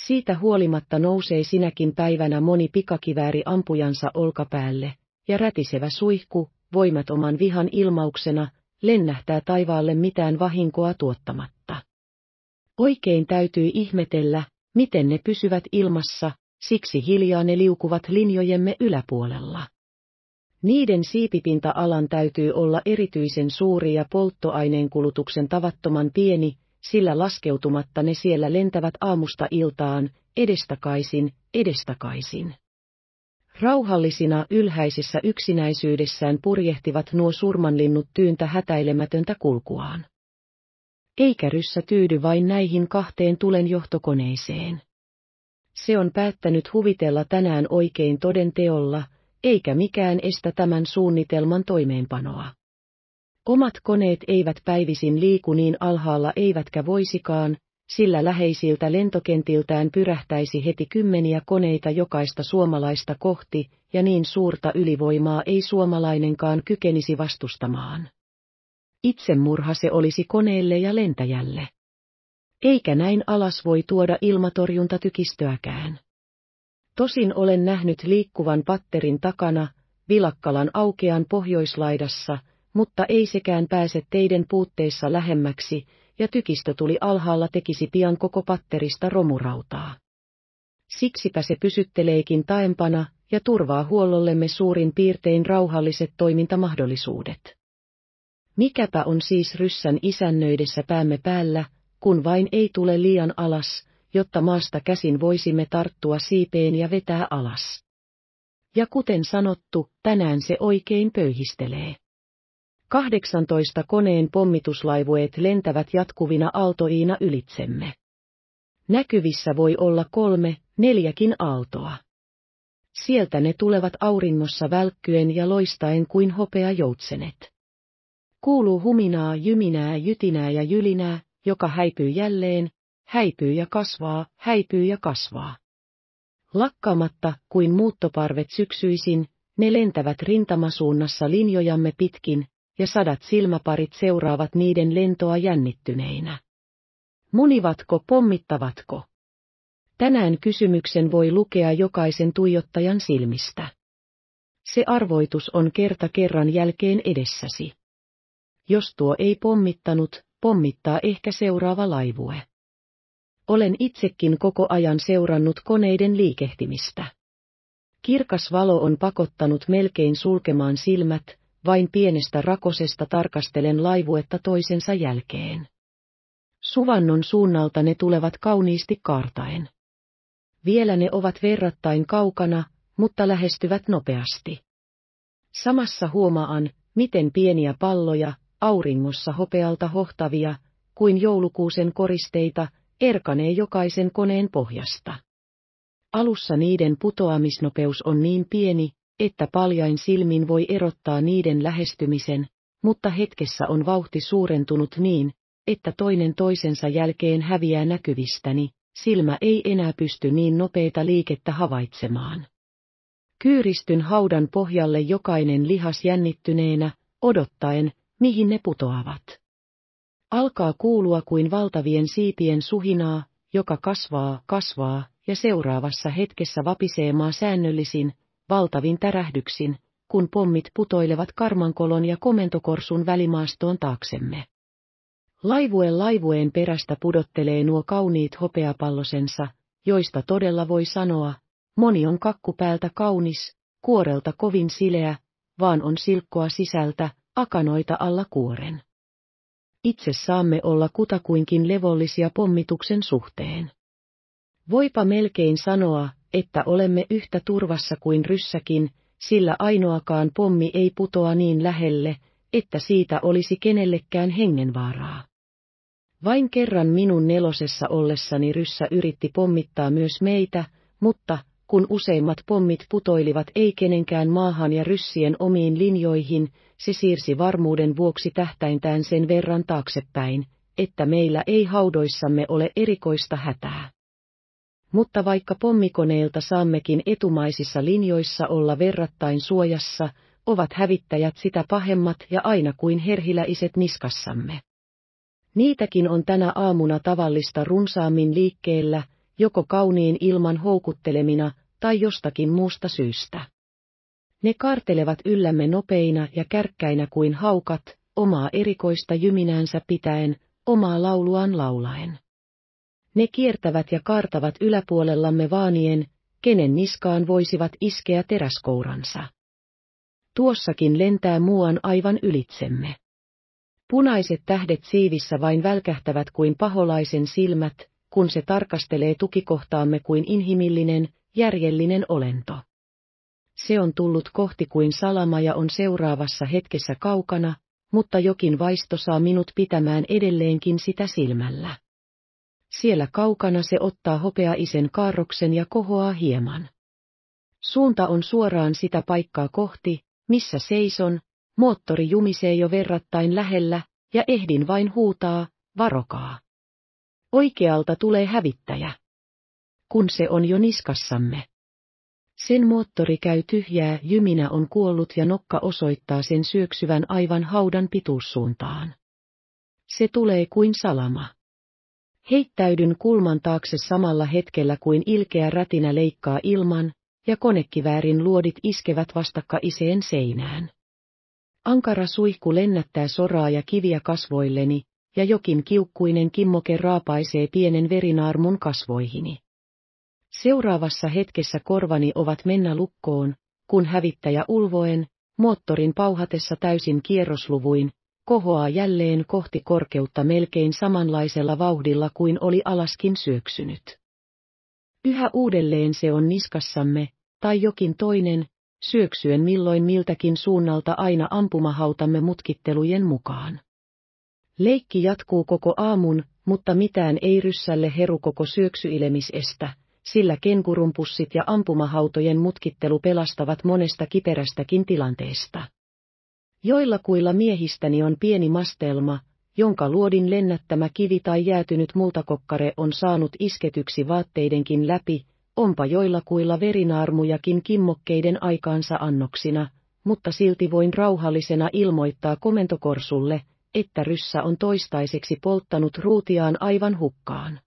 Siitä huolimatta nousee sinäkin päivänä moni pikakivääri ampujansa olkapäälle, ja rätisevä suihku, voimatoman vihan ilmauksena, lennähtää taivaalle mitään vahinkoa tuottamatta. Oikein täytyy ihmetellä, miten ne pysyvät ilmassa, siksi hiljaa ne liukuvat linjojemme yläpuolella. Niiden siipipinta-alan täytyy olla erityisen suuri ja polttoaineen kulutuksen tavattoman pieni, sillä laskeutumatta ne siellä lentävät aamusta iltaan, edestakaisin, edestakaisin. Rauhallisina ylhäisissä yksinäisyydessään purjehtivat nuo surmanlinnut tyyntä hätäilemätöntä kulkuaan. Eikä ryssä tyydy vain näihin kahteen tulen johtokoneeseen. Se on päättänyt huvitella tänään oikein toden teolla, eikä mikään estä tämän suunnitelman toimeenpanoa. Omat koneet eivät päivisin liiku niin alhaalla eivätkä voisikaan, sillä läheisiltä lentokentiltään pyrähtäisi heti kymmeniä koneita jokaista suomalaista kohti, ja niin suurta ylivoimaa ei suomalainenkaan kykenisi vastustamaan. Itsemurha se olisi koneelle ja lentäjälle. Eikä näin alas voi tuoda ilmatorjuntatykistöäkään. Tosin olen nähnyt liikkuvan patterin takana, Vilakkalan aukean pohjoislaidassa, mutta ei sekään pääse teiden puutteissa lähemmäksi, ja tykistö tuli alhaalla tekisi pian koko patterista romurautaa. Siksipä se pysytteleekin taempana ja turvaa huollollemme suurin piirtein rauhalliset toimintamahdollisuudet. Mikäpä on siis ryssän isännöidessä päämme päällä, kun vain ei tule liian alas, jotta maasta käsin voisimme tarttua siipeen ja vetää alas. Ja kuten sanottu, tänään se oikein pöyhistelee. 18 koneen pommituslaivueet lentävät jatkuvina aaltoina ylitsemme. Näkyvissä voi olla kolme, neljäkin aaltoa. Sieltä ne tulevat auringossa välkkyen ja loistaen kuin hopea joutsenet. Kuuluu huminaa, jyminää, jytinää ja jylinää, joka häipyy jälleen, häipyy ja kasvaa, häipyy ja kasvaa. Lakkaamatta kuin muuttoparvet syksyisin, ne lentävät rintamasuunnassa linjojamme pitkin, ja sadat silmäparit seuraavat niiden lentoa jännittyneinä. Munivatko, pommittavatko? Tänään kysymyksen voi lukea jokaisen tuijottajan silmistä. Se arvoitus on kerta kerran jälkeen edessäsi. Jos tuo ei pommittanut, pommittaa ehkä seuraava laivue. Olen itsekin koko ajan seurannut koneiden liikehtimistä. Kirkas valo on pakottanut melkein sulkemaan silmät, vain pienestä rakosesta tarkastelen laivuetta toisensa jälkeen. Suvannon suunnalta ne tulevat kauniisti kaartaen. Vielä ne ovat verrattain kaukana, mutta lähestyvät nopeasti. Samassa huomaan, miten pieniä palloja, auringossa hopealta hohtavia, kuin joulukuusen koristeita, erkanee jokaisen koneen pohjasta. Alussa niiden putoamisnopeus on niin pieni, että paljain silmin voi erottaa niiden lähestymisen, mutta hetkessä on vauhti suurentunut niin, että toinen toisensa jälkeen häviää näkyvistäni, silmä ei enää pysty niin nopeita liikettä havaitsemaan. Kyyristyn haudan pohjalle jokainen lihas jännittyneenä, odottaen, mihin ne putoavat. Alkaa kuulua kuin valtavien siipien suhinaa, joka kasvaa, kasvaa, ja seuraavassa hetkessä vapisee maa säännöllisin, valtavin tärähdyksin, kun pommit putoilevat karmankolon ja komentokorsun välimaastoon taaksemme. Laivuen laivueen perästä pudottelee nuo kauniit hopeapallosensa, joista todella voi sanoa, moni on kakkupäältä kaunis, kuorelta kovin sileä, vaan on silkkoa sisältä, akanoita alla kuoren. Itse saamme olla kutakuinkin levollisia pommituksen suhteen. Voipa melkein sanoa, että olemme yhtä turvassa kuin ryssäkin, sillä ainoakaan pommi ei putoa niin lähelle, että siitä olisi kenellekään hengenvaaraa. Vain kerran minun nelosessa ollessani ryssä yritti pommittaa myös meitä, mutta kun useimmat pommit putoilivat ei kenenkään maahan ja ryssien omiin linjoihin, se siirsi varmuuden vuoksi tähtäintään sen verran taaksepäin, että meillä ei haudoissamme ole erikoista hätää. Mutta vaikka pommikoneilta saammekin etumaisissa linjoissa olla verrattain suojassa, ovat hävittäjät sitä pahemmat ja aina kuin herhiläiset niskassamme. Niitäkin on tänä aamuna tavallista runsaammin liikkeellä, joko kauniin ilman houkuttelemina tai jostakin muusta syystä. Ne kartelevat yllämme nopeina ja kärkkäinä kuin haukat, omaa erikoista jyminänsä pitäen, omaa lauluaan laulaen. Ne kiertävät ja kartavat yläpuolellamme vaanien, kenen niskaan voisivat iskeä teräskouransa. Tuossakin lentää muuan aivan ylitsemme. Punaiset tähdet siivissä vain välkähtävät kuin paholaisen silmät, kun se tarkastelee tukikohtaamme kuin inhimillinen, järjellinen olento. Se on tullut kohti kuin salama ja on seuraavassa hetkessä kaukana, mutta jokin vaisto saa minut pitämään edelleenkin sitä silmällä. Siellä kaukana se ottaa hopeaisen kaarroksen ja kohoaa hieman. Suunta on suoraan sitä paikkaa kohti, missä seison, moottori jumisee jo verrattain lähellä, ja ehdin vain huutaa, varokaa. Oikealta tulee hävittäjä. Kun se on jo niskassamme. Sen moottori käy tyhjää, jyminä on kuollut ja nokka osoittaa sen syöksyvän aivan haudan pituussuuntaan. Se tulee kuin salama. Heittäydyn kulman taakse samalla hetkellä kuin ilkeä rätinä leikkaa ilman, ja konekiväärin luodit iskevät vastakkaiseen seinään. Ankara suihku lennättää soraa ja kiviä kasvoilleni, ja jokin kiukkuinen kimmoke raapaisee pienen verinaarmun kasvoihini. Seuraavassa hetkessä korvani ovat mennä lukkoon, kun hävittäjä ulvoen, moottorin pauhatessa täysin kierrosluvuin, kohoaa jälleen kohti korkeutta melkein samanlaisella vauhdilla kuin oli alaskin syöksynyt. Yhä uudelleen se on niskassamme, tai jokin toinen, syöksyen milloin miltäkin suunnalta aina ampumahautamme mutkittelujen mukaan. Leikki jatkuu koko aamun, mutta mitään ei ryssälle heru koko syöksyilemisestä, sillä kenkurumpussit ja ampumahautojen mutkittelu pelastavat monesta kiperästäkin tilanteesta. Joilla kuilla miehistäni on pieni mastelma, jonka luodin lennättämä kivi tai jäätynyt multakokkare on saanut isketyksi vaatteidenkin läpi, onpa joilla kuilla verinaarmujakin kimmokkeiden aikaansa annoksina, mutta silti voin rauhallisena ilmoittaa komentokorsulle, että ryssä on toistaiseksi polttanut ruutiaan aivan hukkaan.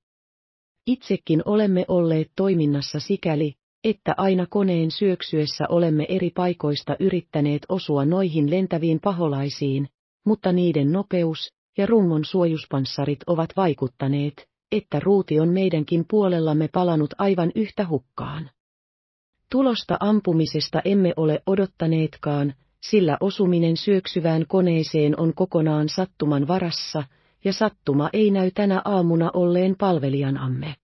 Itsekin olemme olleet toiminnassa sikäli, että aina koneen syöksyessä olemme eri paikoista yrittäneet osua noihin lentäviin paholaisiin, mutta niiden nopeus ja rungon suojuspanssarit ovat vaikuttaneet, että ruuti on meidänkin puolellamme palanut aivan yhtä hukkaan. Tulosta ampumisesta emme ole odottaneetkaan, sillä osuminen syöksyvään koneeseen on kokonaan sattuman varassa, ja sattuma ei näy tänä aamuna olleen palvelijanamme.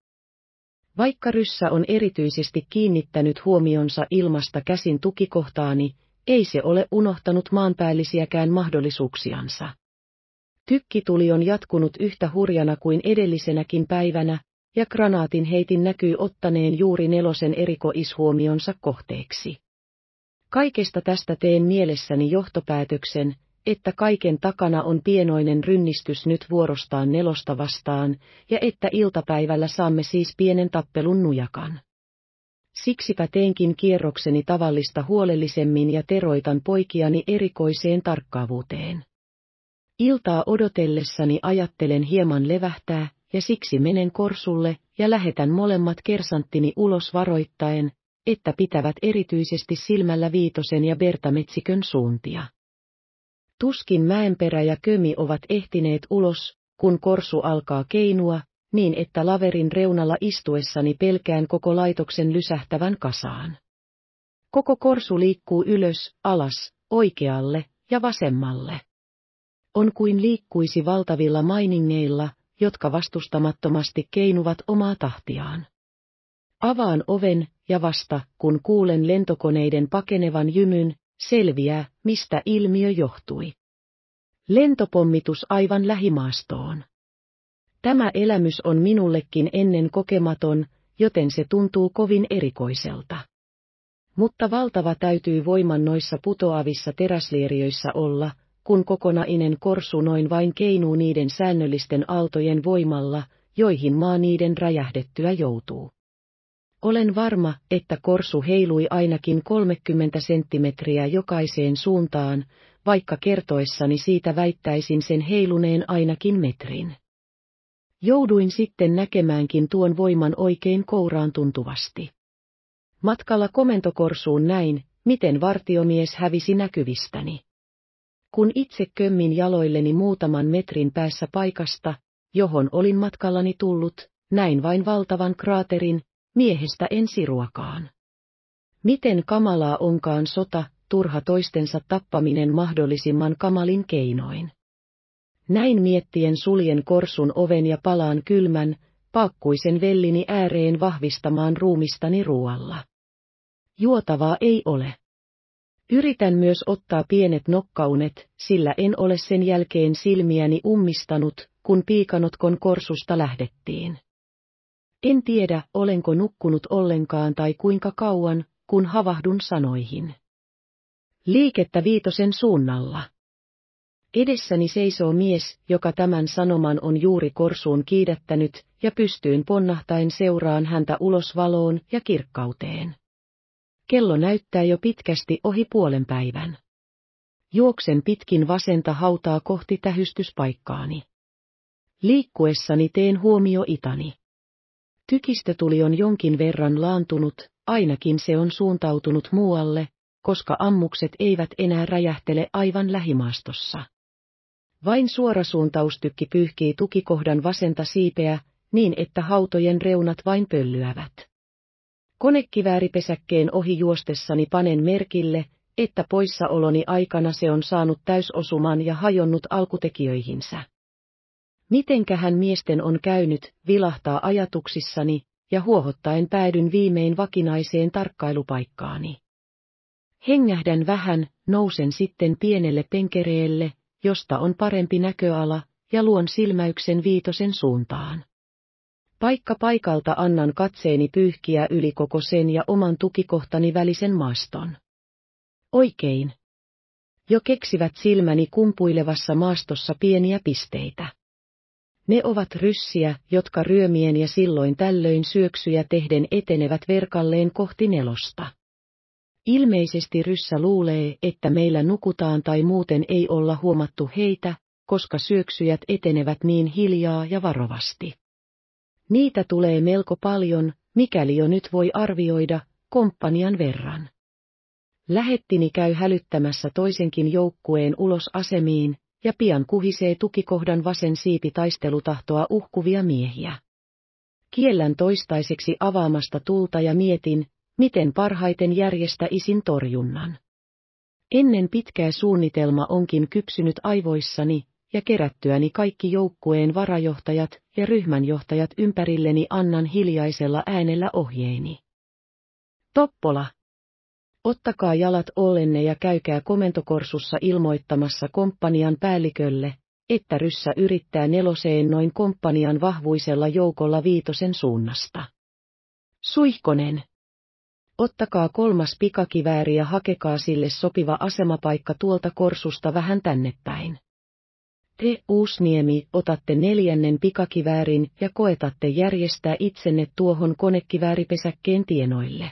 Vaikka ryssä on erityisesti kiinnittänyt huomionsa ilmasta käsin tukikohtaani, ei se ole unohtanut maanpäällisiäkään mahdollisuuksiansa. Tykkituli on jatkunut yhtä hurjana kuin edellisenäkin päivänä, ja granaatin heitin näkyy ottaneen juuri nelosen erikoishuomionsa kohteeksi. Kaikesta tästä teen mielessäni johtopäätöksen, että kaiken takana on pienoinen rynnistys nyt vuorostaan nelosta vastaan, ja että iltapäivällä saamme siis pienen tappelun nujakan. Siksipä teenkin kierrokseni tavallista huolellisemmin ja teroitan poikiani erikoiseen tarkkaavuuteen. Iltaa odotellessani ajattelen hieman levähtää, ja siksi menen korsulle ja lähetän molemmat kersanttini ulos varoittaen, että pitävät erityisesti silmällä Viitosen ja Bertametsikön suuntia. Tuskin mäenperä ja kömi ovat ehtineet ulos, kun korsu alkaa keinua, niin että laverin reunalla istuessani pelkään koko laitoksen lysähtävän kasaan. Koko korsu liikkuu ylös, alas, oikealle ja vasemmalle. On kuin liikkuisi valtavilla mainingeilla, jotka vastustamattomasti keinuvat omaa tahtiaan. Avaan oven, ja vasta, kun kuulen lentokoneiden pakenevan jymyn, selviää, mistä ilmiö johtui. Lentopommitus aivan lähimaastoon. Tämä elämys on minullekin ennen kokematon, joten se tuntuu kovin erikoiselta. Mutta valtava täytyy voiman noissa putoavissa teräslieriöissä olla, kun kokonainen korsu noin vain keinuu niiden säännöllisten aaltojen voimalla, joihin maa niiden räjähdettyä joutuu. Olen varma, että korsu heilui ainakin 30 senttimetriä jokaiseen suuntaan, vaikka kertoessani siitä väittäisin sen heiluneen ainakin metrin. Jouduin sitten näkemäänkin tuon voiman oikein kouraan tuntuvasti. Matkalla komentokorsuun näin, miten vartiomies hävisi näkyvistäni. Kun itse kömmin jaloilleni muutaman metrin päässä paikasta, johon olin matkallani tullut, näin vain valtavan kraaterin, miehestä ensiruokaan. Miten kamalaa onkaan sota, turha toistensa tappaminen mahdollisimman kamalin keinoin. Näin miettien suljen korsun oven ja palaan kylmän, pakkuisen vellini ääreen vahvistamaan ruumistani ruoalla. Juotavaa ei ole. Yritän myös ottaa pienet nokkaunet, sillä en ole sen jälkeen silmiäni ummistanut, kun piikanotkon korsusta lähdettiin. En tiedä, olenko nukkunut ollenkaan tai kuinka kauan, kun havahdun sanoihin. Liikettä viitosen suunnalla. Edessäni seisoo mies, joka tämän sanoman on juuri korsuun kiidättänyt, ja pystyin ponnahtain seuraan häntä ulos valoon ja kirkkauteen. Kello näyttää jo pitkästi ohi puolen päivän. Juoksen pitkin vasenta hautaa kohti tähystyspaikkaani. Liikkuessani teen huomio itani tuli on jonkin verran laantunut, ainakin se on suuntautunut muualle, koska ammukset eivät enää räjähtele aivan lähimaastossa. Vain suorasuuntaustykki pyyhkii tukikohdan vasenta siipeä, niin että hautojen reunat vain pöllyävät. Konekivääripesäkkeen ohi juostessani panen merkille, että poissaoloni aikana se on saanut täysosuman ja hajonnut alkutekijöihinsä. Mitenkähän miesten on käynyt, vilahtaa ajatuksissani, ja huohottaen päädyn viimein vakinaiseen tarkkailupaikkaani. Hengähdän vähän, nousen sitten pienelle penkereelle, josta on parempi näköala, ja luon silmäyksen viitosen suuntaan. Paikka paikalta annan katseeni pyyhkiä yli koko sen ja oman tukikohtani välisen maaston. Oikein. Jo keksivät silmäni kumpuilevassa maastossa pieniä pisteitä. Ne ovat ryssiä, jotka ryömien ja silloin tällöin syöksyjä tehden etenevät verkalleen kohti nelosta. Ilmeisesti ryssä luulee, että meillä nukutaan tai muuten ei olla huomattu heitä, koska syöksyjät etenevät niin hiljaa ja varovasti. Niitä tulee melko paljon, mikäli jo nyt voi arvioida, komppanian verran. Lähettini käy hälyttämässä toisenkin joukkueen ulos asemiin, ja pian kuhisee tukikohdan vasen siipi taistelutahtoa uhkuvia miehiä. Kiellän toistaiseksi avaamasta tulta ja mietin, miten parhaiten järjestäisin torjunnan. Ennen pitkää suunnitelma onkin kypsynyt aivoissani, ja kerättyäni kaikki joukkueen varajohtajat ja ryhmänjohtajat ympärilleni annan hiljaisella äänellä ohjeeni. Toppola, Ottakaa jalat ollenne ja käykää komentokorsussa ilmoittamassa komppanian päällikölle, että ryssä yrittää neloseen noin komppanian vahvuisella joukolla viitosen suunnasta. Suihkonen. Ottakaa kolmas pikakivääri ja hakekaa sille sopiva asemapaikka tuolta korsusta vähän tänne päin. Te, Uusniemi, otatte neljännen pikakiväärin ja koetatte järjestää itsenne tuohon konekivääripesäkkeen tienoille.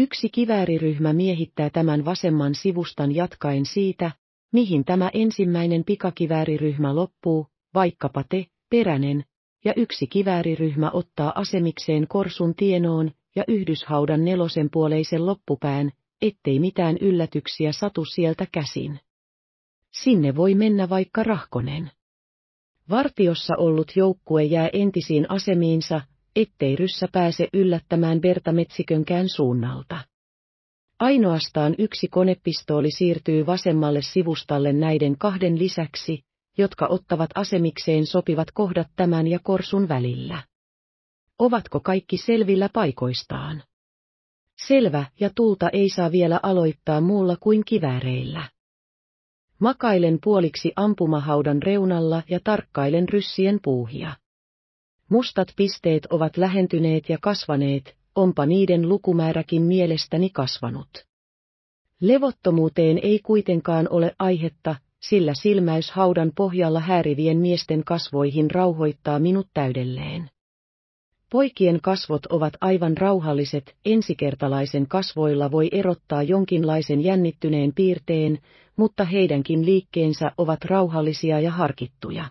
Yksi kivääriryhmä miehittää tämän vasemman sivustan jatkaen siitä, mihin tämä ensimmäinen pikakivääriryhmä loppuu, vaikkapa te, peränen, ja yksi kivääriryhmä ottaa asemikseen Korsun tienoon ja yhdyshaudan nelosen puoleisen loppupään, ettei mitään yllätyksiä satu sieltä käsin. Sinne voi mennä vaikka rahkonen. Vartiossa ollut joukkue jää entisiin asemiinsa ettei ryssä pääse yllättämään verta metsikönkään suunnalta. Ainoastaan yksi konepistooli siirtyy vasemmalle sivustalle näiden kahden lisäksi, jotka ottavat asemikseen sopivat kohdat tämän ja korsun välillä. Ovatko kaikki selvillä paikoistaan? Selvä ja tulta ei saa vielä aloittaa muulla kuin kivääreillä. Makailen puoliksi ampumahaudan reunalla ja tarkkailen ryssien puuhia. Mustat pisteet ovat lähentyneet ja kasvaneet, onpa niiden lukumääräkin mielestäni kasvanut. Levottomuuteen ei kuitenkaan ole aihetta, sillä silmäys haudan pohjalla häärivien miesten kasvoihin rauhoittaa minut täydelleen. Poikien kasvot ovat aivan rauhalliset, ensikertalaisen kasvoilla voi erottaa jonkinlaisen jännittyneen piirteen, mutta heidänkin liikkeensä ovat rauhallisia ja harkittuja.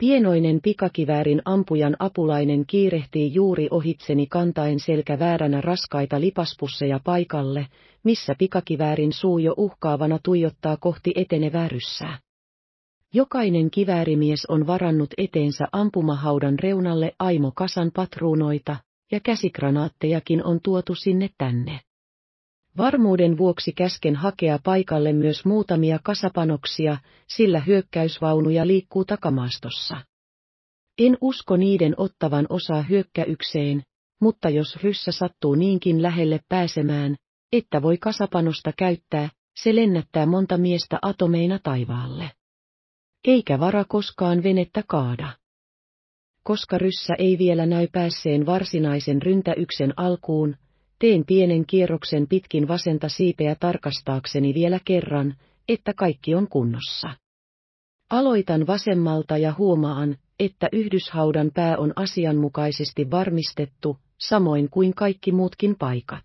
Pienoinen pikakiväärin ampujan apulainen kiirehtii juuri ohitseni kantaen selkä vääränä raskaita lipaspusseja paikalle, missä pikakiväärin suu jo uhkaavana tuijottaa kohti etenevää ryssää. Jokainen kiväärimies on varannut eteensä ampumahaudan reunalle aimo kasan patruunoita, ja käsikranaattejakin on tuotu sinne tänne. Varmuuden vuoksi käsken hakea paikalle myös muutamia kasapanoksia, sillä hyökkäysvaunuja liikkuu takamaastossa. En usko niiden ottavan osaa hyökkäykseen, mutta jos ryssä sattuu niinkin lähelle pääsemään, että voi kasapanosta käyttää, se lennättää monta miestä atomeina taivaalle. Eikä vara koskaan venettä kaada. Koska ryssä ei vielä näy päässeen varsinaisen ryntäyksen alkuun, Tein pienen kierroksen pitkin vasenta siipeä tarkastaakseni vielä kerran, että kaikki on kunnossa. Aloitan vasemmalta ja huomaan, että yhdyshaudan pää on asianmukaisesti varmistettu, samoin kuin kaikki muutkin paikat.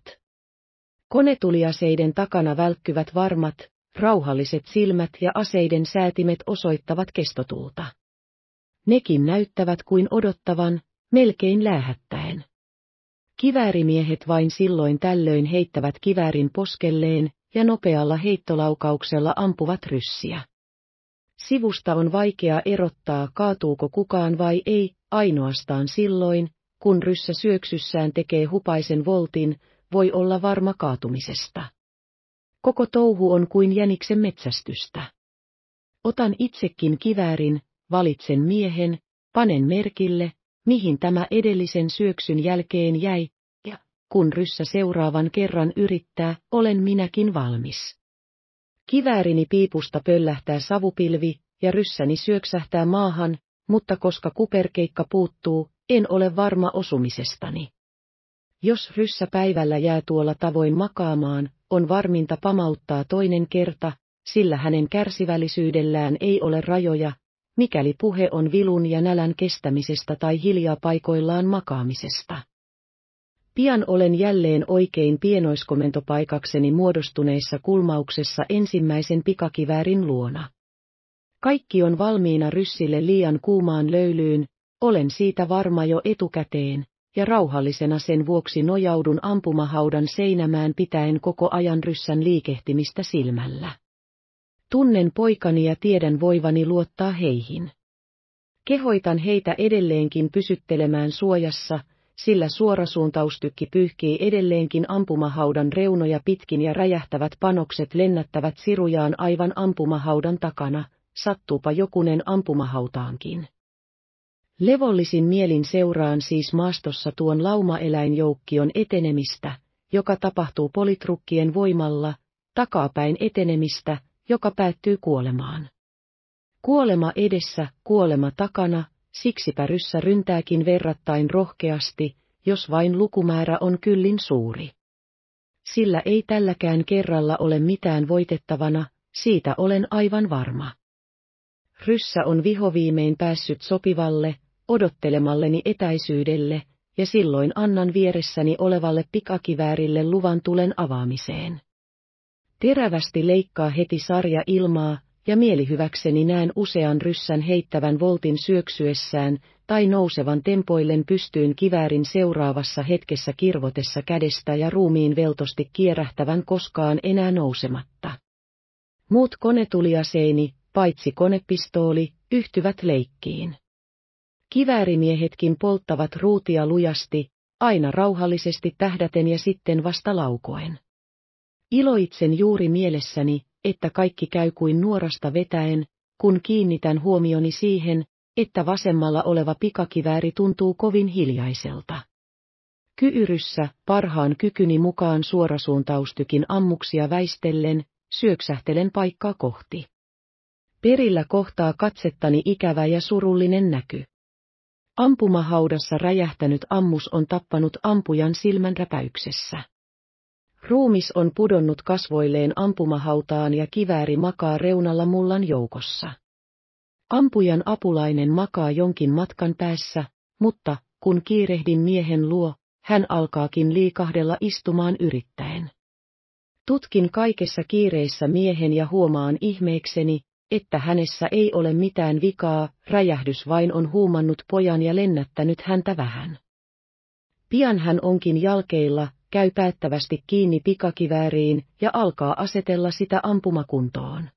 Konetuliaseiden takana välkkyvät varmat, rauhalliset silmät ja aseiden säätimet osoittavat kestotuulta. Nekin näyttävät kuin odottavan, melkein lähettäen. Kiväärimiehet vain silloin tällöin heittävät kiväärin poskelleen ja nopealla heittolaukauksella ampuvat ryssiä. Sivusta on vaikea erottaa kaatuuko kukaan vai ei, ainoastaan silloin, kun ryssä syöksyssään tekee hupaisen voltin, voi olla varma kaatumisesta. Koko touhu on kuin jäniksen metsästystä. Otan itsekin kiväärin, valitsen miehen, panen merkille, mihin tämä edellisen syöksyn jälkeen jäi, ja kun ryssä seuraavan kerran yrittää, olen minäkin valmis. Kiväärini piipusta pöllähtää savupilvi, ja ryssäni syöksähtää maahan, mutta koska kuperkeikka puuttuu, en ole varma osumisestani. Jos ryssä päivällä jää tuolla tavoin makaamaan, on varminta pamauttaa toinen kerta, sillä hänen kärsivällisyydellään ei ole rajoja, mikäli puhe on vilun ja nälän kestämisestä tai hiljaa paikoillaan makaamisesta. Pian olen jälleen oikein pienoiskomentopaikakseni muodostuneissa kulmauksessa ensimmäisen pikakiväärin luona. Kaikki on valmiina ryssille liian kuumaan löylyyn, olen siitä varma jo etukäteen, ja rauhallisena sen vuoksi nojaudun ampumahaudan seinämään pitäen koko ajan ryssän liikehtimistä silmällä. Tunnen poikani ja tiedän voivani luottaa heihin. Kehoitan heitä edelleenkin pysyttelemään suojassa, sillä suorasuuntaustykki pyyhkii edelleenkin ampumahaudan reunoja pitkin ja räjähtävät panokset lennättävät sirujaan aivan ampumahaudan takana, sattuupa jokunen ampumahautaankin. Levollisin mielin seuraan siis maastossa tuon laumaeläinjoukkion etenemistä, joka tapahtuu politrukkien voimalla, takapäin etenemistä, joka päättyy kuolemaan. Kuolema edessä, kuolema takana, siksipä ryssä ryntääkin verrattain rohkeasti, jos vain lukumäärä on kyllin suuri. Sillä ei tälläkään kerralla ole mitään voitettavana, siitä olen aivan varma. Ryssä on vihoviimein päässyt sopivalle, odottelemalleni etäisyydelle, ja silloin annan vieressäni olevalle pikakiväärille luvan tulen avaamiseen. Terävästi leikkaa heti sarja ilmaa, ja mielihyväkseni näen usean ryssän heittävän voltin syöksyessään tai nousevan tempoillen pystyyn kiväärin seuraavassa hetkessä kirvotessa kädestä ja ruumiin veltosti kierähtävän koskaan enää nousematta. Muut konetuliaseini, paitsi konepistooli, yhtyvät leikkiin. Kiväärimiehetkin polttavat ruutia lujasti, aina rauhallisesti tähdäten ja sitten vasta laukoen. Iloitsen juuri mielessäni, että kaikki käy kuin nuorasta vetäen, kun kiinnitän huomioni siihen, että vasemmalla oleva pikakivääri tuntuu kovin hiljaiselta. Kyyryssä, parhaan kykyni mukaan suorasuuntaustykin ammuksia väistellen, syöksähtelen paikkaa kohti. Perillä kohtaa katsettani ikävä ja surullinen näky. Ampumahaudassa räjähtänyt ammus on tappanut ampujan silmän räpäyksessä. Ruumis on pudonnut kasvoilleen ampumahautaan ja kivääri makaa reunalla mullan joukossa. Ampujan apulainen makaa jonkin matkan päässä, mutta kun kiirehdin miehen luo, hän alkaakin liikahdella istumaan yrittäen. Tutkin kaikessa kiireessä miehen ja huomaan ihmeekseni, että hänessä ei ole mitään vikaa, räjähdys vain on huumannut pojan ja lennättänyt häntä vähän. Pian hän onkin jalkeilla, käy päättävästi kiinni pikakivääriin ja alkaa asetella sitä ampumakuntoon.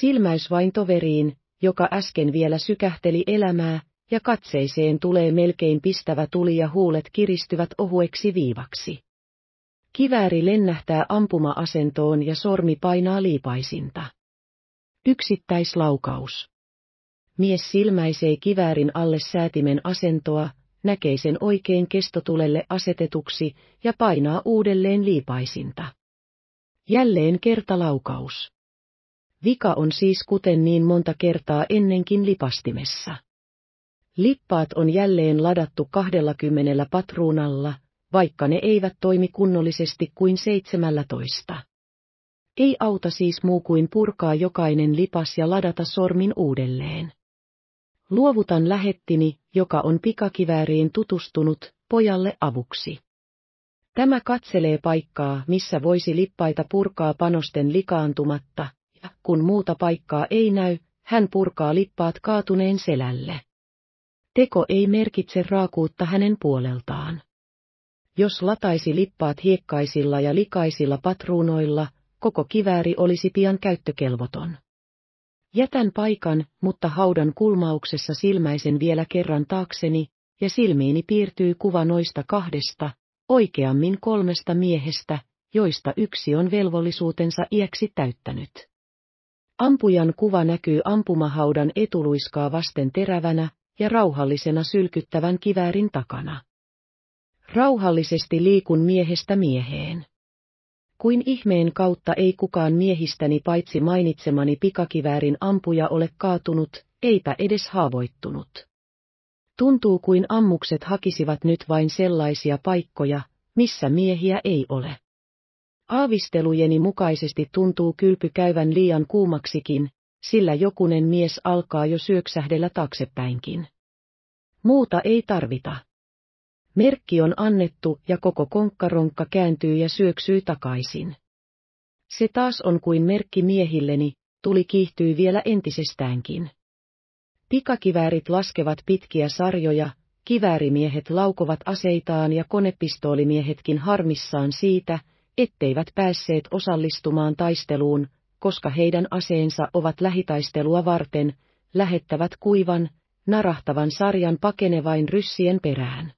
Silmäys vain toveriin, joka äsken vielä sykähteli elämää, ja katseiseen tulee melkein pistävä tuli ja huulet kiristyvät ohueksi viivaksi. Kivääri lennähtää ampuma-asentoon ja sormi painaa liipaisinta. Yksittäislaukaus. Mies silmäisee kiväärin alle säätimen asentoa, näkee sen oikein kestotulelle asetetuksi ja painaa uudelleen liipaisinta. Jälleen kertalaukaus. Vika on siis kuten niin monta kertaa ennenkin lipastimessa. Lippaat on jälleen ladattu 20 patruunalla, vaikka ne eivät toimi kunnollisesti kuin 17. Ei auta siis muu kuin purkaa jokainen lipas ja ladata sormin uudelleen. Luovutan lähettini, joka on pikakivääriin tutustunut, pojalle avuksi. Tämä katselee paikkaa, missä voisi lippaita purkaa panosten likaantumatta, ja kun muuta paikkaa ei näy, hän purkaa lippaat kaatuneen selälle. Teko ei merkitse raakuutta hänen puoleltaan. Jos lataisi lippaat hiekkaisilla ja likaisilla patruunoilla, koko kivääri olisi pian käyttökelvoton. Jätän paikan, mutta haudan kulmauksessa silmäisen vielä kerran taakseni, ja silmiini piirtyy kuva noista kahdesta, oikeammin kolmesta miehestä, joista yksi on velvollisuutensa iäksi täyttänyt. Ampujan kuva näkyy ampumahaudan etuluiskaa vasten terävänä ja rauhallisena sylkyttävän kiväärin takana. Rauhallisesti liikun miehestä mieheen. Kuin ihmeen kautta ei kukaan miehistäni paitsi mainitsemani pikakiväärin ampuja ole kaatunut, eipä edes haavoittunut. Tuntuu kuin ammukset hakisivat nyt vain sellaisia paikkoja, missä miehiä ei ole. Aavistelujeni mukaisesti tuntuu kylpy käyvän liian kuumaksikin, sillä jokunen mies alkaa jo syöksähdellä taaksepäinkin. Muuta ei tarvita. Merkki on annettu ja koko konkkaronkka kääntyy ja syöksyy takaisin. Se taas on kuin merkki miehilleni, tuli kiihtyy vielä entisestäänkin. Pikakiväärit laskevat pitkiä sarjoja, kiväärimiehet laukovat aseitaan ja konepistoolimiehetkin harmissaan siitä, etteivät päässeet osallistumaan taisteluun, koska heidän aseensa ovat lähitaistelua varten, lähettävät kuivan, narahtavan sarjan pakenevain ryssien perään.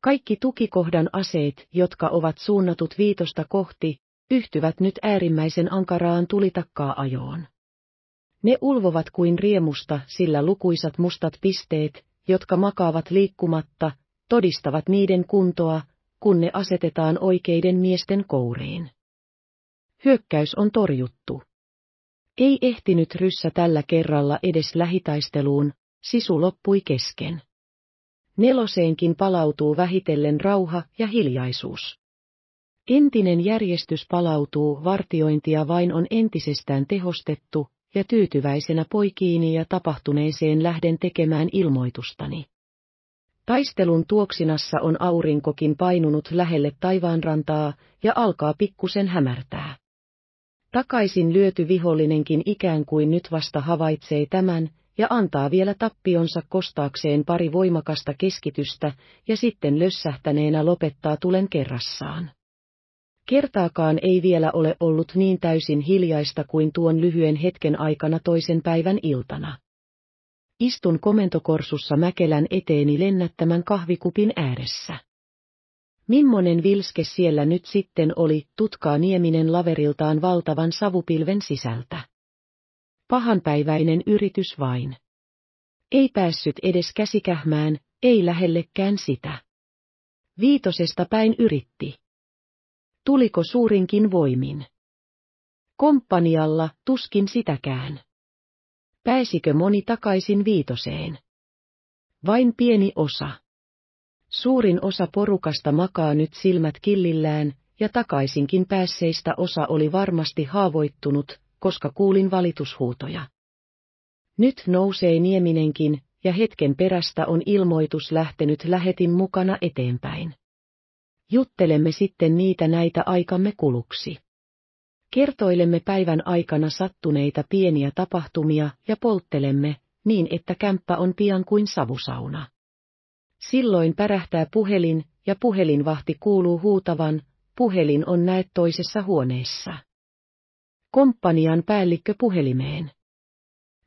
Kaikki tukikohdan aseet, jotka ovat suunnatut viitosta kohti, yhtyvät nyt äärimmäisen ankaraan tulitakkaa ajoon. Ne ulvovat kuin riemusta, sillä lukuisat mustat pisteet, jotka makaavat liikkumatta, todistavat niiden kuntoa, kun ne asetetaan oikeiden miesten kouriin. Hyökkäys on torjuttu. Ei ehtinyt ryssä tällä kerralla edes lähitaisteluun, sisu loppui kesken neloseenkin palautuu vähitellen rauha ja hiljaisuus. Entinen järjestys palautuu, vartiointia vain on entisestään tehostettu, ja tyytyväisenä poikiini ja tapahtuneeseen lähden tekemään ilmoitustani. Taistelun tuoksinassa on aurinkokin painunut lähelle taivaanrantaa ja alkaa pikkusen hämärtää. Takaisin lyöty vihollinenkin ikään kuin nyt vasta havaitsee tämän, ja antaa vielä tappionsa kostaakseen pari voimakasta keskitystä ja sitten lössähtäneenä lopettaa tulen kerrassaan. Kertaakaan ei vielä ole ollut niin täysin hiljaista kuin tuon lyhyen hetken aikana toisen päivän iltana. Istun komentokorsussa Mäkelän eteeni lennättämän kahvikupin ääressä. Mimmonen vilske siellä nyt sitten oli, tutkaa Nieminen laveriltaan valtavan savupilven sisältä pahanpäiväinen yritys vain. Ei päässyt edes käsikähmään, ei lähellekään sitä. Viitosesta päin yritti. Tuliko suurinkin voimin? Komppanialla tuskin sitäkään. Pääsikö moni takaisin viitoseen? Vain pieni osa. Suurin osa porukasta makaa nyt silmät killillään, ja takaisinkin päässeistä osa oli varmasti haavoittunut, koska kuulin valitushuutoja. Nyt nousee Nieminenkin, ja hetken perästä on ilmoitus lähtenyt lähetin mukana eteenpäin. Juttelemme sitten niitä näitä aikamme kuluksi. Kertoilemme päivän aikana sattuneita pieniä tapahtumia ja polttelemme, niin että kämppä on pian kuin savusauna. Silloin pärähtää puhelin, ja puhelinvahti kuuluu huutavan, puhelin on näet toisessa huoneessa komppanian päällikkö puhelimeen.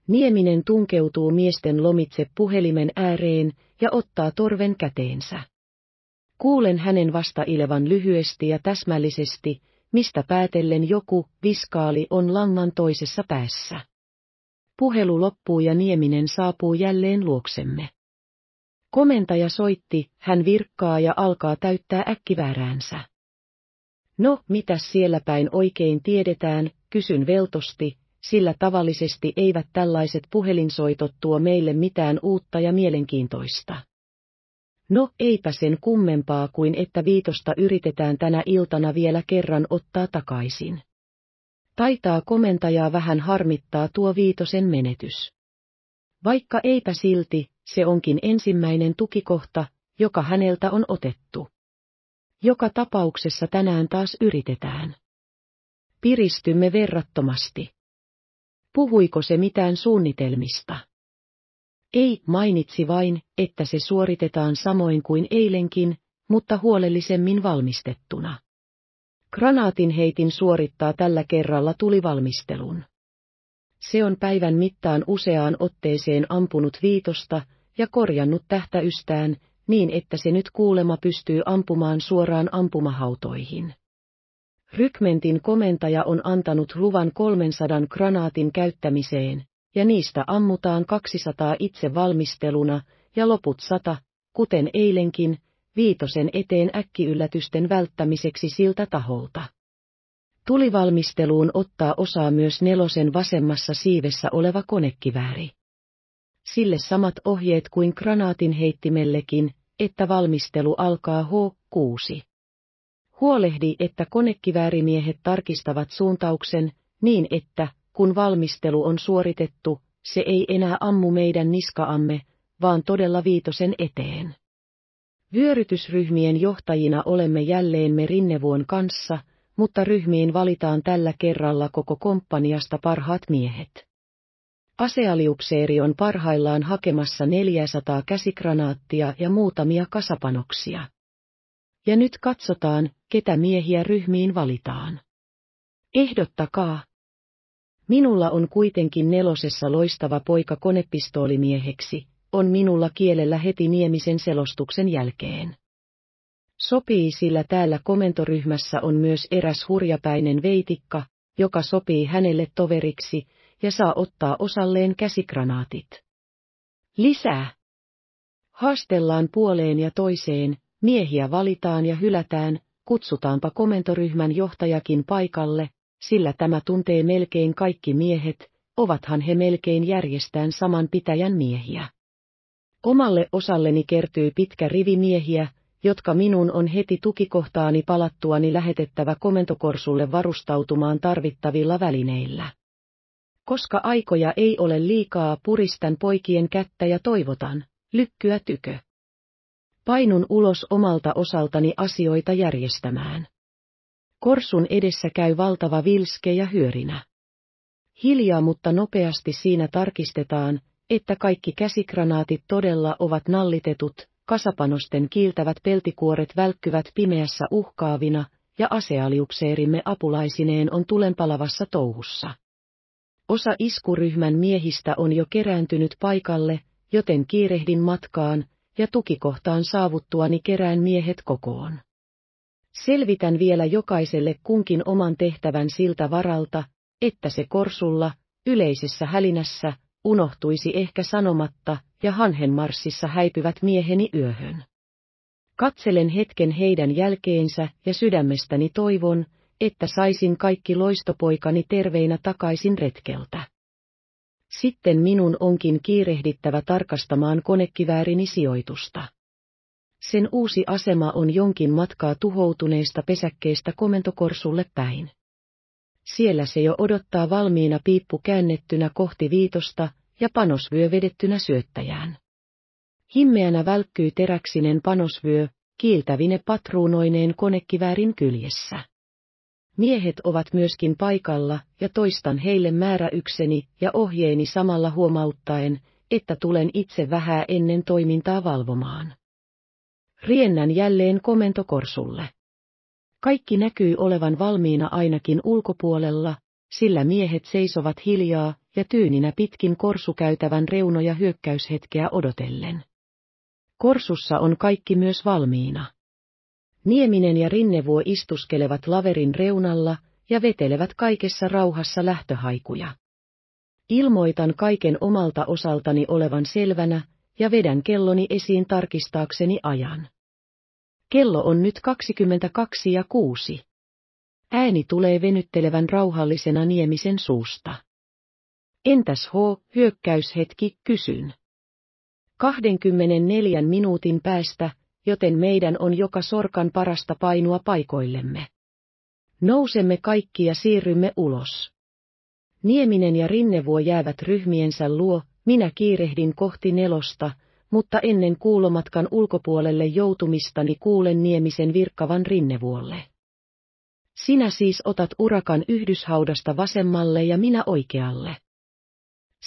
Nieminen tunkeutuu miesten lomitse puhelimen ääreen ja ottaa torven käteensä. Kuulen hänen vastailevan lyhyesti ja täsmällisesti, mistä päätellen joku viskaali on langan toisessa päässä. Puhelu loppuu ja Nieminen saapuu jälleen luoksemme. Komentaja soitti, hän virkkaa ja alkaa täyttää äkkivääräänsä. No, mitä siellä päin oikein tiedetään, kysyn veltosti, sillä tavallisesti eivät tällaiset puhelinsoitot tuo meille mitään uutta ja mielenkiintoista. No, eipä sen kummempaa kuin että viitosta yritetään tänä iltana vielä kerran ottaa takaisin. Taitaa komentajaa vähän harmittaa tuo viitosen menetys. Vaikka eipä silti, se onkin ensimmäinen tukikohta, joka häneltä on otettu. Joka tapauksessa tänään taas yritetään piristymme verrattomasti. Puhuiko se mitään suunnitelmista? Ei, mainitsi vain, että se suoritetaan samoin kuin eilenkin, mutta huolellisemmin valmistettuna. Granaatin heitin suorittaa tällä kerralla tulivalmistelun. Se on päivän mittaan useaan otteeseen ampunut viitosta ja korjannut tähtäystään, niin että se nyt kuulema pystyy ampumaan suoraan ampumahautoihin. Rykmentin komentaja on antanut luvan 300 granaatin käyttämiseen, ja niistä ammutaan 200 itse valmisteluna, ja loput sata, kuten eilenkin, viitosen eteen äkkiyllätysten välttämiseksi siltä taholta. Tulivalmisteluun ottaa osaa myös nelosen vasemmassa siivessä oleva konekivääri. Sille samat ohjeet kuin granaatin heittimellekin, että valmistelu alkaa H6. Huolehdi, että konekiväärimiehet tarkistavat suuntauksen, niin että, kun valmistelu on suoritettu, se ei enää ammu meidän niskaamme, vaan todella viitosen eteen. Vyörytysryhmien johtajina olemme jälleen me Rinnevuon kanssa, mutta ryhmiin valitaan tällä kerralla koko komppaniasta parhaat miehet. Asealiukseeri on parhaillaan hakemassa 400 käsikranaattia ja muutamia kasapanoksia ja nyt katsotaan, ketä miehiä ryhmiin valitaan. Ehdottakaa. Minulla on kuitenkin nelosessa loistava poika konepistoolimieheksi, on minulla kielellä heti Niemisen selostuksen jälkeen. Sopii sillä täällä komentoryhmässä on myös eräs hurjapäinen veitikka, joka sopii hänelle toveriksi ja saa ottaa osalleen käsikranaatit. Lisää. Haastellaan puoleen ja toiseen, Miehiä valitaan ja hylätään, kutsutaanpa komentoryhmän johtajakin paikalle, sillä tämä tuntee melkein kaikki miehet, ovathan he melkein järjestään saman pitäjän miehiä. Omalle osalleni kertyy pitkä rivi miehiä, jotka minun on heti tukikohtaani palattuani lähetettävä komentokorsulle varustautumaan tarvittavilla välineillä. Koska aikoja ei ole liikaa, puristan poikien kättä ja toivotan, lykkyä tykö. Painun ulos omalta osaltani asioita järjestämään. Korsun edessä käy valtava vilske ja hyörinä. Hiljaa mutta nopeasti siinä tarkistetaan, että kaikki käsikranaatit todella ovat nallitetut, kasapanosten kiiltävät peltikuoret välkkyvät pimeässä uhkaavina, ja asealiukseerimme apulaisineen on tulenpalavassa touhussa. Osa iskuryhmän miehistä on jo kerääntynyt paikalle, joten kiirehdin matkaan, ja tukikohtaan saavuttuani kerään miehet kokoon. Selvitän vielä jokaiselle kunkin oman tehtävän siltä varalta, että se korsulla, yleisessä hälinässä, unohtuisi ehkä sanomatta, ja hanhenmarssissa häipyvät mieheni yöhön. Katselen hetken heidän jälkeensä ja sydämestäni toivon, että saisin kaikki loistopoikani terveinä takaisin retkeltä. Sitten minun onkin kiirehdittävä tarkastamaan konekiväärini sijoitusta. Sen uusi asema on jonkin matkaa tuhoutuneista pesäkkeistä komentokorsulle päin. Siellä se jo odottaa valmiina piippu käännettynä kohti viitosta ja panosvyö vedettynä syöttäjään. Himmeänä välkkyy teräksinen panosvyö, kiiltävine patruunoineen konekiväärin kyljessä. Miehet ovat myöskin paikalla, ja toistan heille määräykseni ja ohjeeni samalla huomauttaen, että tulen itse vähää ennen toimintaa valvomaan. Riennän jälleen komentokorsulle. Kaikki näkyy olevan valmiina ainakin ulkopuolella, sillä miehet seisovat hiljaa ja tyyninä pitkin korsukäytävän reunoja hyökkäyshetkeä odotellen. Korsussa on kaikki myös valmiina. Nieminen ja Rinnevuo istuskelevat laverin reunalla ja vetelevät kaikessa rauhassa lähtöhaikuja. Ilmoitan kaiken omalta osaltani olevan selvänä ja vedän kelloni esiin tarkistaakseni ajan. Kello on nyt 22 ja 6. Ääni tulee venyttelevän rauhallisena Niemisen suusta. Entäs H, hyökkäyshetki, kysyn. 24 minuutin päästä joten meidän on joka sorkan parasta painua paikoillemme. Nousemme kaikki ja siirrymme ulos. Nieminen ja Rinnevuo jäävät ryhmiensä luo, minä kiirehdin kohti nelosta, mutta ennen kuulomatkan ulkopuolelle joutumistani kuulen Niemisen virkkavan Rinnevuolle. Sinä siis otat urakan yhdyshaudasta vasemmalle ja minä oikealle.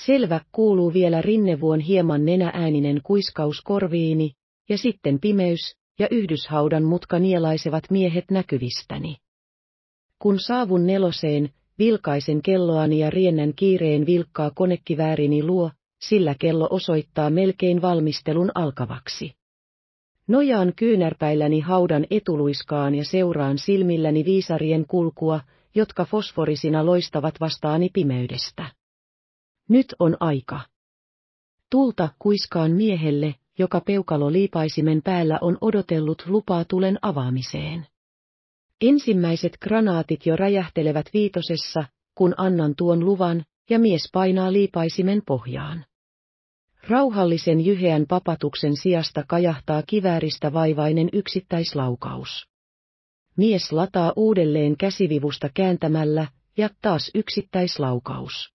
Selvä kuuluu vielä Rinnevuon hieman nenäääninen kuiskaus korviini, ja sitten pimeys, ja yhdyshaudan mutka nielaisevat miehet näkyvistäni. Kun saavun neloseen, vilkaisen kelloani ja riennän kiireen vilkkaa konekiväärini luo, sillä kello osoittaa melkein valmistelun alkavaksi. Nojaan kyynärpäilläni haudan etuluiskaan ja seuraan silmilläni viisarien kulkua, jotka fosforisina loistavat vastaani pimeydestä. Nyt on aika. Tulta kuiskaan miehelle, joka peukalo liipaisimen päällä on odotellut lupaa tulen avaamiseen. Ensimmäiset granaatit jo räjähtelevät viitosessa, kun annan tuon luvan, ja mies painaa liipaisimen pohjaan. Rauhallisen jyheän papatuksen sijasta kajahtaa kivääristä vaivainen yksittäislaukaus. Mies lataa uudelleen käsivivusta kääntämällä, ja taas yksittäislaukaus.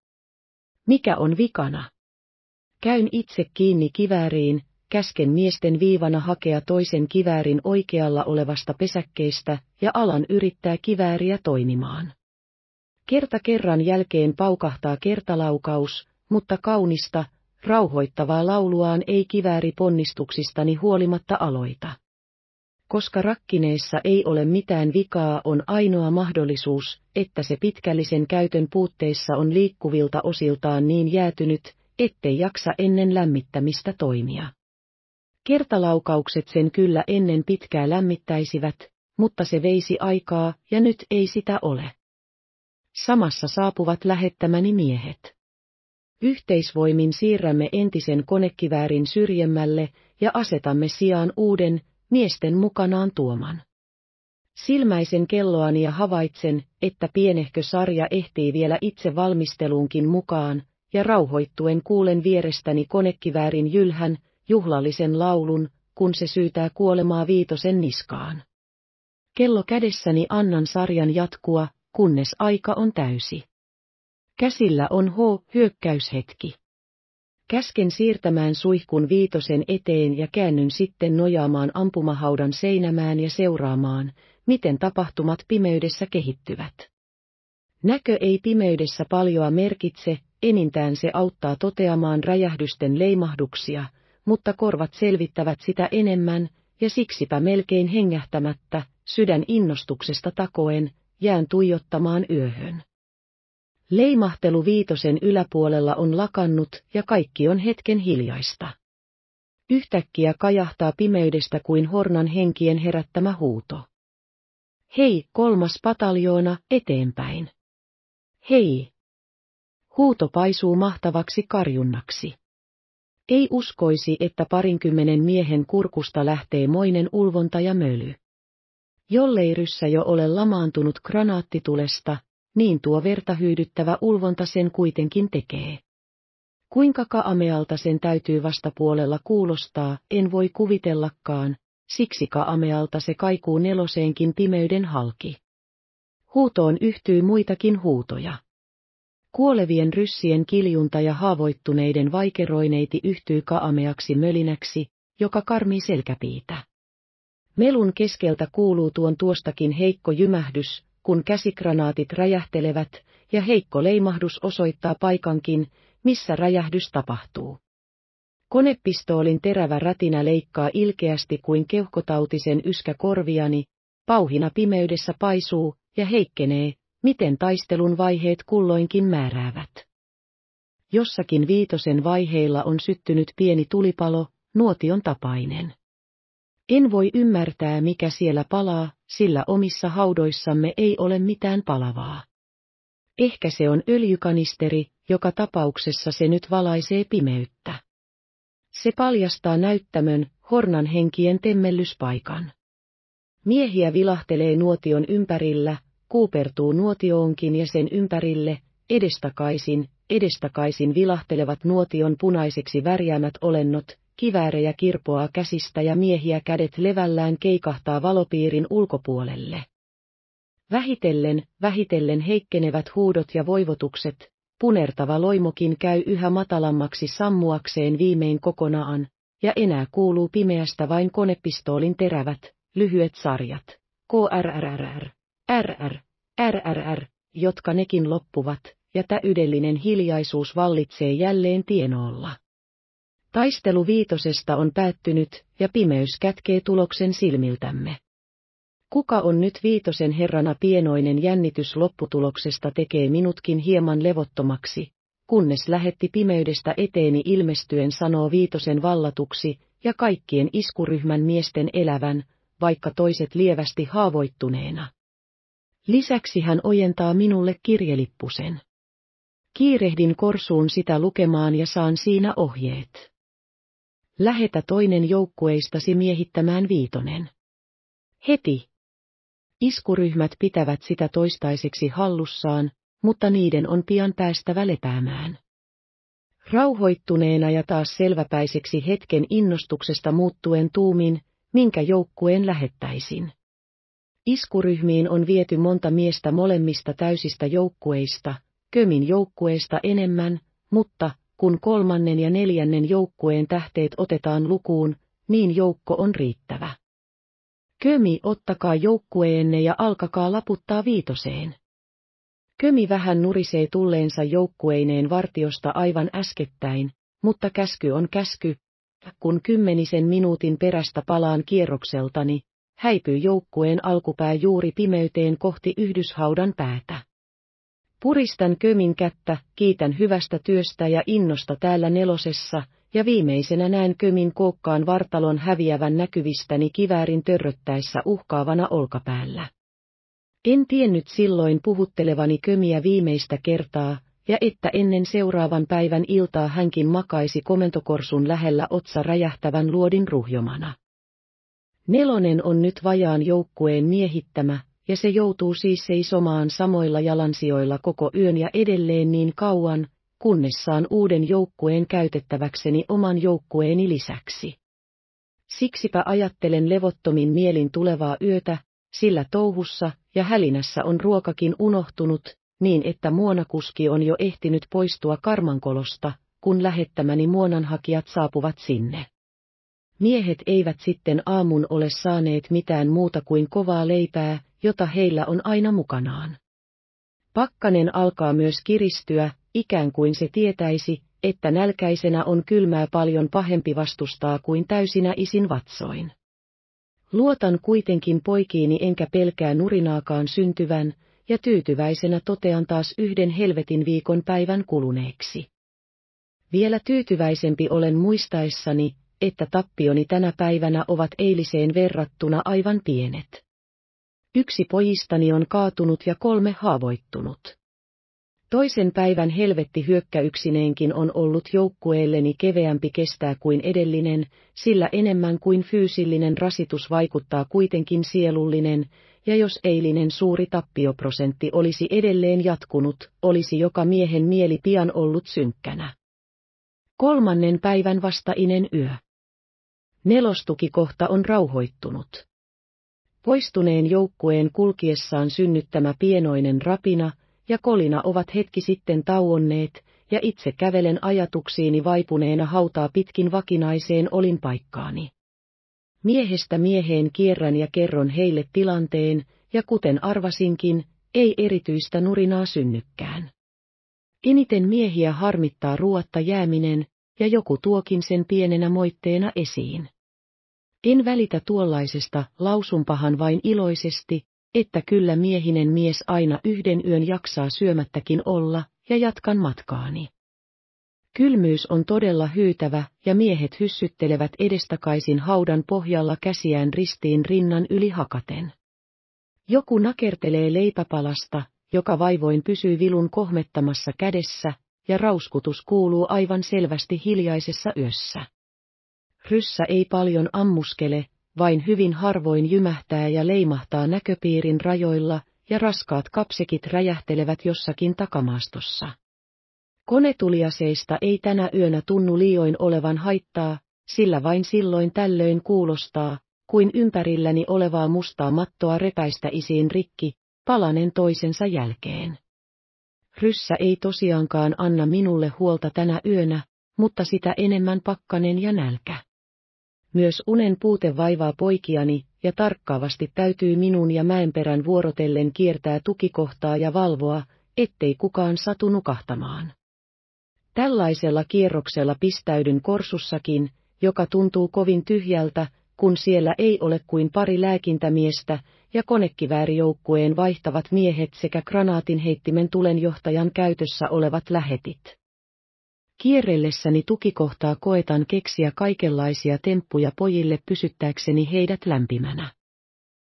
Mikä on vikana? Käyn itse kiinni kivääriin, käsken miesten viivana hakea toisen kiväärin oikealla olevasta pesäkkeistä ja alan yrittää kivääriä toimimaan. Kerta kerran jälkeen paukahtaa kertalaukaus, mutta kaunista, rauhoittavaa lauluaan ei kivääri ponnistuksistani huolimatta aloita. Koska rakkineessa ei ole mitään vikaa on ainoa mahdollisuus, että se pitkällisen käytön puutteissa on liikkuvilta osiltaan niin jäätynyt, ettei jaksa ennen lämmittämistä toimia. Kertalaukaukset sen kyllä ennen pitkää lämmittäisivät, mutta se veisi aikaa ja nyt ei sitä ole. Samassa saapuvat lähettämäni miehet. Yhteisvoimin siirrämme entisen konekiväärin syrjemmälle ja asetamme sijaan uuden, miesten mukanaan tuoman. Silmäisen kelloani ja havaitsen, että pienehkö sarja ehtii vielä itse valmisteluunkin mukaan, ja rauhoittuen kuulen vierestäni konekiväärin jylhän, juhlallisen laulun, kun se syytää kuolemaa viitosen niskaan. Kello kädessäni annan sarjan jatkua, kunnes aika on täysi. Käsillä on H-hyökkäyshetki. Käsken siirtämään suihkun viitosen eteen ja käännyn sitten nojaamaan ampumahaudan seinämään ja seuraamaan, miten tapahtumat pimeydessä kehittyvät. Näkö ei pimeydessä paljoa merkitse, enintään se auttaa toteamaan räjähdysten leimahduksia – mutta korvat selvittävät sitä enemmän, ja siksipä melkein hengähtämättä, sydän innostuksesta takoen, jään tuijottamaan yöhön. Leimahtelu viitosen yläpuolella on lakannut ja kaikki on hetken hiljaista. Yhtäkkiä kajahtaa pimeydestä kuin hornan henkien herättämä huuto. Hei, kolmas pataljoona, eteenpäin. Hei! Huuto paisuu mahtavaksi karjunnaksi. Ei uskoisi, että parinkymmenen miehen kurkusta lähtee moinen ulvonta ja möly. Jollei ryssä jo ole lamaantunut granaattitulesta, niin tuo verta hyydyttävä ulvonta sen kuitenkin tekee. Kuinka kaamealta sen täytyy vastapuolella kuulostaa, en voi kuvitellakaan, siksi kaamealta se kaikuu neloseenkin pimeyden halki. Huutoon yhtyy muitakin huutoja. Kuolevien ryssien kiljunta ja haavoittuneiden vaikeroineiti yhtyy kaameaksi mölinäksi, joka karmii selkäpiitä. Melun keskeltä kuuluu tuon tuostakin heikko jymähdys, kun käsikranaatit räjähtelevät, ja heikko leimahdus osoittaa paikankin, missä räjähdys tapahtuu. Konepistoolin terävä rätinä leikkaa ilkeästi kuin keuhkotautisen yskä korviani, pauhina pimeydessä paisuu ja heikkenee, miten taistelun vaiheet kulloinkin määräävät. Jossakin viitosen vaiheilla on syttynyt pieni tulipalo, nuotion tapainen. En voi ymmärtää, mikä siellä palaa, sillä omissa haudoissamme ei ole mitään palavaa. Ehkä se on öljykanisteri, joka tapauksessa se nyt valaisee pimeyttä. Se paljastaa näyttämön, hornan henkien temmellyspaikan. Miehiä vilahtelee nuotion ympärillä, kuupertuu nuotioonkin ja sen ympärille, edestakaisin, edestakaisin vilahtelevat nuotion punaiseksi värjäämät olennot, kiväärejä kirpoaa käsistä ja miehiä kädet levällään keikahtaa valopiirin ulkopuolelle. Vähitellen, vähitellen heikkenevät huudot ja voivotukset, punertava loimokin käy yhä matalammaksi sammuakseen viimein kokonaan, ja enää kuuluu pimeästä vain konepistoolin terävät, lyhyet sarjat. KRRRR. RR, RRR, jotka nekin loppuvat, ja täydellinen hiljaisuus vallitsee jälleen tienoolla. Taistelu viitosesta on päättynyt, ja pimeys kätkee tuloksen silmiltämme. Kuka on nyt viitosen herrana pienoinen jännitys lopputuloksesta tekee minutkin hieman levottomaksi, kunnes lähetti pimeydestä eteeni ilmestyen sanoo viitosen vallatuksi ja kaikkien iskuryhmän miesten elävän, vaikka toiset lievästi haavoittuneena. Lisäksi hän ojentaa minulle kirjelippusen. Kiirehdin korsuun sitä lukemaan ja saan siinä ohjeet. Lähetä toinen joukkueistasi miehittämään viitonen. Heti. Iskuryhmät pitävät sitä toistaiseksi hallussaan, mutta niiden on pian päästävä lepäämään. Rauhoittuneena ja taas selväpäiseksi hetken innostuksesta muuttuen tuumin, minkä joukkueen lähettäisin. Iskuryhmiin on viety monta miestä molemmista täysistä joukkueista, Kömin joukkueesta enemmän, mutta kun kolmannen ja neljännen joukkueen tähteet otetaan lukuun, niin joukko on riittävä. Kömi ottakaa joukkueenne ja alkakaa laputtaa viitoseen. Kömi vähän nurisee tulleensa joukkueineen vartiosta aivan äskettäin, mutta käsky on käsky. Kun kymmenisen minuutin perästä palaan kierrokseltani, häipyy joukkueen alkupää juuri pimeyteen kohti Yhdyshaudan päätä. Puristan kömin kättä, kiitän hyvästä työstä ja innosta täällä nelosessa, ja viimeisenä näen kömin kookkaan vartalon häviävän näkyvistäni kiväärin törröttäessä uhkaavana olkapäällä. En tiennyt silloin puhuttelevani kömiä viimeistä kertaa, ja että ennen seuraavan päivän iltaa hänkin makaisi komentokorsun lähellä otsa räjähtävän luodin ruhjomana. Nelonen on nyt vajaan joukkueen miehittämä, ja se joutuu siis seisomaan samoilla jalansijoilla koko yön ja edelleen niin kauan, kunnes saan uuden joukkueen käytettäväkseni oman joukkueeni lisäksi. Siksipä ajattelen levottomin mielin tulevaa yötä, sillä touhussa ja hälinässä on ruokakin unohtunut, niin että muonakuski on jo ehtinyt poistua karmankolosta, kun lähettämäni muonanhakijat saapuvat sinne. Miehet eivät sitten aamun ole saaneet mitään muuta kuin kovaa leipää, jota heillä on aina mukanaan. Pakkanen alkaa myös kiristyä, ikään kuin se tietäisi, että nälkäisenä on kylmää paljon pahempi vastustaa kuin täysinä isin vatsoin. Luotan kuitenkin poikiini enkä pelkää nurinaakaan syntyvän, ja tyytyväisenä totean taas yhden helvetin viikon päivän kuluneeksi. Vielä tyytyväisempi olen muistaessani, että tappioni tänä päivänä ovat eiliseen verrattuna aivan pienet. Yksi pojistani on kaatunut ja kolme haavoittunut. Toisen päivän helvetti hyökkäyksineenkin on ollut joukkueelleni keveämpi kestää kuin edellinen, sillä enemmän kuin fyysillinen rasitus vaikuttaa kuitenkin sielullinen, ja jos eilinen suuri tappioprosentti olisi edelleen jatkunut, olisi joka miehen mieli pian ollut synkkänä. Kolmannen päivän vastainen yö. Nelostukikohta on rauhoittunut. Poistuneen joukkueen kulkiessaan synnyttämä pienoinen rapina ja kolina ovat hetki sitten tauonneet, ja itse kävelen ajatuksiini vaipuneena hautaa pitkin vakinaiseen olinpaikkaani. Miehestä mieheen kierrän ja kerron heille tilanteen, ja kuten arvasinkin, ei erityistä nurinaa synnykkään. Eniten miehiä harmittaa ruotta jääminen, ja joku tuokin sen pienenä moitteena esiin. En välitä tuollaisesta, lausumpahan vain iloisesti, että kyllä miehinen mies aina yhden yön jaksaa syömättäkin olla, ja jatkan matkaani. Kylmyys on todella hyytävä, ja miehet hyssyttelevät edestakaisin haudan pohjalla käsiään ristiin rinnan yli hakaten. Joku nakertelee leipäpalasta, joka vaivoin pysyy vilun kohmettamassa kädessä, ja rauskutus kuuluu aivan selvästi hiljaisessa yössä. Ryssä ei paljon ammuskele, vain hyvin harvoin jymähtää ja leimahtaa näköpiirin rajoilla, ja raskaat kapsekit räjähtelevät jossakin takamaastossa. Konetuliaseista ei tänä yönä tunnu liioin olevan haittaa, sillä vain silloin tällöin kuulostaa, kuin ympärilläni olevaa mustaa mattoa repäistä isiin rikki, palanen toisensa jälkeen. Ryssä ei tosiaankaan anna minulle huolta tänä yönä, mutta sitä enemmän pakkanen ja nälkä. Myös unen puute vaivaa poikiani, ja tarkkaavasti täytyy minun ja mäenperän vuorotellen kiertää tukikohtaa ja valvoa, ettei kukaan satu nukahtamaan. Tällaisella kierroksella pistäydyn korsussakin, joka tuntuu kovin tyhjältä, kun siellä ei ole kuin pari lääkintämiestä ja konekiväärijoukkueen vaihtavat miehet sekä granaatinheittimen tulenjohtajan käytössä olevat lähetit. Kierrellessäni tukikohtaa koetan keksiä kaikenlaisia temppuja pojille pysyttääkseni heidät lämpimänä.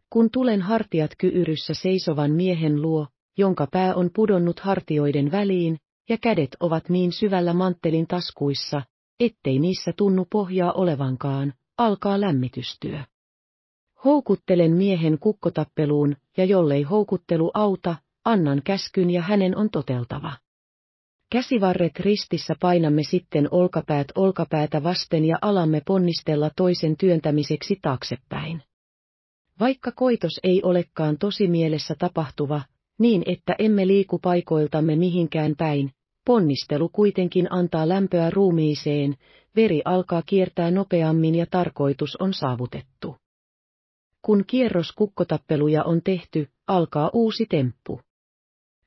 Kun tulen hartiat kyyryssä seisovan miehen luo, jonka pää on pudonnut hartioiden väliin, ja kädet ovat niin syvällä manttelin taskuissa, ettei niissä tunnu pohjaa olevankaan, alkaa lämmitystyö. Houkuttelen miehen kukkotappeluun, ja jollei houkuttelu auta, annan käskyn ja hänen on toteltava. Käsivarret ristissä painamme sitten olkapäät olkapäätä vasten ja alamme ponnistella toisen työntämiseksi taaksepäin. Vaikka koitos ei olekaan tosi mielessä tapahtuva, niin että emme liiku paikoiltamme mihinkään päin, ponnistelu kuitenkin antaa lämpöä ruumiiseen, veri alkaa kiertää nopeammin ja tarkoitus on saavutettu. Kun kierros kukkotappeluja on tehty, alkaa uusi temppu.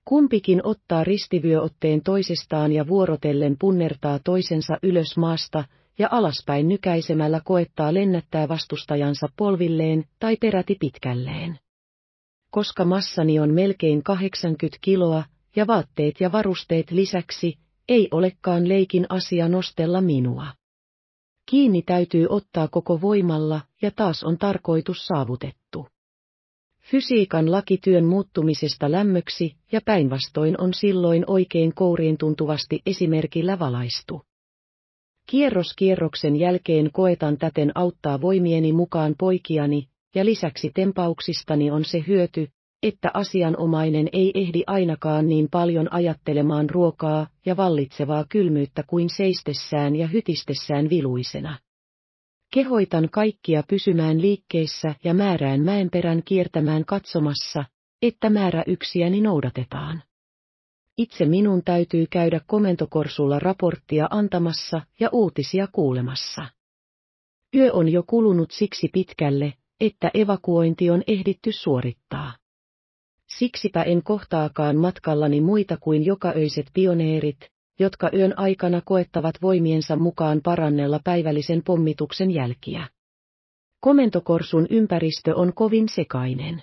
Kumpikin ottaa ristivyöotteen toisestaan ja vuorotellen punnertaa toisensa ylös maasta ja alaspäin nykäisemällä koettaa lennättää vastustajansa polvilleen tai peräti pitkälleen. Koska massani on melkein 80 kiloa ja vaatteet ja varusteet lisäksi, ei olekaan leikin asia nostella minua. Kiinni täytyy ottaa koko voimalla ja taas on tarkoitus saavutettu. Fysiikan laki työn muuttumisesta lämmöksi ja päinvastoin on silloin oikein kouriin tuntuvasti esimerkillä valaistu. Kierros kierroksen jälkeen koetan täten auttaa voimieni mukaan poikiani, ja lisäksi tempauksistani on se hyöty, että asianomainen ei ehdi ainakaan niin paljon ajattelemaan ruokaa ja vallitsevaa kylmyyttä kuin seistessään ja hytistessään viluisena. Kehoitan kaikkia pysymään liikkeissä ja määrään mäenperän kiertämään katsomassa, että määrä yksiäni noudatetaan. Itse minun täytyy käydä komentokorsulla raporttia antamassa ja uutisia kuulemassa. Yö on jo kulunut siksi pitkälle, että evakuointi on ehditty suorittaa. Siksipä en kohtaakaan matkallani muita kuin jokaöiset pioneerit, jotka yön aikana koettavat voimiensa mukaan parannella päivällisen pommituksen jälkiä. Komentokorsun ympäristö on kovin sekainen.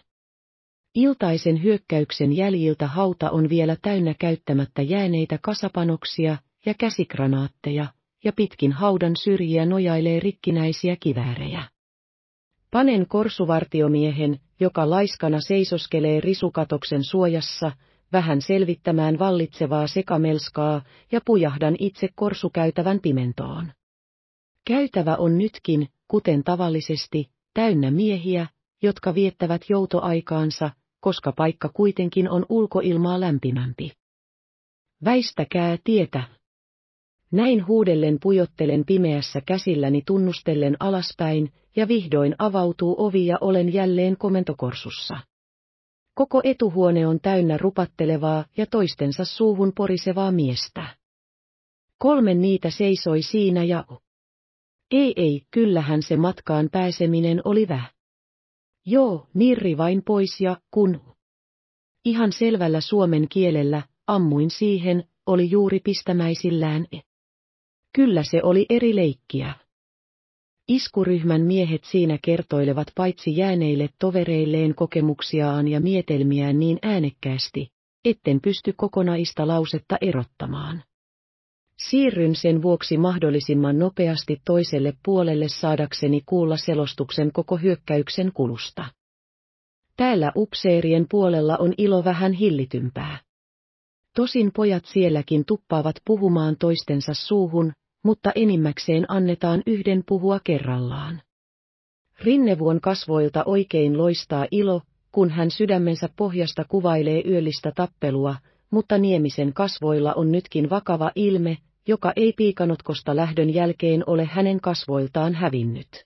Iltaisen hyökkäyksen jäljiltä hauta on vielä täynnä käyttämättä jääneitä kasapanoksia ja käsikranaatteja, ja pitkin haudan syrjiä nojailee rikkinäisiä kiväärejä. Panen korsuvartiomiehen, joka laiskana seisoskelee risukatoksen suojassa, vähän selvittämään vallitsevaa sekamelskaa ja pujahdan itse korsukäytävän pimentoon. Käytävä on nytkin, kuten tavallisesti, täynnä miehiä, jotka viettävät joutoaikaansa, koska paikka kuitenkin on ulkoilmaa lämpimämpi. Väistäkää tietä! Näin huudellen pujottelen pimeässä käsilläni tunnustellen alaspäin, ja vihdoin avautuu ovi ja olen jälleen komentokorsussa. Koko etuhuone on täynnä rupattelevaa ja toistensa suuhun porisevaa miestä. Kolme niitä seisoi siinä ja... Ei ei, kyllähän se matkaan pääseminen oli väh. Joo, nirri vain pois ja kun... Ihan selvällä suomen kielellä, ammuin siihen, oli juuri pistämäisillään. E. Kyllä se oli eri leikkiä. Iskuryhmän miehet siinä kertoilevat paitsi jääneille tovereilleen kokemuksiaan ja mietelmiään niin äänekkäästi, etten pysty kokonaista lausetta erottamaan. Siirryn sen vuoksi mahdollisimman nopeasti toiselle puolelle saadakseni kuulla selostuksen koko hyökkäyksen kulusta. Täällä upseerien puolella on ilo vähän hillitympää. Tosin pojat sielläkin tuppaavat puhumaan toistensa suuhun, mutta enimmäkseen annetaan yhden puhua kerrallaan. Rinnevuon kasvoilta oikein loistaa ilo, kun hän sydämensä pohjasta kuvailee yöllistä tappelua, mutta Niemisen kasvoilla on nytkin vakava ilme, joka ei piikanotkosta lähdön jälkeen ole hänen kasvoiltaan hävinnyt.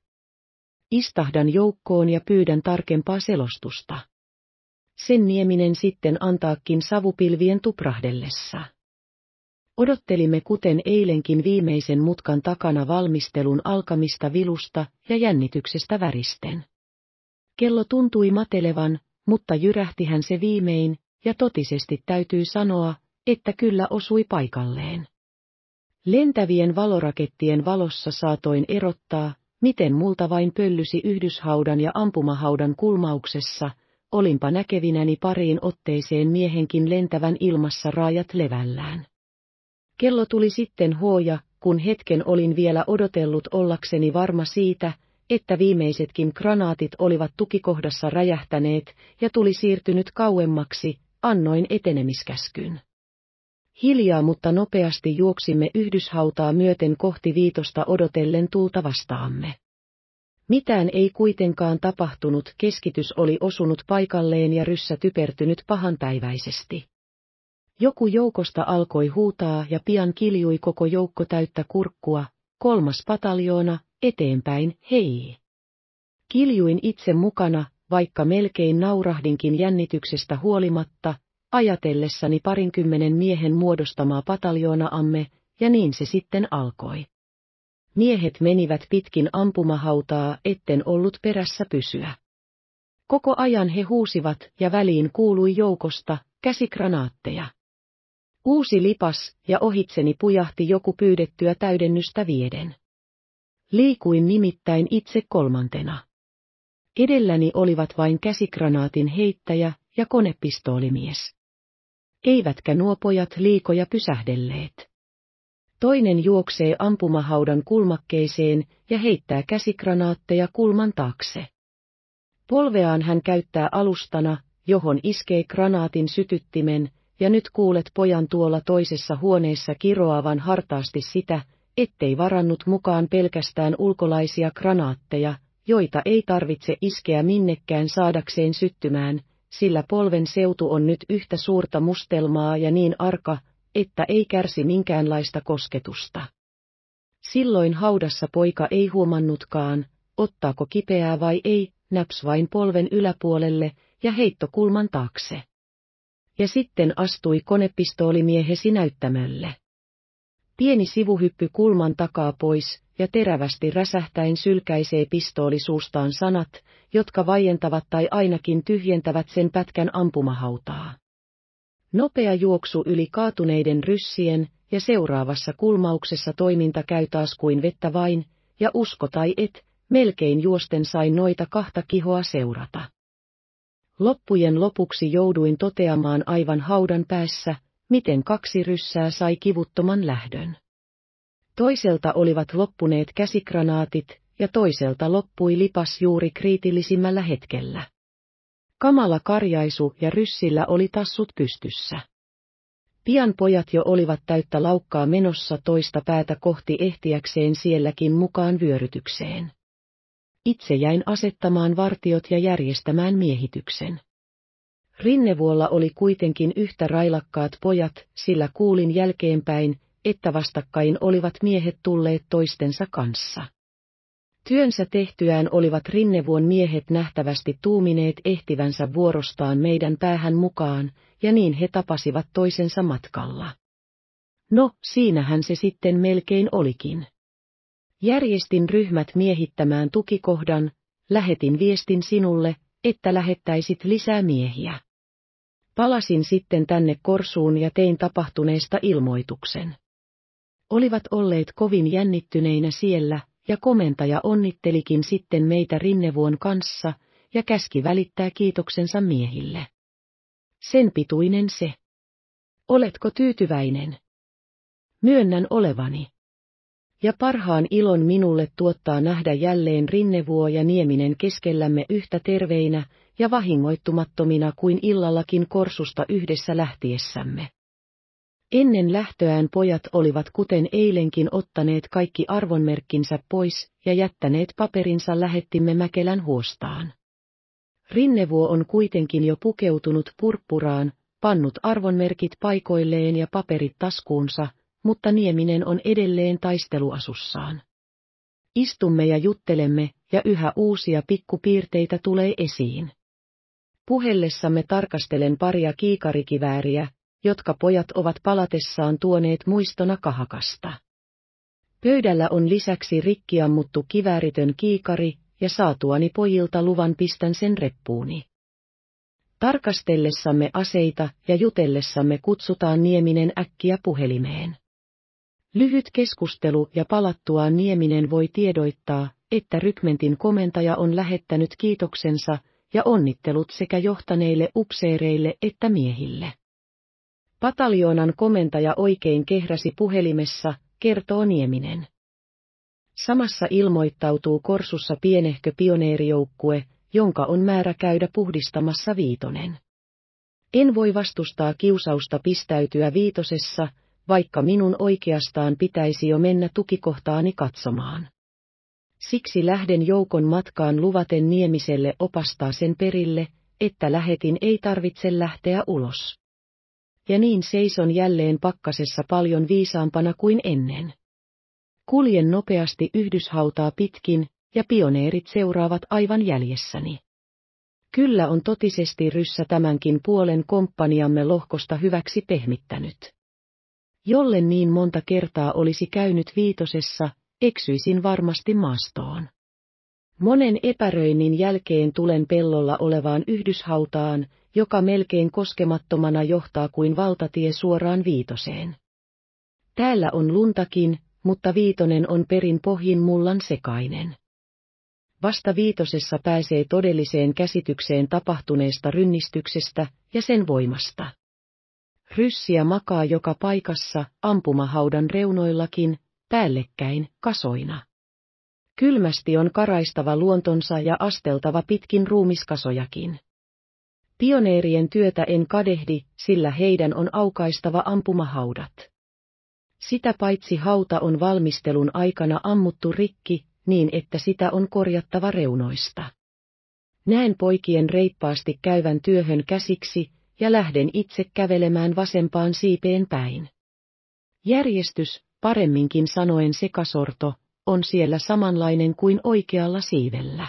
Istahdan joukkoon ja pyydän tarkempaa selostusta. Sen Nieminen sitten antaakin savupilvien tuprahdellessa. Odottelimme kuten eilenkin viimeisen mutkan takana valmistelun alkamista vilusta ja jännityksestä väristen. Kello tuntui matelevan, mutta jyrähtihän se viimein, ja totisesti täytyy sanoa, että kyllä osui paikalleen. Lentävien valorakettien valossa saatoin erottaa, miten multa vain pöllysi yhdyshaudan ja ampumahaudan kulmauksessa, olinpa näkevinäni pariin otteeseen miehenkin lentävän ilmassa raajat levällään. Kello tuli sitten huoja, kun hetken olin vielä odotellut ollakseni varma siitä, että viimeisetkin granaatit olivat tukikohdassa räjähtäneet ja tuli siirtynyt kauemmaksi, annoin etenemiskäskyn. Hiljaa mutta nopeasti juoksimme yhdyshautaa myöten kohti viitosta odotellen tulta vastaamme. Mitään ei kuitenkaan tapahtunut, keskitys oli osunut paikalleen ja ryssä typertynyt pahanpäiväisesti. Joku joukosta alkoi huutaa ja pian kiljui koko joukko täyttä kurkkua, kolmas pataljoona, eteenpäin, hei! Kiljuin itse mukana, vaikka melkein naurahdinkin jännityksestä huolimatta, ajatellessani parinkymmenen miehen muodostamaa amme, ja niin se sitten alkoi. Miehet menivät pitkin ampumahautaa, etten ollut perässä pysyä. Koko ajan he huusivat ja väliin kuului joukosta käsikranaatteja. Uusi lipas, ja ohitseni pujahti joku pyydettyä täydennystä vieden. Liikuin nimittäin itse kolmantena. Edelläni olivat vain käsikranaatin heittäjä ja konepistoolimies. Eivätkä nuo pojat liikoja pysähdelleet. Toinen juoksee ampumahaudan kulmakkeeseen ja heittää käsikranaatteja kulman taakse. Polveaan hän käyttää alustana, johon iskee granaatin sytyttimen, ja nyt kuulet pojan tuolla toisessa huoneessa kiroavan hartaasti sitä, ettei varannut mukaan pelkästään ulkolaisia granaatteja, joita ei tarvitse iskeä minnekään saadakseen syttymään, sillä polven seutu on nyt yhtä suurta mustelmaa ja niin arka, että ei kärsi minkäänlaista kosketusta. Silloin haudassa poika ei huomannutkaan, ottaako kipeää vai ei, näps vain polven yläpuolelle ja heittokulman taakse ja sitten astui konepistoolimiehesi näyttämölle. Pieni sivuhyppy kulman takaa pois, ja terävästi räsähtäen sylkäisee pistooli suustaan sanat, jotka vaientavat tai ainakin tyhjentävät sen pätkän ampumahautaa. Nopea juoksu yli kaatuneiden ryssien, ja seuraavassa kulmauksessa toiminta käy taas kuin vettä vain, ja usko tai et, melkein juosten sai noita kahta kihoa seurata. Loppujen lopuksi jouduin toteamaan aivan haudan päässä, miten kaksi ryssää sai kivuttoman lähdön. Toiselta olivat loppuneet käsikranaatit, ja toiselta loppui lipas juuri kriitillisimmällä hetkellä. Kamala karjaisu ja ryssillä oli tassut pystyssä. Pian pojat jo olivat täyttä laukkaa menossa toista päätä kohti ehtiäkseen sielläkin mukaan vyörytykseen. Itse jäin asettamaan vartiot ja järjestämään miehityksen. Rinnevuolla oli kuitenkin yhtä railakkaat pojat, sillä kuulin jälkeenpäin, että vastakkain olivat miehet tulleet toistensa kanssa. Työnsä tehtyään olivat rinnevuon miehet nähtävästi tuumineet ehtivänsä vuorostaan meidän päähän mukaan, ja niin he tapasivat toisensa matkalla. No, siinähän se sitten melkein olikin. Järjestin ryhmät miehittämään tukikohdan, lähetin viestin sinulle, että lähettäisit lisää miehiä. Palasin sitten tänne Korsuun ja tein tapahtuneesta ilmoituksen. Olivat olleet kovin jännittyneinä siellä, ja komentaja onnittelikin sitten meitä Rinnevuon kanssa ja käski välittää kiitoksensa miehille. Sen pituinen se. Oletko tyytyväinen? Myönnän olevani ja parhaan ilon minulle tuottaa nähdä jälleen Rinnevuo ja Nieminen keskellämme yhtä terveinä ja vahingoittumattomina kuin illallakin korsusta yhdessä lähtiessämme. Ennen lähtöään pojat olivat kuten eilenkin ottaneet kaikki arvonmerkkinsä pois ja jättäneet paperinsa lähettimme Mäkelän huostaan. Rinnevuo on kuitenkin jo pukeutunut purppuraan, pannut arvonmerkit paikoilleen ja paperit taskuunsa – mutta Nieminen on edelleen taisteluasussaan. Istumme ja juttelemme, ja yhä uusia pikkupiirteitä tulee esiin. Puhellessamme tarkastelen paria kiikarikivääriä, jotka pojat ovat palatessaan tuoneet muistona kahakasta. Pöydällä on lisäksi rikkiammuttu kivääritön kiikari, ja saatuani pojilta luvan pistän sen reppuuni. Tarkastellessamme aseita ja jutellessamme kutsutaan Nieminen äkkiä puhelimeen. Lyhyt keskustelu ja palattua Nieminen voi tiedoittaa, että rykmentin komentaja on lähettänyt kiitoksensa ja onnittelut sekä johtaneille upseereille että miehille. Pataljoonan komentaja oikein kehräsi puhelimessa, kertoo Nieminen. Samassa ilmoittautuu Korsussa pienehkö pioneerijoukkue, jonka on määrä käydä puhdistamassa viitonen. En voi vastustaa kiusausta pistäytyä viitosessa, vaikka minun oikeastaan pitäisi jo mennä tukikohtaani katsomaan. Siksi lähden joukon matkaan luvaten Niemiselle opastaa sen perille, että lähetin ei tarvitse lähteä ulos. Ja niin seison jälleen pakkasessa paljon viisaampana kuin ennen. Kuljen nopeasti yhdyshautaa pitkin, ja pioneerit seuraavat aivan jäljessäni. Kyllä on totisesti ryssä tämänkin puolen komppaniamme lohkosta hyväksi pehmittänyt. Jolle niin monta kertaa olisi käynyt viitosessa, eksyisin varmasti maastoon. Monen epäröinnin jälkeen tulen pellolla olevaan yhdyshautaan, joka melkein koskemattomana johtaa kuin valtatie suoraan viitoseen. Täällä on luntakin, mutta viitonen on perin pohjin mullan sekainen. Vasta viitosessa pääsee todelliseen käsitykseen tapahtuneesta rynnistyksestä ja sen voimasta. Ryssiä makaa joka paikassa, ampumahaudan reunoillakin, päällekkäin, kasoina. Kylmästi on karaistava luontonsa ja asteltava pitkin ruumiskasojakin. Pioneerien työtä en kadehdi, sillä heidän on aukaistava ampumahaudat. Sitä paitsi hauta on valmistelun aikana ammuttu rikki, niin että sitä on korjattava reunoista. Näen poikien reippaasti käyvän työhön käsiksi, ja lähden itse kävelemään vasempaan siipeen päin. Järjestys, paremminkin sanoen sekasorto, on siellä samanlainen kuin oikealla siivellä.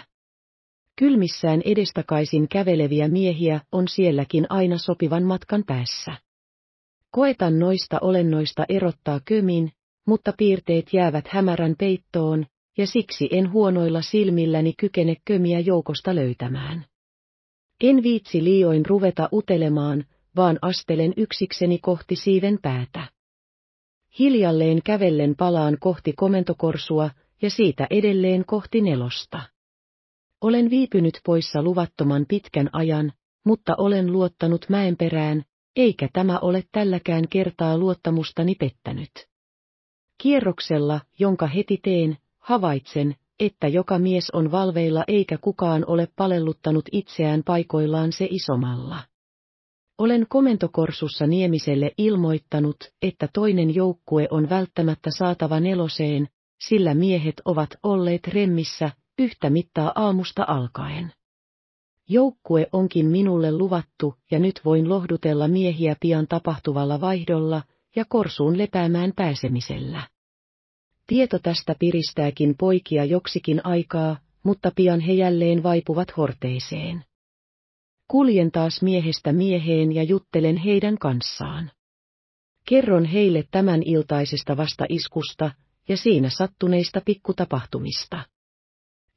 Kylmissään edestakaisin käveleviä miehiä on sielläkin aina sopivan matkan päässä. Koetan noista olennoista erottaa kömin, mutta piirteet jäävät hämärän peittoon, ja siksi en huonoilla silmilläni kykene kömiä joukosta löytämään. En viitsi liioin ruveta utelemaan, vaan astelen yksikseni kohti siiven päätä. Hiljalleen kävellen palaan kohti komentokorsua ja siitä edelleen kohti nelosta. Olen viipynyt poissa luvattoman pitkän ajan, mutta olen luottanut mäen perään, eikä tämä ole tälläkään kertaa luottamustani pettänyt. Kierroksella, jonka heti teen, havaitsen, että joka mies on valveilla eikä kukaan ole palelluttanut itseään paikoillaan se isomalla. Olen komentokorsussa Niemiselle ilmoittanut, että toinen joukkue on välttämättä saatava neloseen, sillä miehet ovat olleet remmissä, yhtä mittaa aamusta alkaen. Joukkue onkin minulle luvattu ja nyt voin lohdutella miehiä pian tapahtuvalla vaihdolla ja korsuun lepäämään pääsemisellä. Tieto tästä piristääkin poikia joksikin aikaa, mutta pian he jälleen vaipuvat horteiseen. Kuljen taas miehestä mieheen ja juttelen heidän kanssaan. Kerron heille tämän iltaisesta vastaiskusta ja siinä sattuneista pikkutapahtumista.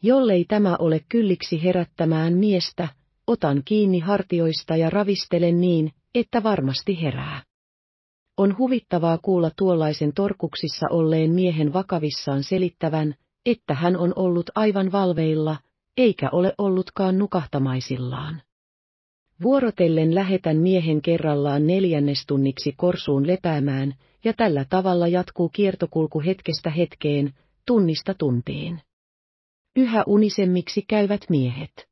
Jollei tämä ole kylliksi herättämään miestä, otan kiinni hartioista ja ravistelen niin, että varmasti herää. On huvittavaa kuulla tuollaisen torkuksissa olleen miehen vakavissaan selittävän, että hän on ollut aivan valveilla, eikä ole ollutkaan nukahtamaisillaan. Vuorotellen lähetän miehen kerrallaan neljännestunniksi korsuun lepäämään, ja tällä tavalla jatkuu kiertokulku hetkestä hetkeen, tunnista tuntiin. Yhä unisemmiksi käyvät miehet.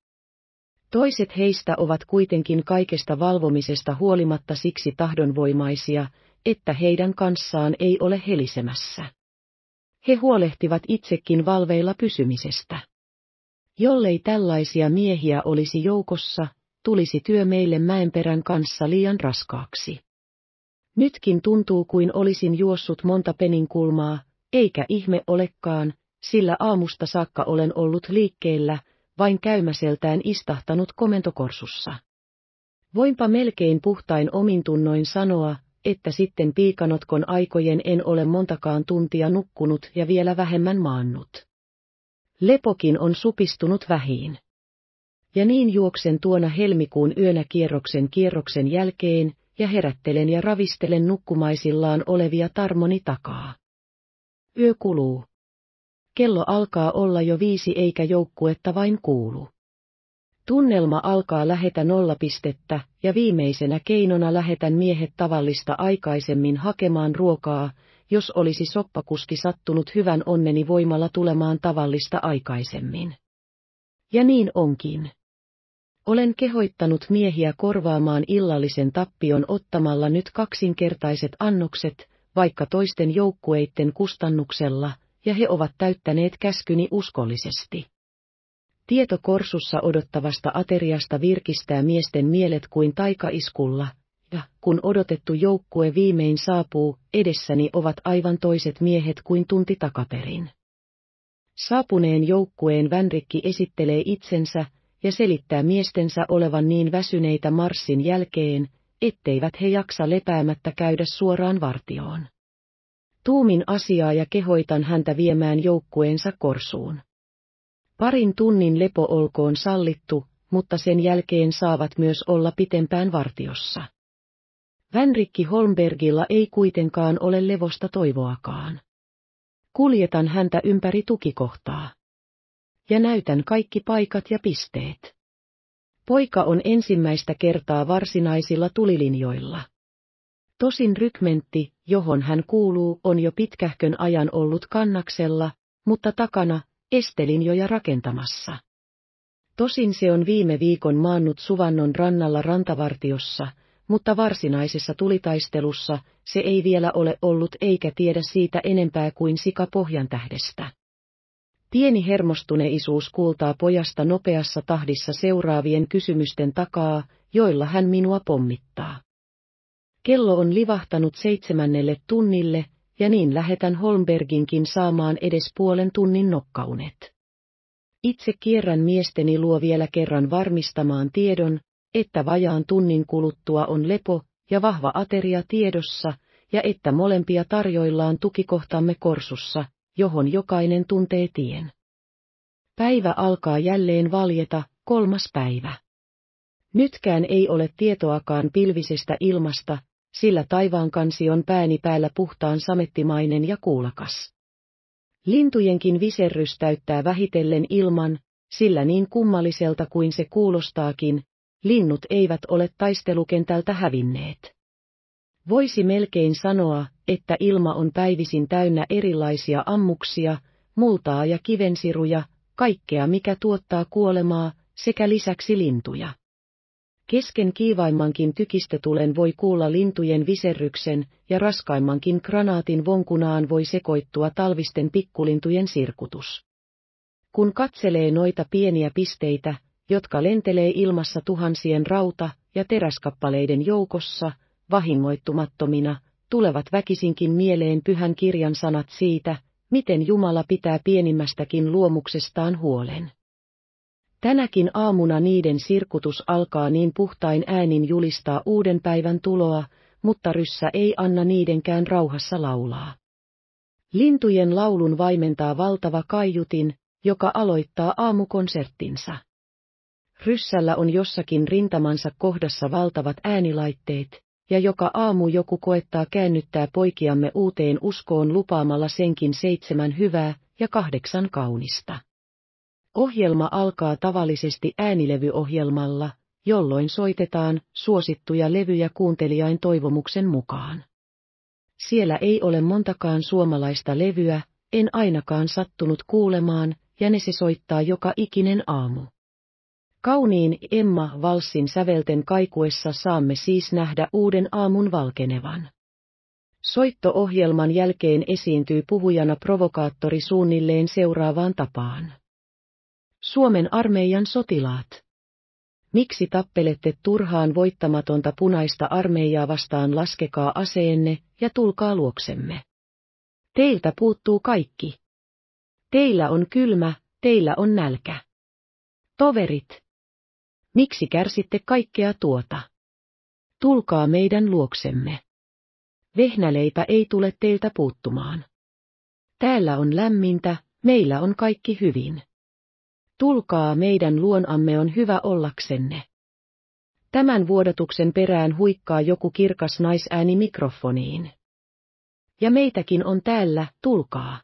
Toiset heistä ovat kuitenkin kaikesta valvomisesta huolimatta siksi tahdonvoimaisia, että heidän kanssaan ei ole helisemässä. He huolehtivat itsekin valveilla pysymisestä. Jollei tällaisia miehiä olisi joukossa, tulisi työ meille mäenperän kanssa liian raskaaksi. Nytkin tuntuu kuin olisin juossut monta peninkulmaa, eikä ihme olekaan, sillä aamusta saakka olen ollut liikkeellä, vain käymäseltään istahtanut komentokorsussa. Voinpa melkein puhtain omintunnoin sanoa, että sitten piikanotkon aikojen en ole montakaan tuntia nukkunut ja vielä vähemmän maannut. Lepokin on supistunut vähiin. Ja niin juoksen tuona helmikuun yönä kierroksen kierroksen jälkeen, ja herättelen ja ravistelen nukkumaisillaan olevia tarmoni takaa. Yö kuluu. Kello alkaa olla jo viisi eikä joukkuetta vain kuulu. Tunnelma alkaa lähetä nollapistettä, ja viimeisenä keinona lähetän miehet tavallista aikaisemmin hakemaan ruokaa, jos olisi soppakuski sattunut hyvän onneni voimalla tulemaan tavallista aikaisemmin. Ja niin onkin. Olen kehoittanut miehiä korvaamaan illallisen tappion ottamalla nyt kaksinkertaiset annokset, vaikka toisten joukkueiden kustannuksella, ja he ovat täyttäneet käskyni uskollisesti. Tieto korsussa odottavasta ateriasta virkistää miesten mielet kuin taikaiskulla, ja kun odotettu joukkue viimein saapuu, edessäni ovat aivan toiset miehet kuin tunti takaperin. Saapuneen joukkueen Vänrikki esittelee itsensä ja selittää miestensä olevan niin väsyneitä marssin jälkeen, etteivät he jaksa lepäämättä käydä suoraan vartioon. Tuumin asiaa ja kehoitan häntä viemään joukkueensa korsuun. Parin tunnin lepo olkoon sallittu, mutta sen jälkeen saavat myös olla pitempään vartiossa. Vänrikki Holmbergilla ei kuitenkaan ole levosta toivoakaan. Kuljetan häntä ympäri tukikohtaa. Ja näytän kaikki paikat ja pisteet. Poika on ensimmäistä kertaa varsinaisilla tulilinjoilla. Tosin rykmentti, johon hän kuuluu, on jo pitkähkön ajan ollut kannaksella, mutta takana estelinjoja rakentamassa. Tosin se on viime viikon maannut Suvannon rannalla rantavartiossa, mutta varsinaisessa tulitaistelussa se ei vielä ole ollut eikä tiedä siitä enempää kuin sika pohjan tähdestä. Pieni hermostuneisuus kuultaa pojasta nopeassa tahdissa seuraavien kysymysten takaa, joilla hän minua pommittaa. Kello on livahtanut seitsemännelle tunnille, ja niin lähetän Holmberginkin saamaan edes puolen tunnin nokkaunet. Itse kierrän miesteni luo vielä kerran varmistamaan tiedon, että vajaan tunnin kuluttua on lepo ja vahva ateria tiedossa, ja että molempia tarjoillaan tukikohtamme korsussa, johon jokainen tuntee tien. Päivä alkaa jälleen valjeta, kolmas päivä. Nytkään ei ole tietoakaan pilvisestä ilmasta, sillä taivaan kansi on pääni päällä puhtaan samettimainen ja kuulakas. Lintujenkin viserrys täyttää vähitellen ilman, sillä niin kummalliselta kuin se kuulostaakin, linnut eivät ole taistelukentältä hävinneet. Voisi melkein sanoa, että ilma on päivisin täynnä erilaisia ammuksia, multaa ja kivensiruja, kaikkea mikä tuottaa kuolemaa, sekä lisäksi lintuja. Kesken kiivaimmankin tykistetulen voi kuulla lintujen viserryksen, ja raskaimmankin granaatin vonkunaan voi sekoittua talvisten pikkulintujen sirkutus. Kun katselee noita pieniä pisteitä, jotka lentelee ilmassa tuhansien rauta- ja teräskappaleiden joukossa, vahingoittumattomina, tulevat väkisinkin mieleen pyhän kirjan sanat siitä, miten Jumala pitää pienimmästäkin luomuksestaan huolen. Tänäkin aamuna niiden sirkutus alkaa niin puhtain äänin julistaa uuden päivän tuloa, mutta ryssä ei anna niidenkään rauhassa laulaa. Lintujen laulun vaimentaa valtava kaiutin, joka aloittaa aamukonserttinsa. Ryssällä on jossakin rintamansa kohdassa valtavat äänilaitteet, ja joka aamu joku koettaa käännyttää poikiamme uuteen uskoon lupaamalla senkin seitsemän hyvää ja kahdeksan kaunista. Ohjelma alkaa tavallisesti äänilevyohjelmalla, jolloin soitetaan suosittuja levyjä kuuntelijain toivomuksen mukaan. Siellä ei ole montakaan suomalaista levyä, en ainakaan sattunut kuulemaan, ja ne se soittaa joka ikinen aamu. Kauniin Emma Valssin sävelten kaikuessa saamme siis nähdä uuden aamun valkenevan. Soitto-ohjelman jälkeen esiintyy puhujana provokaattori suunnilleen seuraavaan tapaan. Suomen armeijan sotilaat. Miksi tappelette turhaan voittamatonta punaista armeijaa vastaan laskekaa aseenne ja tulkaa luoksemme? Teiltä puuttuu kaikki. Teillä on kylmä, teillä on nälkä. Toverit. Miksi kärsitte kaikkea tuota? Tulkaa meidän luoksemme. Vehnäleipä ei tule teiltä puuttumaan. Täällä on lämmintä, meillä on kaikki hyvin tulkaa meidän luonamme on hyvä ollaksenne. Tämän vuodatuksen perään huikkaa joku kirkas naisääni mikrofoniin. Ja meitäkin on täällä, tulkaa.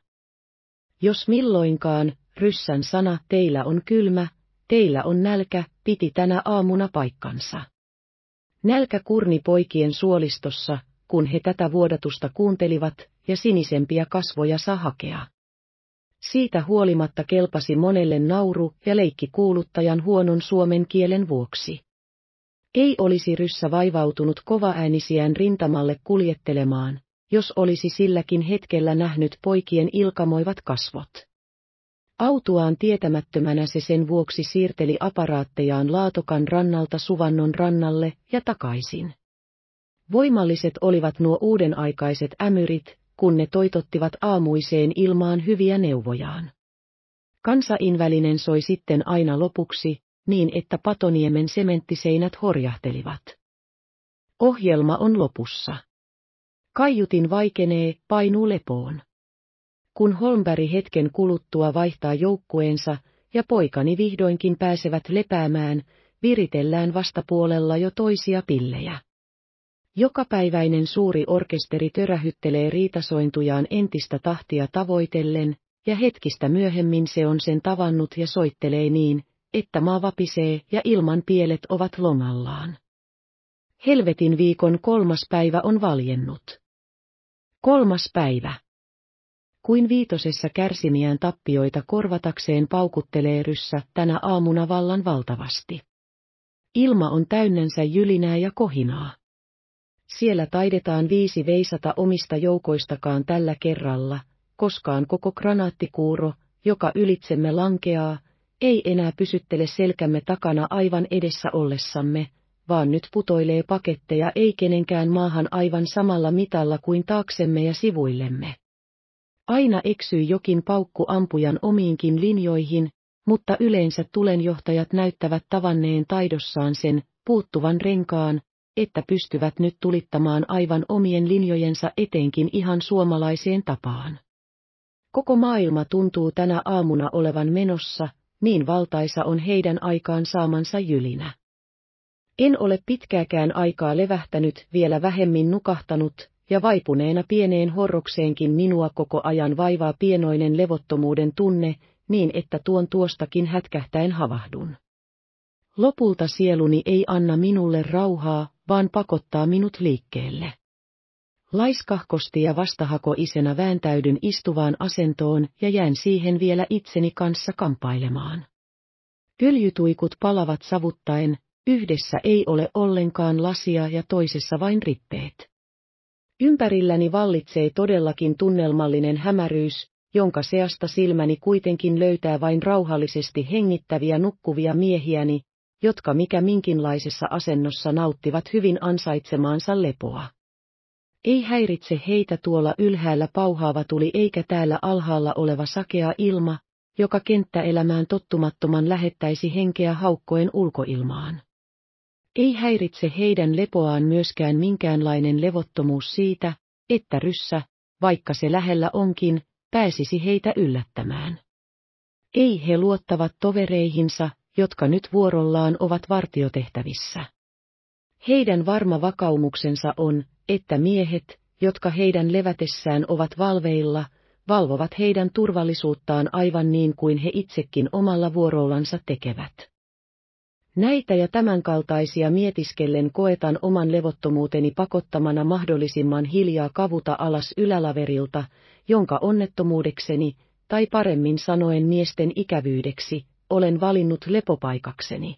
Jos milloinkaan, ryssän sana teillä on kylmä, teillä on nälkä, piti tänä aamuna paikkansa. Nälkä kurni poikien suolistossa, kun he tätä vuodatusta kuuntelivat, ja sinisempiä kasvoja saa hakea. Siitä huolimatta kelpasi monelle nauru ja leikki kuuluttajan huonon suomen kielen vuoksi. Ei olisi ryssä vaivautunut kovaäänisiään rintamalle kuljettelemaan, jos olisi silläkin hetkellä nähnyt poikien ilkamoivat kasvot. Autuaan tietämättömänä se sen vuoksi siirteli aparaattejaan Laatokan rannalta Suvannon rannalle ja takaisin. Voimalliset olivat nuo uudenaikaiset ämyrit, kun ne toitottivat aamuiseen ilmaan hyviä neuvojaan. Kansainvälinen soi sitten aina lopuksi, niin että Patoniemen sementtiseinät horjahtelivat. Ohjelma on lopussa. Kaiutin vaikenee, painuu lepoon. Kun Holmberg hetken kuluttua vaihtaa joukkueensa ja poikani vihdoinkin pääsevät lepäämään, viritellään vastapuolella jo toisia pillejä. Jokapäiväinen suuri orkesteri törähyttelee riitasointujaan entistä tahtia tavoitellen, ja hetkistä myöhemmin se on sen tavannut ja soittelee niin, että maa vapisee ja ilman pielet ovat lomallaan. Helvetin viikon kolmas päivä on valjennut. Kolmas päivä. Kuin viitosessa kärsimiään tappioita korvatakseen paukuttelee ryssä tänä aamuna vallan valtavasti. Ilma on täynnänsä jylinää ja kohinaa. Siellä taidetaan viisi veisata omista joukoistakaan tällä kerralla, koskaan koko granaattikuuro, joka ylitsemme lankeaa, ei enää pysyttele selkämme takana aivan edessä ollessamme, vaan nyt putoilee paketteja ei kenenkään maahan aivan samalla mitalla kuin taaksemme ja sivuillemme. Aina eksyy jokin paukku ampujan omiinkin linjoihin, mutta yleensä tulenjohtajat näyttävät tavanneen taidossaan sen, puuttuvan renkaan, että pystyvät nyt tulittamaan aivan omien linjojensa etenkin ihan suomalaiseen tapaan. Koko maailma tuntuu tänä aamuna olevan menossa, niin valtaisa on heidän aikaan saamansa jylinä. En ole pitkääkään aikaa levähtänyt, vielä vähemmin nukahtanut, ja vaipuneena pieneen horrokseenkin minua koko ajan vaivaa pienoinen levottomuuden tunne, niin että tuon tuostakin hätkähtäen havahdun. Lopulta sieluni ei anna minulle rauhaa, vaan pakottaa minut liikkeelle. Laiskahkosti ja vastahako isenä vääntäydyn istuvaan asentoon ja jään siihen vielä itseni kanssa kampailemaan. Öljytuikut palavat savuttaen, yhdessä ei ole ollenkaan lasia ja toisessa vain rippeet. Ympärilläni vallitsee todellakin tunnelmallinen hämäryys, jonka seasta silmäni kuitenkin löytää vain rauhallisesti hengittäviä nukkuvia miehiäni, jotka mikä minkinlaisessa asennossa nauttivat hyvin ansaitsemaansa lepoa. Ei häiritse heitä tuolla ylhäällä pauhaava tuli eikä täällä alhaalla oleva sakea ilma, joka kenttäelämään tottumattoman lähettäisi henkeä haukkoen ulkoilmaan. Ei häiritse heidän lepoaan myöskään minkäänlainen levottomuus siitä, että ryssä, vaikka se lähellä onkin, pääsisi heitä yllättämään. Ei he luottavat tovereihinsa, jotka nyt vuorollaan ovat vartiotehtävissä. Heidän varma vakaumuksensa on, että miehet, jotka heidän levätessään ovat valveilla, valvovat heidän turvallisuuttaan aivan niin kuin he itsekin omalla vuorollansa tekevät. Näitä ja tämänkaltaisia mietiskellen koetan oman levottomuuteni pakottamana mahdollisimman hiljaa kavuta alas ylälaverilta, jonka onnettomuudekseni, tai paremmin sanoen miesten ikävyydeksi, olen valinnut lepopaikakseni.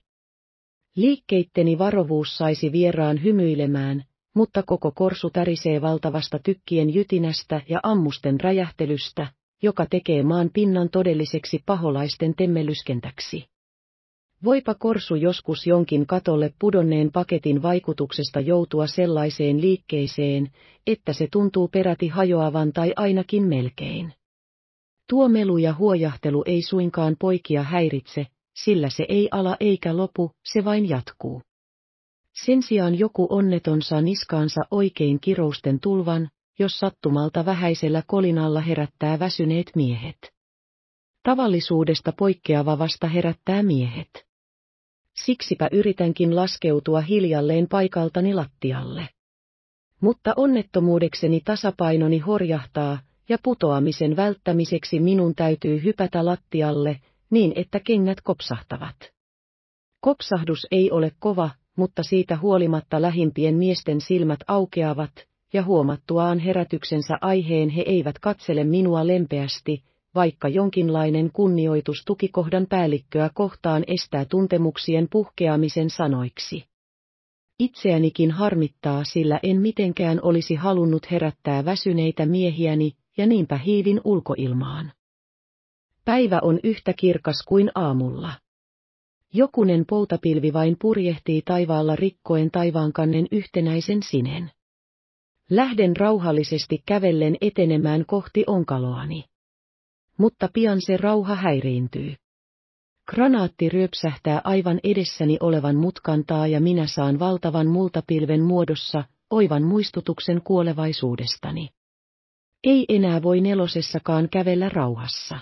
Liikkeitteni varovuus saisi vieraan hymyilemään, mutta koko korsu tärisee valtavasta tykkien jytinästä ja ammusten räjähtelystä, joka tekee maan pinnan todelliseksi paholaisten temmelyskentäksi. Voipa korsu joskus jonkin katolle pudonneen paketin vaikutuksesta joutua sellaiseen liikkeeseen, että se tuntuu peräti hajoavan tai ainakin melkein. Tuo melu ja huojahtelu ei suinkaan poikia häiritse, sillä se ei ala eikä lopu, se vain jatkuu. Sen sijaan joku onneton saa niskaansa oikein kirousten tulvan, jos sattumalta vähäisellä kolinalla herättää väsyneet miehet. Tavallisuudesta poikkeava vasta herättää miehet. Siksipä yritänkin laskeutua hiljalleen paikaltani lattialle. Mutta onnettomuudekseni tasapainoni horjahtaa, ja putoamisen välttämiseksi minun täytyy hypätä lattialle, niin että kengät kopsahtavat. Kopsahdus ei ole kova, mutta siitä huolimatta lähimpien miesten silmät aukeavat, ja huomattuaan herätyksensä aiheen he eivät katsele minua lempeästi, vaikka jonkinlainen kunnioitus tukikohdan päällikköä kohtaan estää tuntemuksien puhkeamisen sanoiksi. Itseänikin harmittaa, sillä en mitenkään olisi halunnut herättää väsyneitä miehiäni, ja niinpä hiivin ulkoilmaan. Päivä on yhtä kirkas kuin aamulla. Jokunen poutapilvi vain purjehtii taivaalla rikkoen taivaankannen yhtenäisen sinen. Lähden rauhallisesti kävellen etenemään kohti onkaloani. Mutta pian se rauha häiriintyy. Granaatti ryöpsähtää aivan edessäni olevan mutkantaa ja minä saan valtavan multapilven muodossa, oivan muistutuksen kuolevaisuudestani. Ei enää voi nelosessakaan kävellä rauhassa.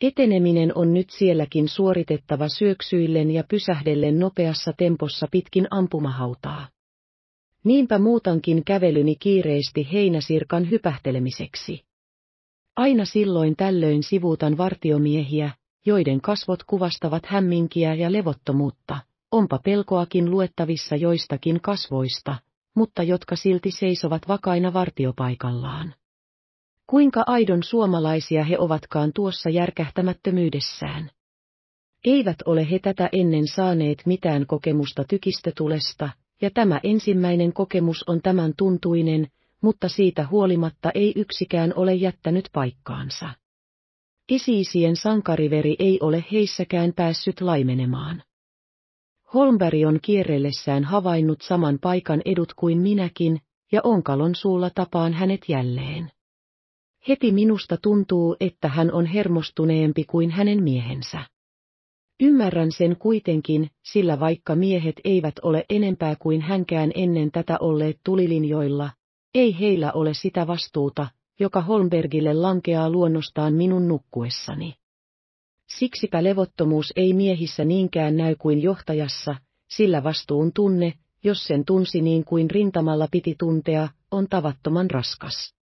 Eteneminen on nyt sielläkin suoritettava syöksyillen ja pysähdellen nopeassa tempossa pitkin ampumahautaa. Niinpä muutankin kävelyni kiireesti heinäsirkan hypähtelemiseksi. Aina silloin tällöin sivuutan vartiomiehiä, joiden kasvot kuvastavat hämminkiä ja levottomuutta, onpa pelkoakin luettavissa joistakin kasvoista, mutta jotka silti seisovat vakaina vartiopaikallaan. Kuinka aidon suomalaisia he ovatkaan tuossa järkähtämättömyydessään. Eivät ole he tätä ennen saaneet mitään kokemusta tykistötulesta, ja tämä ensimmäinen kokemus on tämän tuntuinen, mutta siitä huolimatta ei yksikään ole jättänyt paikkaansa. Isiisien sankariveri ei ole heissäkään päässyt laimenemaan. Holmberg on kierrellessään havainnut saman paikan edut kuin minäkin, ja onkalon suulla tapaan hänet jälleen. Heti minusta tuntuu, että hän on hermostuneempi kuin hänen miehensä. Ymmärrän sen kuitenkin, sillä vaikka miehet eivät ole enempää kuin hänkään ennen tätä olleet tulilinjoilla, ei heillä ole sitä vastuuta, joka Holmbergille lankeaa luonnostaan minun nukkuessani. Siksipä levottomuus ei miehissä niinkään näy kuin johtajassa, sillä vastuun tunne, jos sen tunsi niin kuin rintamalla piti tuntea, on tavattoman raskas.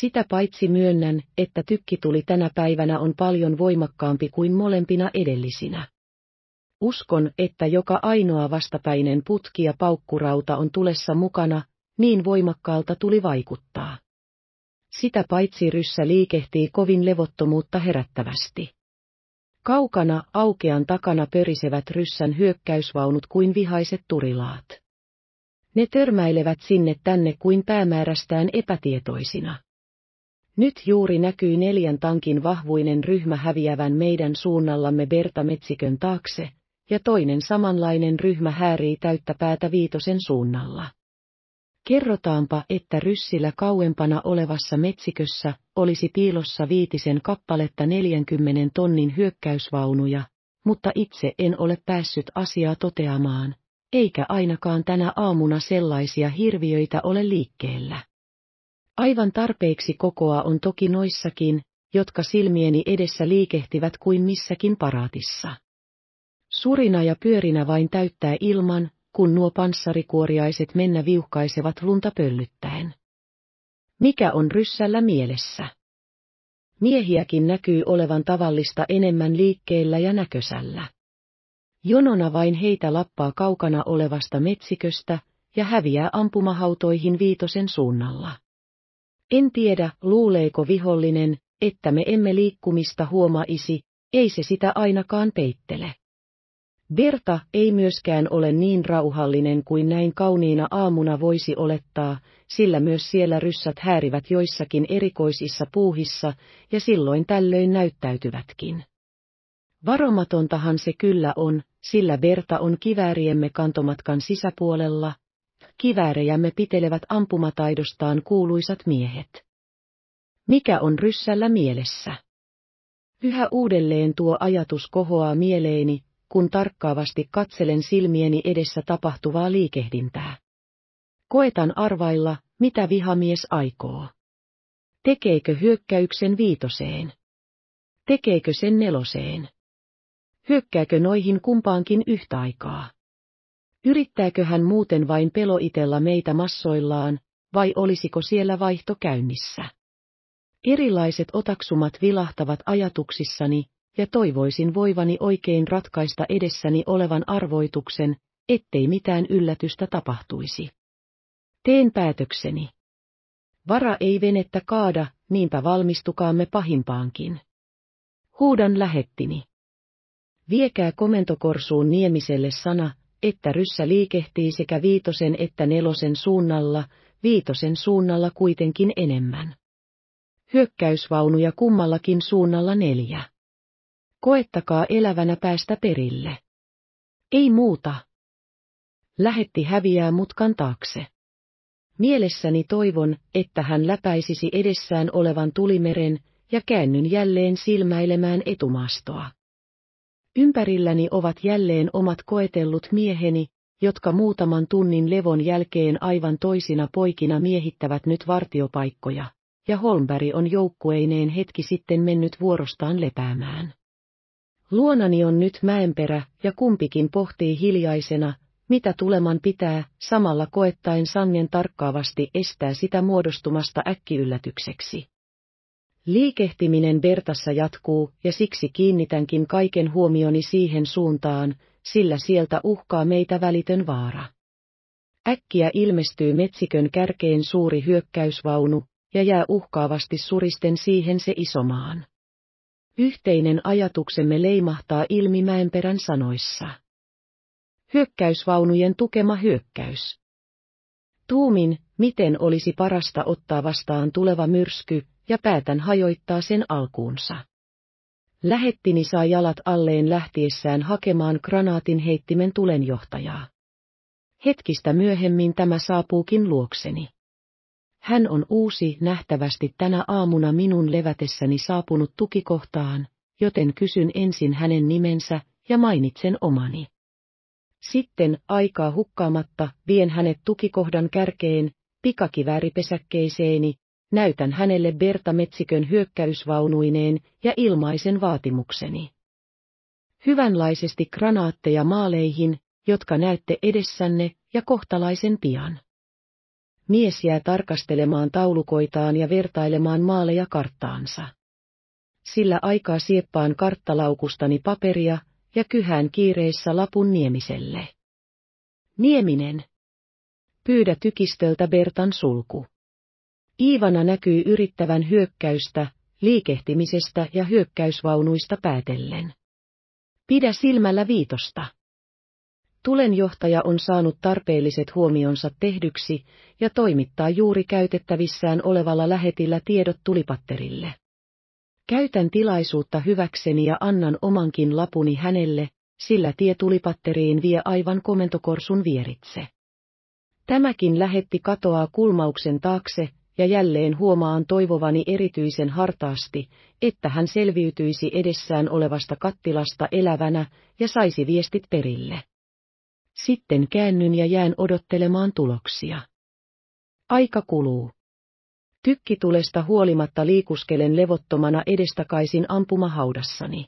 Sitä paitsi myönnän, että tykkituli tänä päivänä on paljon voimakkaampi kuin molempina edellisinä. Uskon, että joka ainoa vastapäinen putki ja paukkurauta on tulessa mukana, niin voimakkaalta tuli vaikuttaa. Sitä paitsi ryssä liikehtii kovin levottomuutta herättävästi. Kaukana aukean takana pörisevät ryssän hyökkäysvaunut kuin vihaiset turilaat. Ne törmäilevät sinne tänne kuin päämäärästään epätietoisina. Nyt juuri näkyy neljän tankin vahvuinen ryhmä häviävän meidän suunnallamme Berta-metsikön taakse, ja toinen samanlainen ryhmä häärii täyttä päätä viitosen suunnalla. Kerrotaanpa, että ryssillä kauempana olevassa metsikössä olisi piilossa viitisen kappaletta 40 tonnin hyökkäysvaunuja, mutta itse en ole päässyt asiaa toteamaan, eikä ainakaan tänä aamuna sellaisia hirviöitä ole liikkeellä. Aivan tarpeeksi kokoa on toki noissakin, jotka silmieni edessä liikehtivät kuin missäkin paraatissa. Surina ja pyörinä vain täyttää ilman, kun nuo panssarikuoriaiset mennä viuhkaisevat lunta pöllyttäen. Mikä on ryssällä mielessä? Miehiäkin näkyy olevan tavallista enemmän liikkeellä ja näkösällä. Jonona vain heitä lappaa kaukana olevasta metsiköstä ja häviää ampumahautoihin viitosen suunnalla. En tiedä, luuleeko vihollinen, että me emme liikkumista huomaisi, ei se sitä ainakaan peittele. Berta ei myöskään ole niin rauhallinen kuin näin kauniina aamuna voisi olettaa, sillä myös siellä ryssät häärivät joissakin erikoisissa puuhissa ja silloin tällöin näyttäytyvätkin. Varomatontahan se kyllä on, sillä Berta on kivääriemme kantomatkan sisäpuolella, kiväärejämme pitelevät ampumataidostaan kuuluisat miehet. Mikä on ryssällä mielessä? Yhä uudelleen tuo ajatus kohoaa mieleeni, kun tarkkaavasti katselen silmieni edessä tapahtuvaa liikehdintää. Koetan arvailla, mitä vihamies aikoo. Tekeekö hyökkäyksen viitoseen? Tekeekö sen neloseen? Hyökkääkö noihin kumpaankin yhtä aikaa? Yrittääkö hän muuten vain peloitella meitä massoillaan, vai olisiko siellä vaihto käynnissä? Erilaiset otaksumat vilahtavat ajatuksissani, ja toivoisin voivani oikein ratkaista edessäni olevan arvoituksen, ettei mitään yllätystä tapahtuisi. Teen päätökseni. Vara ei venettä kaada, niinpä valmistukaamme pahimpaankin. Huudan lähettini. Viekää komentokorsuun Niemiselle sana, että ryssä liikehtii sekä viitosen että nelosen suunnalla, viitosen suunnalla kuitenkin enemmän. Hyökkäysvaunuja kummallakin suunnalla neljä. Koettakaa elävänä päästä perille. Ei muuta. Lähetti häviää mutkan taakse. Mielessäni toivon, että hän läpäisisi edessään olevan tulimeren, ja käännyn jälleen silmäilemään etumastoa. Ympärilläni ovat jälleen omat koetellut mieheni, jotka muutaman tunnin levon jälkeen aivan toisina poikina miehittävät nyt vartiopaikkoja, ja Holmberg on joukkueineen hetki sitten mennyt vuorostaan lepäämään. Luonani on nyt mäenperä, ja kumpikin pohtii hiljaisena, mitä tuleman pitää, samalla koettaen sangen tarkkaavasti estää sitä muodostumasta äkkiyllätykseksi. Liikehtiminen Bertassa jatkuu ja siksi kiinnitänkin kaiken huomioni siihen suuntaan, sillä sieltä uhkaa meitä välitön vaara. Äkkiä ilmestyy metsikön kärkeen suuri hyökkäysvaunu, ja jää uhkaavasti suristen siihen se isomaan. Yhteinen ajatuksemme leimahtaa ilmi Mäenperän sanoissa. Hyökkäysvaunujen tukema hyökkäys. Tuumin, miten olisi parasta ottaa vastaan tuleva myrsky, ja päätän hajoittaa sen alkuunsa. Lähettini saa jalat alleen lähtiessään hakemaan granaatin heittimen tulenjohtajaa. Hetkistä myöhemmin tämä saapuukin luokseni. Hän on uusi nähtävästi tänä aamuna minun levätessäni saapunut tukikohtaan, joten kysyn ensin hänen nimensä ja mainitsen omani. Sitten aikaa hukkaamatta vien hänet tukikohdan kärkeen, pikakivääripesäkkeiseeni näytän hänelle Berta-metsikön hyökkäysvaunuineen ja ilmaisen vaatimukseni. Hyvänlaisesti granaatteja maaleihin, jotka näette edessänne ja kohtalaisen pian. Mies jää tarkastelemaan taulukoitaan ja vertailemaan maaleja karttaansa. Sillä aikaa sieppaan karttalaukustani paperia ja kyhään kiireissä lapun Niemiselle. Nieminen. Pyydä tykistöltä Bertan sulku. Iivana näkyi yrittävän hyökkäystä, liikehtimisestä ja hyökkäysvaunuista päätellen. Pidä silmällä viitosta. Tulenjohtaja on saanut tarpeelliset huomionsa tehdyksi ja toimittaa juuri käytettävissään olevalla lähetillä tiedot tulipatterille. Käytän tilaisuutta hyväkseni ja annan omankin lapuni hänelle, sillä tie tulipatteriin vie aivan komentokorsun vieritse. Tämäkin lähetti katoaa kulmauksen taakse, ja jälleen huomaan toivovani erityisen hartaasti, että hän selviytyisi edessään olevasta kattilasta elävänä ja saisi viestit perille. Sitten käännyn ja jään odottelemaan tuloksia. Aika kuluu. Tykkitulesta huolimatta liikuskelen levottomana edestakaisin ampumahaudassani.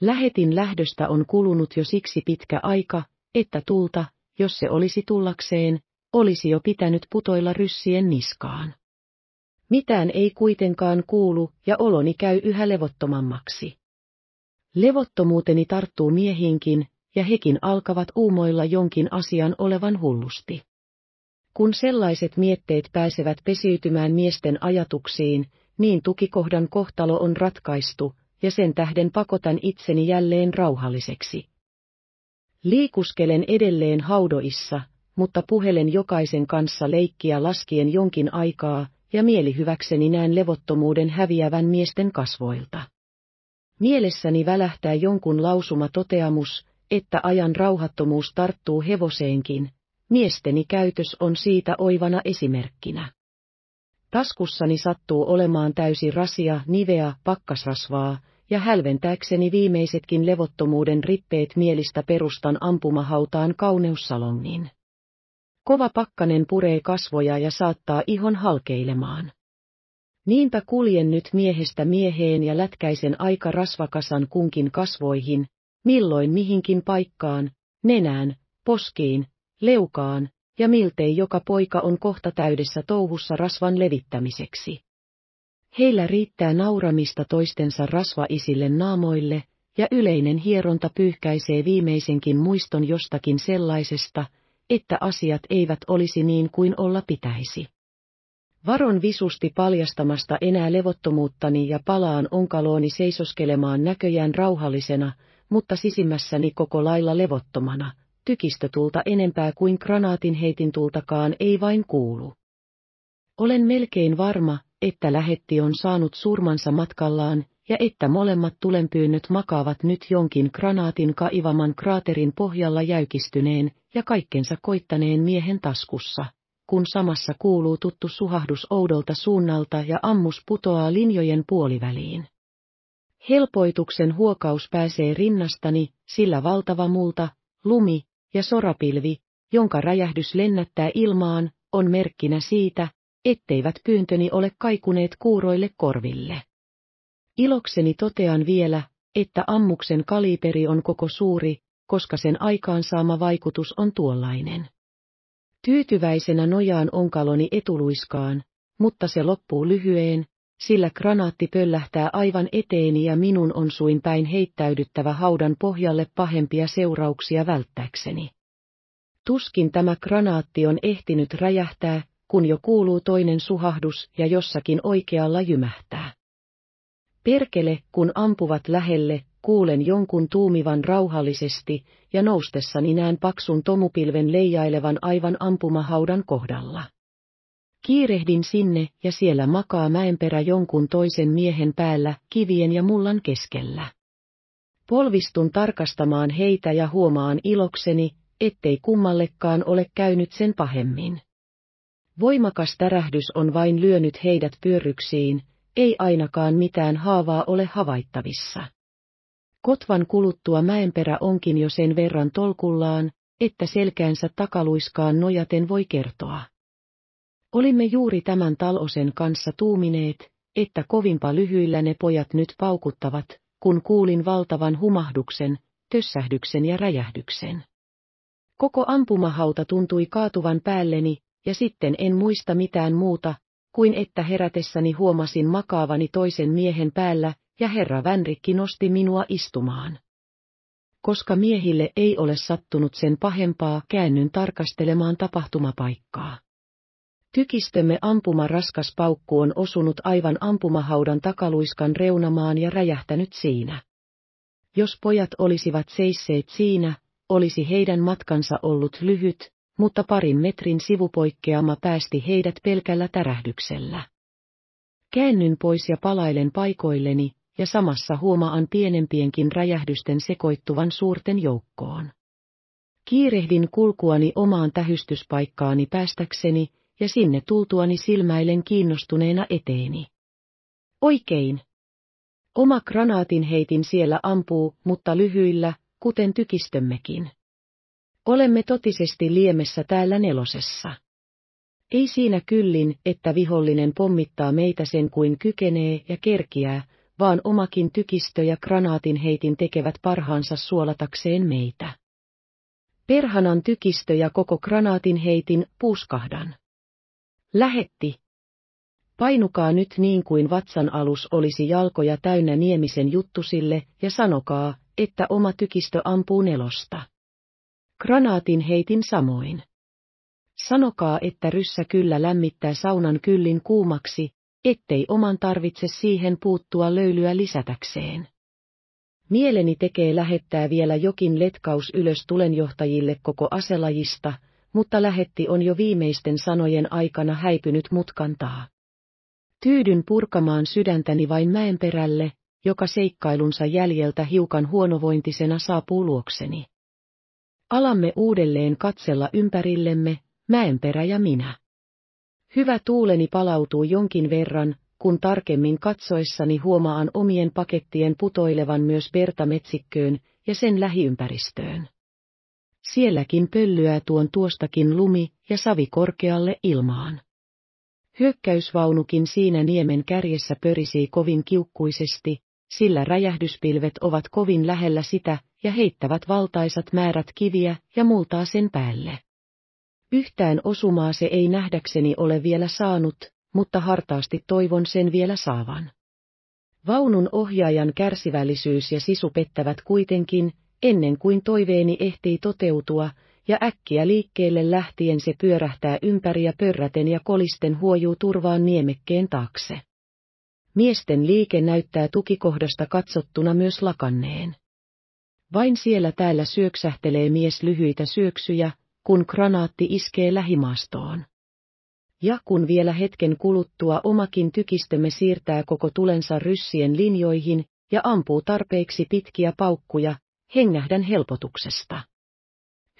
Lähetin lähdöstä on kulunut jo siksi pitkä aika, että tulta, jos se olisi tullakseen, olisi jo pitänyt putoilla ryssien niskaan. Mitään ei kuitenkaan kuulu ja oloni käy yhä levottomammaksi. Levottomuuteni tarttuu miehinkin, ja hekin alkavat uumoilla jonkin asian olevan hullusti. Kun sellaiset mietteet pääsevät pesiytymään miesten ajatuksiin, niin tukikohdan kohtalo on ratkaistu, ja sen tähden pakotan itseni jälleen rauhalliseksi. Liikuskelen edelleen haudoissa, mutta puhelen jokaisen kanssa leikkiä laskien jonkin aikaa, ja mielihyväkseni näen levottomuuden häviävän miesten kasvoilta. Mielessäni välähtää jonkun lausuma toteamus, että ajan rauhattomuus tarttuu hevoseenkin, miesteni käytös on siitä oivana esimerkkinä. Taskussani sattuu olemaan täysi rasia niveä pakkasrasvaa, ja hälventääkseni viimeisetkin levottomuuden rippeet mielistä perustan ampumahautaan kauneussalongin. Kova pakkanen puree kasvoja ja saattaa ihon halkeilemaan. Niinpä kuljen nyt miehestä mieheen ja lätkäisen aika rasvakasan kunkin kasvoihin, milloin mihinkin paikkaan, nenään, poskiin, leukaan, ja miltei joka poika on kohta täydessä touhussa rasvan levittämiseksi. Heillä riittää nauramista toistensa rasvaisille naamoille, ja yleinen hieronta pyyhkäisee viimeisenkin muiston jostakin sellaisesta, että asiat eivät olisi niin kuin olla pitäisi. Varon visusti paljastamasta enää levottomuuttani ja palaan onkalooni seisoskelemaan näköjään rauhallisena, mutta sisimmässäni koko lailla levottomana, tykistötulta enempää kuin granaatin heitintultakaan ei vain kuulu. Olen melkein varma, että lähetti on saanut surmansa matkallaan, ja että molemmat tulenpyynnöt makaavat nyt jonkin granaatin kaivaman kraaterin pohjalla jäykistyneen ja kaikkensa koittaneen miehen taskussa, kun samassa kuuluu tuttu suhahdus oudolta suunnalta ja ammus putoaa linjojen puoliväliin. Helpoituksen huokaus pääsee rinnastani, sillä valtava multa, lumi ja sorapilvi, jonka räjähdys lennättää ilmaan, on merkkinä siitä, etteivät pyyntöni ole kaikuneet kuuroille korville. Ilokseni totean vielä, että ammuksen kaliberi on koko suuri, koska sen aikaansaama vaikutus on tuollainen. Tyytyväisenä nojaan onkaloni etuluiskaan, mutta se loppuu lyhyeen, sillä granaatti pöllähtää aivan eteeni ja minun on suin päin heittäydyttävä haudan pohjalle pahempia seurauksia välttääkseni. Tuskin tämä granaatti on ehtinyt räjähtää, kun jo kuuluu toinen suhahdus ja jossakin oikealla jymähtää. Perkele, kun ampuvat lähelle, kuulen jonkun tuumivan rauhallisesti, ja noustessani näen paksun tomupilven leijailevan aivan ampumahaudan kohdalla. Kiirehdin sinne, ja siellä makaa mäenperä jonkun toisen miehen päällä, kivien ja mullan keskellä. Polvistun tarkastamaan heitä ja huomaan ilokseni, ettei kummallekaan ole käynyt sen pahemmin. Voimakas tärähdys on vain lyönyt heidät pyörryksiin, ei ainakaan mitään haavaa ole havaittavissa. Kotvan kuluttua mäenperä onkin jo sen verran tolkullaan, että selkäänsä takaluiskaan nojaten voi kertoa. Olimme juuri tämän talosen kanssa tuumineet, että kovinpa lyhyillä ne pojat nyt paukuttavat, kun kuulin valtavan humahduksen, tössähdyksen ja räjähdyksen. Koko ampumahauta tuntui kaatuvan päälleni, ja sitten en muista mitään muuta, kuin että herätessäni huomasin makaavani toisen miehen päällä, ja herra Vänrikki nosti minua istumaan. Koska miehille ei ole sattunut sen pahempaa, käännyn tarkastelemaan tapahtumapaikkaa. Tykistömme ampuma raskas paukku on osunut aivan ampumahaudan takaluiskan reunamaan ja räjähtänyt siinä. Jos pojat olisivat seisseet siinä, olisi heidän matkansa ollut lyhyt, mutta parin metrin sivupoikkeama päästi heidät pelkällä tärähdyksellä. Käännyn pois ja palailen paikoilleni, ja samassa huomaan pienempienkin räjähdysten sekoittuvan suurten joukkoon. Kiirehdin kulkuani omaan tähystyspaikkaani päästäkseni, ja sinne tultuani silmäilen kiinnostuneena eteeni. Oikein. Oma granaatin heitin siellä ampuu, mutta lyhyillä, kuten tykistömmekin. Olemme totisesti liemessä täällä nelosessa. Ei siinä kyllin, että vihollinen pommittaa meitä sen kuin kykenee ja kerkiää, vaan omakin tykistö ja granaatin heitin tekevät parhaansa suolatakseen meitä. Perhanan tykistö ja koko granaatin heitin puuskahdan. Lähetti. Painukaa nyt niin kuin vatsan alus olisi jalkoja täynnä niemisen juttusille ja sanokaa, että oma tykistö ampuu nelosta. Granaatin heitin samoin. Sanokaa, että ryssä kyllä lämmittää saunan kyllin kuumaksi, ettei oman tarvitse siihen puuttua löylyä lisätäkseen. Mieleni tekee lähettää vielä jokin letkaus ylös tulenjohtajille koko aselajista, mutta lähetti on jo viimeisten sanojen aikana häipynyt mutkantaa. Tyydyn purkamaan sydäntäni vain mäenperälle, joka seikkailunsa jäljeltä hiukan huonovointisena saapuu luokseni. Alamme uudelleen katsella ympärillemme, mäenperä ja minä. Hyvä tuuleni palautuu jonkin verran, kun tarkemmin katsoessani huomaan omien pakettien putoilevan myös Berta-metsikköön ja sen lähiympäristöön. Sielläkin pöllyää tuon tuostakin lumi ja savi korkealle ilmaan. Hyökkäysvaunukin siinä niemen kärjessä pörisii kovin kiukkuisesti, sillä räjähdyspilvet ovat kovin lähellä sitä, ja heittävät valtaisat määrät kiviä ja multaa sen päälle. Yhtään osumaa se ei nähdäkseni ole vielä saanut, mutta hartaasti toivon sen vielä saavan. Vaunun ohjaajan kärsivällisyys ja sisu pettävät kuitenkin, ennen kuin toiveeni ehtii toteutua, ja äkkiä liikkeelle lähtien se pyörähtää ympäri ja pörräten ja kolisten huojuu turvaan niemekkeen taakse. Miesten liike näyttää tukikohdasta katsottuna myös lakanneen. Vain siellä täällä syöksähtelee mies lyhyitä syöksyjä, kun granaatti iskee lähimaastoon. Ja kun vielä hetken kuluttua omakin tykistömme siirtää koko tulensa ryssien linjoihin ja ampuu tarpeeksi pitkiä paukkuja, hengähdän helpotuksesta.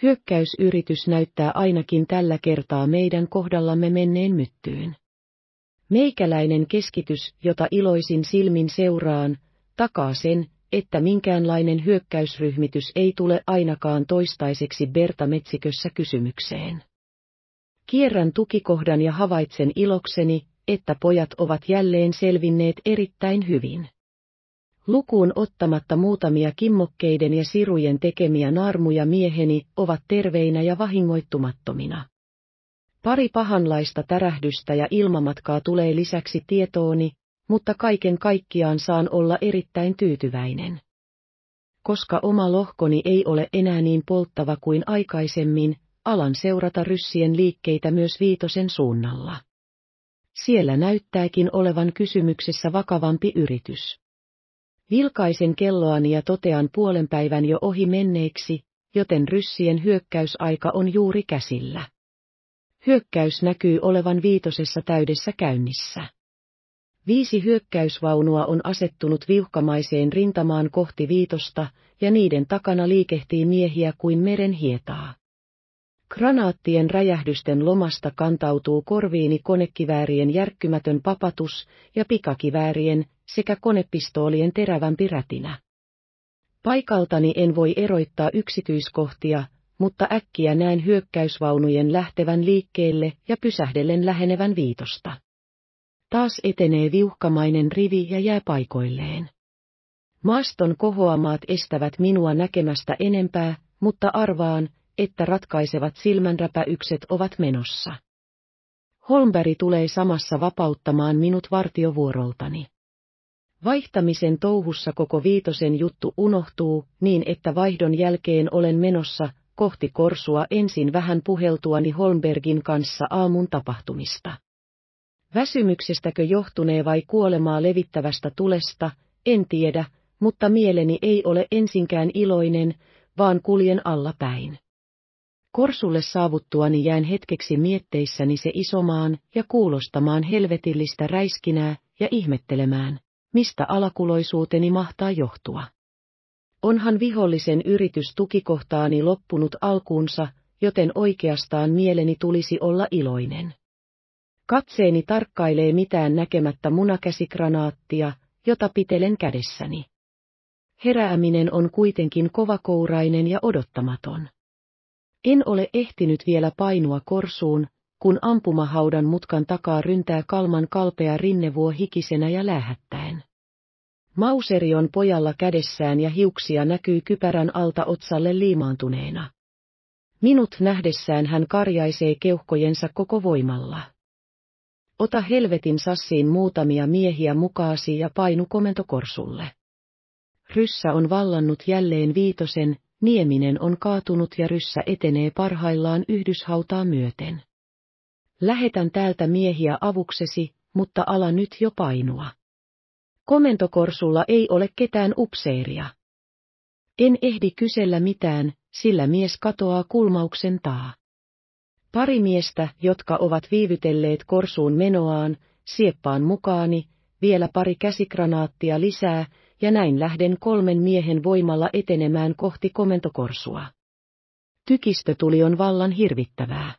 Hyökkäysyritys näyttää ainakin tällä kertaa meidän kohdallamme menneen myttyyn. Meikäläinen keskitys, jota iloisin silmin seuraan, takaa sen, että minkäänlainen hyökkäysryhmitys ei tule ainakaan toistaiseksi Berta-metsikössä kysymykseen. Kierrän tukikohdan ja havaitsen ilokseni, että pojat ovat jälleen selvinneet erittäin hyvin. Lukuun ottamatta muutamia kimmokkeiden ja sirujen tekemiä naarmuja mieheni ovat terveinä ja vahingoittumattomina. Pari pahanlaista tärähdystä ja ilmamatkaa tulee lisäksi tietooni, mutta kaiken kaikkiaan saan olla erittäin tyytyväinen. Koska oma lohkoni ei ole enää niin polttava kuin aikaisemmin, alan seurata ryssien liikkeitä myös viitosen suunnalla. Siellä näyttääkin olevan kysymyksessä vakavampi yritys. Vilkaisen kelloani ja totean puolen päivän jo ohi menneeksi, joten ryssien hyökkäysaika on juuri käsillä. Hyökkäys näkyy olevan viitosessa täydessä käynnissä. Viisi hyökkäysvaunua on asettunut viuhkamaiseen rintamaan kohti viitosta, ja niiden takana liikehtii miehiä kuin meren hietaa. Granaattien räjähdysten lomasta kantautuu korviini konekiväärien järkkymätön papatus ja pikakiväärien sekä konepistoolien terävämpi rätinä. Paikaltani en voi eroittaa yksityiskohtia, mutta äkkiä näen hyökkäysvaunujen lähtevän liikkeelle ja pysähdellen lähenevän viitosta taas etenee viuhkamainen rivi ja jää paikoilleen. Maaston kohoamaat estävät minua näkemästä enempää, mutta arvaan, että ratkaisevat silmänräpäykset ovat menossa. Holmberg tulee samassa vapauttamaan minut vartiovuoroltani. Vaihtamisen touhussa koko viitosen juttu unohtuu, niin että vaihdon jälkeen olen menossa kohti korsua ensin vähän puheltuani Holmbergin kanssa aamun tapahtumista. Väsymyksestäkö johtunee vai kuolemaa levittävästä tulesta, en tiedä, mutta mieleni ei ole ensinkään iloinen, vaan kuljen alla päin. Korsulle saavuttuani jään hetkeksi mietteissäni se isomaan ja kuulostamaan helvetillistä räiskinää ja ihmettelemään, mistä alakuloisuuteni mahtaa johtua. Onhan vihollisen yritys tukikohtaani loppunut alkuunsa, joten oikeastaan mieleni tulisi olla iloinen. Katseeni tarkkailee mitään näkemättä munakäsikranaattia, jota pitelen kädessäni. Herääminen on kuitenkin kovakourainen ja odottamaton. En ole ehtinyt vielä painua korsuun, kun ampumahaudan mutkan takaa ryntää kalman kalpea rinnevuo hikisenä ja lähättäen. Mauseri on pojalla kädessään ja hiuksia näkyy kypärän alta otsalle liimaantuneena. Minut nähdessään hän karjaisee keuhkojensa koko voimalla ota helvetin sassiin muutamia miehiä mukaasi ja painu komentokorsulle. Ryssä on vallannut jälleen viitosen, Nieminen on kaatunut ja ryssä etenee parhaillaan yhdyshautaa myöten. Lähetän täältä miehiä avuksesi, mutta ala nyt jo painua. Komentokorsulla ei ole ketään upseeria. En ehdi kysellä mitään, sillä mies katoaa kulmauksen taa. Pari miestä, jotka ovat viivytelleet korsuun menoaan, sieppaan mukaani, vielä pari käsikranaattia lisää, ja näin lähden kolmen miehen voimalla etenemään kohti komentokorsua. Tykistö tuli on vallan hirvittävää.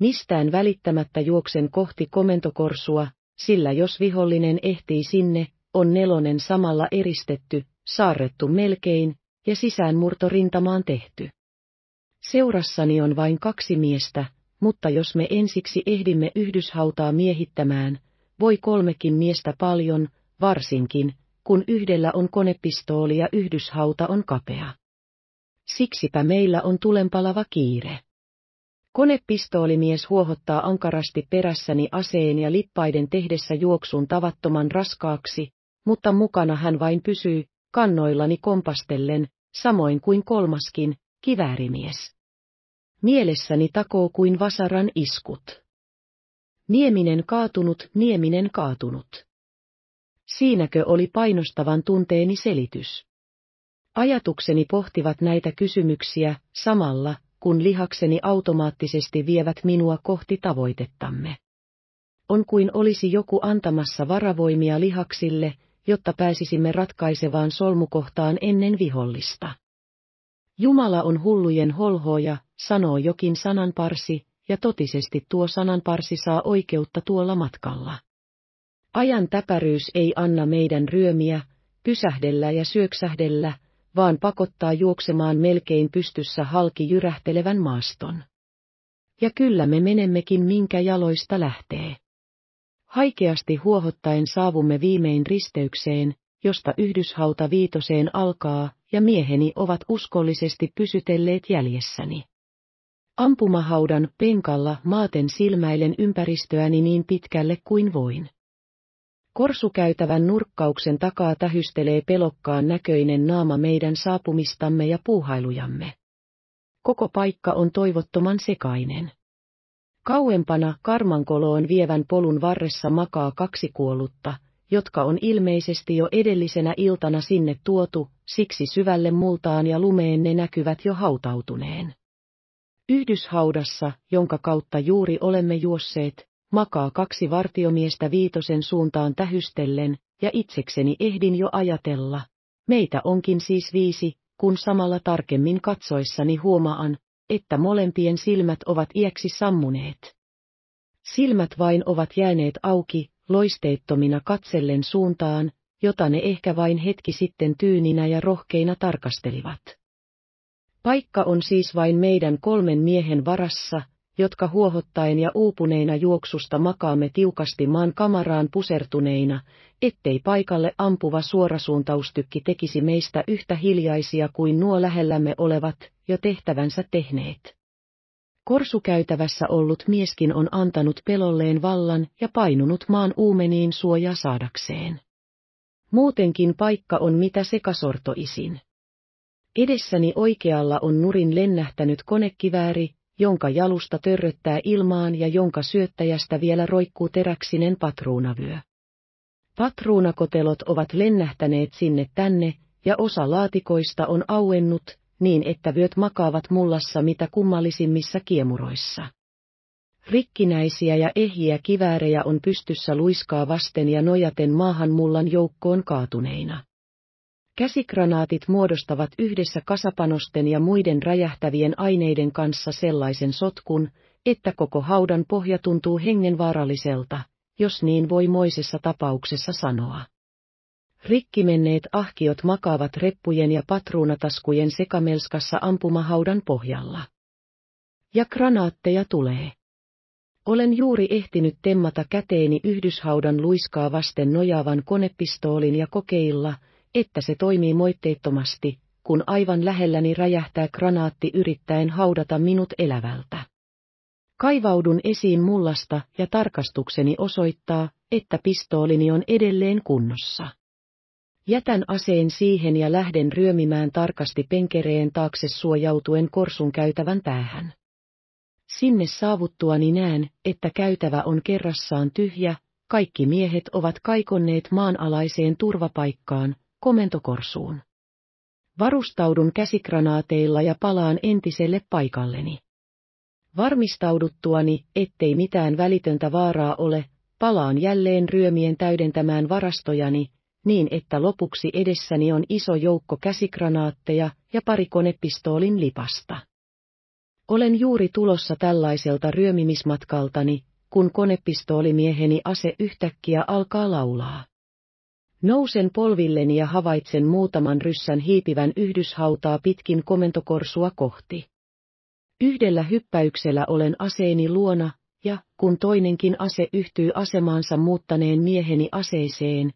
Mistään välittämättä juoksen kohti komentokorsua, sillä jos vihollinen ehtii sinne, on nelonen samalla eristetty, saarrettu melkein, ja sisäänmurto rintamaan tehty. Seurassani on vain kaksi miestä, mutta jos me ensiksi ehdimme yhdyshautaa miehittämään, voi kolmekin miestä paljon, varsinkin, kun yhdellä on konepistooli ja yhdyshauta on kapea. Siksipä meillä on tulenpalava kiire. Konepistoolimies huohottaa ankarasti perässäni aseen ja lippaiden tehdessä juoksun tavattoman raskaaksi, mutta mukana hän vain pysyy, kannoillani kompastellen, samoin kuin kolmaskin, kiväärimies. Mielessäni takoo kuin vasaran iskut. Nieminen kaatunut, nieminen kaatunut. Siinäkö oli painostavan tunteeni selitys? Ajatukseni pohtivat näitä kysymyksiä samalla, kun lihakseni automaattisesti vievät minua kohti tavoitettamme. On kuin olisi joku antamassa varavoimia lihaksille, jotta pääsisimme ratkaisevaan solmukohtaan ennen vihollista. Jumala on hullujen holhoja, sanoo jokin sananparsi, ja totisesti tuo sananparsi saa oikeutta tuolla matkalla. Ajan täpäryys ei anna meidän ryömiä, pysähdellä ja syöksähdellä, vaan pakottaa juoksemaan melkein pystyssä halki jyrähtelevän maaston. Ja kyllä me menemmekin minkä jaloista lähtee. Haikeasti huohottaen saavumme viimein risteykseen, josta Yhdyshauta viitoseen alkaa, ja mieheni ovat uskollisesti pysytelleet jäljessäni. Ampumahaudan penkalla maaten silmäilen ympäristöäni niin pitkälle kuin voin. Korsukäytävän nurkkauksen takaa tähystelee pelokkaan näköinen naama meidän saapumistamme ja puuhailujamme. Koko paikka on toivottoman sekainen. Kauempana karmankoloon vievän polun varressa makaa kaksi kuollutta, jotka on ilmeisesti jo edellisenä iltana sinne tuotu, siksi syvälle multaan ja lumeen ne näkyvät jo hautautuneen. Yhdyshaudassa, jonka kautta juuri olemme juosseet, makaa kaksi vartiomiestä viitosen suuntaan tähystellen, ja itsekseni ehdin jo ajatella. Meitä onkin siis viisi, kun samalla tarkemmin katsoissani huomaan, että molempien silmät ovat iäksi sammuneet. Silmät vain ovat jääneet auki, loisteettomina katsellen suuntaan, jota ne ehkä vain hetki sitten tyyninä ja rohkeina tarkastelivat. Paikka on siis vain meidän kolmen miehen varassa, jotka huohottaen ja uupuneina juoksusta makaamme tiukasti maan kamaraan pusertuneina, ettei paikalle ampuva suorasuuntaustykki tekisi meistä yhtä hiljaisia kuin nuo lähellämme olevat, jo tehtävänsä tehneet. Korsukäytävässä ollut mieskin on antanut pelolleen vallan ja painunut maan uumeniin suojaa saadakseen. Muutenkin paikka on mitä sekasortoisin. Edessäni oikealla on nurin lennähtänyt konekivääri, jonka jalusta törröttää ilmaan ja jonka syöttäjästä vielä roikkuu teräksinen patruunavyö. Patruunakotelot ovat lennähtäneet sinne tänne, ja osa laatikoista on auennut, niin että vyöt makaavat mullassa mitä kummallisimmissa kiemuroissa. Rikkinäisiä ja ehjiä kiväärejä on pystyssä luiskaa vasten ja nojaten maahan mullan joukkoon kaatuneina. Käsikranaatit muodostavat yhdessä kasapanosten ja muiden räjähtävien aineiden kanssa sellaisen sotkun, että koko haudan pohja tuntuu hengenvaaralliselta, jos niin voi moisessa tapauksessa sanoa. Rikkimenneet ahkiot makaavat reppujen ja patruunataskujen sekamelskassa ampumahaudan pohjalla. Ja granaatteja tulee. Olen juuri ehtinyt temmata käteeni yhdyshaudan luiskaa vasten nojaavan konepistoolin ja kokeilla, että se toimii moitteettomasti, kun aivan lähelläni räjähtää granaatti yrittäen haudata minut elävältä. Kaivaudun esiin mullasta ja tarkastukseni osoittaa, että pistoolini on edelleen kunnossa. Jätän aseen siihen ja lähden ryömimään tarkasti penkereen taakse suojautuen korsun käytävän päähän. Sinne saavuttuani näen, että käytävä on kerrassaan tyhjä, kaikki miehet ovat kaikonneet maanalaiseen turvapaikkaan, komentokorsuun. Varustaudun käsikranaateilla ja palaan entiselle paikalleni. Varmistauduttuani, ettei mitään välitöntä vaaraa ole, palaan jälleen ryömien täydentämään varastojani, niin että lopuksi edessäni on iso joukko käsikranaatteja ja pari konepistoolin lipasta. Olen juuri tulossa tällaiselta ryömimismatkaltani, kun konepistoolimieheni ase yhtäkkiä alkaa laulaa. Nousen polvilleni ja havaitsen muutaman ryssän hiipivän yhdyshautaa pitkin komentokorsua kohti. Yhdellä hyppäyksellä olen aseeni luona, ja kun toinenkin ase yhtyy asemaansa muuttaneen mieheni aseeseen,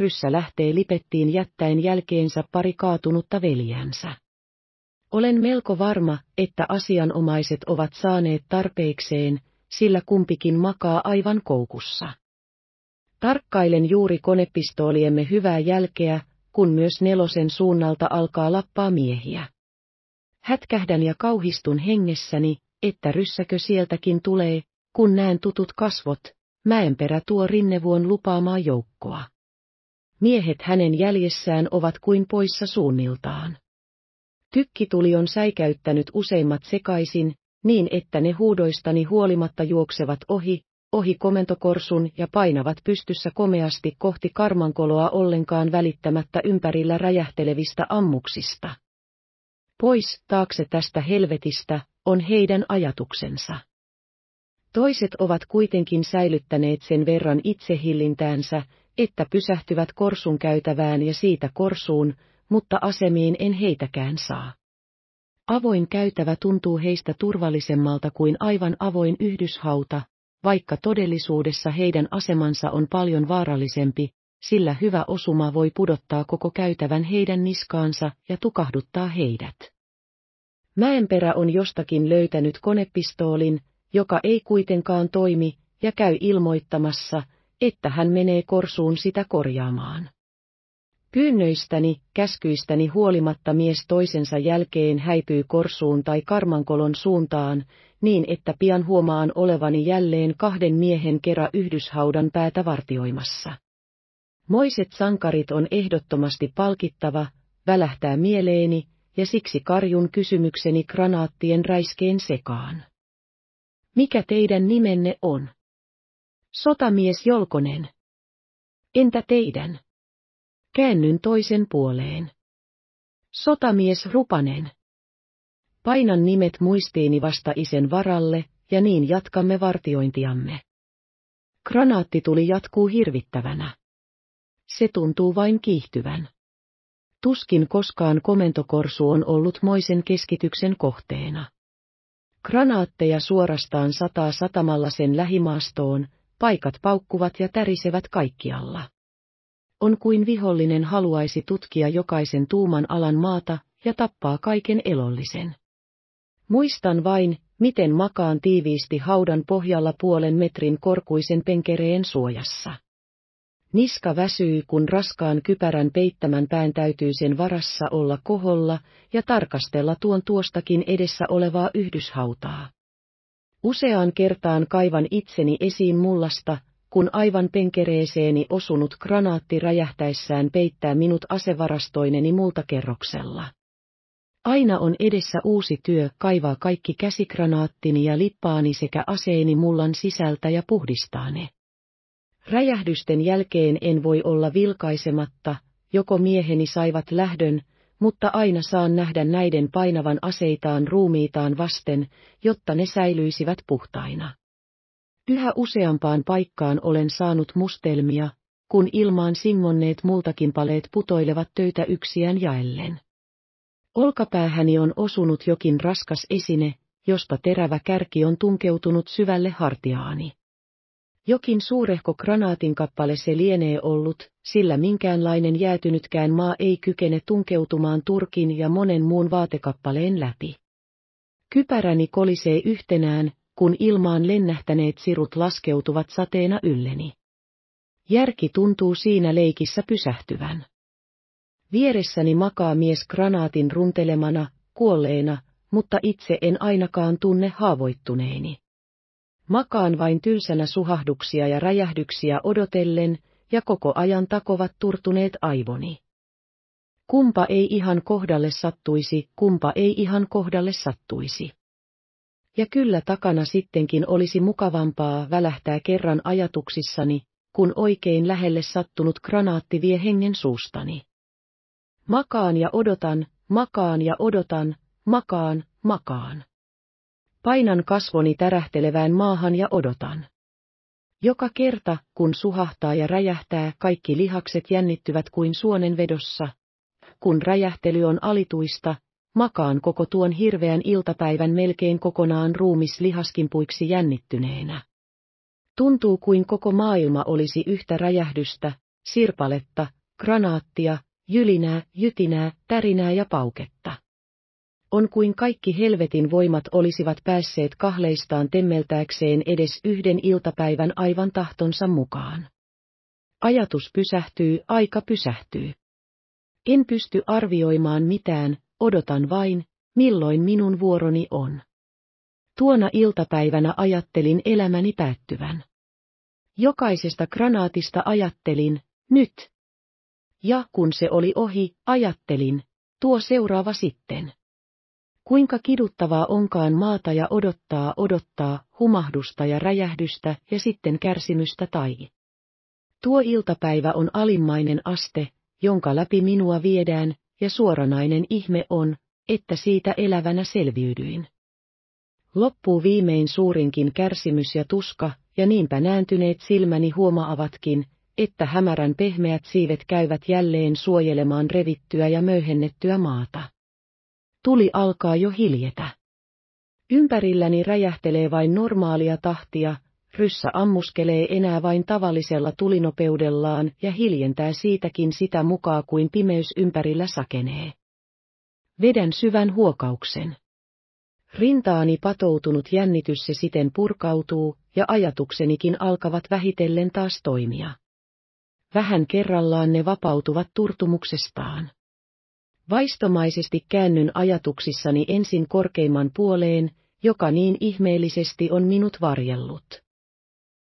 Ryssä lähtee lipettiin jättäen jälkeensä pari kaatunutta veljänsä. Olen melko varma, että asianomaiset ovat saaneet tarpeikseen, sillä kumpikin makaa aivan koukussa. Tarkkailen juuri konepistooliemme hyvää jälkeä, kun myös nelosen suunnalta alkaa lappaa miehiä. Hätkähdän ja kauhistun hengessäni, että ryssäkö sieltäkin tulee, kun näen tutut kasvot, mäenperä tuo rinnevuon lupaamaa joukkoa. Miehet hänen jäljessään ovat kuin poissa suunniltaan. Tykkituli on säikäyttänyt useimmat sekaisin, niin että ne huudoistani huolimatta juoksevat ohi, ohi komentokorsun ja painavat pystyssä komeasti kohti karmankoloa ollenkaan välittämättä ympärillä räjähtelevistä ammuksista. Pois taakse tästä helvetistä on heidän ajatuksensa. Toiset ovat kuitenkin säilyttäneet sen verran itsehillintäänsä, että pysähtyvät korsun käytävään ja siitä korsuun, mutta asemiin en heitäkään saa. Avoin käytävä tuntuu heistä turvallisemmalta kuin aivan avoin yhdyshauta, vaikka todellisuudessa heidän asemansa on paljon vaarallisempi, sillä hyvä osuma voi pudottaa koko käytävän heidän niskaansa ja tukahduttaa heidät. Mäenperä on jostakin löytänyt konepistoolin, joka ei kuitenkaan toimi, ja käy ilmoittamassa, että hän menee korsuun sitä korjaamaan. Pyynnöistäni, käskyistäni huolimatta mies toisensa jälkeen häipyy korsuun tai karmankolon suuntaan, niin että pian huomaan olevani jälleen kahden miehen kera yhdyshaudan päätä vartioimassa. Moiset sankarit on ehdottomasti palkittava, välähtää mieleeni, ja siksi karjun kysymykseni granaattien räiskeen sekaan. Mikä teidän nimenne on? Sotamies Jolkonen. Entä teidän? Käännyn toisen puoleen. Sotamies Rupanen. Painan nimet muistiini vasta isen varalle, ja niin jatkamme vartiointiamme. tuli jatkuu hirvittävänä. Se tuntuu vain kiihtyvän. Tuskin koskaan komentokorsu on ollut moisen keskityksen kohteena. Granaatteja suorastaan sataa satamalla sen lähimaastoon, paikat paukkuvat ja tärisevät kaikkialla. On kuin vihollinen haluaisi tutkia jokaisen tuuman alan maata ja tappaa kaiken elollisen. Muistan vain, miten makaan tiiviisti haudan pohjalla puolen metrin korkuisen penkereen suojassa. Niska väsyy, kun raskaan kypärän peittämän pään täytyy sen varassa olla koholla ja tarkastella tuon tuostakin edessä olevaa yhdyshautaa. Useaan kertaan kaivan itseni esiin mullasta, kun aivan penkereeseeni osunut granaatti räjähtäessään peittää minut asevarastoineni multakerroksella. Aina on edessä uusi työ kaivaa kaikki käsikranaattini ja lippaani sekä aseeni mullan sisältä ja puhdistaa ne. Räjähdysten jälkeen en voi olla vilkaisematta, joko mieheni saivat lähdön, mutta aina saan nähdä näiden painavan aseitaan ruumiitaan vasten, jotta ne säilyisivät puhtaina. Yhä useampaan paikkaan olen saanut mustelmia, kun ilmaan singonneet multakin paleet putoilevat töitä yksiään jaellen. Olkapäähäni on osunut jokin raskas esine, jospa terävä kärki on tunkeutunut syvälle hartiaani. Jokin suurehko granaatin kappale se lienee ollut, sillä minkäänlainen jäätynytkään maa ei kykene tunkeutumaan Turkin ja monen muun vaatekappaleen läpi. Kypäräni kolisee yhtenään, kun ilmaan lennähtäneet sirut laskeutuvat sateena ylleni. Järki tuntuu siinä leikissä pysähtyvän. Vieressäni makaa mies granaatin runtelemana, kuolleena, mutta itse en ainakaan tunne haavoittuneeni. Makaan vain tylsänä suhahduksia ja räjähdyksiä odotellen, ja koko ajan takovat turtuneet aivoni. Kumpa ei ihan kohdalle sattuisi, kumpa ei ihan kohdalle sattuisi. Ja kyllä takana sittenkin olisi mukavampaa välähtää kerran ajatuksissani, kun oikein lähelle sattunut granaatti vie hengen suustani. Makaan ja odotan, makaan ja odotan, makaan, makaan. Painan kasvoni tärähtelevään maahan ja odotan. Joka kerta, kun suhahtaa ja räjähtää, kaikki lihakset jännittyvät kuin suonen vedossa. Kun räjähtely on alituista, makaan koko tuon hirveän iltapäivän melkein kokonaan ruumis lihaskimpuiksi jännittyneenä. Tuntuu kuin koko maailma olisi yhtä räjähdystä, sirpaletta, granaattia, jylinää, jytinää, tärinää ja pauketta on kuin kaikki helvetin voimat olisivat päässeet kahleistaan temmeltääkseen edes yhden iltapäivän aivan tahtonsa mukaan. Ajatus pysähtyy, aika pysähtyy. En pysty arvioimaan mitään, odotan vain, milloin minun vuoroni on. Tuona iltapäivänä ajattelin elämäni päättyvän. Jokaisesta granaatista ajattelin, nyt. Ja kun se oli ohi, ajattelin, tuo seuraava sitten. Kuinka kiduttavaa onkaan maata ja odottaa odottaa, humahdusta ja räjähdystä ja sitten kärsimystä tai. Tuo iltapäivä on alimmainen aste, jonka läpi minua viedään, ja suoranainen ihme on, että siitä elävänä selviydyin. Loppuu viimein suurinkin kärsimys ja tuska, ja niinpä nääntyneet silmäni huomaavatkin, että hämärän pehmeät siivet käyvät jälleen suojelemaan revittyä ja möyhennettyä maata. Tuli alkaa jo hiljetä. Ympärilläni räjähtelee vain normaalia tahtia, ryssä ammuskelee enää vain tavallisella tulinopeudellaan ja hiljentää siitäkin sitä mukaa kuin pimeys ympärillä sakenee. Vedän syvän huokauksen. Rintaani patoutunut jännitys se siten purkautuu, ja ajatuksenikin alkavat vähitellen taas toimia. Vähän kerrallaan ne vapautuvat turtumuksestaan. Vaistomaisesti käännyn ajatuksissani ensin korkeimman puoleen, joka niin ihmeellisesti on minut varjellut.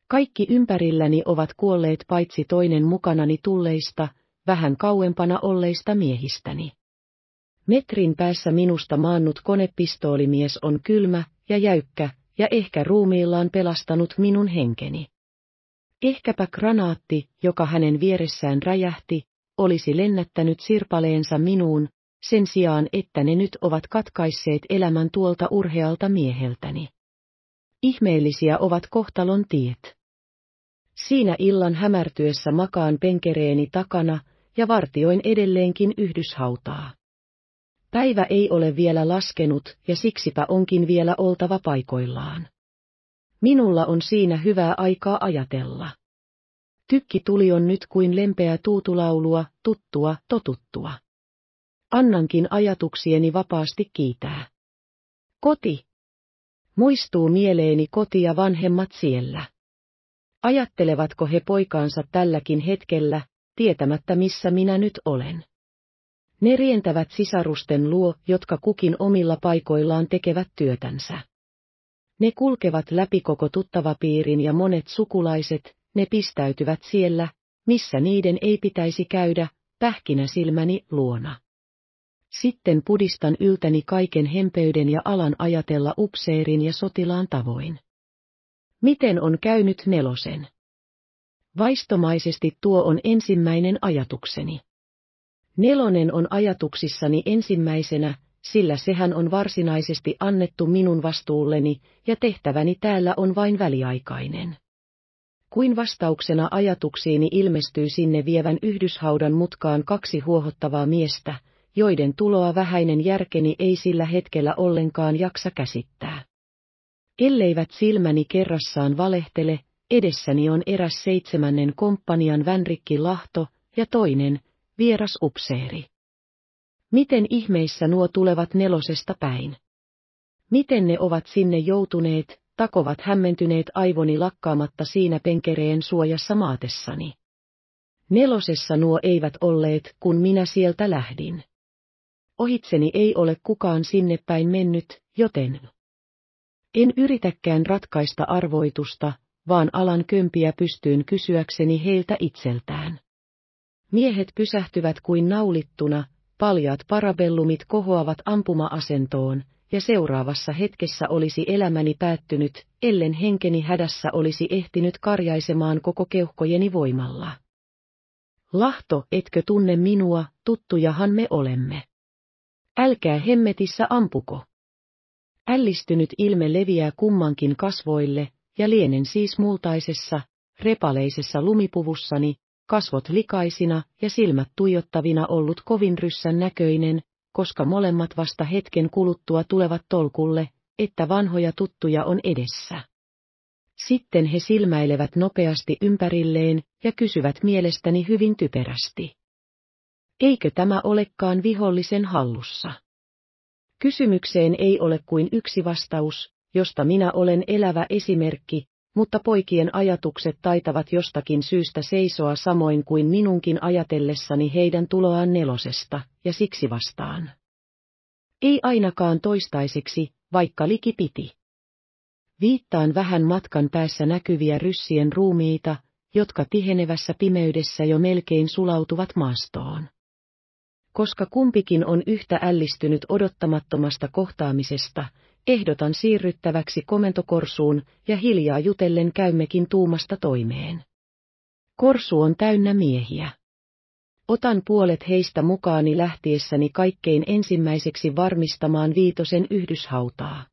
Kaikki ympärilläni ovat kuolleet paitsi toinen mukanani tulleista, vähän kauempana olleista miehistäni. Metrin päässä minusta maannut konepistoolimies on kylmä ja jäykkä, ja ehkä ruumiillaan pelastanut minun henkeni. Ehkäpä granaatti, joka hänen vieressään räjähti, olisi lennättänyt sirpaleensa minuun, sen sijaan että ne nyt ovat katkaisseet elämän tuolta urhealta mieheltäni. Ihmeellisiä ovat kohtalon tiet. Siinä illan hämärtyessä makaan penkereeni takana ja vartioin edelleenkin yhdyshautaa. Päivä ei ole vielä laskenut ja siksipä onkin vielä oltava paikoillaan. Minulla on siinä hyvää aikaa ajatella. Tykki tuli on nyt kuin lempeä tuutulaulua, tuttua, totuttua. Annankin ajatuksieni vapaasti kiitää. Koti. Muistuu mieleeni koti ja vanhemmat siellä. Ajattelevatko he poikaansa tälläkin hetkellä, tietämättä missä minä nyt olen? Ne rientävät sisarusten luo, jotka kukin omilla paikoillaan tekevät työtänsä. Ne kulkevat läpi koko tuttavapiirin ja monet sukulaiset, ne pistäytyvät siellä, missä niiden ei pitäisi käydä, pähkinä silmäni luona. Sitten pudistan yltäni kaiken hempeyden ja alan ajatella upseerin ja sotilaan tavoin. Miten on käynyt nelosen? Vaistomaisesti tuo on ensimmäinen ajatukseni. Nelonen on ajatuksissani ensimmäisenä, sillä sehän on varsinaisesti annettu minun vastuulleni, ja tehtäväni täällä on vain väliaikainen kuin vastauksena ajatuksiini ilmestyy sinne vievän yhdyshaudan mutkaan kaksi huohottavaa miestä, joiden tuloa vähäinen järkeni ei sillä hetkellä ollenkaan jaksa käsittää. Elleivät silmäni kerrassaan valehtele, edessäni on eräs seitsemännen komppanian Vänrikki Lahto ja toinen, vieras upseeri. Miten ihmeissä nuo tulevat nelosesta päin? Miten ne ovat sinne joutuneet, takovat hämmentyneet aivoni lakkaamatta siinä penkereen suojassa maatessani. Nelosessa nuo eivät olleet, kun minä sieltä lähdin. Ohitseni ei ole kukaan sinne päin mennyt, joten... En yritäkään ratkaista arvoitusta, vaan alan kömpiä pystyyn kysyäkseni heiltä itseltään. Miehet pysähtyvät kuin naulittuna, paljaat parabellumit kohoavat ampuma-asentoon, ja seuraavassa hetkessä olisi elämäni päättynyt, ellen henkeni hädässä olisi ehtinyt karjaisemaan koko keuhkojeni voimalla. Lahto, etkö tunne minua, tuttujahan me olemme. Älkää hemmetissä ampuko. Ällistynyt ilme leviää kummankin kasvoille, ja lienen siis multaisessa, repaleisessa lumipuvussani, kasvot likaisina ja silmät tuijottavina ollut kovin ryssän näköinen, koska molemmat vasta hetken kuluttua tulevat tolkulle, että vanhoja tuttuja on edessä. Sitten he silmäilevät nopeasti ympärilleen ja kysyvät mielestäni hyvin typerästi. Eikö tämä olekaan vihollisen hallussa? Kysymykseen ei ole kuin yksi vastaus, josta minä olen elävä esimerkki, mutta poikien ajatukset taitavat jostakin syystä seisoa samoin kuin minunkin ajatellessani heidän tuloaan nelosesta, ja siksi vastaan. Ei ainakaan toistaiseksi, vaikka liki piti. Viittaan vähän matkan päässä näkyviä ryssien ruumiita, jotka tihenevässä pimeydessä jo melkein sulautuvat maastoon. Koska kumpikin on yhtä ällistynyt odottamattomasta kohtaamisesta, ehdotan siirryttäväksi komentokorsuun ja hiljaa jutellen käymmekin tuumasta toimeen. Korsu on täynnä miehiä. Otan puolet heistä mukaani lähtiessäni kaikkein ensimmäiseksi varmistamaan viitosen yhdyshautaa.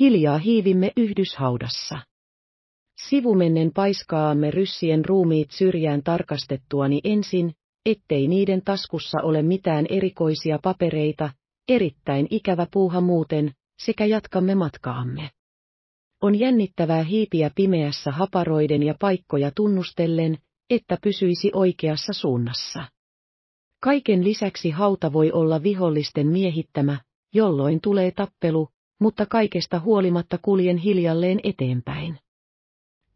Hiljaa hiivimme yhdyshaudassa. Sivumennen paiskaamme ryssien ruumiit syrjään tarkastettuani ensin, ettei niiden taskussa ole mitään erikoisia papereita, erittäin ikävä puuha muuten, sekä jatkamme matkaamme. On jännittävää hiipiä pimeässä haparoiden ja paikkoja tunnustellen, että pysyisi oikeassa suunnassa. Kaiken lisäksi hauta voi olla vihollisten miehittämä, jolloin tulee tappelu, mutta kaikesta huolimatta kuljen hiljalleen eteenpäin.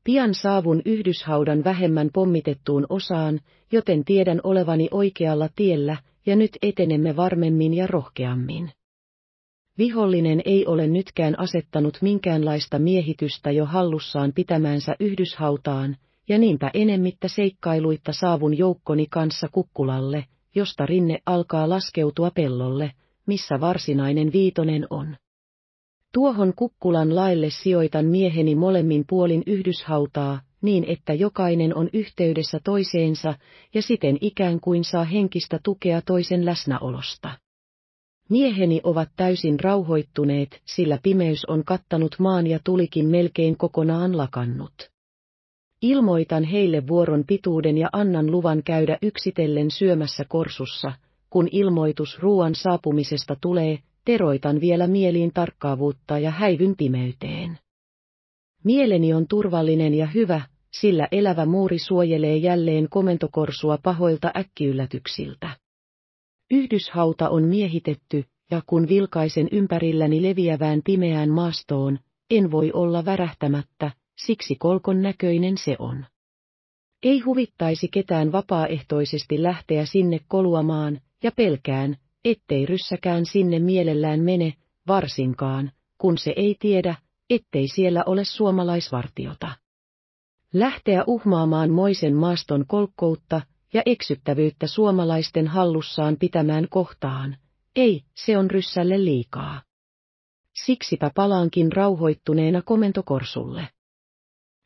Pian saavun yhdyshaudan vähemmän pommitettuun osaan, joten tiedän olevani oikealla tiellä, ja nyt etenemme varmemmin ja rohkeammin. Vihollinen ei ole nytkään asettanut minkäänlaista miehitystä jo hallussaan pitämäänsä yhdyshautaan, ja niinpä enemmittä seikkailuitta saavun joukkoni kanssa kukkulalle, josta rinne alkaa laskeutua pellolle, missä varsinainen viitonen on. Tuohon kukkulan laille sijoitan mieheni molemmin puolin yhdyshautaa, niin että jokainen on yhteydessä toiseensa ja siten ikään kuin saa henkistä tukea toisen läsnäolosta. Mieheni ovat täysin rauhoittuneet, sillä pimeys on kattanut maan ja tulikin melkein kokonaan lakannut. Ilmoitan heille vuoron pituuden ja annan luvan käydä yksitellen syömässä korsussa, kun ilmoitus ruoan saapumisesta tulee, teroitan vielä mieliin tarkkaavuutta ja häivyn pimeyteen. Mieleni on turvallinen ja hyvä, sillä elävä muuri suojelee jälleen komentokorsua pahoilta äkkiyllätyksiltä. Yhdyshauta on miehitetty, ja kun vilkaisen ympärilläni leviävään pimeään maastoon, en voi olla värähtämättä, siksi kolkon näköinen se on. Ei huvittaisi ketään vapaaehtoisesti lähteä sinne koluamaan, ja pelkään, ettei ryssäkään sinne mielellään mene, varsinkaan, kun se ei tiedä, ettei siellä ole suomalaisvartiota. Lähteä uhmaamaan moisen maaston kolkkoutta, ja eksyttävyyttä suomalaisten hallussaan pitämään kohtaan. Ei, se on ryssälle liikaa. Siksipä palaankin rauhoittuneena komentokorsulle.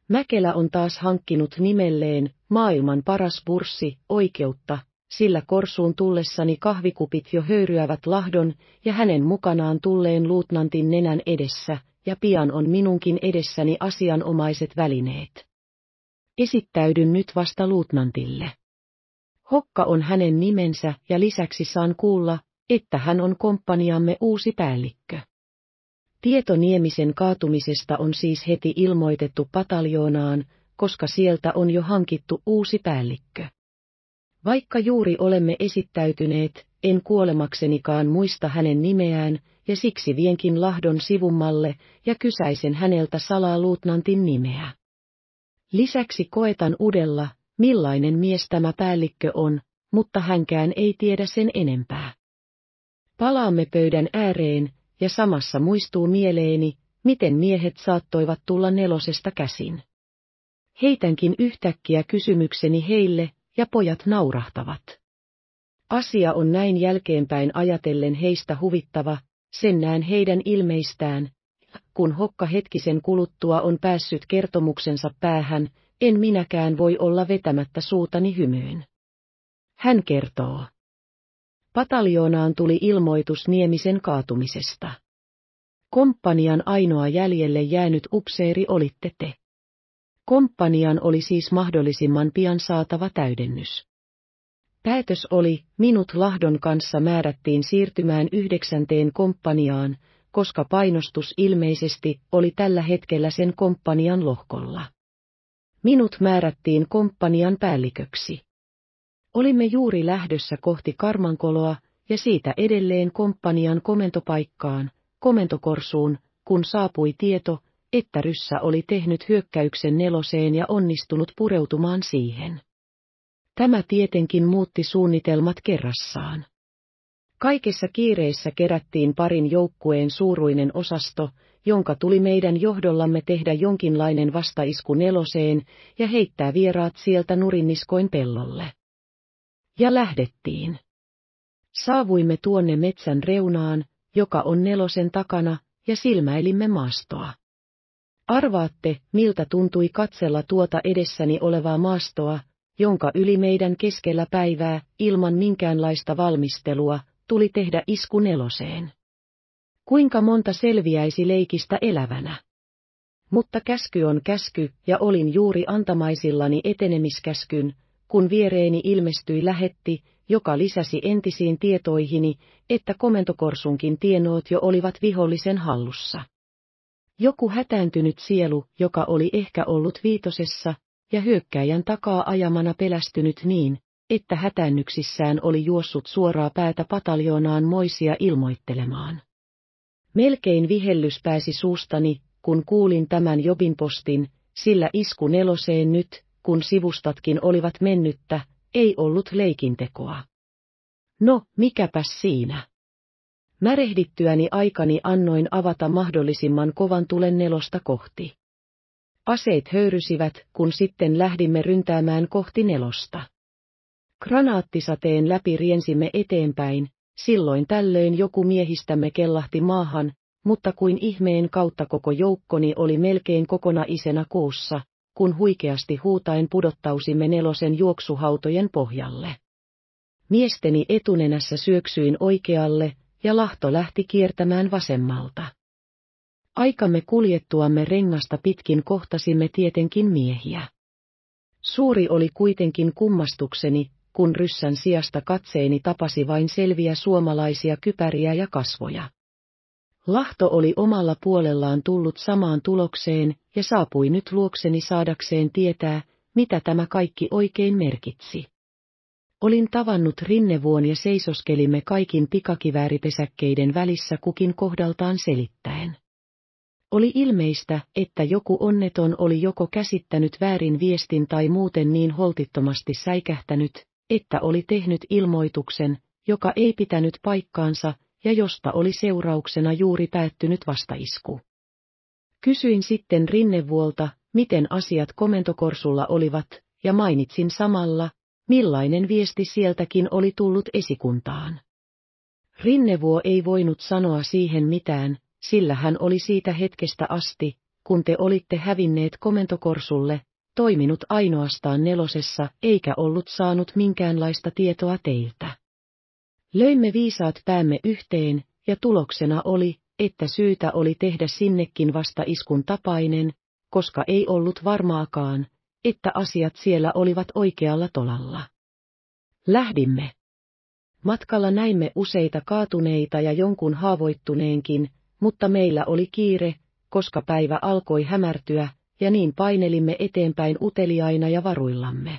Mäkelä on taas hankkinut nimelleen maailman paras burssi oikeutta, sillä korsuun tullessani kahvikupit jo höyryävät lahdon ja hänen mukanaan tulleen luutnantin nenän edessä, ja pian on minunkin edessäni asianomaiset välineet. Esittäydyn nyt vasta luutnantille. Hokka on hänen nimensä ja lisäksi saan kuulla, että hän on komppaniamme uusi päällikkö. Tieto Niemisen kaatumisesta on siis heti ilmoitettu pataljoonaan, koska sieltä on jo hankittu uusi päällikkö. Vaikka juuri olemme esittäytyneet, en kuolemaksenikaan muista hänen nimeään, ja siksi vienkin Lahdon sivummalle ja kysäisen häneltä salaa luutnantin nimeä. Lisäksi koetan udella, millainen mies tämä päällikkö on, mutta hänkään ei tiedä sen enempää. Palaamme pöydän ääreen, ja samassa muistuu mieleeni, miten miehet saattoivat tulla nelosesta käsin. Heitänkin yhtäkkiä kysymykseni heille, ja pojat naurahtavat. Asia on näin jälkeenpäin ajatellen heistä huvittava, sen näen heidän ilmeistään, kun hokka hetkisen kuluttua on päässyt kertomuksensa päähän, en minäkään voi olla vetämättä suutani hymyyn. Hän kertoo. Pataljoonaan tuli ilmoitus Niemisen kaatumisesta. Komppanian ainoa jäljelle jäänyt upseeri olitte te. Komppanian oli siis mahdollisimman pian saatava täydennys. Päätös oli, minut Lahdon kanssa määrättiin siirtymään yhdeksänteen komppaniaan, koska painostus ilmeisesti oli tällä hetkellä sen komppanian lohkolla. Minut määrättiin komppanian päälliköksi. Olimme juuri lähdössä kohti karmankoloa ja siitä edelleen komppanian komentopaikkaan, komentokorsuun, kun saapui tieto, että Ryssä oli tehnyt hyökkäyksen neloseen ja onnistunut pureutumaan siihen. Tämä tietenkin muutti suunnitelmat kerrassaan. Kaikessa kiireessä kerättiin parin joukkueen suuruinen osasto, jonka tuli meidän johdollamme tehdä jonkinlainen vastaisku neloseen ja heittää vieraat sieltä nurinniskoin pellolle. Ja lähdettiin. Saavuimme tuonne metsän reunaan, joka on nelosen takana, ja silmäilimme maastoa. Arvaatte, miltä tuntui katsella tuota edessäni olevaa maastoa, jonka yli meidän keskellä päivää, ilman minkäänlaista valmistelua, tuli tehdä isku neloseen. Kuinka monta selviäisi leikistä elävänä? Mutta käsky on käsky, ja olin juuri antamaisillani etenemiskäskyn, kun viereeni ilmestyi lähetti, joka lisäsi entisiin tietoihini, että komentokorsunkin tienoot jo olivat vihollisen hallussa. Joku hätääntynyt sielu, joka oli ehkä ollut viitosessa, ja hyökkäjän takaa ajamana pelästynyt niin, että hätännyksissään oli juossut suoraa päätä pataljoonaan moisia ilmoittelemaan. Melkein vihellys pääsi suustani, kun kuulin tämän Jobin postin, sillä isku neloseen nyt, kun sivustatkin olivat mennyttä, ei ollut leikintekoa. No, mikäpäs siinä? Märehdittyäni aikani annoin avata mahdollisimman kovan tulen nelosta kohti. Aseet höyrysivät, kun sitten lähdimme ryntäämään kohti nelosta. Granaattisateen läpi riensimme eteenpäin, Silloin tällöin joku miehistämme kellahti maahan, mutta kuin ihmeen kautta koko joukkoni oli melkein kokonaisena koossa, kun huikeasti huutaen pudottausimme nelosen juoksuhautojen pohjalle. Miesteni etunenässä syöksyin oikealle, ja lahto lähti kiertämään vasemmalta. Aikamme kuljettuamme rengasta pitkin kohtasimme tietenkin miehiä. Suuri oli kuitenkin kummastukseni, kun ryssän sijasta katseeni tapasi vain selviä suomalaisia kypäriä ja kasvoja. Lahto oli omalla puolellaan tullut samaan tulokseen ja saapui nyt luokseni saadakseen tietää, mitä tämä kaikki oikein merkitsi. Olin tavannut rinnevuon ja seisoskelimme kaikin pikakivääripesäkkeiden välissä kukin kohdaltaan selittäen. Oli ilmeistä, että joku onneton oli joko käsittänyt väärin viestin tai muuten niin holtittomasti säikähtänyt, että oli tehnyt ilmoituksen, joka ei pitänyt paikkaansa ja josta oli seurauksena juuri päättynyt vastaisku. Kysyin sitten Rinnevuolta, miten asiat komentokorsulla olivat, ja mainitsin samalla, millainen viesti sieltäkin oli tullut esikuntaan. Rinnevuo ei voinut sanoa siihen mitään, sillä hän oli siitä hetkestä asti, kun te olitte hävinneet komentokorsulle, toiminut ainoastaan nelosessa eikä ollut saanut minkäänlaista tietoa teiltä. Löimme viisaat päämme yhteen, ja tuloksena oli, että syytä oli tehdä sinnekin vasta iskun tapainen, koska ei ollut varmaakaan, että asiat siellä olivat oikealla tolalla. Lähdimme. Matkalla näimme useita kaatuneita ja jonkun haavoittuneenkin, mutta meillä oli kiire, koska päivä alkoi hämärtyä ja niin painelimme eteenpäin uteliaina ja varuillamme.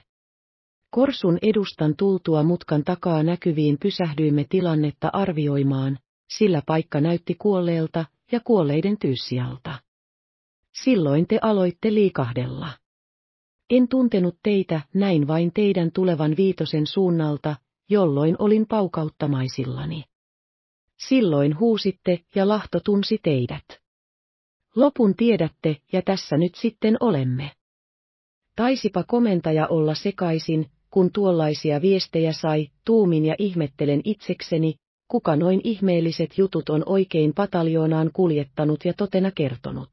Korsun edustan tultua mutkan takaa näkyviin pysähdyimme tilannetta arvioimaan, sillä paikka näytti kuolleelta ja kuolleiden tyyssialta. Silloin te aloitte liikahdella. En tuntenut teitä näin vain teidän tulevan viitosen suunnalta, jolloin olin paukauttamaisillani. Silloin huusitte ja lahto tunsi teidät. Lopun tiedätte ja tässä nyt sitten olemme. Taisipa komentaja olla sekaisin, kun tuollaisia viestejä sai, tuumin ja ihmettelen itsekseni, kuka noin ihmeelliset jutut on oikein pataljoonaan kuljettanut ja totena kertonut.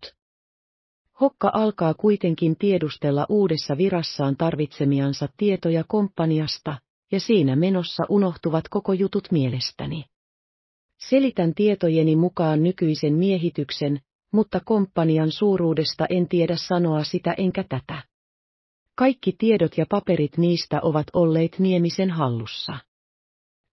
Hokka alkaa kuitenkin tiedustella uudessa virassaan tarvitsemiansa tietoja komppaniasta, ja siinä menossa unohtuvat koko jutut mielestäni. Selitän tietojeni mukaan nykyisen miehityksen, mutta komppanian suuruudesta en tiedä sanoa sitä enkä tätä. Kaikki tiedot ja paperit niistä ovat olleet Niemisen hallussa.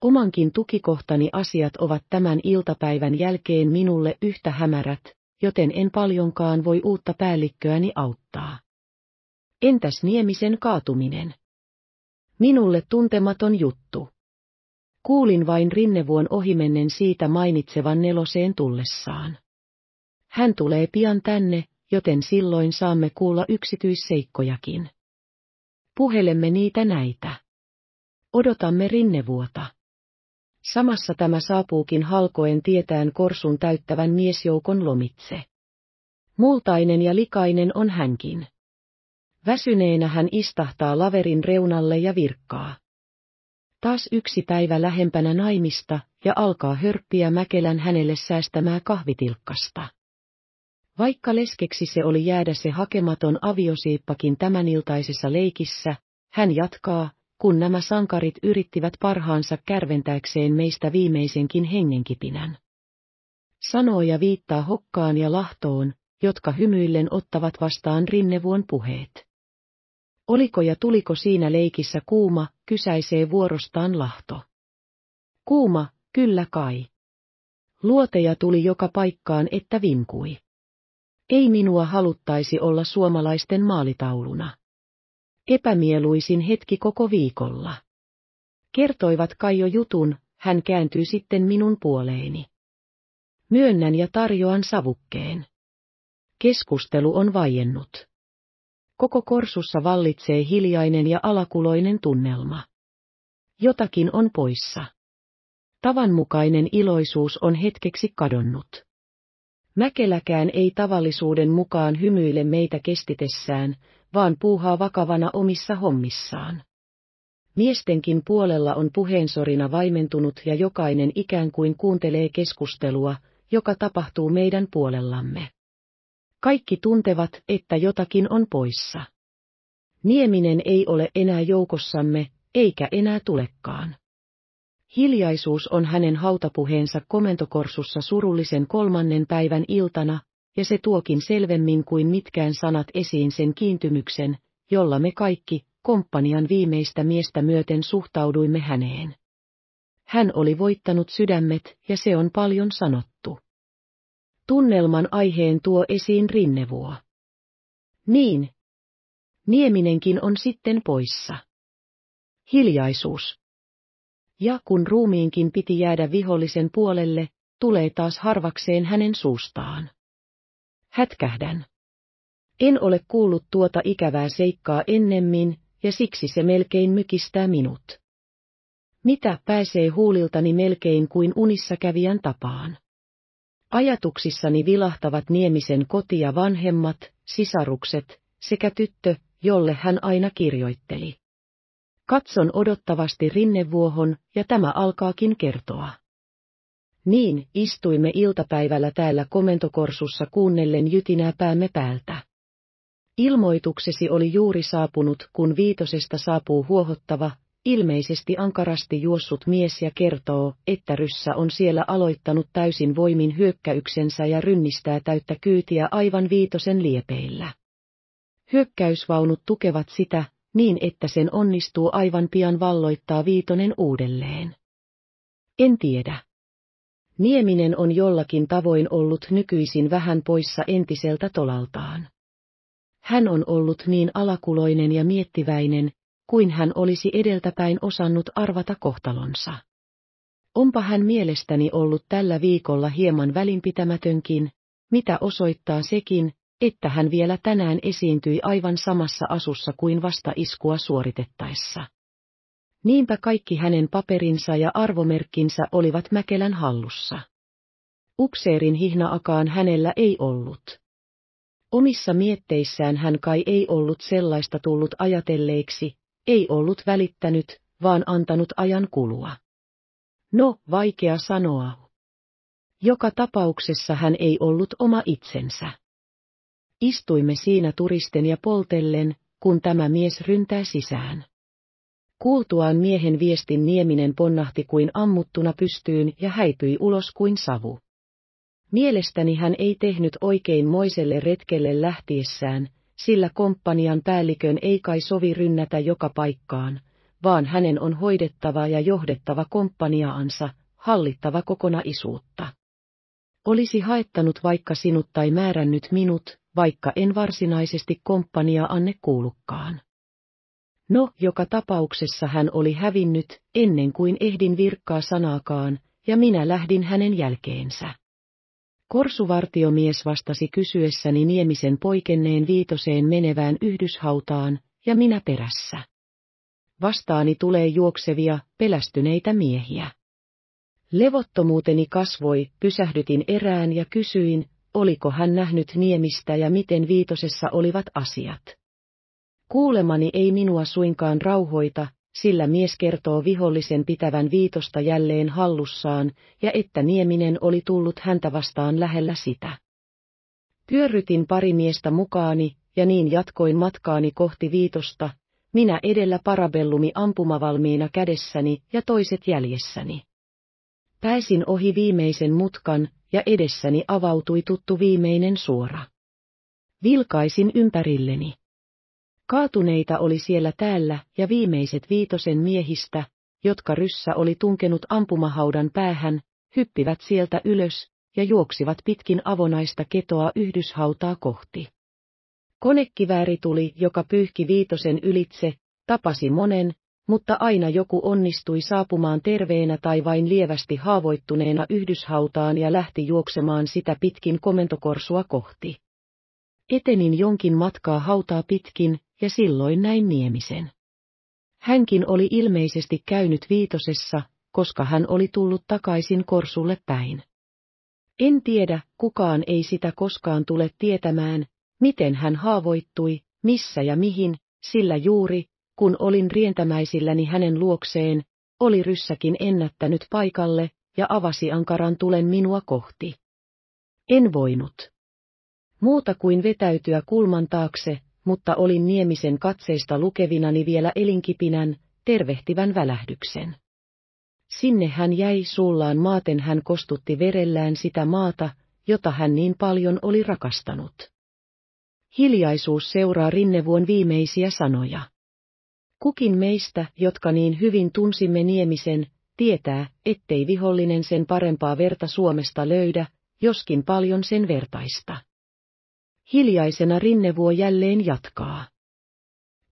Omankin tukikohtani asiat ovat tämän iltapäivän jälkeen minulle yhtä hämärät, joten en paljonkaan voi uutta päällikköäni auttaa. Entäs Niemisen kaatuminen? Minulle tuntematon juttu. Kuulin vain Rinnevuon ohimennen siitä mainitsevan neloseen tullessaan. Hän tulee pian tänne, joten silloin saamme kuulla yksityisseikkojakin. Puhelemme niitä näitä. Odotamme rinnevuota. Samassa tämä saapuukin halkoen tietään korsun täyttävän miesjoukon lomitse. Multainen ja likainen on hänkin. Väsyneenä hän istahtaa laverin reunalle ja virkkaa. Taas yksi päivä lähempänä naimista ja alkaa hörppiä Mäkelän hänelle säästämää kahvitilkkasta. Vaikka leskeksi se oli jäädä se hakematon aviosiippakin tämän iltaisessa leikissä, hän jatkaa, kun nämä sankarit yrittivät parhaansa kärventääkseen meistä viimeisenkin hengenkipinän. Sanoo ja viittaa hokkaan ja lahtoon, jotka hymyillen ottavat vastaan rinnevuon puheet. Oliko ja tuliko siinä leikissä kuuma, kysäisee vuorostaan lahto. Kuuma, kyllä kai. Luoteja tuli joka paikkaan, että vinkui. Ei minua haluttaisi olla suomalaisten maalitauluna. Epämieluisin hetki koko viikolla. Kertoivat jo jutun, hän kääntyy sitten minun puoleeni. Myönnän ja tarjoan savukkeen. Keskustelu on vaiennut. Koko korsussa vallitsee hiljainen ja alakuloinen tunnelma. Jotakin on poissa. Tavanmukainen iloisuus on hetkeksi kadonnut. Mäkeläkään ei tavallisuuden mukaan hymyile meitä kestitessään, vaan puuhaa vakavana omissa hommissaan. Miestenkin puolella on puheensorina vaimentunut ja jokainen ikään kuin kuuntelee keskustelua, joka tapahtuu meidän puolellamme. Kaikki tuntevat, että jotakin on poissa. Nieminen ei ole enää joukossamme, eikä enää tulekaan. Hiljaisuus on hänen hautapuheensa komentokorsussa surullisen kolmannen päivän iltana, ja se tuokin selvemmin kuin mitkään sanat esiin sen kiintymyksen, jolla me kaikki, komppanian viimeistä miestä myöten suhtauduimme häneen. Hän oli voittanut sydämet ja se on paljon sanottu. Tunnelman aiheen tuo esiin rinnevuo. Niin. Nieminenkin on sitten poissa. Hiljaisuus ja kun ruumiinkin piti jäädä vihollisen puolelle, tulee taas harvakseen hänen suustaan. Hätkähdän. En ole kuullut tuota ikävää seikkaa ennemmin, ja siksi se melkein mykistää minut. Mitä pääsee huuliltani melkein kuin unissa kävijän tapaan? Ajatuksissani vilahtavat Niemisen koti ja vanhemmat, sisarukset, sekä tyttö, jolle hän aina kirjoitteli. Katson odottavasti rinnevuohon, ja tämä alkaakin kertoa. Niin, istuimme iltapäivällä täällä komentokorsussa kuunnellen jytinää päämme päältä. Ilmoituksesi oli juuri saapunut, kun viitosesta saapuu huohottava, ilmeisesti ankarasti juossut mies ja kertoo, että ryssä on siellä aloittanut täysin voimin hyökkäyksensä ja rynnistää täyttä kyytiä aivan viitosen liepeillä. Hyökkäysvaunut tukevat sitä, niin että sen onnistuu aivan pian valloittaa Viitonen uudelleen. En tiedä. Nieminen on jollakin tavoin ollut nykyisin vähän poissa entiseltä tolaltaan. Hän on ollut niin alakuloinen ja miettiväinen, kuin hän olisi edeltäpäin osannut arvata kohtalonsa. Onpa hän mielestäni ollut tällä viikolla hieman välinpitämätönkin, mitä osoittaa sekin, että hän vielä tänään esiintyi aivan samassa asussa kuin vasta iskua suoritettaessa. Niinpä kaikki hänen paperinsa ja arvomerkkinsä olivat Mäkelän hallussa. Upseerin hihnaakaan hänellä ei ollut. Omissa mietteissään hän kai ei ollut sellaista tullut ajatelleeksi, ei ollut välittänyt, vaan antanut ajan kulua. No, vaikea sanoa. Joka tapauksessa hän ei ollut oma itsensä. Istuimme siinä turisten ja poltellen, kun tämä mies ryntää sisään. Kuultuaan miehen viestin Nieminen ponnahti kuin ammuttuna pystyyn ja häipyi ulos kuin savu. Mielestäni hän ei tehnyt oikein moiselle retkelle lähtiessään, sillä komppanian päällikön ei kai sovi rynnätä joka paikkaan, vaan hänen on hoidettava ja johdettava komppaniaansa, hallittava kokonaisuutta. Olisi haettanut vaikka sinut tai määrännyt minut, vaikka en varsinaisesti komppania anne kuulukkaan. No, joka tapauksessa hän oli hävinnyt, ennen kuin ehdin virkkaa sanaakaan, ja minä lähdin hänen jälkeensä. Korsuvartiomies vastasi kysyessäni Niemisen poikenneen viitoseen menevään yhdyshautaan, ja minä perässä. Vastaani tulee juoksevia, pelästyneitä miehiä. Levottomuuteni kasvoi, pysähdytin erään ja kysyin, oliko hän nähnyt Niemistä ja miten Viitosessa olivat asiat. Kuulemani ei minua suinkaan rauhoita, sillä mies kertoo vihollisen pitävän Viitosta jälleen hallussaan, ja että Nieminen oli tullut häntä vastaan lähellä sitä. Pyörrytin pari miestä mukaani, ja niin jatkoin matkaani kohti Viitosta, minä edellä parabellumi ampumavalmiina kädessäni ja toiset jäljessäni. Pääsin ohi viimeisen mutkan, ja edessäni avautui tuttu viimeinen suora. Vilkaisin ympärilleni. Kaatuneita oli siellä täällä ja viimeiset viitosen miehistä, jotka ryssä oli tunkenut ampumahaudan päähän, hyppivät sieltä ylös ja juoksivat pitkin avonaista ketoa yhdyshautaa kohti. Konekivääri tuli, joka pyyhki viitosen ylitse, tapasi monen mutta aina joku onnistui saapumaan terveenä tai vain lievästi haavoittuneena yhdyshautaan ja lähti juoksemaan sitä pitkin komentokorsua kohti. Etenin jonkin matkaa hautaa pitkin, ja silloin näin Niemisen. Hänkin oli ilmeisesti käynyt viitosessa, koska hän oli tullut takaisin korsulle päin. En tiedä, kukaan ei sitä koskaan tule tietämään, miten hän haavoittui, missä ja mihin, sillä juuri, kun olin rientämäisilläni hänen luokseen, oli ryssäkin ennättänyt paikalle ja avasi ankaran tulen minua kohti. En voinut. Muuta kuin vetäytyä kulman taakse, mutta olin Niemisen katseista lukevinani vielä elinkipinän, tervehtivän välähdyksen. Sinne hän jäi suullaan maaten hän kostutti verellään sitä maata, jota hän niin paljon oli rakastanut. Hiljaisuus seuraa Rinnevuon viimeisiä sanoja. Kukin meistä, jotka niin hyvin tunsimme Niemisen, tietää, ettei vihollinen sen parempaa verta Suomesta löydä, joskin paljon sen vertaista. Hiljaisena rinnevuo jälleen jatkaa.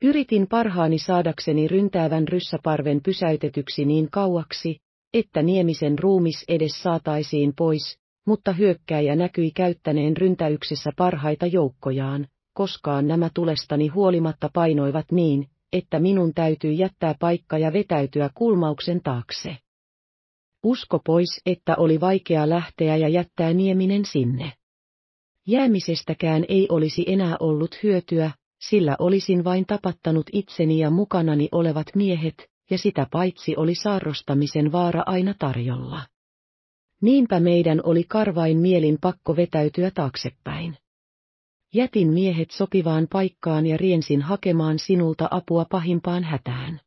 Yritin parhaani saadakseni ryntäävän ryssäparven pysäytetyksi niin kauaksi, että Niemisen ruumis edes saataisiin pois, mutta hyökkäjä näkyi käyttäneen ryntäyksessä parhaita joukkojaan, koskaan nämä tulestani huolimatta painoivat niin, että minun täytyy jättää paikka ja vetäytyä kulmauksen taakse. Usko pois, että oli vaikea lähteä ja jättää Nieminen sinne. Jäämisestäkään ei olisi enää ollut hyötyä, sillä olisin vain tapattanut itseni ja mukanani olevat miehet, ja sitä paitsi oli saarrostamisen vaara aina tarjolla. Niinpä meidän oli karvain mielin pakko vetäytyä taaksepäin. Jätin miehet sopivaan paikkaan ja riensin hakemaan sinulta apua pahimpaan hätään.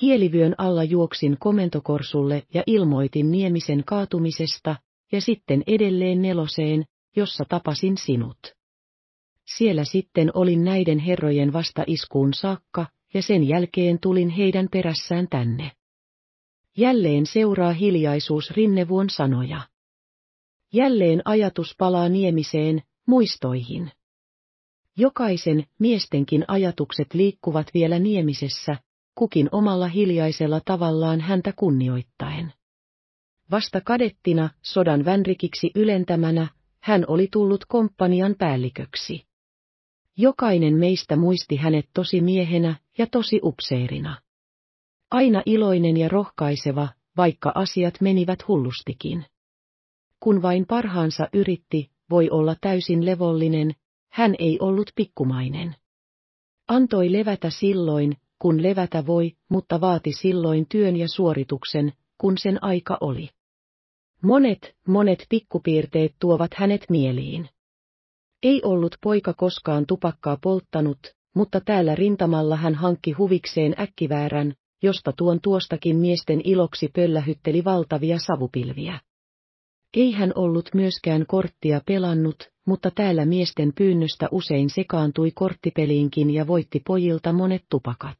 Kielivyön alla juoksin komentokorsulle ja ilmoitin Niemisen kaatumisesta, ja sitten edelleen neloseen, jossa tapasin sinut. Siellä sitten olin näiden herrojen vasta saakka, ja sen jälkeen tulin heidän perässään tänne. Jälleen seuraa hiljaisuus Rinnevuon sanoja. Jälleen ajatus palaa Niemiseen, muistoihin. Jokaisen miestenkin ajatukset liikkuvat vielä niemisessä, kukin omalla hiljaisella tavallaan häntä kunnioittaen. Vasta kadettina, sodan vänrikiksi ylentämänä, hän oli tullut komppanian päälliköksi. Jokainen meistä muisti hänet tosi miehenä ja tosi upseerina. Aina iloinen ja rohkaiseva, vaikka asiat menivät hullustikin. Kun vain parhaansa yritti, voi olla täysin levollinen, hän ei ollut pikkumainen. Antoi levätä silloin, kun levätä voi, mutta vaati silloin työn ja suorituksen, kun sen aika oli. Monet, monet pikkupiirteet tuovat hänet mieliin. Ei ollut poika koskaan tupakkaa polttanut, mutta täällä rintamalla hän hankki huvikseen äkkiväärän, josta tuon tuostakin miesten iloksi pöllähytteli valtavia savupilviä. Ei hän ollut myöskään korttia pelannut, mutta täällä miesten pyynnöstä usein sekaantui korttipeliinkin ja voitti pojilta monet tupakat.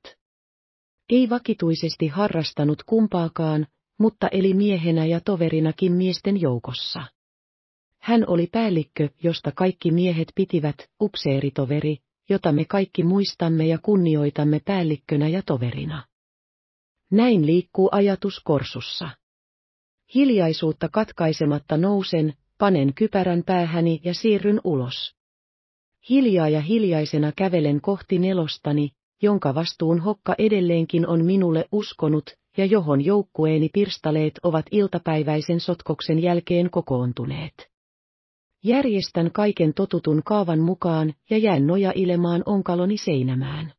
Ei vakituisesti harrastanut kumpaakaan, mutta eli miehenä ja toverinakin miesten joukossa. Hän oli päällikkö, josta kaikki miehet pitivät, upseeritoveri, jota me kaikki muistamme ja kunnioitamme päällikkönä ja toverina. Näin liikkuu ajatus korsussa hiljaisuutta katkaisematta nousen, panen kypärän päähäni ja siirryn ulos. Hiljaa ja hiljaisena kävelen kohti nelostani, jonka vastuun hokka edelleenkin on minulle uskonut, ja johon joukkueeni pirstaleet ovat iltapäiväisen sotkoksen jälkeen kokoontuneet. Järjestän kaiken totutun kaavan mukaan ja jään nojailemaan onkaloni seinämään.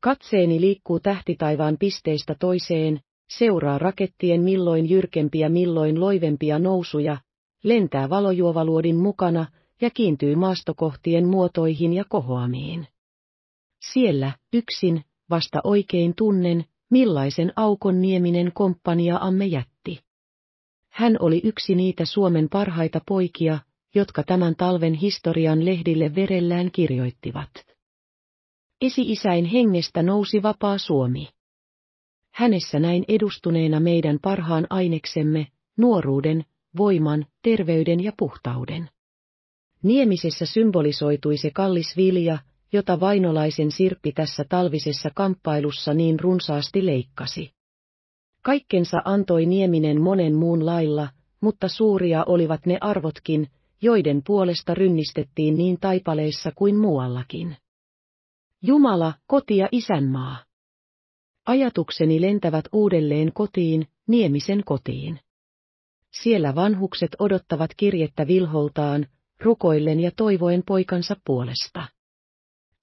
Katseeni liikkuu tähtitaivaan pisteestä toiseen, seuraa rakettien milloin jyrkempiä milloin loivempia nousuja, lentää valojuovaluodin mukana ja kiintyy maastokohtien muotoihin ja kohoamiin. Siellä, yksin, vasta oikein tunnen, millaisen aukon Nieminen amme jätti. Hän oli yksi niitä Suomen parhaita poikia, jotka tämän talven historian lehdille verellään kirjoittivat. Esi-isäin hengestä nousi vapaa Suomi. Hänessä näin edustuneena meidän parhaan aineksemme, nuoruuden, voiman, terveyden ja puhtauden. Niemisessä symbolisoitui se kallis vilja, jota vainolaisen sirppi tässä talvisessa kamppailussa niin runsaasti leikkasi. Kaikkensa antoi Nieminen monen muun lailla, mutta suuria olivat ne arvotkin, joiden puolesta rynnistettiin niin taipaleissa kuin muuallakin. Jumala, koti ja isänmaa. Ajatukseni lentävät uudelleen kotiin, Niemisen kotiin. Siellä vanhukset odottavat kirjettä Vilholtaan, rukoillen ja toivoen poikansa puolesta.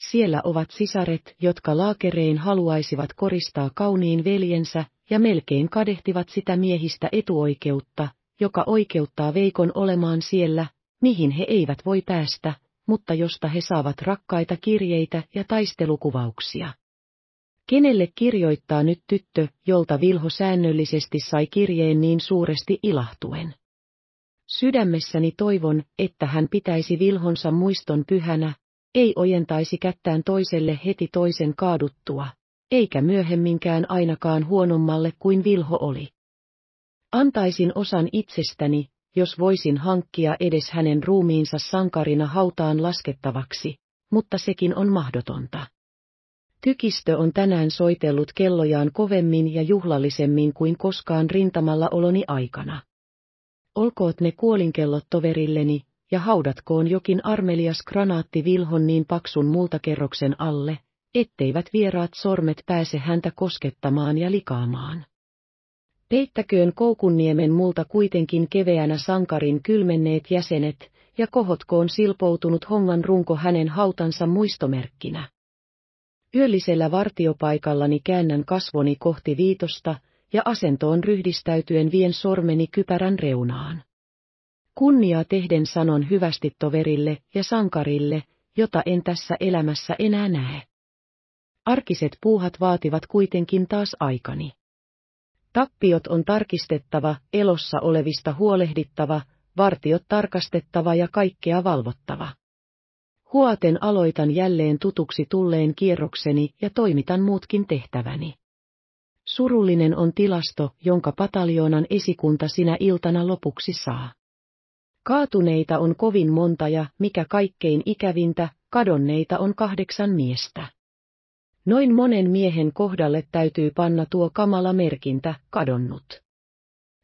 Siellä ovat sisaret, jotka laakerein haluaisivat koristaa kauniin veljensä ja melkein kadehtivat sitä miehistä etuoikeutta, joka oikeuttaa Veikon olemaan siellä, mihin he eivät voi päästä, mutta josta he saavat rakkaita kirjeitä ja taistelukuvauksia. Kenelle kirjoittaa nyt tyttö, jolta Vilho säännöllisesti sai kirjeen niin suuresti ilahtuen? Sydämessäni toivon, että hän pitäisi Vilhonsa muiston pyhänä, ei ojentaisi kättään toiselle heti toisen kaaduttua, eikä myöhemminkään ainakaan huonommalle kuin Vilho oli. Antaisin osan itsestäni, jos voisin hankkia edes hänen ruumiinsa sankarina hautaan laskettavaksi, mutta sekin on mahdotonta. Tykistö on tänään soitellut kellojaan kovemmin ja juhlallisemmin kuin koskaan rintamalla oloni aikana. Olkoot ne kuolinkellot toverilleni, ja haudatkoon jokin armelias granaatti vilhon niin paksun multakerroksen alle, etteivät vieraat sormet pääse häntä koskettamaan ja likaamaan. Peittäköön koukunniemen multa kuitenkin keveänä sankarin kylmenneet jäsenet, ja kohotkoon silpoutunut hongan runko hänen hautansa muistomerkkinä. Yöllisellä vartiopaikallani käännän kasvoni kohti viitosta ja asentoon ryhdistäytyen vien sormeni kypärän reunaan. Kunniaa tehden sanon hyvästi toverille ja sankarille, jota en tässä elämässä enää näe. Arkiset puuhat vaativat kuitenkin taas aikani. Tappiot on tarkistettava, elossa olevista huolehdittava, vartiot tarkastettava ja kaikkea valvottava. Huoten aloitan jälleen tutuksi tulleen kierrokseni ja toimitan muutkin tehtäväni. Surullinen on tilasto, jonka pataljoonan esikunta sinä iltana lopuksi saa. Kaatuneita on kovin monta ja, mikä kaikkein ikävintä, kadonneita on kahdeksan miestä. Noin monen miehen kohdalle täytyy panna tuo kamala merkintä, kadonnut.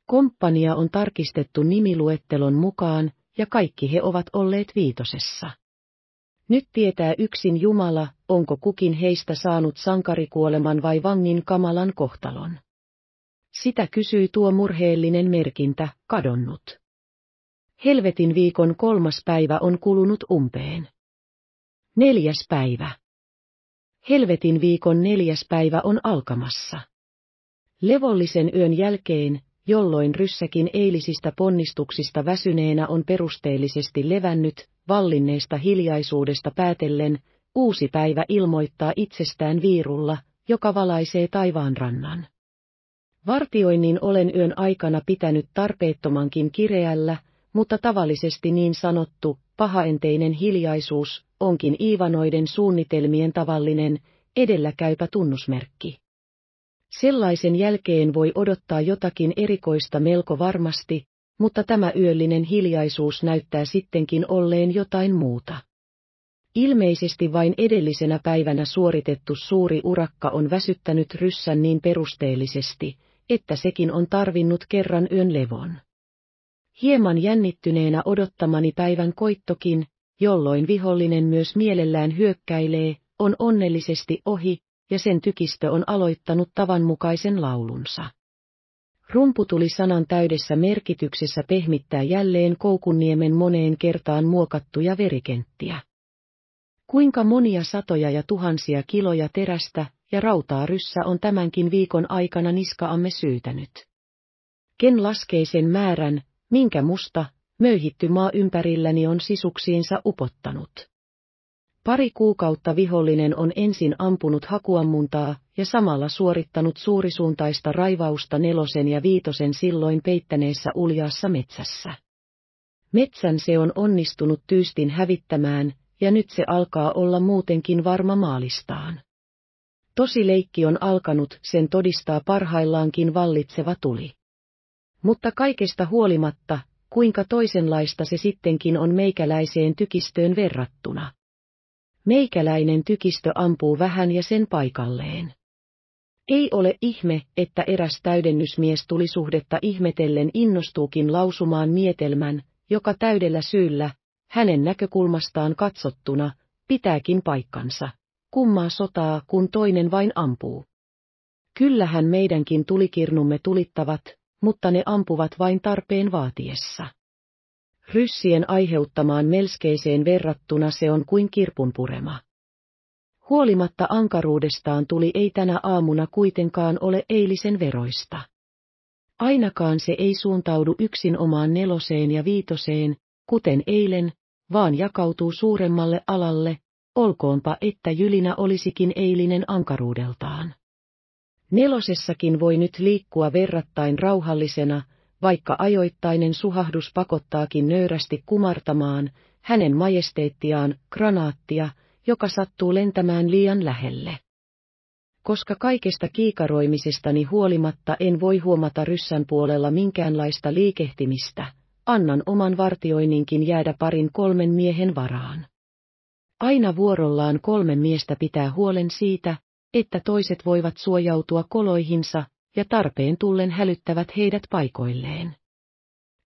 Komppania on tarkistettu nimiluettelon mukaan, ja kaikki he ovat olleet viitosessa. Nyt tietää yksin Jumala, onko kukin heistä saanut sankarikuoleman vai vangin kamalan kohtalon. Sitä kysyi tuo murheellinen merkintä, kadonnut. Helvetin viikon kolmas päivä on kulunut umpeen. Neljäs päivä. Helvetin viikon neljäs päivä on alkamassa. Levollisen yön jälkeen, jolloin ryssäkin eilisistä ponnistuksista väsyneenä on perusteellisesti levännyt, vallinneesta hiljaisuudesta päätellen, uusi päivä ilmoittaa itsestään viirulla, joka valaisee taivaanrannan. Vartioinnin olen yön aikana pitänyt tarpeettomankin kireällä, mutta tavallisesti niin sanottu, pahaenteinen hiljaisuus, onkin Iivanoiden suunnitelmien tavallinen, edelläkäypä tunnusmerkki. Sellaisen jälkeen voi odottaa jotakin erikoista melko varmasti, mutta tämä yöllinen hiljaisuus näyttää sittenkin olleen jotain muuta. Ilmeisesti vain edellisenä päivänä suoritettu suuri urakka on väsyttänyt ryssän niin perusteellisesti, että sekin on tarvinnut kerran yön levon. Hieman jännittyneenä odottamani päivän koittokin, jolloin vihollinen myös mielellään hyökkäilee, on onnellisesti ohi, ja sen tykistö on aloittanut tavanmukaisen laulunsa. Rumpu tuli sanan täydessä merkityksessä pehmittää jälleen Koukunniemen moneen kertaan muokattuja verikenttiä. Kuinka monia satoja ja tuhansia kiloja terästä ja rautaa ryssä on tämänkin viikon aikana niskaamme syytänyt? Ken laskee sen määrän, minkä musta, möyhitty maa ympärilläni on sisuksiinsa upottanut? Pari kuukautta vihollinen on ensin ampunut hakuammuntaa ja samalla suorittanut suurisuuntaista raivausta nelosen ja viitosen silloin peittäneessä uljaassa metsässä. Metsän se on onnistunut tyystin hävittämään, ja nyt se alkaa olla muutenkin varma maalistaan. Tosi leikki on alkanut, sen todistaa parhaillaankin vallitseva tuli. Mutta kaikesta huolimatta, kuinka toisenlaista se sittenkin on meikäläiseen tykistöön verrattuna. Meikäläinen tykistö ampuu vähän ja sen paikalleen. Ei ole ihme, että eräs täydennysmies tuli suhdetta ihmetellen innostuukin lausumaan mietelmän, joka täydellä syyllä, hänen näkökulmastaan katsottuna, pitääkin paikkansa. Kummaa sotaa, kun toinen vain ampuu. Kyllähän meidänkin tulikirnumme tulittavat, mutta ne ampuvat vain tarpeen vaatiessa. Ryssien aiheuttamaan melskeiseen verrattuna se on kuin kirpun purema. Huolimatta ankaruudestaan tuli ei tänä aamuna kuitenkaan ole eilisen veroista. Ainakaan se ei suuntaudu yksin omaan neloseen ja viitoseen, kuten eilen, vaan jakautuu suuremmalle alalle, olkoonpa että jylinä olisikin eilinen ankaruudeltaan. Nelosessakin voi nyt liikkua verrattain rauhallisena, vaikka ajoittainen suhahdus pakottaakin nöyrästi kumartamaan hänen majesteettiaan granaattia, joka sattuu lentämään liian lähelle. Koska kaikesta kiikaroimisestani huolimatta en voi huomata ryssän puolella minkäänlaista liikehtimistä, annan oman vartioinninkin jäädä parin kolmen miehen varaan. Aina vuorollaan kolme miestä pitää huolen siitä, että toiset voivat suojautua koloihinsa ja tarpeen tullen hälyttävät heidät paikoilleen.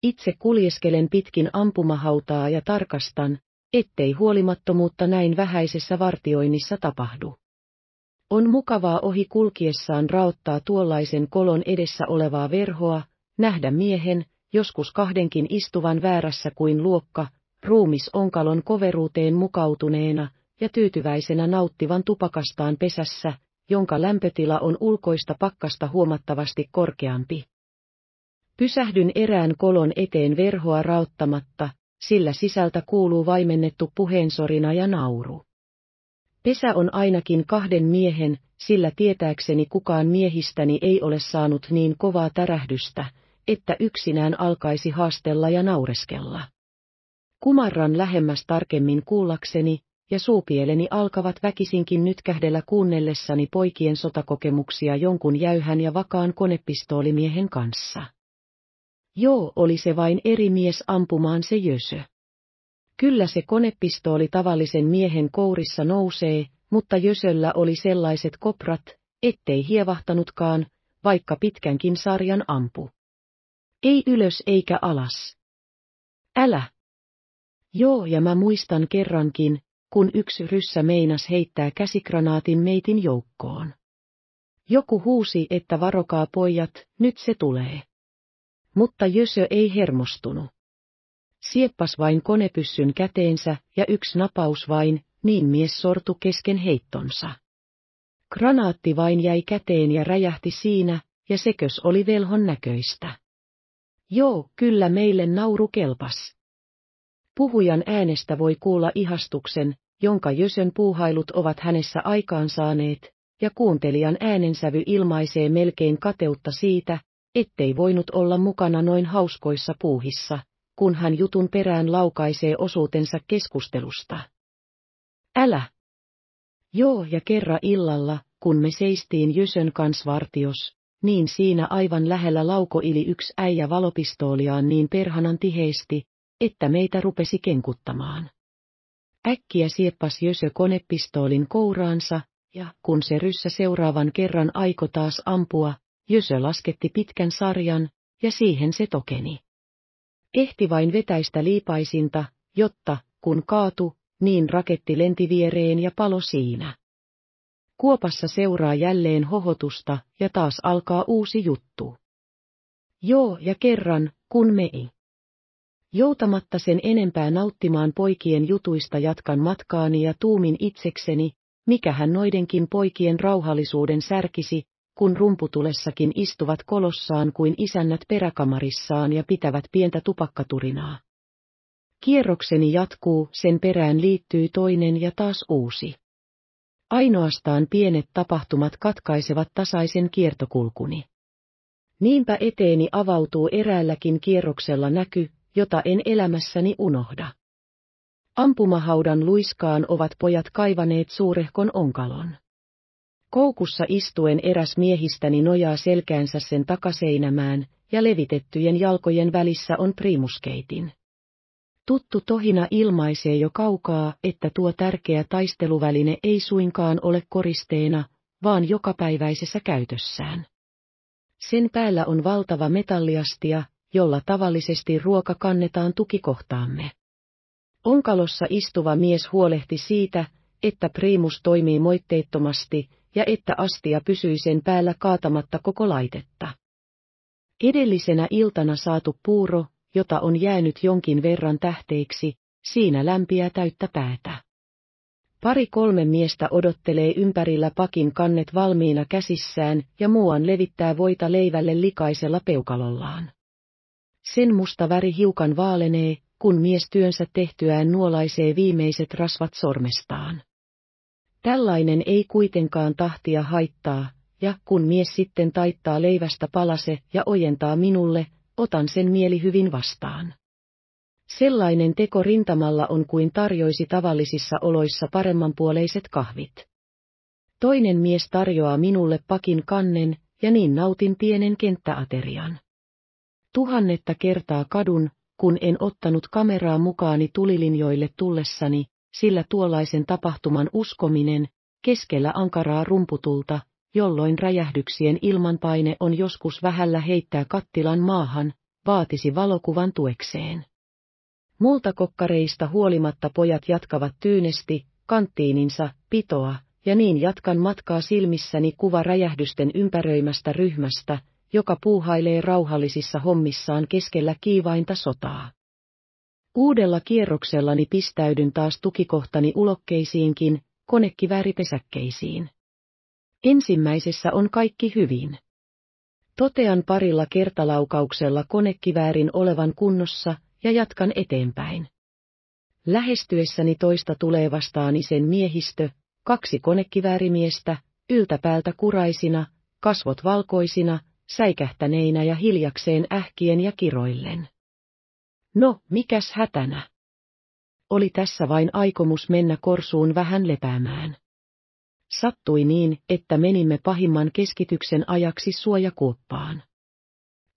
Itse kuljeskelen pitkin ampumahautaa ja tarkastan, ettei huolimattomuutta näin vähäisessä vartioinnissa tapahdu. On mukavaa ohi kulkiessaan raottaa tuollaisen kolon edessä olevaa verhoa, nähdä miehen, joskus kahdenkin istuvan väärässä kuin luokka, ruumis onkalon koveruuteen mukautuneena ja tyytyväisenä nauttivan tupakastaan pesässä, jonka lämpötila on ulkoista pakkasta huomattavasti korkeampi. Pysähdyn erään kolon eteen verhoa rauttamatta, sillä sisältä kuuluu vaimennettu puheensorina ja nauru. Pesä on ainakin kahden miehen, sillä tietääkseni kukaan miehistäni ei ole saanut niin kovaa tärähdystä, että yksinään alkaisi haastella ja naureskella. Kumarran lähemmäs tarkemmin kuullakseni, ja suupieleni alkavat väkisinkin nytkähdellä kuunnellessani poikien sotakokemuksia jonkun jäyhän ja vakaan konepistoolimiehen kanssa. Joo, oli se vain eri mies ampumaan se jösö. Kyllä se konepistooli tavallisen miehen kourissa nousee, mutta jösöllä oli sellaiset koprat, ettei hievahtanutkaan, vaikka pitkänkin sarjan ampu. Ei ylös eikä alas. Älä. Joo ja mä muistan kerrankin, kun yksi ryssä meinas heittää käsikranaatin meitin joukkoon. Joku huusi, että varokaa pojat, nyt se tulee. Mutta Jösö ei hermostunut. Sieppas vain konepyssyn käteensä ja yksi napaus vain, niin mies sortu kesken heittonsa. Granaatti vain jäi käteen ja räjähti siinä, ja sekös oli velhon näköistä. Joo, kyllä meille nauru kelpas. Puhujan äänestä voi kuulla ihastuksen, jonka Jösön puuhailut ovat hänessä aikaansaaneet, ja kuuntelijan äänensävy ilmaisee melkein kateutta siitä, ettei voinut olla mukana noin hauskoissa puuhissa, kun hän jutun perään laukaisee osuutensa keskustelusta. Älä! Joo ja kerran illalla, kun me seistiin Jösön kansvartios, niin siinä aivan lähellä laukoili yksi äijä valopistooliaan niin perhanan tiheesti, että meitä rupesi kenkuttamaan. Äkkiä sieppasi Jösö konepistoolin kouraansa, ja kun se ryssä seuraavan kerran aiko taas ampua, Jösö lasketti pitkän sarjan, ja siihen se tokeni. Ehti vain vetäistä liipaisinta, jotta, kun kaatu, niin raketti lenti viereen ja palo siinä. Kuopassa seuraa jälleen hohotusta ja taas alkaa uusi juttu. Joo ja kerran, kun mei. Joutamatta sen enempää nauttimaan poikien jutuista jatkan matkaani ja tuumin itsekseni, mikähän noidenkin poikien rauhallisuuden särkisi, kun rumputulessakin istuvat kolossaan kuin isännät peräkamarissaan ja pitävät pientä tupakkaturinaa. Kierrokseni jatkuu, sen perään liittyy toinen ja taas uusi. Ainoastaan pienet tapahtumat katkaisevat tasaisen kiertokulkuni. Niinpä eteeni avautuu eräälläkin kierroksella näky, jota en elämässäni unohda. Ampumahaudan luiskaan ovat pojat kaivaneet suurehkon onkalon. Koukussa istuen eräs miehistäni nojaa selkäänsä sen takaseinämään, ja levitettyjen jalkojen välissä on primuskeitin. Tuttu tohina ilmaisee jo kaukaa, että tuo tärkeä taisteluväline ei suinkaan ole koristeena, vaan jokapäiväisessä käytössään. Sen päällä on valtava metalliastia, jolla tavallisesti ruoka kannetaan tukikohtaamme. Onkalossa istuva mies huolehti siitä, että priimus toimii moitteettomasti ja että astia pysyi sen päällä kaatamatta koko laitetta. Edellisenä iltana saatu puuro, jota on jäänyt jonkin verran tähteiksi, siinä lämpiä täyttä päätä. Pari kolme miestä odottelee ympärillä pakin kannet valmiina käsissään ja muuan levittää voita leivälle likaisella peukalollaan. Sen musta väri hiukan vaalenee, kun mies työnsä tehtyään nuolaisee viimeiset rasvat sormestaan. Tällainen ei kuitenkaan tahtia haittaa, ja kun mies sitten taittaa leivästä palase ja ojentaa minulle, otan sen mieli hyvin vastaan. Sellainen teko rintamalla on kuin tarjoisi tavallisissa oloissa paremmanpuoleiset kahvit. Toinen mies tarjoaa minulle pakin kannen, ja niin nautin pienen kenttäaterian. Tuhannetta kertaa kadun, kun en ottanut kameraa mukaani tulilinjoille tullessani, sillä tuollaisen tapahtuman uskominen, keskellä ankaraa rumputulta, jolloin räjähdyksien ilmanpaine on joskus vähällä heittää kattilan maahan, vaatisi valokuvan tuekseen. Multakokkareista huolimatta pojat jatkavat tyynesti, kanttiininsa, pitoa, ja niin jatkan matkaa silmissäni kuva räjähdysten ympäröimästä ryhmästä, joka puuhailee rauhallisissa hommissaan keskellä kiivainta sotaa. Uudella kierroksellani pistäydyn taas tukikohtani ulokkeisiinkin, konekivääripesäkkeisiin. Ensimmäisessä on kaikki hyvin. Totean parilla kertalaukauksella konekiväärin olevan kunnossa ja jatkan eteenpäin. Lähestyessäni toista tulee vastaani sen miehistö, kaksi konekiväärimiestä, yltäpäältä kuraisina, kasvot valkoisina, säikähtäneinä ja hiljakseen ähkien ja kiroillen. No, mikäs hätänä? Oli tässä vain aikomus mennä korsuun vähän lepäämään. Sattui niin, että menimme pahimman keskityksen ajaksi suojakuoppaan.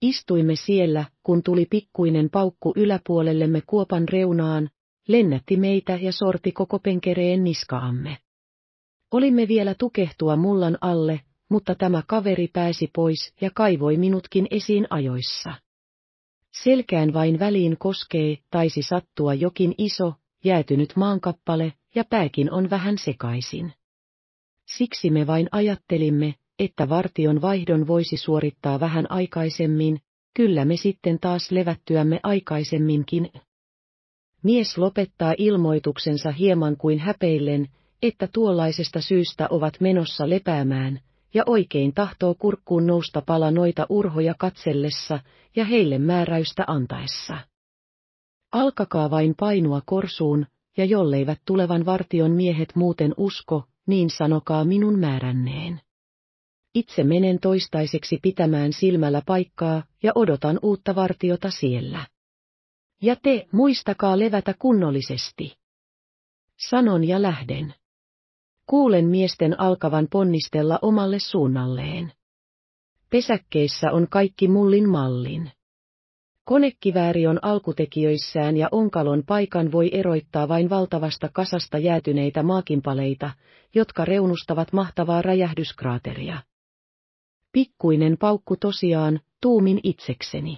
Istuimme siellä, kun tuli pikkuinen paukku yläpuolellemme kuopan reunaan, lennätti meitä ja sorti koko penkereen niskaamme. Olimme vielä tukehtua mullan alle, mutta tämä kaveri pääsi pois ja kaivoi minutkin esiin ajoissa. Selkään vain väliin koskee, taisi sattua jokin iso, jäätynyt maankappale, ja pääkin on vähän sekaisin. Siksi me vain ajattelimme, että vartion vaihdon voisi suorittaa vähän aikaisemmin, kyllä me sitten taas levättyämme aikaisemminkin. Mies lopettaa ilmoituksensa hieman kuin häpeillen, että tuollaisesta syystä ovat menossa lepäämään, ja oikein tahtoo kurkkuun nousta pala noita urhoja katsellessa ja heille määräystä antaessa. Alkakaa vain painua korsuun, ja jolleivät tulevan vartion miehet muuten usko, niin sanokaa minun määränneen. Itse menen toistaiseksi pitämään silmällä paikkaa ja odotan uutta vartiota siellä. Ja te muistakaa levätä kunnollisesti. Sanon ja lähden. Kuulen miesten alkavan ponnistella omalle suunnalleen. Pesäkkeissä on kaikki mullin mallin. Konekivääri on alkutekijöissään ja onkalon paikan voi eroittaa vain valtavasta kasasta jäätyneitä maakinpaleita, jotka reunustavat mahtavaa räjähdyskraateria. Pikkuinen paukku tosiaan, tuumin itsekseni.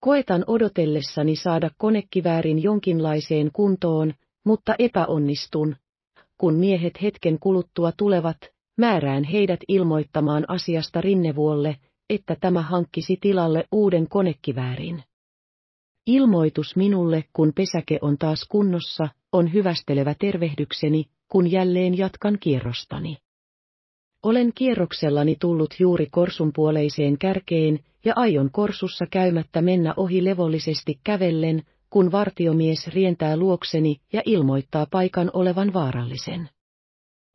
Koetan odotellessani saada konekiväärin jonkinlaiseen kuntoon, mutta epäonnistun, kun miehet hetken kuluttua tulevat, määrään heidät ilmoittamaan asiasta rinnevuolle, että tämä hankkisi tilalle uuden konekiväärin. Ilmoitus minulle, kun pesäke on taas kunnossa, on hyvästelevä tervehdykseni, kun jälleen jatkan kierrostani. Olen kierroksellani tullut juuri korsun puoleiseen kärkeen, ja aion korsussa käymättä mennä ohi levollisesti kävellen, kun vartiomies rientää luokseni ja ilmoittaa paikan olevan vaarallisen.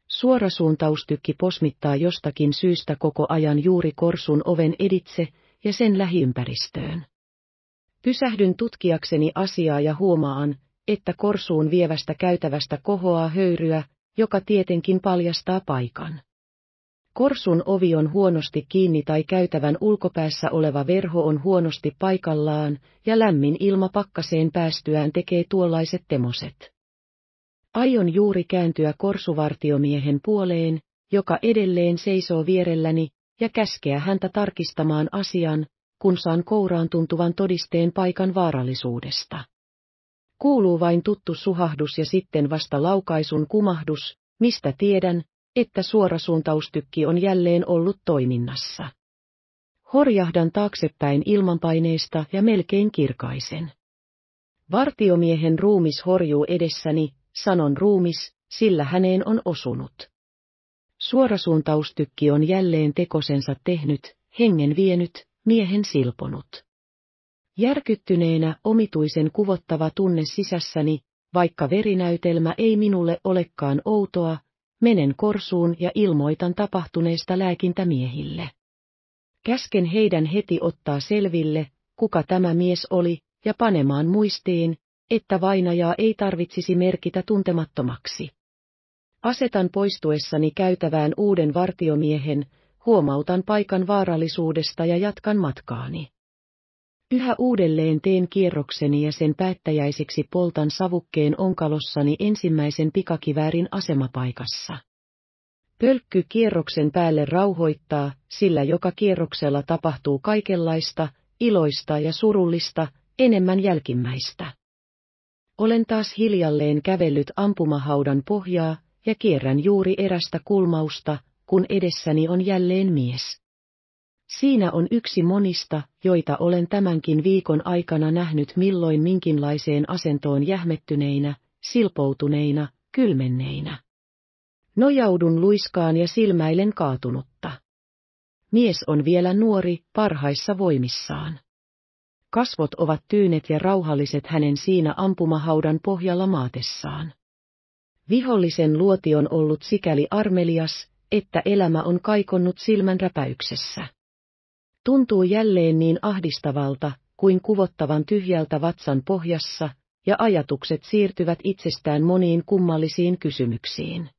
Suorasuuntaustykki posmittaa jostakin syystä koko ajan juuri korsun oven editse ja sen lähiympäristöön. Pysähdyn tutkiakseni asiaa ja huomaan, että korsuun vievästä käytävästä kohoaa höyryä, joka tietenkin paljastaa paikan. Korsun ovi on huonosti kiinni tai käytävän ulkopäässä oleva verho on huonosti paikallaan, ja lämmin ilma pakkaseen päästyään tekee tuollaiset temoset. Aion juuri kääntyä korsuvartiomiehen puoleen, joka edelleen seisoo vierelläni, ja käskeä häntä tarkistamaan asian, kun saan kouraan tuntuvan todisteen paikan vaarallisuudesta. Kuuluu vain tuttu suhahdus ja sitten vasta laukaisun kumahdus, mistä tiedän, että suorasuuntaustykki on jälleen ollut toiminnassa. Horjahdan taaksepäin ilmanpaineista ja melkein kirkaisen. Vartiomiehen ruumis horjuu edessäni, sanon ruumis, sillä häneen on osunut. Suorasuuntaustykki on jälleen tekosensa tehnyt, hengen vienyt, miehen silponut. Järkyttyneenä omituisen kuvottava tunne sisässäni, vaikka verinäytelmä ei minulle olekaan outoa, Menen korsuun ja ilmoitan tapahtuneesta lääkintämiehille. Käsken heidän heti ottaa selville, kuka tämä mies oli, ja panemaan muistiin, että vainajaa ei tarvitsisi merkitä tuntemattomaksi. Asetan poistuessani käytävään uuden vartiomiehen, huomautan paikan vaarallisuudesta ja jatkan matkaani. Yhä uudelleen teen kierrokseni ja sen päättäjäiseksi poltan savukkeen onkalossani ensimmäisen pikakiväärin asemapaikassa. Pölkky kierroksen päälle rauhoittaa, sillä joka kierroksella tapahtuu kaikenlaista, iloista ja surullista, enemmän jälkimmäistä. Olen taas hiljalleen kävellyt ampumahaudan pohjaa ja kierrän juuri erästä kulmausta, kun edessäni on jälleen mies. Siinä on yksi monista, joita olen tämänkin viikon aikana nähnyt milloin minkinlaiseen asentoon jähmettyneinä, silpoutuneina, kylmenneinä. Nojaudun luiskaan ja silmäilen kaatunutta. Mies on vielä nuori, parhaissa voimissaan. Kasvot ovat tyynet ja rauhalliset hänen siinä ampumahaudan pohjalla maatessaan. Vihollisen luoti on ollut sikäli armelias, että elämä on kaikonnut silmän räpäyksessä. Tuntuu jälleen niin ahdistavalta, kuin kuvottavan tyhjältä vatsan pohjassa, ja ajatukset siirtyvät itsestään moniin kummallisiin kysymyksiin.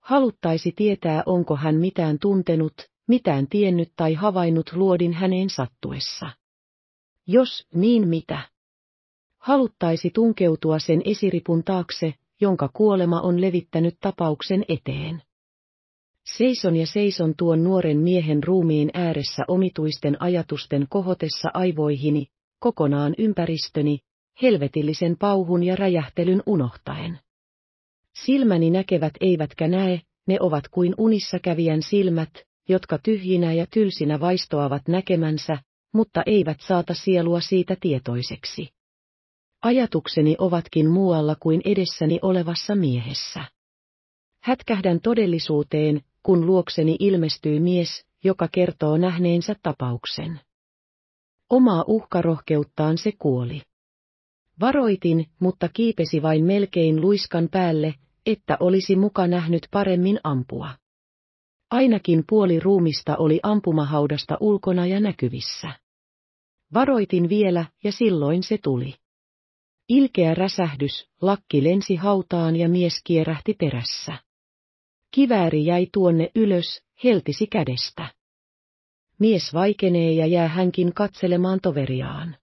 Haluttaisi tietää, onko hän mitään tuntenut, mitään tiennyt tai havainnut luodin häneen sattuessa. Jos niin mitä? Haluttaisi tunkeutua sen esiripun taakse, jonka kuolema on levittänyt tapauksen eteen. Seison ja seison tuon nuoren miehen ruumiin ääressä omituisten ajatusten kohotessa aivoihini, kokonaan ympäristöni, helvetillisen pauhun ja räjähtelyn unohtaen. Silmäni näkevät eivätkä näe, ne ovat kuin unissa kävijän silmät, jotka tyhjinä ja tylsinä vaistoavat näkemänsä, mutta eivät saata sielua siitä tietoiseksi. Ajatukseni ovatkin muualla kuin edessäni olevassa miehessä. Hätkähdän todellisuuteen, kun luokseni ilmestyy mies, joka kertoo nähneensä tapauksen. Omaa uhkarohkeuttaan se kuoli. Varoitin, mutta kiipesi vain melkein luiskan päälle, että olisi muka nähnyt paremmin ampua. Ainakin puoli ruumista oli ampumahaudasta ulkona ja näkyvissä. Varoitin vielä ja silloin se tuli. Ilkeä räsähdys, lakki lensi hautaan ja mies kierähti perässä. Kivääri jäi tuonne ylös, heltisi kädestä. Mies vaikenee ja jää hänkin katselemaan toveriaan.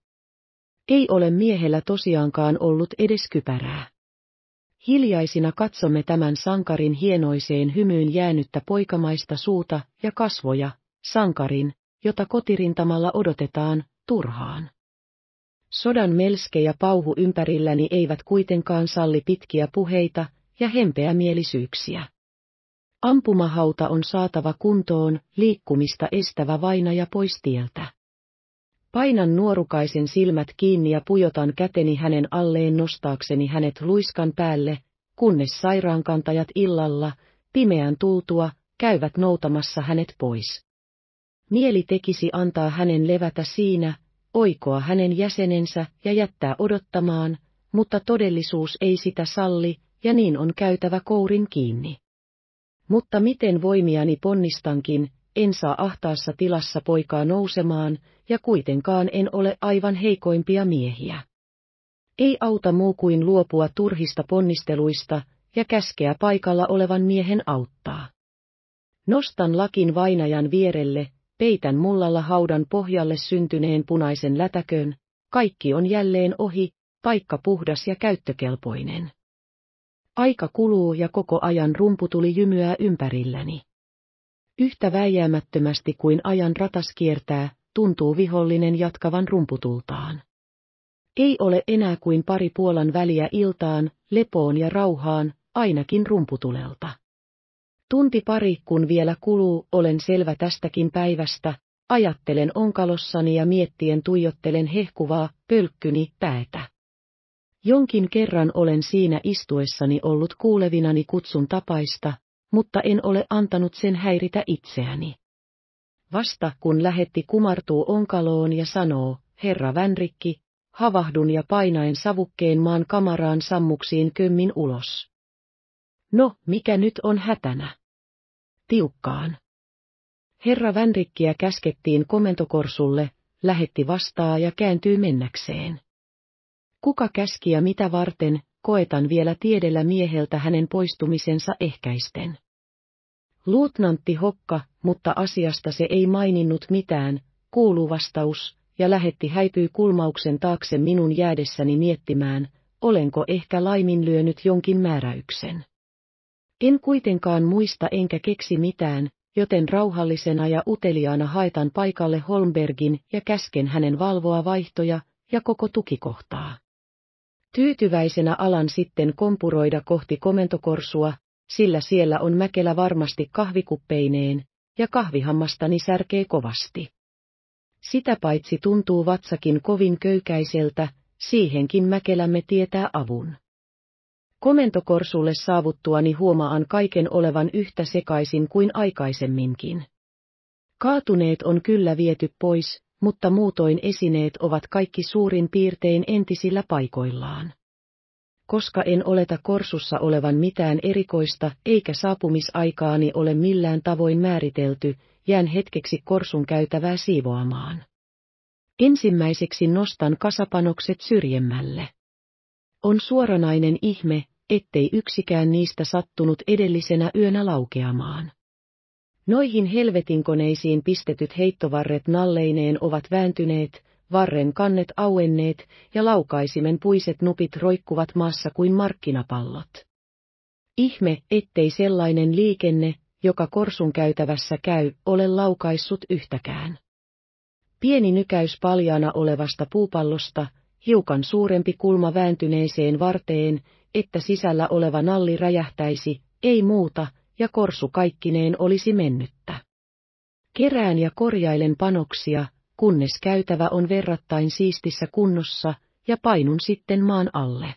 Ei ole miehellä tosiaankaan ollut edes kypärää. Hiljaisina katsomme tämän sankarin hienoiseen hymyyn jäänyttä poikamaista suuta ja kasvoja, sankarin, jota kotirintamalla odotetaan, turhaan. Sodan melske ja pauhu ympärilläni eivät kuitenkaan salli pitkiä puheita ja hempeämielisyyksiä. Ampumahauta on saatava kuntoon, liikkumista estävä vainaja pois tieltä. Painan nuorukaisen silmät kiinni ja pujotan käteni hänen alleen nostaakseni hänet luiskan päälle, kunnes sairaankantajat illalla, pimeän tultua, käyvät noutamassa hänet pois. Mieli tekisi antaa hänen levätä siinä, oikoa hänen jäsenensä ja jättää odottamaan, mutta todellisuus ei sitä salli, ja niin on käytävä kourin kiinni. Mutta miten voimiani ponnistankin, en saa ahtaassa tilassa poikaa nousemaan, ja kuitenkaan en ole aivan heikoimpia miehiä. Ei auta muu kuin luopua turhista ponnisteluista, ja käskeä paikalla olevan miehen auttaa. Nostan lakin vainajan vierelle, peitän mullalla haudan pohjalle syntyneen punaisen lätäkön, kaikki on jälleen ohi, paikka puhdas ja käyttökelpoinen. Aika kuluu ja koko ajan rumpu tuli jymyää ympärilläni. Yhtä väijäämättömästi kuin ajan ratas kiertää, tuntuu vihollinen jatkavan rumputultaan. Ei ole enää kuin pari puolan väliä iltaan, lepoon ja rauhaan, ainakin rumputulelta. Tunti pari kun vielä kuluu, olen selvä tästäkin päivästä, ajattelen onkalossani ja miettien tuijottelen hehkuvaa, pölkkyni päätä. Jonkin kerran olen siinä istuessani ollut kuulevinani kutsun tapaista, mutta en ole antanut sen häiritä itseäni. Vasta kun lähetti kumartuu onkaloon ja sanoo, herra Vänrikki, havahdun ja painaen savukkeen maan kamaraan sammuksiin kömmin ulos. No, mikä nyt on hätänä? Tiukkaan. Herra Vänrikkiä käskettiin komentokorsulle, lähetti vastaa ja kääntyy mennäkseen. Kuka käski ja mitä varten, koetan vielä tiedellä mieheltä hänen poistumisensa ehkäisten. Luutnantti hokka, mutta asiasta se ei maininnut mitään, kuuluu vastaus, ja lähetti häipyy kulmauksen taakse minun jäädessäni miettimään, olenko ehkä laiminlyönyt jonkin määräyksen. En kuitenkaan muista enkä keksi mitään, joten rauhallisena ja uteliaana haetan paikalle Holmbergin ja käsken hänen valvoa vaihtoja ja koko tukikohtaa. Tyytyväisenä alan sitten kompuroida kohti komentokorsua, sillä siellä on mäkelä varmasti kahvikuppeineen, ja kahvihammastani särkee kovasti. Sitä paitsi tuntuu vatsakin kovin köykäiseltä, siihenkin mäkelämme tietää avun. Komentokorsulle saavuttuani huomaan kaiken olevan yhtä sekaisin kuin aikaisemminkin. Kaatuneet on kyllä viety pois, mutta muutoin esineet ovat kaikki suurin piirtein entisillä paikoillaan. Koska en oleta korsussa olevan mitään erikoista, eikä saapumisaikaani ole millään tavoin määritelty, jään hetkeksi korsun käytävää siivoamaan. Ensimmäiseksi nostan kasapanokset syrjemmälle. On suoranainen ihme, ettei yksikään niistä sattunut edellisenä yönä laukeamaan. Noihin helvetinkoneisiin pistetyt heittovarret nalleineen ovat vääntyneet, varren kannet auenneet ja laukaisimen puiset nupit roikkuvat maassa kuin markkinapallot. Ihme, ettei sellainen liikenne, joka korsun käytävässä käy, ole laukaissut yhtäkään. Pieni nykäys paljaana olevasta puupallosta, hiukan suurempi kulma vääntyneeseen varteen, että sisällä oleva nalli räjähtäisi, ei muuta, ja korsu kaikkineen olisi mennyttä. Kerään ja korjailen panoksia, kunnes käytävä on verrattain siistissä kunnossa, ja painun sitten maan alle.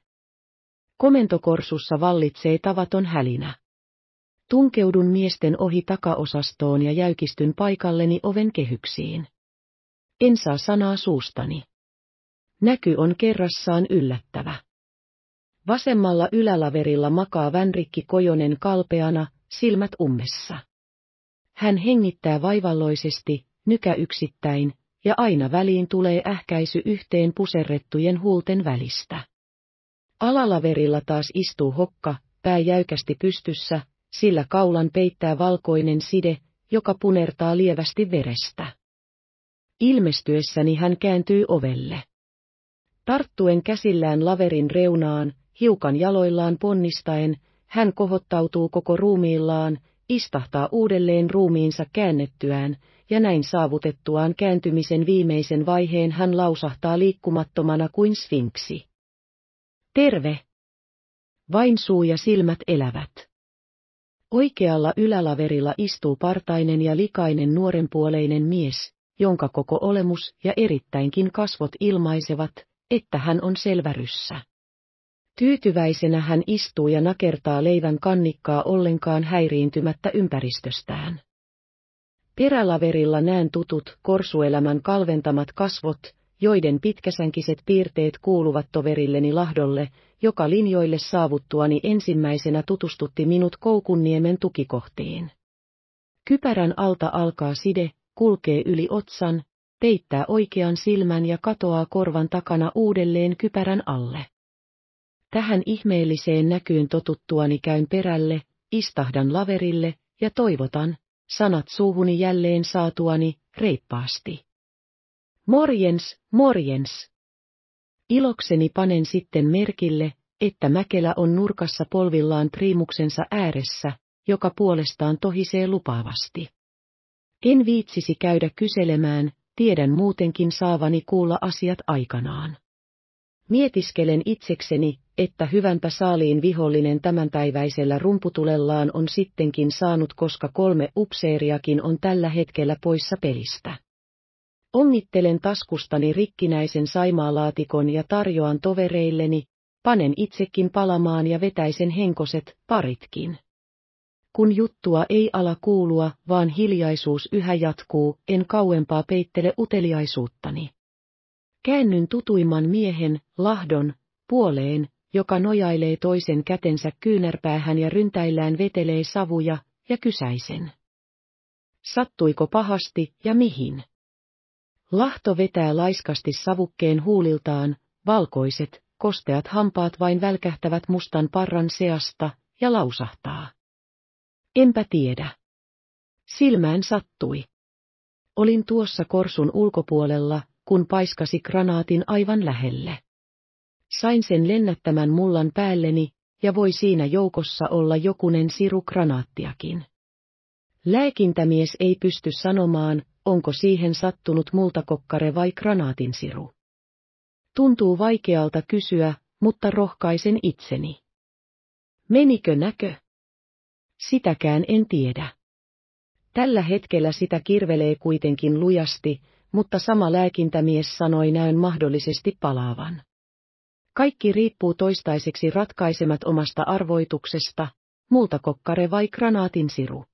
Komentokorsussa vallitsee tavaton hälinä. Tunkeudun miesten ohi takaosastoon ja jäykistyn paikalleni oven kehyksiin. En saa sanaa suustani. Näky on kerrassaan yllättävä. Vasemmalla ylälaverilla makaa Vänrikki Kojonen kalpeana, silmät ummessa. Hän hengittää vaivalloisesti, nykä yksittäin, ja aina väliin tulee ähkäisy yhteen puserrettujen huulten välistä. Alalaverilla taas istuu hokka, pää jäykästi pystyssä, sillä kaulan peittää valkoinen side, joka punertaa lievästi verestä. Ilmestyessäni hän kääntyy ovelle. Tarttuen käsillään laverin reunaan, hiukan jaloillaan ponnistaen, hän kohottautuu koko ruumiillaan, istahtaa uudelleen ruumiinsa käännettyään, ja näin saavutettuaan kääntymisen viimeisen vaiheen hän lausahtaa liikkumattomana kuin sfinksi. Terve! Vain suu ja silmät elävät. Oikealla ylälaverilla istuu partainen ja likainen nuorenpuoleinen mies, jonka koko olemus ja erittäinkin kasvot ilmaisevat, että hän on selväryssä. Tyytyväisenä hän istuu ja nakertaa leivän kannikkaa ollenkaan häiriintymättä ympäristöstään. Perälaverilla näen tutut korsuelämän kalventamat kasvot, joiden pitkäsänkiset piirteet kuuluvat toverilleni Lahdolle, joka linjoille saavuttuani ensimmäisenä tutustutti minut Koukunniemen tukikohtiin. Kypärän alta alkaa side, kulkee yli otsan, peittää oikean silmän ja katoaa korvan takana uudelleen kypärän alle. Tähän ihmeelliseen näkyyn totuttuani käyn perälle, istahdan laverille ja toivotan, sanat suuhuni jälleen saatuani, reippaasti. Morjens, morjens! Ilokseni panen sitten merkille, että Mäkelä on nurkassa polvillaan priimuksensa ääressä, joka puolestaan tohisee lupaavasti. En viitsisi käydä kyselemään, tiedän muutenkin saavani kuulla asiat aikanaan. Mietiskelen itsekseni, että hyvänpä saaliin vihollinen tämänpäiväisellä rumputulellaan on sittenkin saanut, koska kolme upseeriakin on tällä hetkellä poissa pelistä. Onnittelen taskustani rikkinäisen saimaalaatikon ja tarjoan tovereilleni, panen itsekin palamaan ja vetäisen henkoset, paritkin. Kun juttua ei ala kuulua, vaan hiljaisuus yhä jatkuu, en kauempaa peittele uteliaisuuttani. Käännyn tutuimman miehen, lahdon, puoleen, joka nojailee toisen kätensä kyynärpäähän ja ryntäillään vetelee savuja, ja kysäisen. Sattuiko pahasti ja mihin? Lahto vetää laiskasti savukkeen huuliltaan, valkoiset, kosteat hampaat vain välkähtävät mustan parran seasta, ja lausahtaa. Enpä tiedä. Silmään sattui. Olin tuossa korsun ulkopuolella, kun paiskasi granaatin aivan lähelle. Sain sen lennättämän mullan päälleni, ja voi siinä joukossa olla jokunen siru granaattiakin. Lääkintämies ei pysty sanomaan, onko siihen sattunut multakokkare vai granaatinsiru. Tuntuu vaikealta kysyä, mutta rohkaisen itseni. Menikö näkö? Sitäkään en tiedä. Tällä hetkellä sitä kirvelee kuitenkin lujasti, mutta sama lääkintämies sanoi näön mahdollisesti palaavan. Kaikki riippuu toistaiseksi ratkaisemat omasta arvoituksesta, kokkare vai granaatin siru.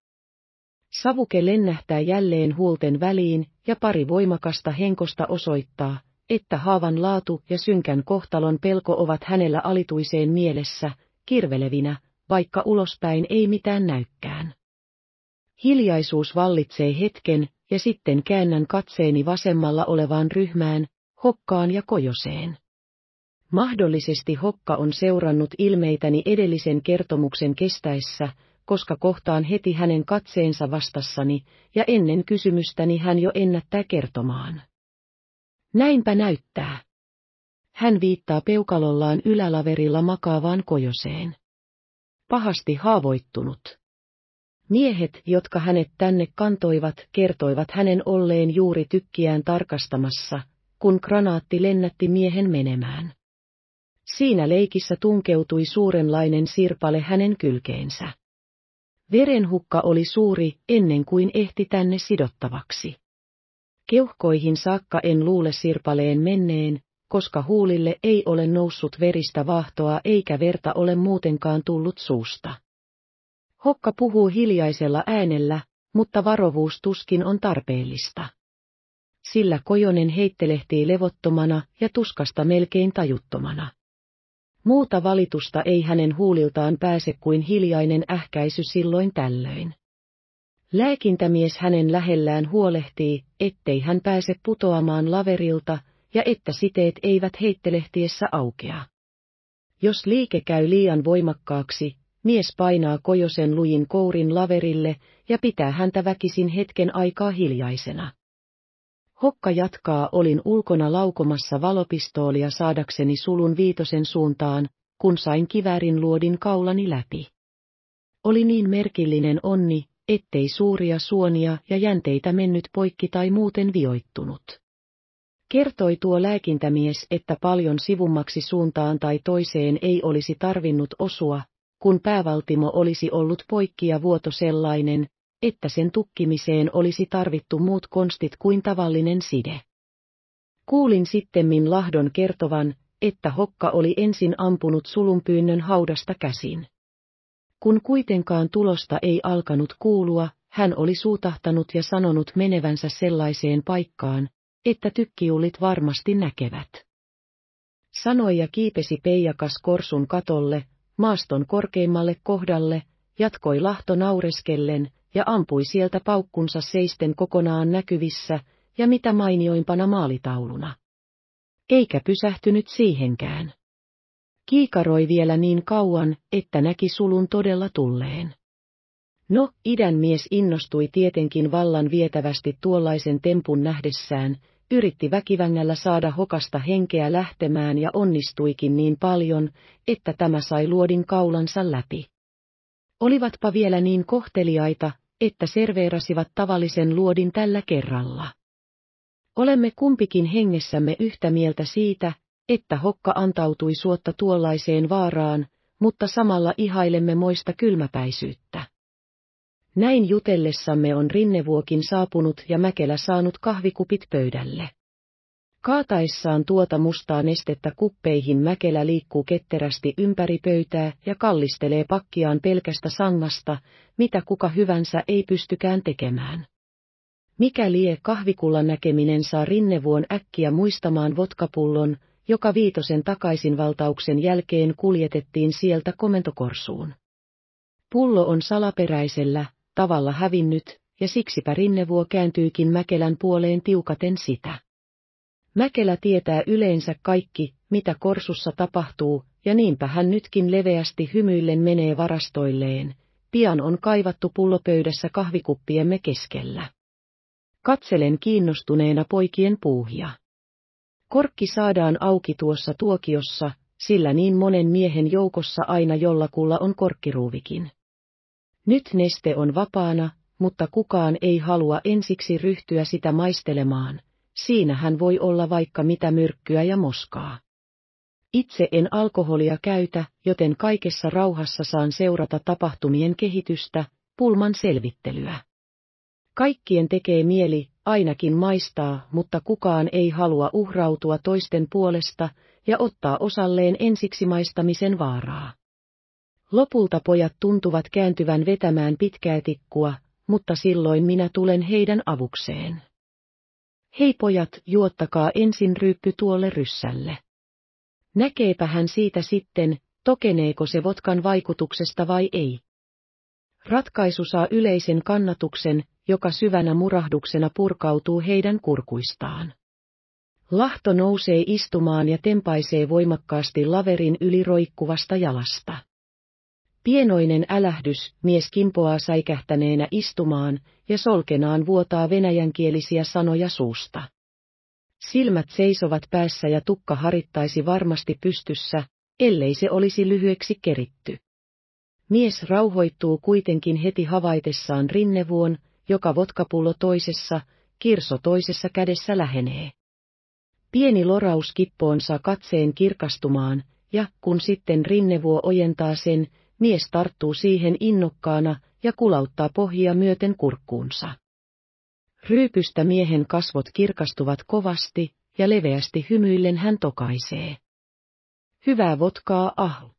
Savuke lennähtää jälleen huulten väliin ja pari voimakasta henkosta osoittaa, että haavan laatu ja synkän kohtalon pelko ovat hänellä alituiseen mielessä, kirvelevinä, vaikka ulospäin ei mitään näykkään. Hiljaisuus vallitsee hetken, ja sitten käännän katseeni vasemmalla olevaan ryhmään, Hokkaan ja Kojoseen. Mahdollisesti Hokka on seurannut ilmeitäni edellisen kertomuksen kestäessä, koska kohtaan heti hänen katseensa vastassani, ja ennen kysymystäni hän jo ennättää kertomaan. Näinpä näyttää. Hän viittaa peukalollaan ylälaverilla makaavaan kojoseen. Pahasti haavoittunut. Miehet, jotka hänet tänne kantoivat, kertoivat hänen olleen juuri tykkiään tarkastamassa, kun granaatti lennätti miehen menemään. Siinä leikissä tunkeutui suurenlainen sirpale hänen kylkeensä. Verenhukka oli suuri ennen kuin ehti tänne sidottavaksi. Keuhkoihin saakka en luule sirpaleen menneen, koska huulille ei ole noussut veristä vahtoa eikä verta ole muutenkaan tullut suusta. Hokka puhuu hiljaisella äänellä, mutta varovuus tuskin on tarpeellista. Sillä Kojonen heittelehtii levottomana ja tuskasta melkein tajuttomana. Muuta valitusta ei hänen huuliltaan pääse kuin hiljainen ähkäisy silloin tällöin. Lääkintämies hänen lähellään huolehtii, ettei hän pääse putoamaan laverilta ja että siteet eivät heittelehtiessä aukea. Jos liike käy liian voimakkaaksi, Mies painaa kojosen lujin kourin laverille ja pitää häntä väkisin hetken aikaa hiljaisena. Hokka jatkaa, olin ulkona laukomassa valopistoolia saadakseni sulun viitosen suuntaan, kun sain kivärin luodin kaulani läpi. Oli niin merkillinen onni, ettei suuria suonia ja jänteitä mennyt poikki tai muuten vioittunut. Kertoi tuo lääkintämies, että paljon sivummaksi suuntaan tai toiseen ei olisi tarvinnut osua, kun päävaltimo olisi ollut poikki ja vuoto sellainen, että sen tukkimiseen olisi tarvittu muut konstit kuin tavallinen side. Kuulin sittemmin Lahdon kertovan, että Hokka oli ensin ampunut sulunpyynnön haudasta käsin. Kun kuitenkaan tulosta ei alkanut kuulua, hän oli suutahtanut ja sanonut menevänsä sellaiseen paikkaan, että tykkiulit varmasti näkevät. Sanoi ja kiipesi peijakas korsun katolle, maaston korkeimmalle kohdalle, jatkoi Lahto naureskellen, ja ampui sieltä paukkunsa seisten kokonaan näkyvissä, ja mitä mainioimpana maalitauluna. Eikä pysähtynyt siihenkään. Kiikaroi vielä niin kauan, että näki sulun todella tulleen. No, idän mies innostui tietenkin vallan vietävästi tuollaisen tempun nähdessään, yritti väkivängällä saada hokasta henkeä lähtemään ja onnistuikin niin paljon, että tämä sai luodin kaulansa läpi. Olivatpa vielä niin kohteliaita, että serveerasivat tavallisen luodin tällä kerralla. Olemme kumpikin hengessämme yhtä mieltä siitä, että hokka antautui suotta tuollaiseen vaaraan, mutta samalla ihailemme moista kylmäpäisyyttä. Näin jutellessamme on Rinnevuokin saapunut ja Mäkelä saanut kahvikupit pöydälle. Kaataessaan tuota mustaa nestettä kuppeihin Mäkelä liikkuu ketterästi ympäri pöytää ja kallistelee pakkiaan pelkästä sangasta, mitä kuka hyvänsä ei pystykään tekemään. Mikä lie kahvikullan näkeminen saa Rinnevuon äkkiä muistamaan votkapullon, joka viitosen takaisinvaltauksen jälkeen kuljetettiin sieltä komentokorsuun. Pullo on salaperäisellä, tavalla hävinnyt, ja siksipä Rinnevuo kääntyykin Mäkelän puoleen tiukaten sitä. Mäkelä tietää yleensä kaikki, mitä korsussa tapahtuu, ja niinpä hän nytkin leveästi hymyillen menee varastoilleen. Pian on kaivattu pullopöydässä kahvikuppiemme keskellä. Katselen kiinnostuneena poikien puuhia. Korkki saadaan auki tuossa tuokiossa, sillä niin monen miehen joukossa aina jollakulla on korkkiruuvikin. Nyt neste on vapaana, mutta kukaan ei halua ensiksi ryhtyä sitä maistelemaan. Siinähän voi olla vaikka mitä myrkkyä ja moskaa. Itse en alkoholia käytä, joten kaikessa rauhassa saan seurata tapahtumien kehitystä, pulman selvittelyä. Kaikkien tekee mieli, ainakin maistaa, mutta kukaan ei halua uhrautua toisten puolesta ja ottaa osalleen ensiksi maistamisen vaaraa. Lopulta pojat tuntuvat kääntyvän vetämään pitkää tikkua, mutta silloin minä tulen heidän avukseen. Hei pojat, juottakaa ensin ryyppy tuolle ryssälle. Näkeepä hän siitä sitten, tokeneeko se votkan vaikutuksesta vai ei. Ratkaisu saa yleisen kannatuksen, joka syvänä murahduksena purkautuu heidän kurkuistaan. Lahto nousee istumaan ja tempaisee voimakkaasti laverin yli roikkuvasta jalasta. Pienoinen älähdys, mies kimpoaa säikähtäneenä istumaan, ja solkenaan vuotaa venäjänkielisiä sanoja suusta. Silmät seisovat päässä ja tukka harittaisi varmasti pystyssä, ellei se olisi lyhyeksi keritty. Mies rauhoittuu kuitenkin heti havaitessaan rinnevuon, joka votkapullo toisessa, kirso toisessa kädessä lähenee. Pieni loraus saa katseen kirkastumaan, ja kun sitten rinnevuo ojentaa sen, Mies tarttuu siihen innokkaana ja kulauttaa pohjia myöten kurkkuunsa. Ryypystä miehen kasvot kirkastuvat kovasti, ja leveästi hymyillen hän tokaisee. Hyvää votkaa ah.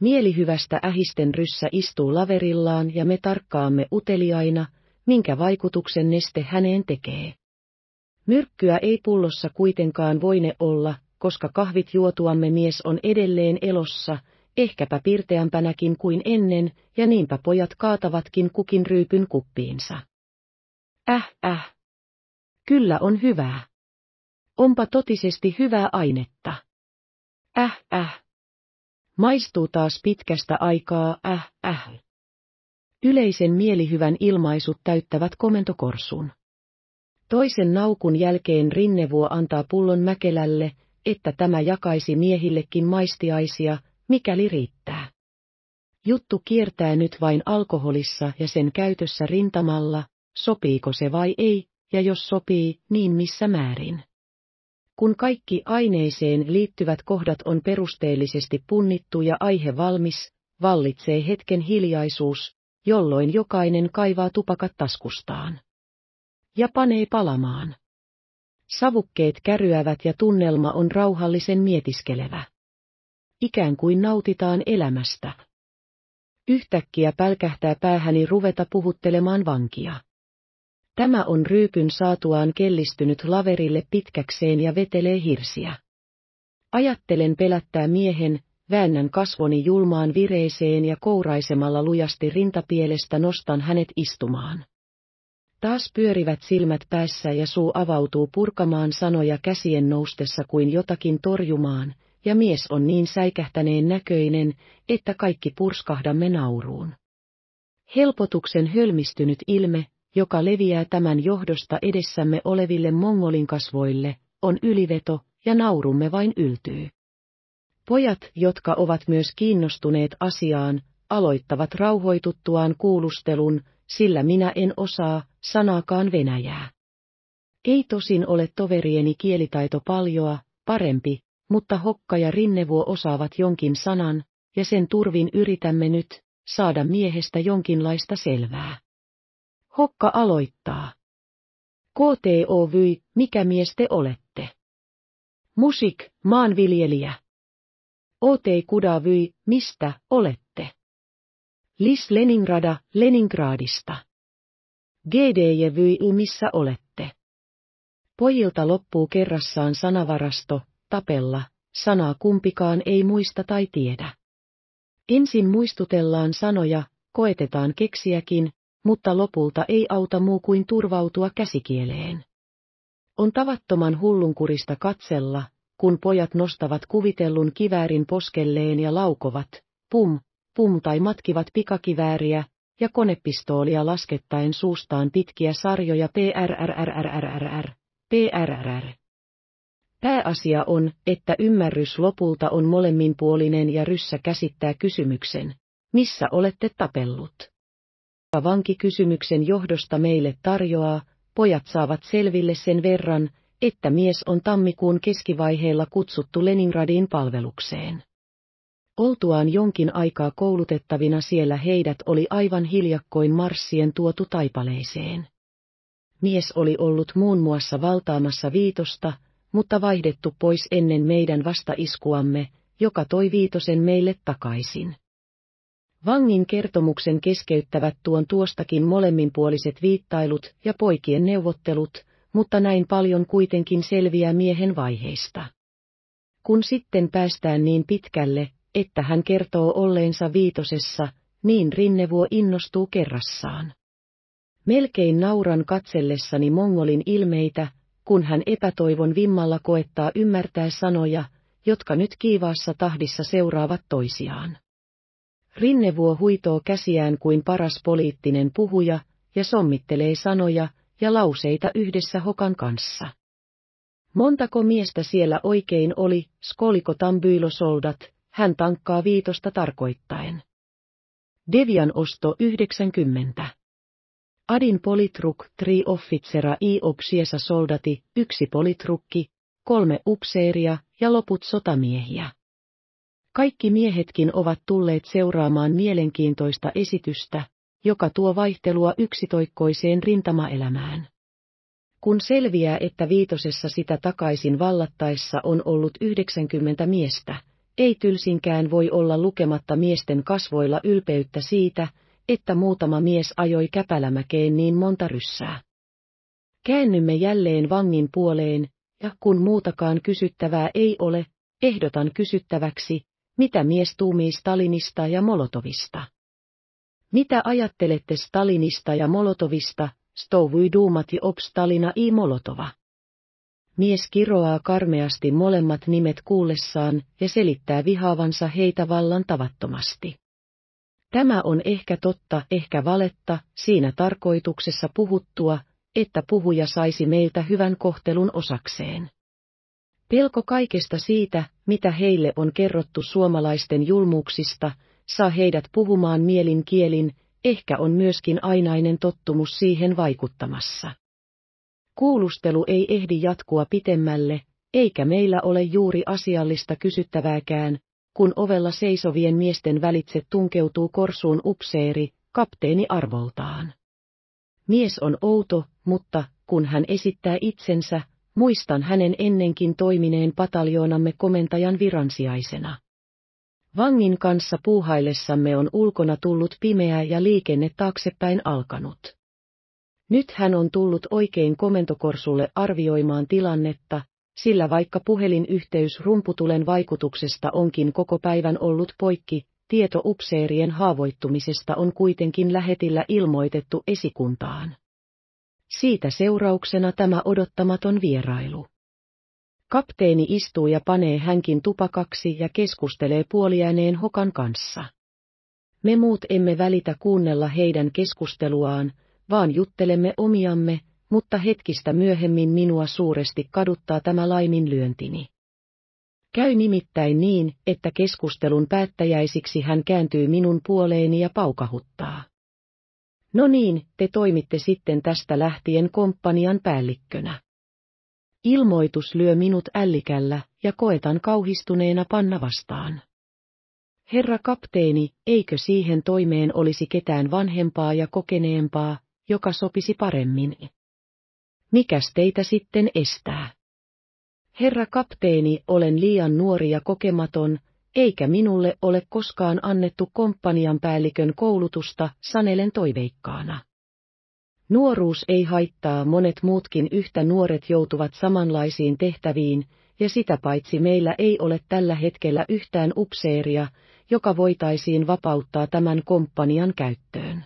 Mielihyvästä ähisten ryssä istuu laverillaan ja me tarkkaamme uteliaina, minkä vaikutuksen neste häneen tekee. Myrkkyä ei pullossa kuitenkaan voine olla, koska kahvit juotuamme mies on edelleen elossa ehkäpä pirteämpänäkin kuin ennen, ja niinpä pojat kaatavatkin kukin ryypyn kuppiinsa. Äh, äh. Kyllä on hyvää. Onpa totisesti hyvää ainetta. Äh, äh. Maistuu taas pitkästä aikaa äh, äh. Yleisen mielihyvän ilmaisut täyttävät komentokorsun. Toisen naukun jälkeen Rinnevuo antaa pullon Mäkelälle, että tämä jakaisi miehillekin maistiaisia, mikäli riittää. Juttu kiertää nyt vain alkoholissa ja sen käytössä rintamalla, sopiiko se vai ei, ja jos sopii, niin missä määrin. Kun kaikki aineeseen liittyvät kohdat on perusteellisesti punnittu ja aihe valmis, vallitsee hetken hiljaisuus, jolloin jokainen kaivaa tupakat taskustaan. Ja panee palamaan. Savukkeet käryävät ja tunnelma on rauhallisen mietiskelevä ikään kuin nautitaan elämästä. Yhtäkkiä pälkähtää päähäni ruveta puhuttelemaan vankia. Tämä on ryypyn saatuaan kellistynyt laverille pitkäkseen ja vetelee hirsiä. Ajattelen pelättää miehen, väännän kasvoni julmaan vireeseen ja kouraisemalla lujasti rintapielestä nostan hänet istumaan. Taas pyörivät silmät päässä ja suu avautuu purkamaan sanoja käsien noustessa kuin jotakin torjumaan, ja mies on niin säikähtäneen näköinen, että kaikki purskahdamme nauruun. Helpotuksen hölmistynyt ilme, joka leviää tämän johdosta edessämme oleville mongolin kasvoille, on yliveto, ja naurumme vain yltyy. Pojat, jotka ovat myös kiinnostuneet asiaan, aloittavat rauhoituttuaan kuulustelun, sillä minä en osaa sanaakaan venäjää. Ei tosin ole toverieni kielitaito paljoa, parempi, mutta Hokka ja Rinnevuo osaavat jonkin sanan, ja sen turvin yritämme nyt, saada miehestä jonkinlaista selvää. Hokka aloittaa. KTO vyi, mikä mies te olette? Musik, maanviljelijä. OT Kuda vyi, mistä olette? Lis Leningrada, Leningradista. GDJ vyi, missä olette? Pojilta loppuu kerrassaan sanavarasto, tapella, sanaa kumpikaan ei muista tai tiedä. Ensin muistutellaan sanoja, koetetaan keksiäkin, mutta lopulta ei auta muu kuin turvautua käsikieleen. On tavattoman hullunkurista katsella, kun pojat nostavat kuvitellun kiväärin poskelleen ja laukovat, pum, pum tai matkivat pikakivääriä, ja konepistoolia laskettaen suustaan pitkiä sarjoja prrrrrrr, PRRR. Pääasia on, että ymmärrys lopulta on molemminpuolinen ja ryssä käsittää kysymyksen, missä olette tapellut. Vankikysymyksen johdosta meille tarjoaa, pojat saavat selville sen verran, että mies on tammikuun keskivaiheella kutsuttu Leningradin palvelukseen. Oltuaan jonkin aikaa koulutettavina siellä heidät oli aivan hiljakkoin marssien tuotu taipaleeseen. Mies oli ollut muun muassa valtaamassa viitosta, mutta vaihdettu pois ennen meidän vastaiskuamme, joka toi viitosen meille takaisin. Vangin kertomuksen keskeyttävät tuon tuostakin molemminpuoliset viittailut ja poikien neuvottelut, mutta näin paljon kuitenkin selviää miehen vaiheista. Kun sitten päästään niin pitkälle, että hän kertoo olleensa viitosessa, niin Rinnevuo innostuu kerrassaan. Melkein nauran katsellessani mongolin ilmeitä, kun hän epätoivon vimmalla koettaa ymmärtää sanoja, jotka nyt kiivaassa tahdissa seuraavat toisiaan. Rinnevuo huitoo käsiään kuin paras poliittinen puhuja ja sommittelee sanoja ja lauseita yhdessä Hokan kanssa. Montako miestä siellä oikein oli, skoliko tambyilosoldat, hän tankkaa viitosta tarkoittaen. Devian osto 90. Adin politruk tri officera i oksiesa soldati, yksi politrukki, kolme upseeria ja loput sotamiehiä. Kaikki miehetkin ovat tulleet seuraamaan mielenkiintoista esitystä, joka tuo vaihtelua yksitoikkoiseen rintamaelämään. Kun selviää, että viitosessa sitä takaisin vallattaessa on ollut 90 miestä, ei tylsinkään voi olla lukematta miesten kasvoilla ylpeyttä siitä, että muutama mies ajoi käpälämäkeen niin monta ryssää. Käännymme jälleen vangin puoleen, ja kun muutakaan kysyttävää ei ole, ehdotan kysyttäväksi, mitä mies tuumii Stalinista ja Molotovista. Mitä ajattelette Stalinista ja Molotovista, stouvui duumati ob Stalina i Molotova. Mies kiroaa karmeasti molemmat nimet kuullessaan ja selittää vihaavansa heitä vallan tavattomasti. Tämä on ehkä totta, ehkä valetta, siinä tarkoituksessa puhuttua, että puhuja saisi meiltä hyvän kohtelun osakseen. Pelko kaikesta siitä, mitä heille on kerrottu suomalaisten julmuuksista, saa heidät puhumaan mielin kielin, ehkä on myöskin ainainen tottumus siihen vaikuttamassa. Kuulustelu ei ehdi jatkua pitemmälle, eikä meillä ole juuri asiallista kysyttävääkään, kun ovella seisovien miesten välitse tunkeutuu korsuun upseeri, kapteeni arvoltaan. Mies on outo, mutta kun hän esittää itsensä, muistan hänen ennenkin toimineen pataljoonamme komentajan viransijaisena. Vangin kanssa puuhaillessamme on ulkona tullut pimeää ja liikenne taaksepäin alkanut. Nyt hän on tullut oikein komentokorsulle arvioimaan tilannetta, sillä vaikka puhelinyhteys rumputulen vaikutuksesta onkin koko päivän ollut poikki, tieto upseerien haavoittumisesta on kuitenkin lähetillä ilmoitettu esikuntaan. Siitä seurauksena tämä odottamaton vierailu. Kapteeni istuu ja panee hänkin tupakaksi ja keskustelee puoliääneen Hokan kanssa. Me muut emme välitä kuunnella heidän keskusteluaan, vaan juttelemme omiamme, mutta hetkistä myöhemmin minua suuresti kaduttaa tämä laiminlyöntini. Käy nimittäin niin, että keskustelun päättäjäisiksi hän kääntyy minun puoleeni ja paukahuttaa. No niin, te toimitte sitten tästä lähtien komppanian päällikkönä. Ilmoitus lyö minut ällikällä ja koetan kauhistuneena panna vastaan. Herra kapteeni, eikö siihen toimeen olisi ketään vanhempaa ja kokeneempaa, joka sopisi paremmin? Mikäs teitä sitten estää? Herra kapteeni, olen liian nuori ja kokematon, eikä minulle ole koskaan annettu komppanian päällikön koulutusta, sanelen toiveikkaana. Nuoruus ei haittaa, monet muutkin yhtä nuoret joutuvat samanlaisiin tehtäviin, ja sitä paitsi meillä ei ole tällä hetkellä yhtään upseeria, joka voitaisiin vapauttaa tämän komppanian käyttöön.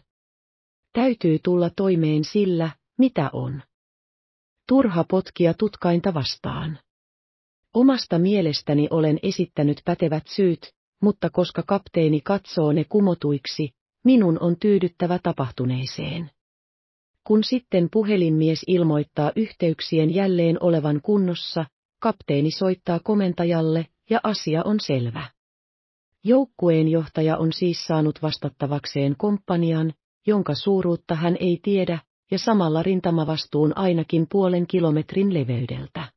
Täytyy tulla toimeen sillä, mitä on. Turha potkia tutkainta vastaan. Omasta mielestäni olen esittänyt pätevät syyt, mutta koska kapteeni katsoo ne kumotuiksi, minun on tyydyttävä tapahtuneeseen. Kun sitten puhelinmies ilmoittaa yhteyksien jälleen olevan kunnossa, kapteeni soittaa komentajalle ja asia on selvä. Joukkueen johtaja on siis saanut vastattavakseen komppanian, jonka suuruutta hän ei tiedä, ja samalla rintamavastuun ainakin puolen kilometrin leveydeltä.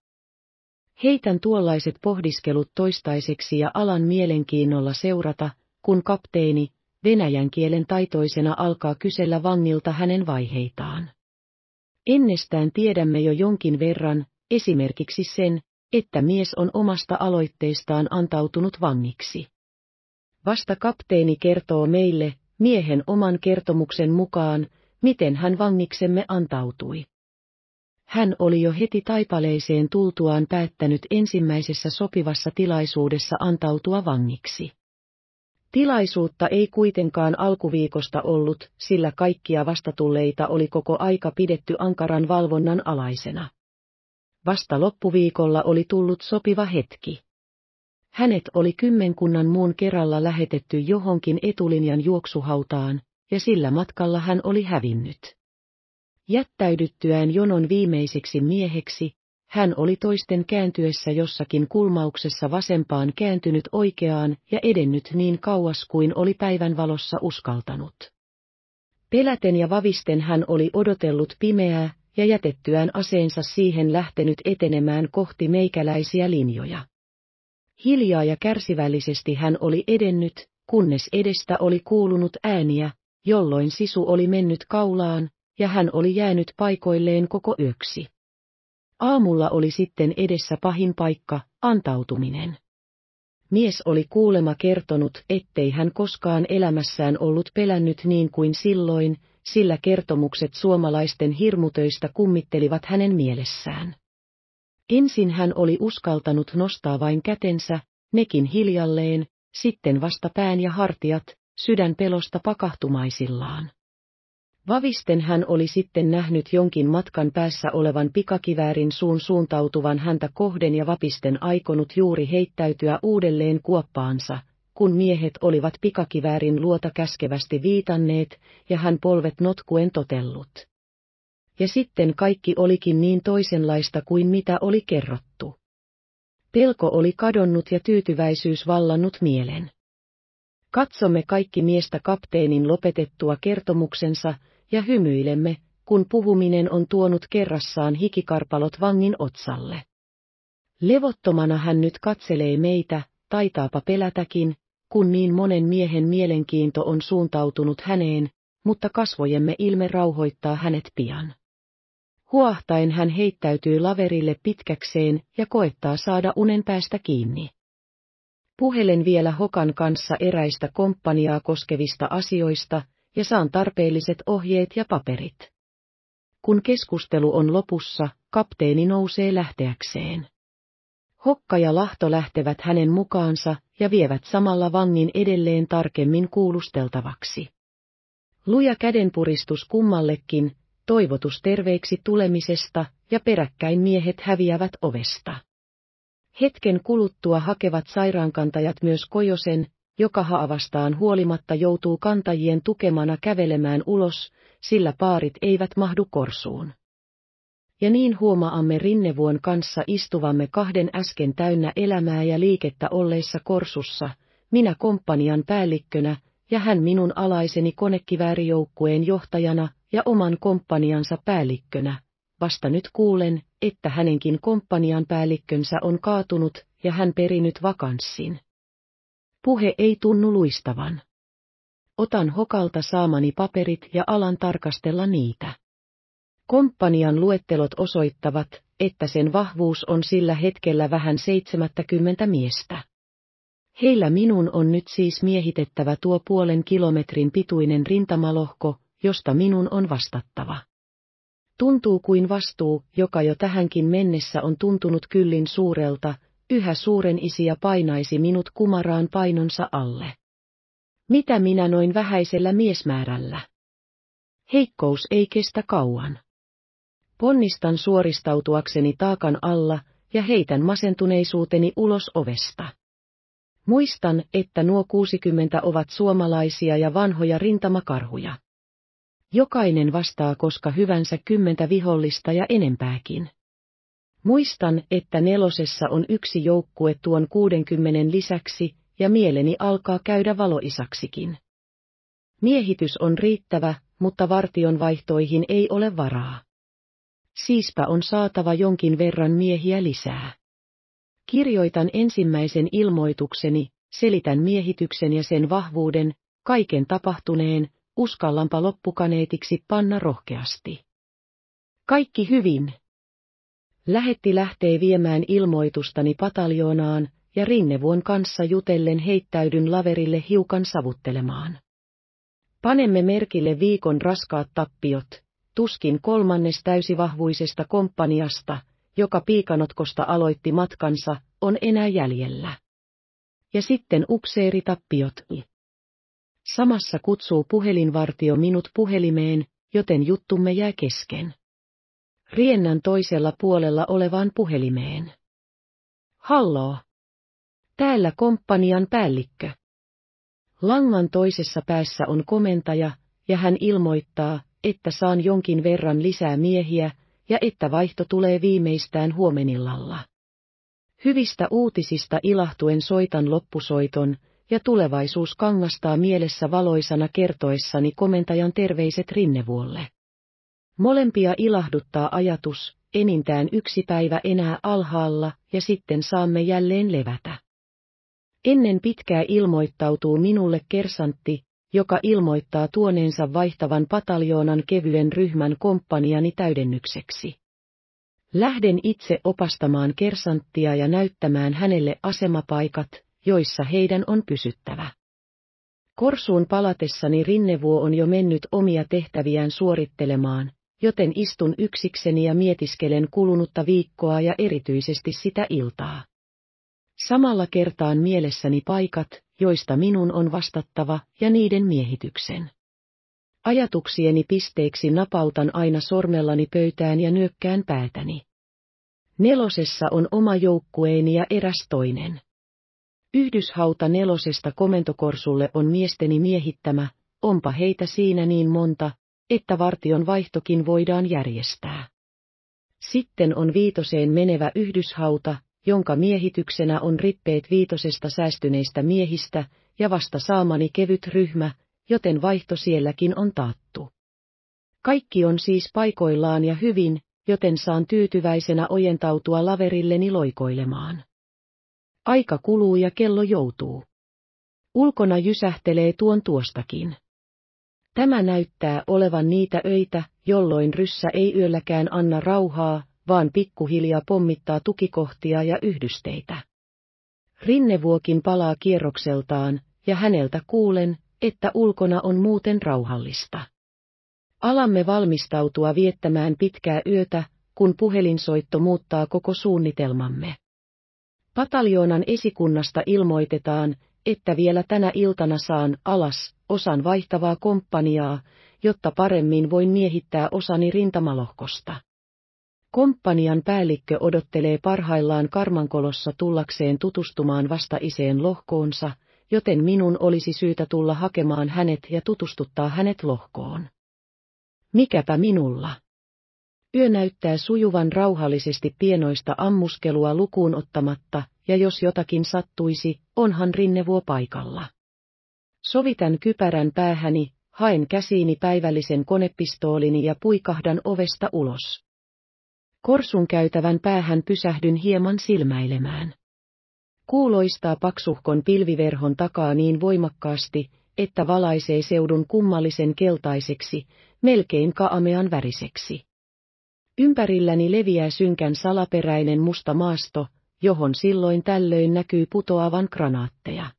Heitän tuollaiset pohdiskelut toistaiseksi ja alan mielenkiinnolla seurata, kun kapteeni, venäjän kielen taitoisena alkaa kysellä vangilta hänen vaiheitaan. Ennestään tiedämme jo jonkin verran, esimerkiksi sen, että mies on omasta aloitteistaan antautunut vangiksi. Vasta kapteeni kertoo meille, miehen oman kertomuksen mukaan, miten hän vangiksemme antautui. Hän oli jo heti taipaleeseen tultuaan päättänyt ensimmäisessä sopivassa tilaisuudessa antautua vangiksi. Tilaisuutta ei kuitenkaan alkuviikosta ollut, sillä kaikkia vastatulleita oli koko aika pidetty ankaran valvonnan alaisena. Vasta loppuviikolla oli tullut sopiva hetki. Hänet oli kymmenkunnan muun kerralla lähetetty johonkin etulinjan juoksuhautaan, ja sillä matkalla hän oli hävinnyt. Jättäydyttyään jonon viimeiseksi mieheksi, hän oli toisten kääntyessä jossakin kulmauksessa vasempaan kääntynyt oikeaan ja edennyt niin kauas kuin oli päivänvalossa uskaltanut. Peläten ja vavisten hän oli odotellut pimeää, ja jätettyään aseensa siihen lähtenyt etenemään kohti meikäläisiä linjoja. Hiljaa ja kärsivällisesti hän oli edennyt, kunnes edestä oli kuulunut ääniä, jolloin sisu oli mennyt kaulaan, ja hän oli jäänyt paikoilleen koko yöksi. Aamulla oli sitten edessä pahin paikka, antautuminen. Mies oli kuulema kertonut, ettei hän koskaan elämässään ollut pelännyt niin kuin silloin, sillä kertomukset suomalaisten hirmutöistä kummittelivat hänen mielessään. Ensin hän oli uskaltanut nostaa vain kätensä, nekin hiljalleen, sitten vasta pään ja hartiat, sydän pelosta pakahtumaisillaan. Vavisten hän oli sitten nähnyt jonkin matkan päässä olevan pikakiväärin suun suuntautuvan häntä kohden ja vapisten aikonut juuri heittäytyä uudelleen kuoppaansa, kun miehet olivat pikakiväärin luota käskevästi viitanneet ja hän polvet notkuen totellut. Ja sitten kaikki olikin niin toisenlaista kuin mitä oli kerrottu. Pelko oli kadonnut ja tyytyväisyys vallannut mielen. Katsomme kaikki miestä kapteenin lopetettua kertomuksensa ja hymyilemme, kun puhuminen on tuonut kerrassaan hikikarpalot vangin otsalle. Levottomana hän nyt katselee meitä, taitaapa pelätäkin, kun niin monen miehen mielenkiinto on suuntautunut häneen, mutta kasvojemme ilme rauhoittaa hänet pian. Huahtain hän heittäytyy laverille pitkäkseen ja koettaa saada unen päästä kiinni. Puhelen vielä Hokan kanssa eräistä komppaniaa koskevista asioista ja saan tarpeelliset ohjeet ja paperit. Kun keskustelu on lopussa, kapteeni nousee lähteäkseen. Hokka ja Lahto lähtevät hänen mukaansa ja vievät samalla vangin edelleen tarkemmin kuulusteltavaksi. Luja kädenpuristus kummallekin, toivotus terveiksi tulemisesta ja peräkkäin miehet häviävät ovesta. Hetken kuluttua hakevat sairaankantajat myös Kojosen, joka haavastaan huolimatta joutuu kantajien tukemana kävelemään ulos, sillä paarit eivät mahdu korsuun. Ja niin huomaamme Rinnevuon kanssa istuvamme kahden äsken täynnä elämää ja liikettä olleissa korsussa, minä komppanian päällikkönä ja hän minun alaiseni konekiväärijoukkueen johtajana ja oman komppaniansa päällikkönä vasta nyt kuulen, että hänenkin komppanian päällikkönsä on kaatunut ja hän perinyt vakanssin. Puhe ei tunnu luistavan. Otan hokalta saamani paperit ja alan tarkastella niitä. Komppanian luettelot osoittavat, että sen vahvuus on sillä hetkellä vähän 70 miestä. Heillä minun on nyt siis miehitettävä tuo puolen kilometrin pituinen rintamalohko, josta minun on vastattava. Tuntuu kuin vastuu, joka jo tähänkin mennessä on tuntunut kyllin suurelta, yhä suuren isiä painaisi minut kumaraan painonsa alle. Mitä minä noin vähäisellä miesmäärällä? Heikkous ei kestä kauan. Ponnistan suoristautuakseni taakan alla ja heitän masentuneisuuteni ulos ovesta. Muistan, että nuo 60 ovat suomalaisia ja vanhoja rintamakarhuja. Jokainen vastaa koska hyvänsä kymmentä vihollista ja enempääkin. Muistan, että nelosessa on yksi joukkue tuon kuudenkymmenen lisäksi, ja mieleni alkaa käydä valoisaksikin. Miehitys on riittävä, mutta vartion vaihtoihin ei ole varaa. Siispä on saatava jonkin verran miehiä lisää. Kirjoitan ensimmäisen ilmoitukseni, selitän miehityksen ja sen vahvuuden, kaiken tapahtuneen, uskallanpa loppukaneetiksi panna rohkeasti. Kaikki hyvin. Lähetti lähtee viemään ilmoitustani pataljoonaan, ja Rinnevuon kanssa jutellen heittäydyn laverille hiukan savuttelemaan. Panemme merkille viikon raskaat tappiot, tuskin kolmannes täysivahvuisesta komppaniasta, joka piikanotkosta aloitti matkansa, on enää jäljellä. Ja sitten upseeritappiot. Samassa kutsuu puhelinvartio minut puhelimeen, joten juttumme jää kesken. Riennän toisella puolella olevaan puhelimeen. Halloo. Täällä komppanian päällikkö. Langan toisessa päässä on komentaja, ja hän ilmoittaa, että saan jonkin verran lisää miehiä, ja että vaihto tulee viimeistään huomenillalla. Hyvistä uutisista ilahtuen soitan loppusoiton, ja tulevaisuus kangastaa mielessä valoisana kertoessani komentajan terveiset rinnevuolle. Molempia ilahduttaa ajatus, enintään yksi päivä enää alhaalla ja sitten saamme jälleen levätä. Ennen pitkää ilmoittautuu minulle kersantti, joka ilmoittaa tuoneensa vaihtavan pataljoonan kevyen ryhmän komppaniani täydennykseksi. Lähden itse opastamaan kersanttia ja näyttämään hänelle asemapaikat, joissa heidän on pysyttävä. Korsuun palatessani Rinnevuo on jo mennyt omia tehtäviään suorittelemaan, joten istun yksikseni ja mietiskelen kulunutta viikkoa ja erityisesti sitä iltaa. Samalla kertaan mielessäni paikat, joista minun on vastattava, ja niiden miehityksen. Ajatuksieni pisteeksi napautan aina sormellani pöytään ja nyökkään päätäni. Nelosessa on oma joukkueeni ja eräs toinen. Yhdyshauta nelosesta komentokorsulle on miesteni miehittämä, onpa heitä siinä niin monta, että vartion vaihtokin voidaan järjestää. Sitten on viitoseen menevä yhdyshauta, jonka miehityksenä on rippeet viitosesta säästyneistä miehistä ja vasta saamani kevyt ryhmä, joten vaihto sielläkin on taattu. Kaikki on siis paikoillaan ja hyvin, joten saan tyytyväisenä ojentautua laverilleni loikoilemaan. Aika kuluu ja kello joutuu. Ulkona jysähtelee tuon tuostakin. Tämä näyttää olevan niitä öitä, jolloin ryssä ei yölläkään anna rauhaa, vaan pikkuhiljaa pommittaa tukikohtia ja yhdysteitä. Rinnevuokin palaa kierrokseltaan, ja häneltä kuulen, että ulkona on muuten rauhallista. Alamme valmistautua viettämään pitkää yötä, kun puhelinsoitto muuttaa koko suunnitelmamme. Pataljoonan esikunnasta ilmoitetaan, että vielä tänä iltana saan alas osan vaihtavaa komppaniaa, jotta paremmin voin miehittää osani rintamalohkosta. Komppanian päällikkö odottelee parhaillaan karmankolossa tullakseen tutustumaan vastaiseen lohkoonsa, joten minun olisi syytä tulla hakemaan hänet ja tutustuttaa hänet lohkoon. Mikäpä minulla? Yö näyttää sujuvan rauhallisesti pienoista ammuskelua lukuun ottamatta, ja jos jotakin sattuisi, onhan rinnevuo paikalla. Sovitan kypärän päähäni, haen käsiini päivällisen konepistoolini ja puikahdan ovesta ulos. Korsun käytävän päähän pysähdyn hieman silmäilemään. Kuuloistaa paksuhkon pilviverhon takaa niin voimakkaasti, että valaisee seudun kummallisen keltaiseksi, melkein kaamean väriseksi. Ympärilläni leviää synkän salaperäinen musta maasto, johon silloin tällöin näkyy putoavan granaatteja.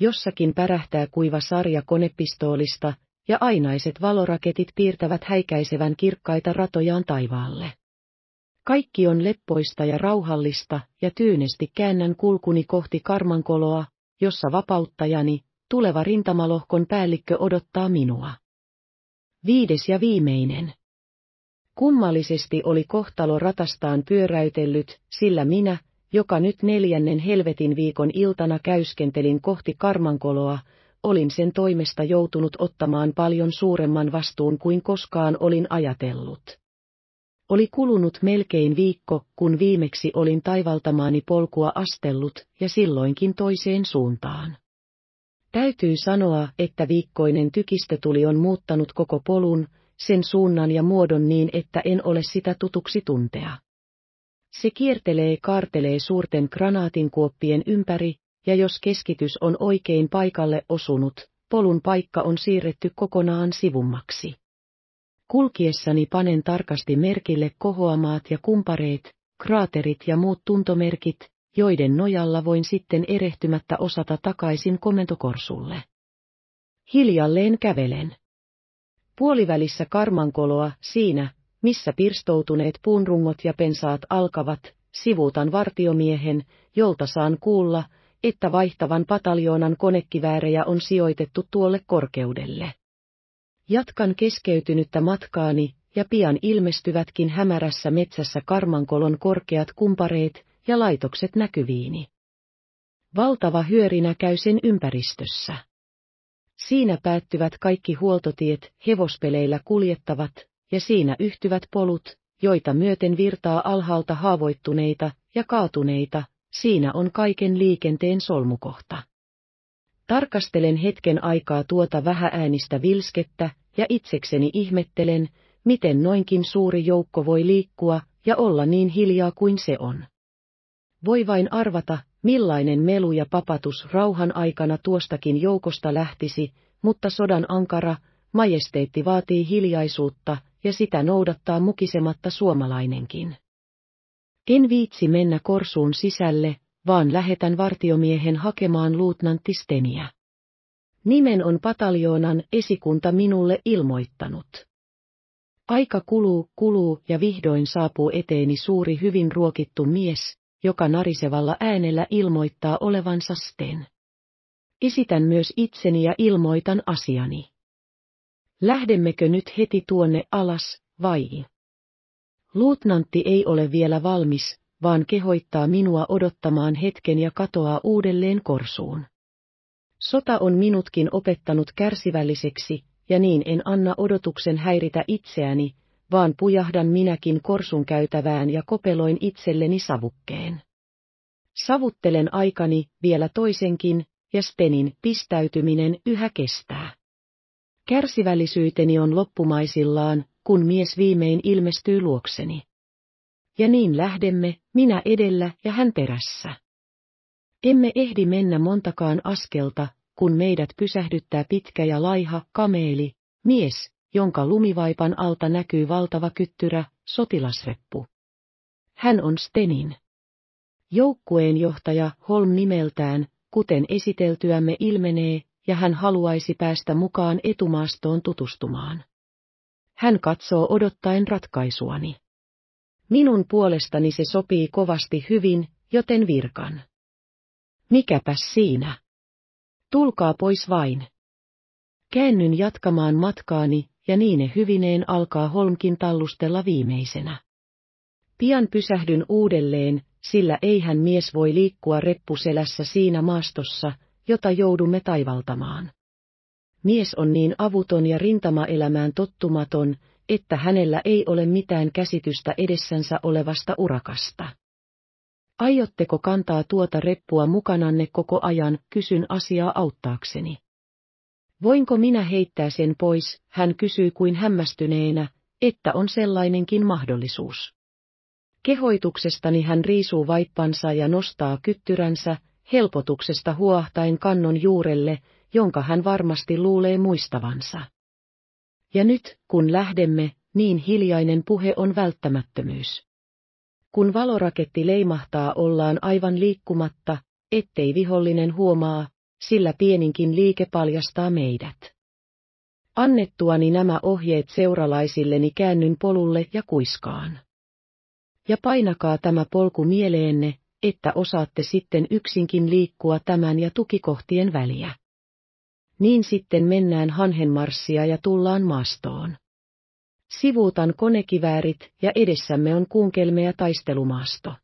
Jossakin pärähtää kuiva sarja konepistoolista, ja ainaiset valoraketit piirtävät häikäisevän kirkkaita ratojaan taivaalle. Kaikki on leppoista ja rauhallista, ja tyynesti käännän kulkuni kohti karmankoloa, jossa vapauttajani, tuleva rintamalohkon päällikkö odottaa minua. Viides ja viimeinen. Kummallisesti oli kohtalo ratastaan pyöräytellyt, sillä minä, joka nyt neljännen helvetin viikon iltana käyskentelin kohti karmankoloa, olin sen toimesta joutunut ottamaan paljon suuremman vastuun kuin koskaan olin ajatellut. Oli kulunut melkein viikko, kun viimeksi olin taivaltamaani polkua astellut, ja silloinkin toiseen suuntaan. Täytyy sanoa, että viikkoinen tykistötuli on muuttanut koko polun, sen suunnan ja muodon niin, että en ole sitä tutuksi tuntea. Se kiertelee kaartelee suurten granaatinkuoppien ympäri, ja jos keskitys on oikein paikalle osunut, polun paikka on siirretty kokonaan sivummaksi. Kulkiessani panen tarkasti merkille kohoamaat ja kumpareet, kraaterit ja muut tuntomerkit, joiden nojalla voin sitten erehtymättä osata takaisin komentokorsulle. Hiljalleen kävelen. Puolivälissä karmankoloa, siinä, missä pirstoutuneet puunrungot ja pensaat alkavat, sivuutan vartiomiehen, jolta saan kuulla, että vaihtavan pataljoonan konekiväärejä on sijoitettu tuolle korkeudelle. Jatkan keskeytynyttä matkaani, ja pian ilmestyvätkin hämärässä metsässä karmankolon korkeat kumpareet ja laitokset näkyviini. Valtava hyörinä käy sen ympäristössä. Siinä päättyvät kaikki huoltotiet, hevospeleillä kuljettavat, ja siinä yhtyvät polut, joita myöten virtaa alhaalta haavoittuneita ja kaatuneita, siinä on kaiken liikenteen solmukohta. Tarkastelen hetken aikaa tuota vähääänistä vilskettä, ja itsekseni ihmettelen, miten noinkin suuri joukko voi liikkua ja olla niin hiljaa kuin se on. Voi vain arvata, millainen melu ja papatus rauhan aikana tuostakin joukosta lähtisi, mutta sodan ankara, majesteetti vaatii hiljaisuutta ja sitä noudattaa mukisematta suomalainenkin. En viitsi mennä korsuun sisälle, vaan lähetän vartiomiehen hakemaan luutnantti Steniä. Nimen on pataljoonan esikunta minulle ilmoittanut. Aika kuluu, kuluu ja vihdoin saapuu eteeni suuri hyvin ruokittu mies, joka narisevalla äänellä ilmoittaa olevansa Sten. Esitän myös itseni ja ilmoitan asiani. Lähdemmekö nyt heti tuonne alas, vai? Luutnantti ei ole vielä valmis, vaan kehoittaa minua odottamaan hetken ja katoaa uudelleen korsuun. Sota on minutkin opettanut kärsivälliseksi, ja niin en anna odotuksen häiritä itseäni, vaan pujahdan minäkin korsun käytävään ja kopeloin itselleni savukkeen. Savuttelen aikani, vielä toisenkin, ja Stenin pistäytyminen yhä kestää. Kärsivällisyyteni on loppumaisillaan, kun mies viimein ilmestyy luokseni. Ja niin lähdemme, minä edellä ja hän perässä. Emme ehdi mennä montakaan askelta, kun meidät pysähdyttää pitkä ja laiha kameeli, mies, jonka lumivaipan alta näkyy valtava kyttyrä, sotilasreppu. Hän on Stenin. Joukkueen johtaja Holm nimeltään, kuten esiteltyämme ilmenee, ja hän haluaisi päästä mukaan etumaastoon tutustumaan. Hän katsoo odottaen ratkaisuani. Minun puolestani se sopii kovasti hyvin, joten virkan. Mikäpäs siinä? Tulkaa pois vain. Käännyn jatkamaan matkaani, ja niine hyvineen alkaa Holmkin tallustella viimeisenä. Pian pysähdyn uudelleen, sillä eihän mies voi liikkua reppuselässä siinä maastossa, jota joudumme taivaltamaan. Mies on niin avuton ja rintamaelämään tottumaton, että hänellä ei ole mitään käsitystä edessänsä olevasta urakasta. Aiotteko kantaa tuota reppua mukananne koko ajan, kysyn asiaa auttaakseni. Voinko minä heittää sen pois, hän kysyi kuin hämmästyneenä, että on sellainenkin mahdollisuus. Kehoituksestani hän riisuu vaippansa ja nostaa kyttyränsä, helpotuksesta huohtain kannon juurelle, jonka hän varmasti luulee muistavansa. Ja nyt, kun lähdemme, niin hiljainen puhe on välttämättömyys. Kun valoraketti leimahtaa ollaan aivan liikkumatta, ettei vihollinen huomaa, sillä pieninkin liike paljastaa meidät. Annettuani nämä ohjeet seuralaisilleni käännyn polulle ja kuiskaan. Ja painakaa tämä polku mieleenne, että osaatte sitten yksinkin liikkua tämän ja tukikohtien väliä. Niin sitten mennään hanhenmarssia ja tullaan maastoon. Sivuutan konekiväärit ja edessämme on kuunkelme ja taistelumaasto.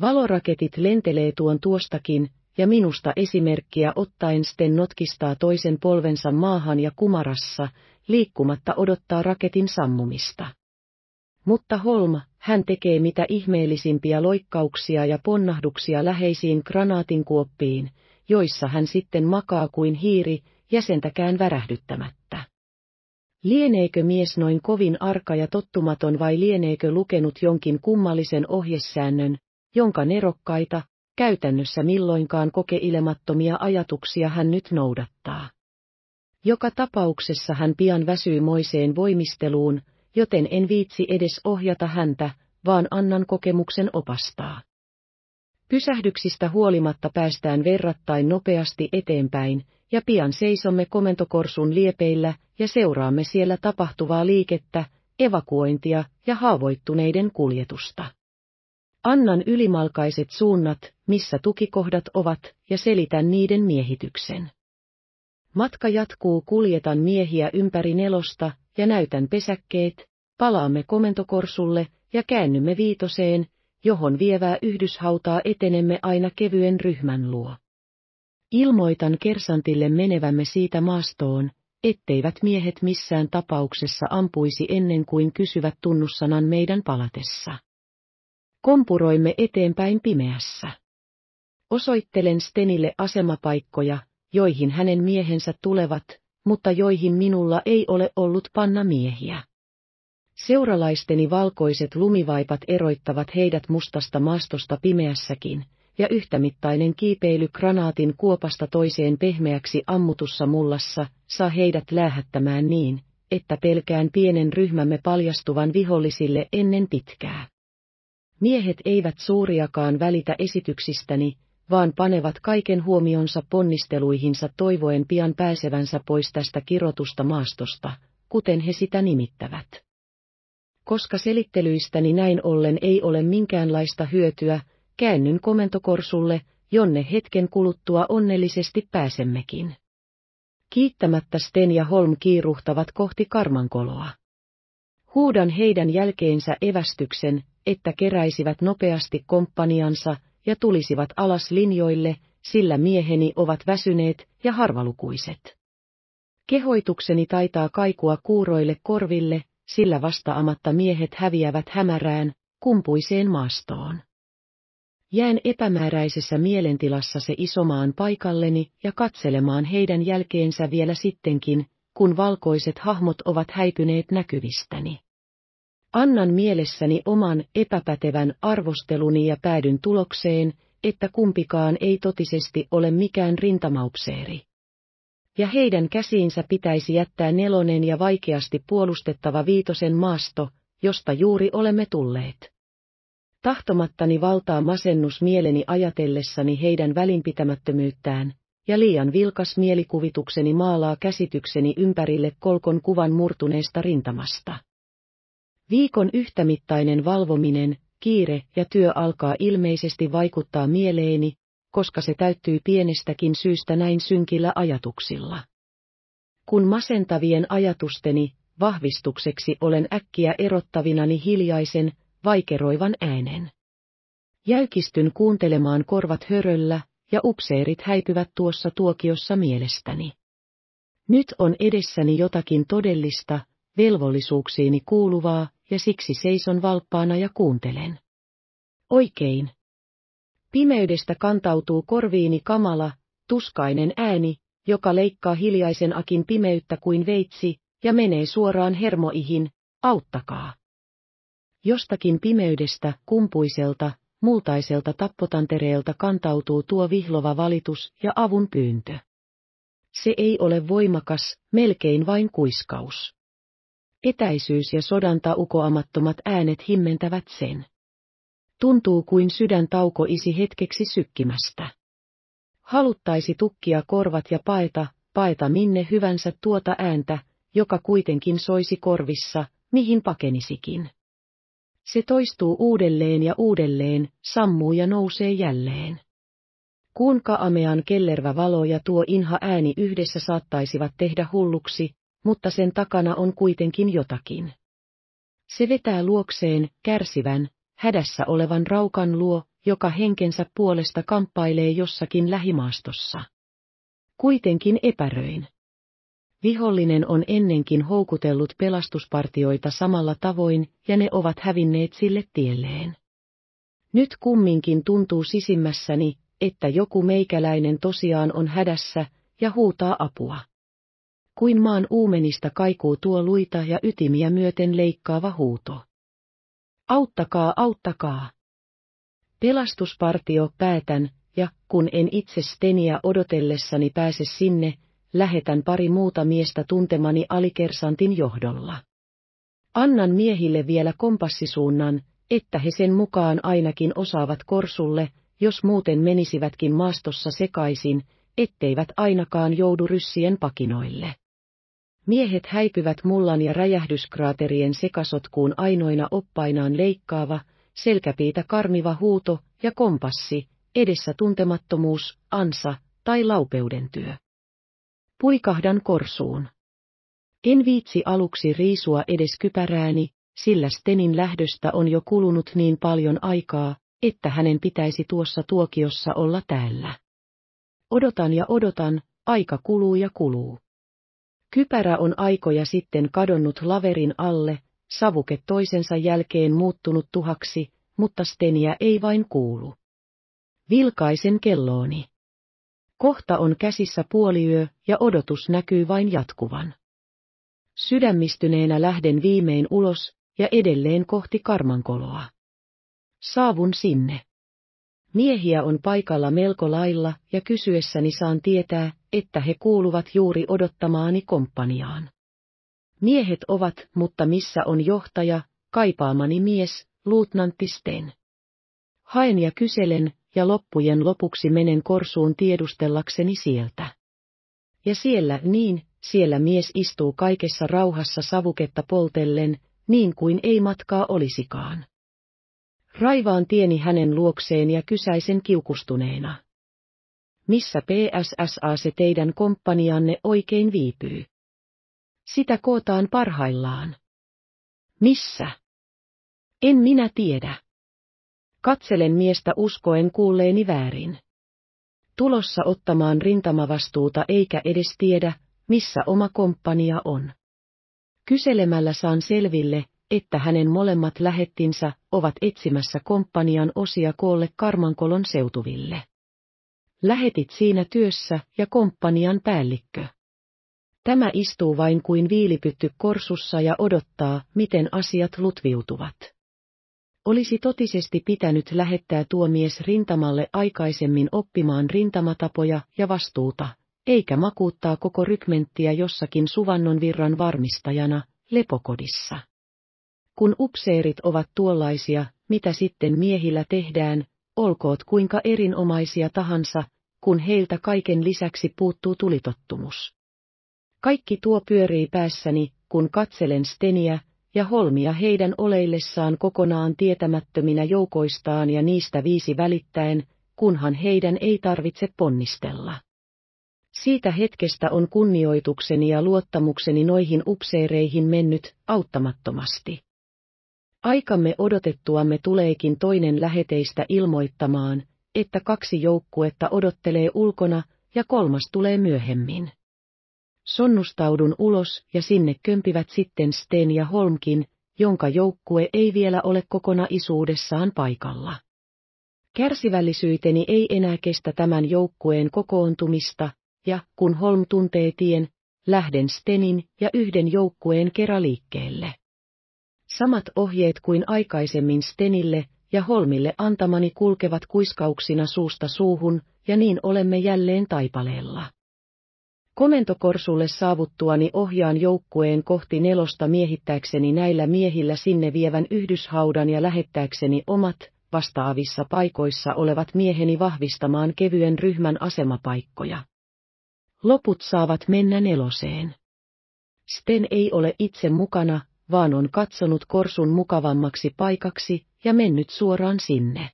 Valoraketit lentelee tuon tuostakin, ja minusta esimerkkiä ottaen Sten notkistaa toisen polvensa maahan ja kumarassa, liikkumatta odottaa raketin sammumista. Mutta Holm, hän tekee mitä ihmeellisimpiä loikkauksia ja ponnahduksia läheisiin granaatinkuoppiin, joissa hän sitten makaa kuin hiiri, jäsentäkään värähdyttämättä. Lieneekö mies noin kovin arka ja tottumaton vai lieneekö lukenut jonkin kummallisen ohjesäännön, jonka nerokkaita, Käytännössä milloinkaan kokeilemattomia ajatuksia hän nyt noudattaa. Joka tapauksessa hän pian väsyy moiseen voimisteluun, joten en viitsi edes ohjata häntä, vaan annan kokemuksen opastaa. Pysähdyksistä huolimatta päästään verrattain nopeasti eteenpäin, ja pian seisomme komentokorsun liepeillä ja seuraamme siellä tapahtuvaa liikettä, evakuointia ja haavoittuneiden kuljetusta. Annan ylimalkaiset suunnat, missä tukikohdat ovat, ja selitän niiden miehityksen. Matka jatkuu kuljetan miehiä ympäri nelosta ja näytän pesäkkeet, palaamme komentokorsulle ja käännymme viitoseen, johon vievää yhdyshautaa etenemme aina kevyen ryhmän luo. Ilmoitan kersantille menevämme siitä maastoon, etteivät miehet missään tapauksessa ampuisi ennen kuin kysyvät tunnussanan meidän palatessa. Kompuroimme eteenpäin pimeässä. Osoittelen Stenille asemapaikkoja, joihin hänen miehensä tulevat, mutta joihin minulla ei ole ollut panna miehiä. Seuralaisteni valkoiset lumivaipat eroittavat heidät mustasta maastosta pimeässäkin, ja yhtämittainen kiipeily granaatin kuopasta toiseen pehmeäksi ammutussa mullassa saa heidät lähettämään niin, että pelkään pienen ryhmämme paljastuvan vihollisille ennen pitkää. Miehet eivät suuriakaan välitä esityksistäni, vaan panevat kaiken huomionsa ponnisteluihinsa toivoen pian pääsevänsä pois tästä kirotusta maastosta, kuten he sitä nimittävät. Koska selittelyistäni näin ollen ei ole minkäänlaista hyötyä, käännyn komentokorsulle, jonne hetken kuluttua onnellisesti pääsemmekin. Kiittämättä Sten ja Holm kiiruhtavat kohti karmankoloa. Huudan heidän jälkeensä evästyksen, että keräisivät nopeasti komppaniansa ja tulisivat alas linjoille, sillä mieheni ovat väsyneet ja harvalukuiset. Kehoitukseni taitaa kaikua kuuroille korville, sillä vastaamatta miehet häviävät hämärään, kumpuiseen maastoon. Jään epämääräisessä mielentilassa se isomaan paikalleni ja katselemaan heidän jälkeensä vielä sittenkin, kun valkoiset hahmot ovat häipyneet näkyvistäni. Annan mielessäni oman epäpätevän arvosteluni ja päädyn tulokseen, että kumpikaan ei totisesti ole mikään rintamaupseeri. Ja heidän käsiinsä pitäisi jättää nelonen ja vaikeasti puolustettava viitosen maasto, josta juuri olemme tulleet. Tahtomattani valtaa masennus mieleni ajatellessani heidän välinpitämättömyyttään, ja liian vilkas mielikuvitukseni maalaa käsitykseni ympärille kolkon kuvan murtuneesta rintamasta. Viikon yhtämittainen valvominen, kiire ja työ alkaa ilmeisesti vaikuttaa mieleeni, koska se täyttyy pienestäkin syystä näin synkillä ajatuksilla. Kun masentavien ajatusteni vahvistukseksi olen äkkiä erottavinani hiljaisen, vaikeroivan äänen. Jäykistyn kuuntelemaan korvat höröllä, ja upseerit häipyvät tuossa tuokiossa mielestäni. Nyt on edessäni jotakin todellista, velvollisuuksiini kuuluvaa, ja siksi seison valppaana ja kuuntelen. Oikein. Pimeydestä kantautuu korviini kamala, tuskainen ääni, joka leikkaa hiljaisen akin pimeyttä kuin veitsi, ja menee suoraan hermoihin, auttakaa. Jostakin pimeydestä, kumpuiselta, multaiselta tappotantereelta kantautuu tuo vihlova valitus ja avun pyyntö. Se ei ole voimakas, melkein vain kuiskaus. Etäisyys ja sodanta ukoamattomat äänet himmentävät sen. Tuntuu kuin sydän taukoisi hetkeksi sykkimästä. Haluttaisi tukkia korvat ja paeta, paeta minne hyvänsä tuota ääntä, joka kuitenkin soisi korvissa, mihin pakenisikin. Se toistuu uudelleen ja uudelleen, sammuu ja nousee jälleen. Kuinka amean kellervä valo ja tuo inha ääni yhdessä saattaisivat tehdä hulluksi, mutta sen takana on kuitenkin jotakin. Se vetää luokseen kärsivän, hädässä olevan raukan luo, joka henkensä puolesta kamppailee jossakin lähimaastossa. Kuitenkin epäröin. Vihollinen on ennenkin houkutellut pelastuspartioita samalla tavoin, ja ne ovat hävinneet sille tielleen. Nyt kumminkin tuntuu sisimmässäni, että joku meikäläinen tosiaan on hädässä, ja huutaa apua kuin maan uumenista kaikuu tuo luita ja ytimiä myöten leikkaava huuto. Auttakaa, auttakaa! Pelastuspartio päätän, ja kun en itse Steniä odotellessani pääse sinne, lähetän pari muuta miestä tuntemani alikersantin johdolla. Annan miehille vielä kompassisuunnan, että he sen mukaan ainakin osaavat korsulle, jos muuten menisivätkin maastossa sekaisin, etteivät ainakaan joudu ryssien pakinoille. Miehet häipyvät mullan ja räjähdyskraaterien sekasotkuun ainoina oppainaan leikkaava, selkäpiitä karmiva huuto ja kompassi, edessä tuntemattomuus, ansa tai laupeuden työ. Puikahdan korsuun. En viitsi aluksi riisua edes kypärääni, sillä Stenin lähdöstä on jo kulunut niin paljon aikaa, että hänen pitäisi tuossa tuokiossa olla täällä. Odotan ja odotan, aika kuluu ja kuluu. Kypärä on aikoja sitten kadonnut laverin alle, savuke toisensa jälkeen muuttunut tuhaksi, mutta steniä ei vain kuulu. Vilkaisen kellooni. Kohta on käsissä puoliyö ja odotus näkyy vain jatkuvan. Sydämistyneenä lähden viimein ulos ja edelleen kohti karmankoloa. Saavun sinne. Miehiä on paikalla melko lailla ja kysyessäni saan tietää, että he kuuluvat juuri odottamaani komppaniaan. Miehet ovat, mutta missä on johtaja, kaipaamani mies, luutnantti Sten. Haen ja kyselen, ja loppujen lopuksi menen korsuun tiedustellakseni sieltä. Ja siellä niin, siellä mies istuu kaikessa rauhassa savuketta poltellen, niin kuin ei matkaa olisikaan. Raivaan tieni hänen luokseen ja kysäisen kiukustuneena. Missä PSSA se teidän komppanianne oikein viipyy? Sitä kootaan parhaillaan. Missä? En minä tiedä. Katselen miestä uskoen kuulleeni väärin. Tulossa ottamaan rintamavastuuta eikä edes tiedä, missä oma komppania on. Kyselemällä saan selville, että hänen molemmat lähettinsä ovat etsimässä komppanian osia koolle Karmankolon seutuville. Lähetit siinä työssä ja komppanian päällikkö. Tämä istuu vain kuin viilipytty korsussa ja odottaa, miten asiat lutviutuvat. Olisi totisesti pitänyt lähettää tuo mies rintamalle aikaisemmin oppimaan rintamatapoja ja vastuuta, eikä makuuttaa koko rykmenttiä jossakin suvannon virran varmistajana, lepokodissa. Kun upseerit ovat tuollaisia, mitä sitten miehillä tehdään, olkoot kuinka erinomaisia tahansa, kun heiltä kaiken lisäksi puuttuu tulitottumus. Kaikki tuo pyörii päässäni, kun katselen Steniä ja Holmia heidän oleillessaan kokonaan tietämättöminä joukoistaan ja niistä viisi välittäen, kunhan heidän ei tarvitse ponnistella. Siitä hetkestä on kunnioitukseni ja luottamukseni noihin upseereihin mennyt auttamattomasti. Aikamme odotettuamme tuleekin toinen läheteistä ilmoittamaan, että kaksi joukkuetta odottelee ulkona ja kolmas tulee myöhemmin. Sonnustaudun ulos ja sinne kömpivät sitten Sten ja Holmkin, jonka joukkue ei vielä ole kokona isuudessaan paikalla. Kärsivällisyyteni ei enää kestä tämän joukkueen kokoontumista, ja kun Holm tuntee tien, lähden Stenin ja yhden joukkueen liikkeelle. Samat ohjeet kuin aikaisemmin Stenille ja Holmille antamani kulkevat kuiskauksina suusta suuhun, ja niin olemme jälleen taipaleella. Komentokorsulle saavuttuani ohjaan joukkueen kohti nelosta miehittääkseni näillä miehillä sinne vievän yhdyshaudan ja lähettääkseni omat, vastaavissa paikoissa olevat mieheni vahvistamaan kevyen ryhmän asemapaikkoja. Loput saavat mennä neloseen. Sten ei ole itse mukana, vaan on katsonut korsun mukavammaksi paikaksi ja mennyt suoraan sinne.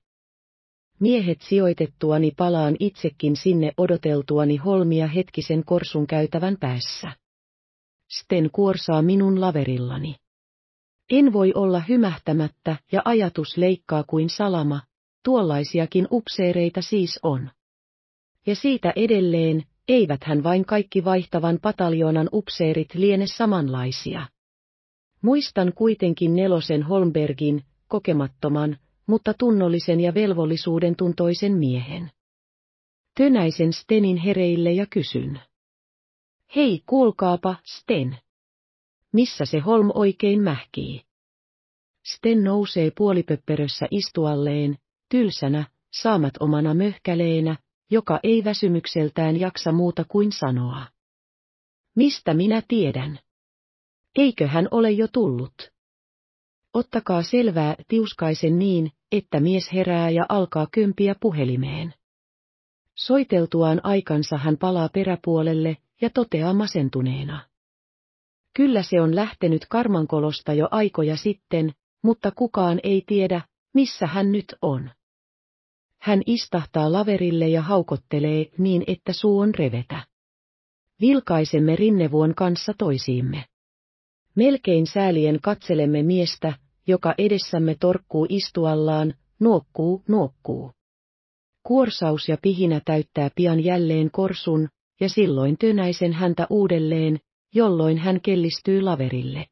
Miehet sijoitettuani palaan itsekin sinne odoteltuani holmia hetkisen korsun käytävän päässä. Sten kuorsaa minun laverillani. En voi olla hymähtämättä ja ajatus leikkaa kuin salama, tuollaisiakin upseereita siis on. Ja siitä edelleen, eiväthän vain kaikki vaihtavan pataljonan upseerit liene samanlaisia. Muistan kuitenkin nelosen Holmbergin, kokemattoman, mutta tunnollisen ja velvollisuuden tuntoisen miehen. Tönäisen Stenin hereille ja kysyn. Hei, kuulkaapa, Sten. Missä se Holm oikein mähkii? Sten nousee puolipöpperössä istualleen, tylsänä, saamat omana möhkäleenä, joka ei väsymykseltään jaksa muuta kuin sanoa. Mistä minä tiedän? Eikö hän ole jo tullut? Ottakaa selvää tiuskaisen niin, että mies herää ja alkaa kömpiä puhelimeen. Soiteltuaan aikansa hän palaa peräpuolelle ja toteaa masentuneena. Kyllä se on lähtenyt karmankolosta jo aikoja sitten, mutta kukaan ei tiedä, missä hän nyt on. Hän istahtaa laverille ja haukottelee niin, että suu on revetä. Vilkaisemme rinnevuon kanssa toisiimme. Melkein säälien katselemme miestä, joka edessämme torkkuu istuallaan, nuokkuu, nuokkuu. Kuorsaus ja pihinä täyttää pian jälleen korsun, ja silloin tönäisen häntä uudelleen, jolloin hän kellistyy laverille.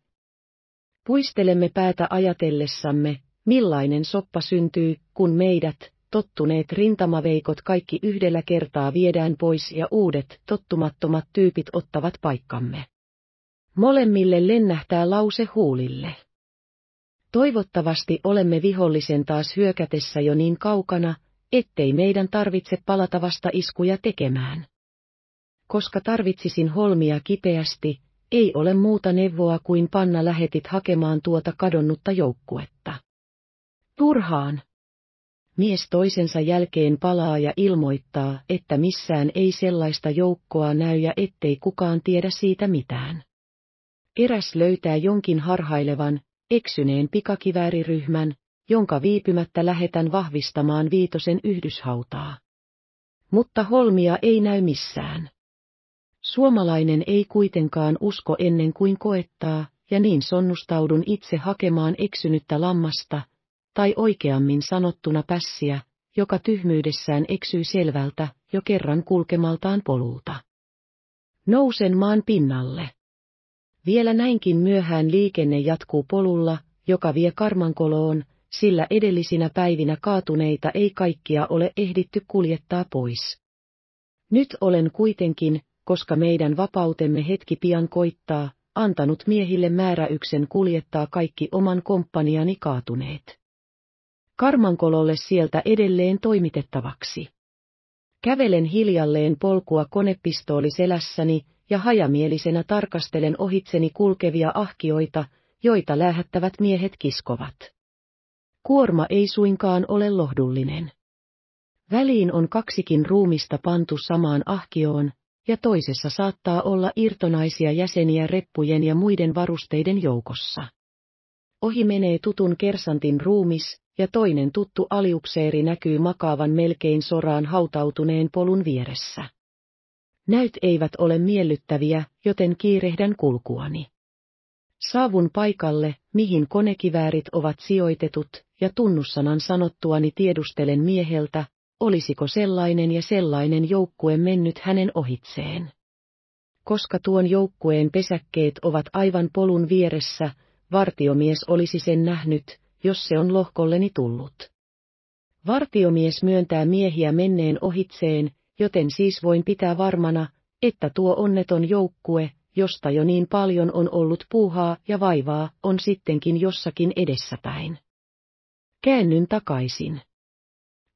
Puistelemme päätä ajatellessamme, millainen soppa syntyy, kun meidät, tottuneet rintamaveikot kaikki yhdellä kertaa viedään pois ja uudet, tottumattomat tyypit ottavat paikkamme. Molemmille lennähtää lause huulille. Toivottavasti olemme vihollisen taas hyökätessä jo niin kaukana, ettei meidän tarvitse palata vasta iskuja tekemään. Koska tarvitsisin holmia kipeästi, ei ole muuta neuvoa kuin panna lähetit hakemaan tuota kadonnutta joukkuetta. Turhaan. Mies toisensa jälkeen palaa ja ilmoittaa, että missään ei sellaista joukkoa näy ja ettei kukaan tiedä siitä mitään eräs löytää jonkin harhailevan, eksyneen pikakivääriryhmän, jonka viipymättä lähetän vahvistamaan Viitosen yhdyshautaa. Mutta Holmia ei näy missään. Suomalainen ei kuitenkaan usko ennen kuin koettaa, ja niin sonnustaudun itse hakemaan eksynyttä lammasta, tai oikeammin sanottuna pässiä, joka tyhmyydessään eksyy selvältä jo kerran kulkemaltaan polulta. Nousen maan pinnalle. Vielä näinkin myöhään liikenne jatkuu polulla, joka vie karmankoloon, sillä edellisinä päivinä kaatuneita ei kaikkia ole ehditty kuljettaa pois. Nyt olen kuitenkin, koska meidän vapautemme hetki pian koittaa, antanut miehille määräyksen kuljettaa kaikki oman komppaniani kaatuneet. Karmankololle sieltä edelleen toimitettavaksi. Kävelen hiljalleen polkua konepistooli selässäni, ja hajamielisenä tarkastelen ohitseni kulkevia ahkioita, joita lähettävät miehet kiskovat. Kuorma ei suinkaan ole lohdullinen. Väliin on kaksikin ruumista pantu samaan ahkioon, ja toisessa saattaa olla irtonaisia jäseniä reppujen ja muiden varusteiden joukossa. Ohi menee tutun kersantin ruumis, ja toinen tuttu aliukseeri näkyy makaavan melkein soraan hautautuneen polun vieressä. Näyt eivät ole miellyttäviä, joten kiirehdän kulkuani. Saavun paikalle, mihin konekiväärit ovat sijoitetut, ja tunnussanan sanottuani tiedustelen mieheltä, olisiko sellainen ja sellainen joukkue mennyt hänen ohitseen. Koska tuon joukkueen pesäkkeet ovat aivan polun vieressä, vartiomies olisi sen nähnyt, jos se on lohkolleni tullut. Vartiomies myöntää miehiä menneen ohitseen, joten siis voin pitää varmana, että tuo onneton joukkue, josta jo niin paljon on ollut puuhaa ja vaivaa, on sittenkin jossakin edessäpäin. Käännyn takaisin.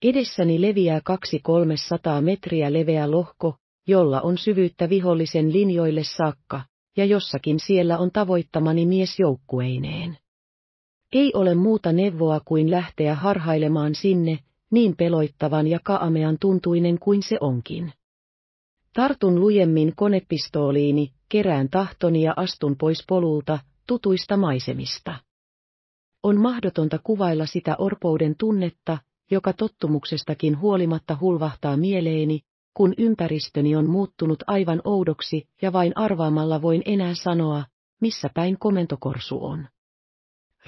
Edessäni leviää kaksi 300 metriä leveä lohko, jolla on syvyyttä vihollisen linjoille saakka, ja jossakin siellä on tavoittamani mies joukkueineen. Ei ole muuta neuvoa kuin lähteä harhailemaan sinne, niin peloittavan ja kaamean tuntuinen kuin se onkin. Tartun lujemmin konepistooliini, kerään tahtoni ja astun pois polulta, tutuista maisemista. On mahdotonta kuvailla sitä orpouden tunnetta, joka tottumuksestakin huolimatta hulvahtaa mieleeni, kun ympäristöni on muuttunut aivan oudoksi ja vain arvaamalla voin enää sanoa, missä päin komentokorsu on.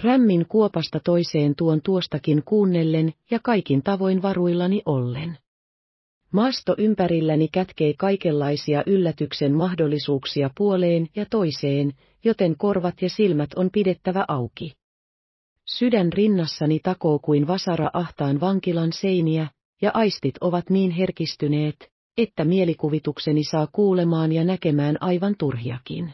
Rämmin kuopasta toiseen tuon tuostakin kuunnellen ja kaikin tavoin varuillani ollen. Maasto ympärilläni kätkee kaikenlaisia yllätyksen mahdollisuuksia puoleen ja toiseen, joten korvat ja silmät on pidettävä auki. Sydän rinnassani takoo kuin vasara ahtaan vankilan seiniä, ja aistit ovat niin herkistyneet, että mielikuvitukseni saa kuulemaan ja näkemään aivan turhiakin.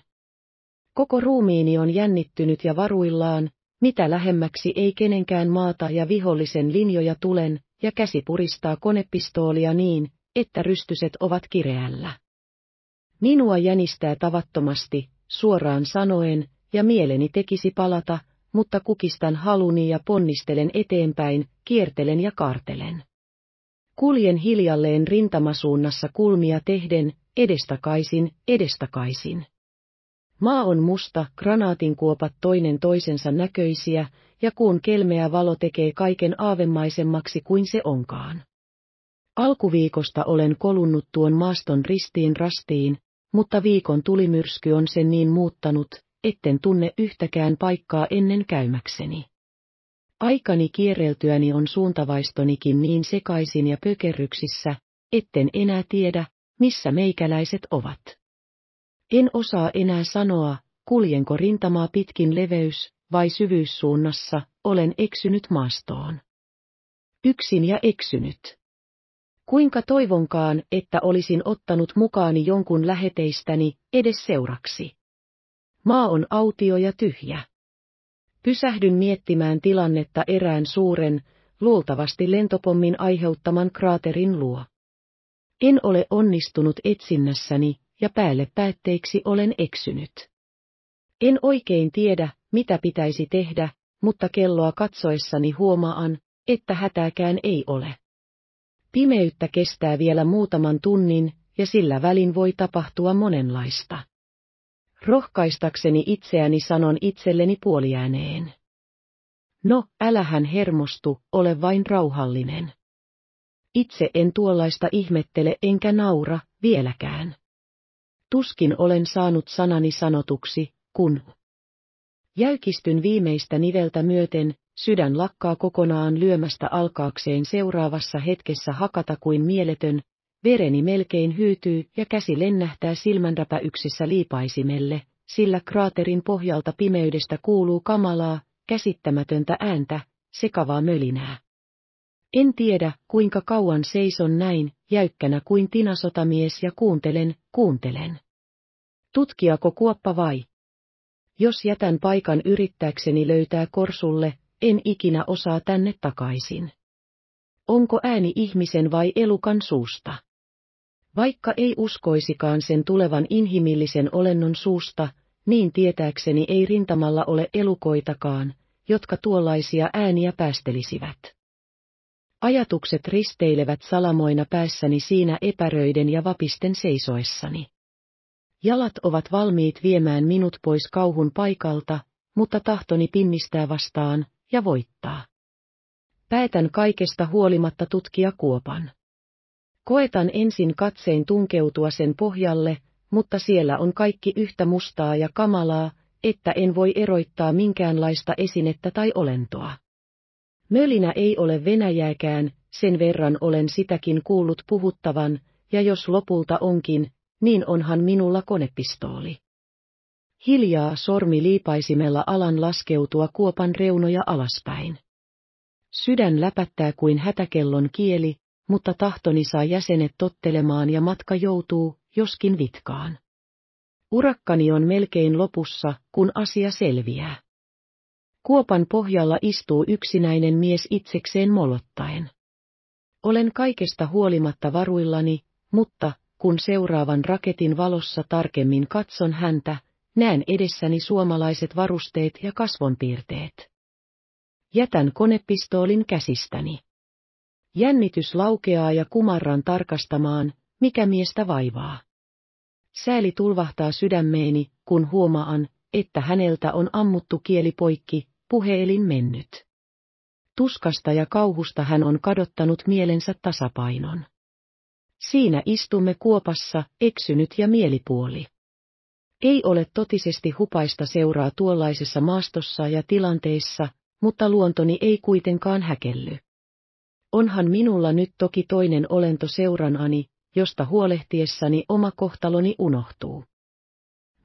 Koko ruumiini on jännittynyt ja varuillaan, mitä lähemmäksi ei kenenkään maata ja vihollisen linjoja tulen, ja käsi puristaa konepistoolia niin, että rystyset ovat kireällä. Minua jänistää tavattomasti, suoraan sanoen, ja mieleni tekisi palata, mutta kukistan haluni ja ponnistelen eteenpäin, kiertelen ja kaartelen. Kuljen hiljalleen rintamasuunnassa kulmia tehden, edestakaisin, edestakaisin. Maa on musta, granaatinkuopat toinen toisensa näköisiä, ja kuun kelmeä valo tekee kaiken aavemaisemmaksi kuin se onkaan. Alkuviikosta olen kolunnut tuon maaston ristiin rastiin, mutta viikon tulimyrsky on sen niin muuttanut, etten tunne yhtäkään paikkaa ennen käymäkseni. Aikani kierreltyäni on suuntavaistonikin niin sekaisin ja pökerryksissä, etten enää tiedä, missä meikäläiset ovat. En osaa enää sanoa, kuljenko rintamaa pitkin leveys- vai syvyyssuunnassa, olen eksynyt maastoon. Yksin ja eksynyt. Kuinka toivonkaan, että olisin ottanut mukaani jonkun läheteistäni, edes seuraksi. Maa on autio ja tyhjä. Pysähdyn miettimään tilannetta erään suuren, luultavasti lentopommin aiheuttaman kraaterin luo. En ole onnistunut etsinnässäni, ja päälle päätteeksi olen eksynyt. En oikein tiedä, mitä pitäisi tehdä, mutta kelloa katsoessani huomaan, että hätääkään ei ole. Pimeyttä kestää vielä muutaman tunnin, ja sillä välin voi tapahtua monenlaista. Rohkaistakseni itseäni sanon itselleni puoliääneen. No, älähän hermostu, ole vain rauhallinen. Itse en tuollaista ihmettele enkä naura, vieläkään. Tuskin olen saanut sanani sanotuksi, kun jäykistyn viimeistä niveltä myöten, sydän lakkaa kokonaan lyömästä alkaakseen seuraavassa hetkessä hakata kuin mieletön, vereni melkein hyytyy ja käsi lennähtää silmänräpäyksissä liipaisimelle, sillä kraaterin pohjalta pimeydestä kuuluu kamalaa, käsittämätöntä ääntä, sekavaa mölinää. En tiedä, kuinka kauan seison näin, jäykkänä kuin tinasotamies ja kuuntelen, kuuntelen. Tutkiako kuoppa vai? Jos jätän paikan yrittääkseni löytää korsulle, en ikinä osaa tänne takaisin. Onko ääni ihmisen vai elukan suusta? Vaikka ei uskoisikaan sen tulevan inhimillisen olennon suusta, niin tietääkseni ei rintamalla ole elukoitakaan, jotka tuollaisia ääniä päästelisivät. Ajatukset risteilevät salamoina päässäni siinä epäröiden ja vapisten seisoessani. Jalat ovat valmiit viemään minut pois kauhun paikalta, mutta tahtoni pinnistää vastaan ja voittaa. Päätän kaikesta huolimatta tutkia kuopan. Koetan ensin katsein tunkeutua sen pohjalle, mutta siellä on kaikki yhtä mustaa ja kamalaa, että en voi eroittaa minkäänlaista esinettä tai olentoa. Mölinä ei ole Venäjääkään, sen verran olen sitäkin kuullut puhuttavan, ja jos lopulta onkin, niin onhan minulla konepistooli. Hiljaa sormi liipaisimella alan laskeutua kuopan reunoja alaspäin. Sydän läpättää kuin hätäkellon kieli, mutta tahtoni saa jäsenet tottelemaan ja matka joutuu, joskin vitkaan. Urakkani on melkein lopussa, kun asia selviää. Kuopan pohjalla istuu yksinäinen mies itsekseen molottaen. Olen kaikesta huolimatta varuillani, mutta kun seuraavan raketin valossa tarkemmin katson häntä, näen edessäni suomalaiset varusteet ja kasvonpiirteet. Jätän konepistoolin käsistäni. Jännitys laukeaa ja kumarran tarkastamaan, mikä miestä vaivaa. Sääli tulvahtaa sydämeeni, kun huomaan, että häneltä on ammuttu kieli poikki, Puheelin mennyt. Tuskasta ja kauhusta hän on kadottanut mielensä tasapainon. Siinä istumme kuopassa, eksynyt ja mielipuoli. Ei ole totisesti hupaista seuraa tuollaisessa maastossa ja tilanteissa, mutta luontoni ei kuitenkaan häkelly. Onhan minulla nyt toki toinen olento seuranani, josta huolehtiessani oma kohtaloni unohtuu.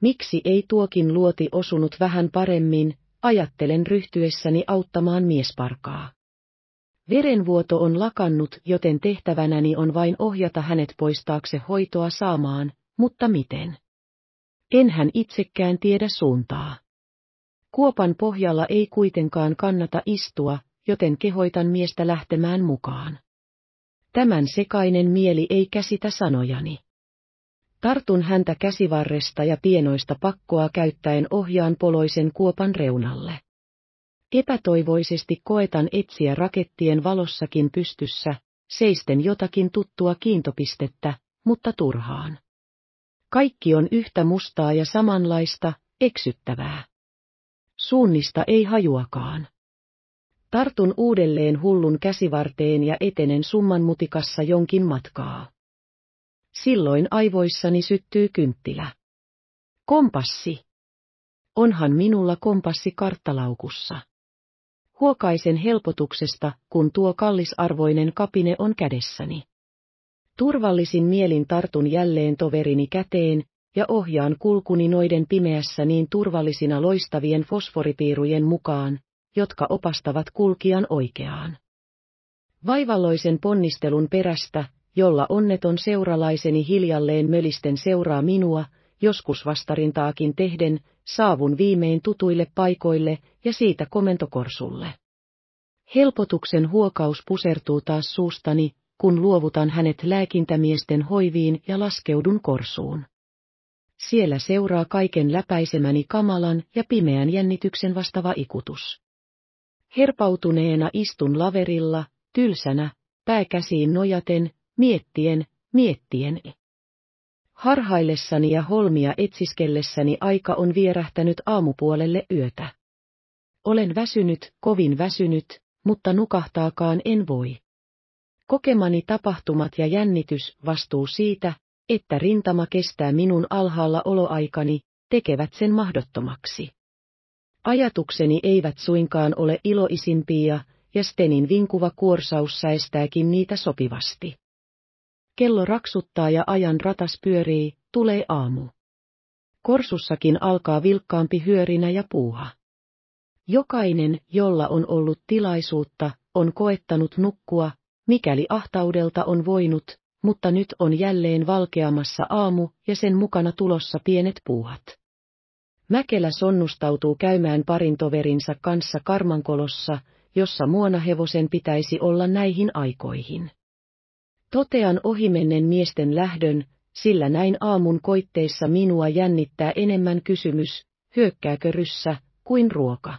Miksi ei tuokin luoti osunut vähän paremmin, ajattelen ryhtyessäni auttamaan miesparkaa. Verenvuoto on lakannut, joten tehtävänäni on vain ohjata hänet poistaakse hoitoa saamaan, mutta miten? Enhän itsekään tiedä suuntaa. Kuopan pohjalla ei kuitenkaan kannata istua, joten kehoitan miestä lähtemään mukaan. Tämän sekainen mieli ei käsitä sanojani. Tartun häntä käsivarresta ja pienoista pakkoa käyttäen ohjaan poloisen kuopan reunalle. Epätoivoisesti koetan etsiä rakettien valossakin pystyssä, seisten jotakin tuttua kiintopistettä, mutta turhaan. Kaikki on yhtä mustaa ja samanlaista, eksyttävää. Suunnista ei hajuakaan. Tartun uudelleen hullun käsivarteen ja etenen summan mutikassa jonkin matkaa. Silloin aivoissani syttyy kynttilä. Kompassi. Onhan minulla kompassi karttalaukussa. Huokaisen helpotuksesta, kun tuo kallisarvoinen kapine on kädessäni. Turvallisin mielin tartun jälleen toverini käteen ja ohjaan kulkuni noiden pimeässä niin turvallisina loistavien fosforipiirujen mukaan, jotka opastavat kulkijan oikeaan. Vaivalloisen ponnistelun perästä jolla onneton seuralaiseni hiljalleen mölisten seuraa minua, joskus vastarintaakin tehden, saavun viimein tutuille paikoille ja siitä komentokorsulle. Helpotuksen huokaus pusertuu taas suustani, kun luovutan hänet lääkintämiesten hoiviin ja laskeudun korsuun. Siellä seuraa kaiken läpäisemäni kamalan ja pimeän jännityksen vastava ikutus. Herpautuneena istun laverilla, tylsänä, pääkäsiin nojaten, miettien, miettien. Harhaillessani ja holmia etsiskellessäni aika on vierähtänyt aamupuolelle yötä. Olen väsynyt, kovin väsynyt, mutta nukahtaakaan en voi. Kokemani tapahtumat ja jännitys vastuu siitä, että rintama kestää minun alhaalla oloaikani, tekevät sen mahdottomaksi. Ajatukseni eivät suinkaan ole iloisimpia, ja Stenin vinkuva kuorsaus säistääkin niitä sopivasti. Kello raksuttaa ja ajan ratas pyörii, tulee aamu. Korsussakin alkaa vilkkaampi hyörinä ja puuha. Jokainen, jolla on ollut tilaisuutta, on koettanut nukkua, mikäli ahtaudelta on voinut, mutta nyt on jälleen valkeamassa aamu ja sen mukana tulossa pienet puuhat. Mäkelä sonnustautuu käymään parin toverinsa kanssa karmankolossa, jossa muonahevosen pitäisi olla näihin aikoihin. Totean ohimennen miesten lähdön, sillä näin aamun koitteissa minua jännittää enemmän kysymys, hyökkääkö ryssä, kuin ruoka.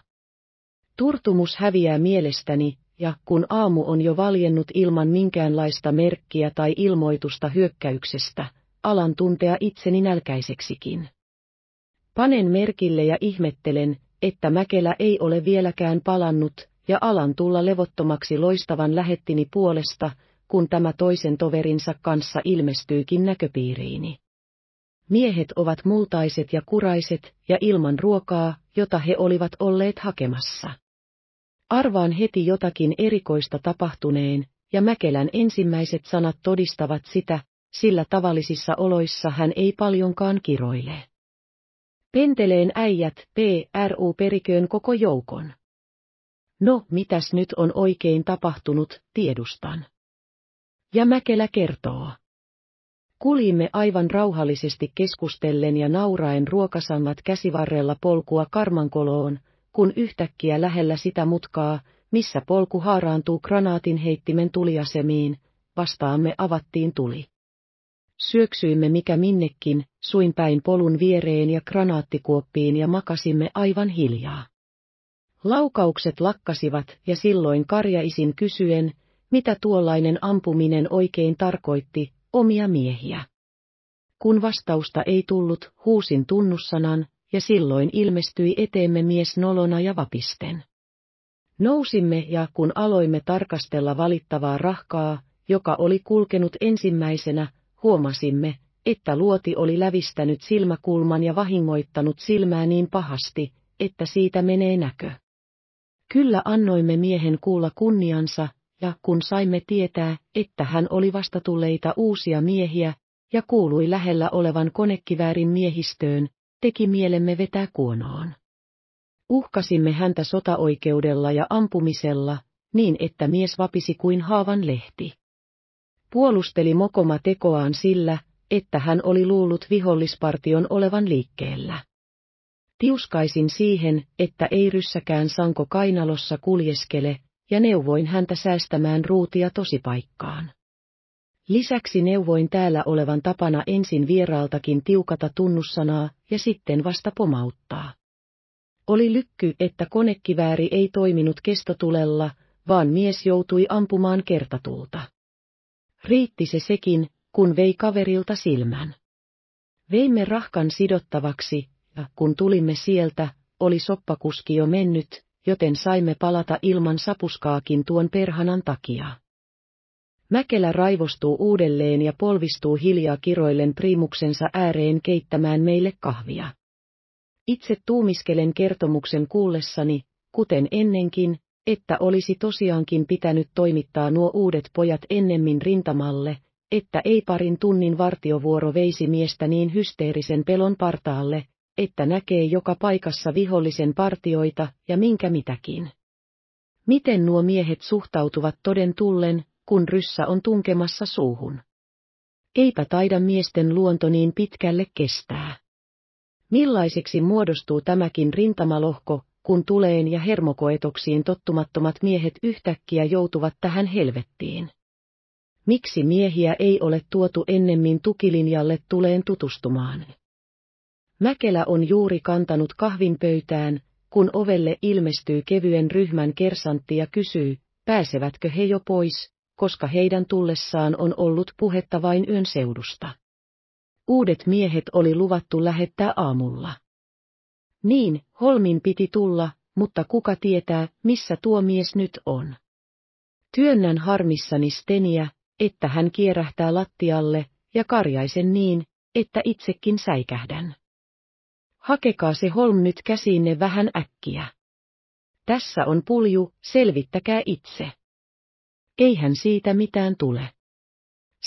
Turtumus häviää mielestäni, ja kun aamu on jo valjennut ilman minkäänlaista merkkiä tai ilmoitusta hyökkäyksestä, alan tuntea itseni nälkäiseksikin. Panen merkille ja ihmettelen, että Mäkelä ei ole vieläkään palannut, ja alan tulla levottomaksi loistavan lähettini puolesta, kun tämä toisen toverinsa kanssa ilmestyykin näköpiiriini. Miehet ovat multaiset ja kuraiset ja ilman ruokaa, jota he olivat olleet hakemassa. Arvaan heti jotakin erikoista tapahtuneen, ja Mäkelän ensimmäiset sanat todistavat sitä, sillä tavallisissa oloissa hän ei paljonkaan kiroile. Penteleen äijät PRU periköön koko joukon. No, mitäs nyt on oikein tapahtunut, tiedustan. Ja Mäkelä kertoo. Kulimme aivan rauhallisesti keskustellen ja nauraen ruokasammat käsivarrella polkua karmankoloon, kun yhtäkkiä lähellä sitä mutkaa, missä polku haaraantuu granaatin heittimen tuliasemiin, vastaamme avattiin tuli. Syöksyimme mikä minnekin, suin päin polun viereen ja granaattikuoppiin ja makasimme aivan hiljaa. Laukaukset lakkasivat ja silloin karjaisin kysyen, mitä tuollainen ampuminen oikein tarkoitti, omia miehiä. Kun vastausta ei tullut, huusin tunnussanan, ja silloin ilmestyi eteemme mies nolona ja vapisten. Nousimme ja kun aloimme tarkastella valittavaa rahkaa, joka oli kulkenut ensimmäisenä, huomasimme, että luoti oli lävistänyt silmäkulman ja vahingoittanut silmää niin pahasti, että siitä menee näkö. Kyllä annoimme miehen kuulla kunniansa, ja kun saimme tietää, että hän oli vastatulleita uusia miehiä, ja kuului lähellä olevan konekiväärin miehistöön, teki mielemme vetää kuonoon. Uhkasimme häntä sotaoikeudella ja ampumisella, niin että mies vapisi kuin haavan lehti. Puolusteli Mokoma tekoaan sillä, että hän oli luullut vihollispartion olevan liikkeellä. Tiuskaisin siihen, että ei ryssäkään sanko kainalossa kuljeskele, ja neuvoin häntä säästämään ruutia tosipaikkaan. Lisäksi neuvoin täällä olevan tapana ensin vieraaltakin tiukata tunnussanaa ja sitten vasta pomauttaa. Oli lykky, että konekivääri ei toiminut kestotulella, vaan mies joutui ampumaan kertatulta. Riitti se sekin, kun vei kaverilta silmän. Veimme rahkan sidottavaksi, ja kun tulimme sieltä, oli soppakuski jo mennyt, joten saimme palata ilman sapuskaakin tuon perhanan takia. Mäkelä raivostuu uudelleen ja polvistuu hiljaa kiroillen priimuksensa ääreen keittämään meille kahvia. Itse tuumiskelen kertomuksen kuullessani, kuten ennenkin, että olisi tosiaankin pitänyt toimittaa nuo uudet pojat ennemmin rintamalle, että ei parin tunnin vartiovuoro veisi miestä niin hysteerisen pelon partaalle, että näkee joka paikassa vihollisen partioita ja minkä mitäkin. Miten nuo miehet suhtautuvat toden tullen, kun ryssä on tunkemassa suuhun? Eipä taida miesten luonto niin pitkälle kestää. Millaiseksi muodostuu tämäkin rintamalohko, kun tuleen ja hermokoetoksiin tottumattomat miehet yhtäkkiä joutuvat tähän helvettiin? Miksi miehiä ei ole tuotu ennemmin tukilinjalle tuleen tutustumaan? Mäkelä on juuri kantanut kahvin pöytään, kun ovelle ilmestyy kevyen ryhmän kersantti ja kysyy, pääsevätkö he jo pois, koska heidän tullessaan on ollut puhetta vain yön seudusta. Uudet miehet oli luvattu lähettää aamulla. Niin, Holmin piti tulla, mutta kuka tietää, missä tuo mies nyt on. Työnnän harmissani Steniä, että hän kierähtää lattialle, ja karjaisen niin, että itsekin säikähdän. Hakekaa se Holm nyt käsiinne vähän äkkiä. Tässä on pulju, selvittäkää itse. Eihän siitä mitään tule.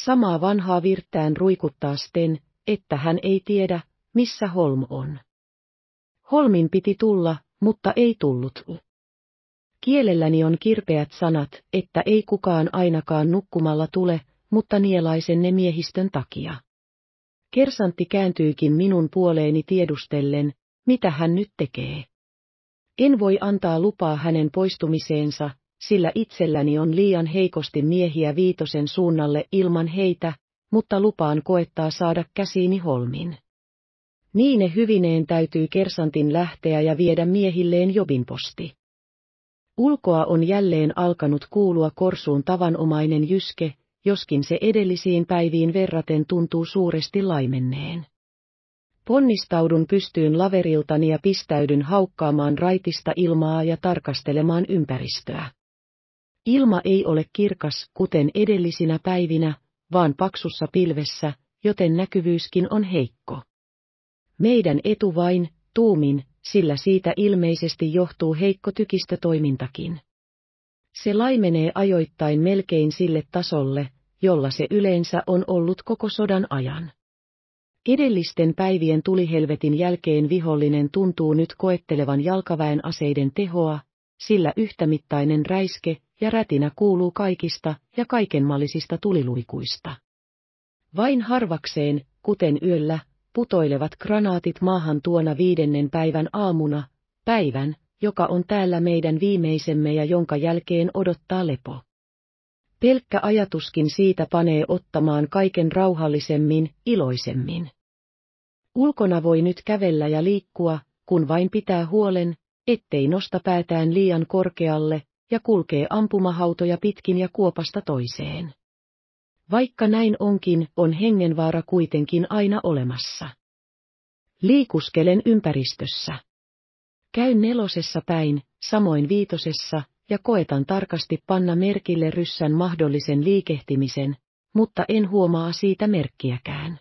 Samaa vanhaa virttään ruikuttaa Sten, että hän ei tiedä, missä Holm on. Holmin piti tulla, mutta ei tullut. Kielelläni on kirpeät sanat, että ei kukaan ainakaan nukkumalla tule, mutta nielaisen ne miehistön takia. Kersantti kääntyykin minun puoleeni tiedustellen, mitä hän nyt tekee. En voi antaa lupaa hänen poistumiseensa, sillä itselläni on liian heikosti miehiä viitosen suunnalle ilman heitä, mutta lupaan koettaa saada käsiini Holmin. Niine hyvineen täytyy kersantin lähteä ja viedä miehilleen Jobin posti. Ulkoa on jälleen alkanut kuulua korsuun tavanomainen jyske, joskin se edellisiin päiviin verraten tuntuu suuresti laimenneen. Ponnistaudun pystyyn laveriltani ja pistäydyn haukkaamaan raitista ilmaa ja tarkastelemaan ympäristöä. Ilma ei ole kirkas, kuten edellisinä päivinä, vaan paksussa pilvessä, joten näkyvyyskin on heikko. Meidän etu vain, tuumin, sillä siitä ilmeisesti johtuu heikko tykistötoimintakin. Se laimenee ajoittain melkein sille tasolle, jolla se yleensä on ollut koko sodan ajan. Edellisten päivien tulihelvetin jälkeen vihollinen tuntuu nyt koettelevan jalkaväen aseiden tehoa, sillä yhtämittainen räiske ja rätinä kuuluu kaikista ja kaikenmallisista tuliluikuista. Vain harvakseen, kuten yöllä, putoilevat granaatit maahan tuona viidennen päivän aamuna, päivän, joka on täällä meidän viimeisemme ja jonka jälkeen odottaa lepo. Pelkkä ajatuskin siitä panee ottamaan kaiken rauhallisemmin, iloisemmin. Ulkona voi nyt kävellä ja liikkua, kun vain pitää huolen, ettei nosta päätään liian korkealle, ja kulkee ampumahautoja pitkin ja kuopasta toiseen. Vaikka näin onkin, on hengenvaara kuitenkin aina olemassa. Liikuskelen ympäristössä. Käyn nelosessa päin, samoin viitosessa, ja koetan tarkasti panna merkille ryssän mahdollisen liikehtimisen, mutta en huomaa siitä merkkiäkään.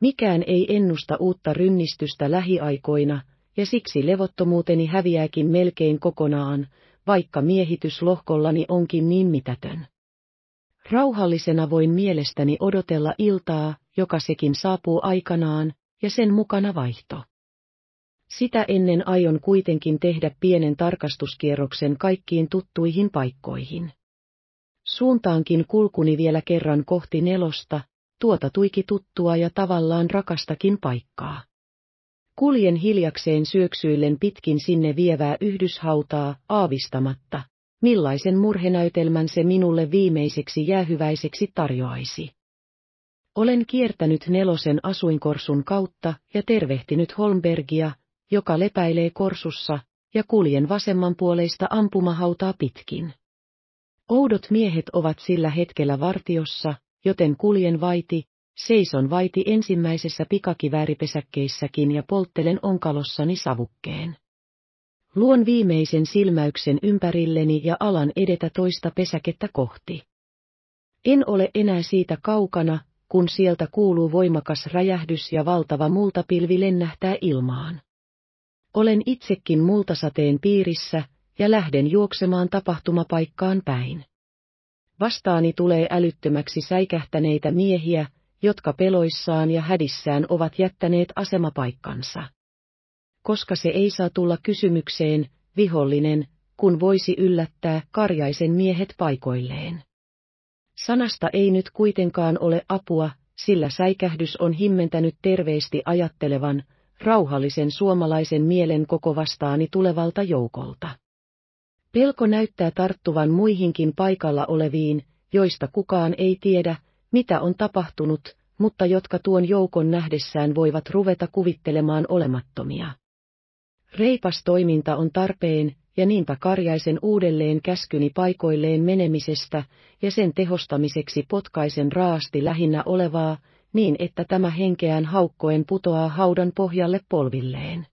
Mikään ei ennusta uutta rynnistystä lähiaikoina, ja siksi levottomuuteni häviääkin melkein kokonaan, vaikka miehitys lohkollani onkin niin mitätön. Rauhallisena voin mielestäni odotella iltaa, joka sekin saapuu aikanaan, ja sen mukana vaihto. Sitä ennen aion kuitenkin tehdä pienen tarkastuskierroksen kaikkiin tuttuihin paikkoihin. Suuntaankin kulkuni vielä kerran kohti nelosta, tuota tuiki tuttua ja tavallaan rakastakin paikkaa. Kuljen hiljakseen syöksyillen pitkin sinne vievää yhdyshautaa, aavistamatta, millaisen murhenäytelmän se minulle viimeiseksi jäähyväiseksi tarjoaisi. Olen kiertänyt nelosen asuinkorsun kautta ja tervehtinyt Holmbergia, joka lepäilee korsussa, ja kuljen vasemmanpuoleista ampumahautaa pitkin. Oudot miehet ovat sillä hetkellä vartiossa, joten kuljen vaiti, seison vaiti ensimmäisessä pikakivääripesäkkeissäkin ja polttelen onkalossani savukkeen. Luon viimeisen silmäyksen ympärilleni ja alan edetä toista pesäkettä kohti. En ole enää siitä kaukana, kun sieltä kuuluu voimakas räjähdys ja valtava multapilvi lennähtää ilmaan. Olen itsekin multasateen piirissä ja lähden juoksemaan tapahtumapaikkaan päin. Vastaani tulee älyttömäksi säikähtäneitä miehiä, jotka peloissaan ja hädissään ovat jättäneet asemapaikkansa. Koska se ei saa tulla kysymykseen, vihollinen, kun voisi yllättää karjaisen miehet paikoilleen. Sanasta ei nyt kuitenkaan ole apua, sillä säikähdys on himmentänyt terveesti ajattelevan, rauhallisen suomalaisen mielen koko vastaani tulevalta joukolta. Pelko näyttää tarttuvan muihinkin paikalla oleviin, joista kukaan ei tiedä, mitä on tapahtunut, mutta jotka tuon joukon nähdessään voivat ruveta kuvittelemaan olemattomia. Reipas toiminta on tarpeen, ja niinpä karjaisen uudelleen käskyni paikoilleen menemisestä, ja sen tehostamiseksi potkaisen raasti lähinnä olevaa, niin että tämä henkeään haukkoen putoaa haudan pohjalle polvilleen.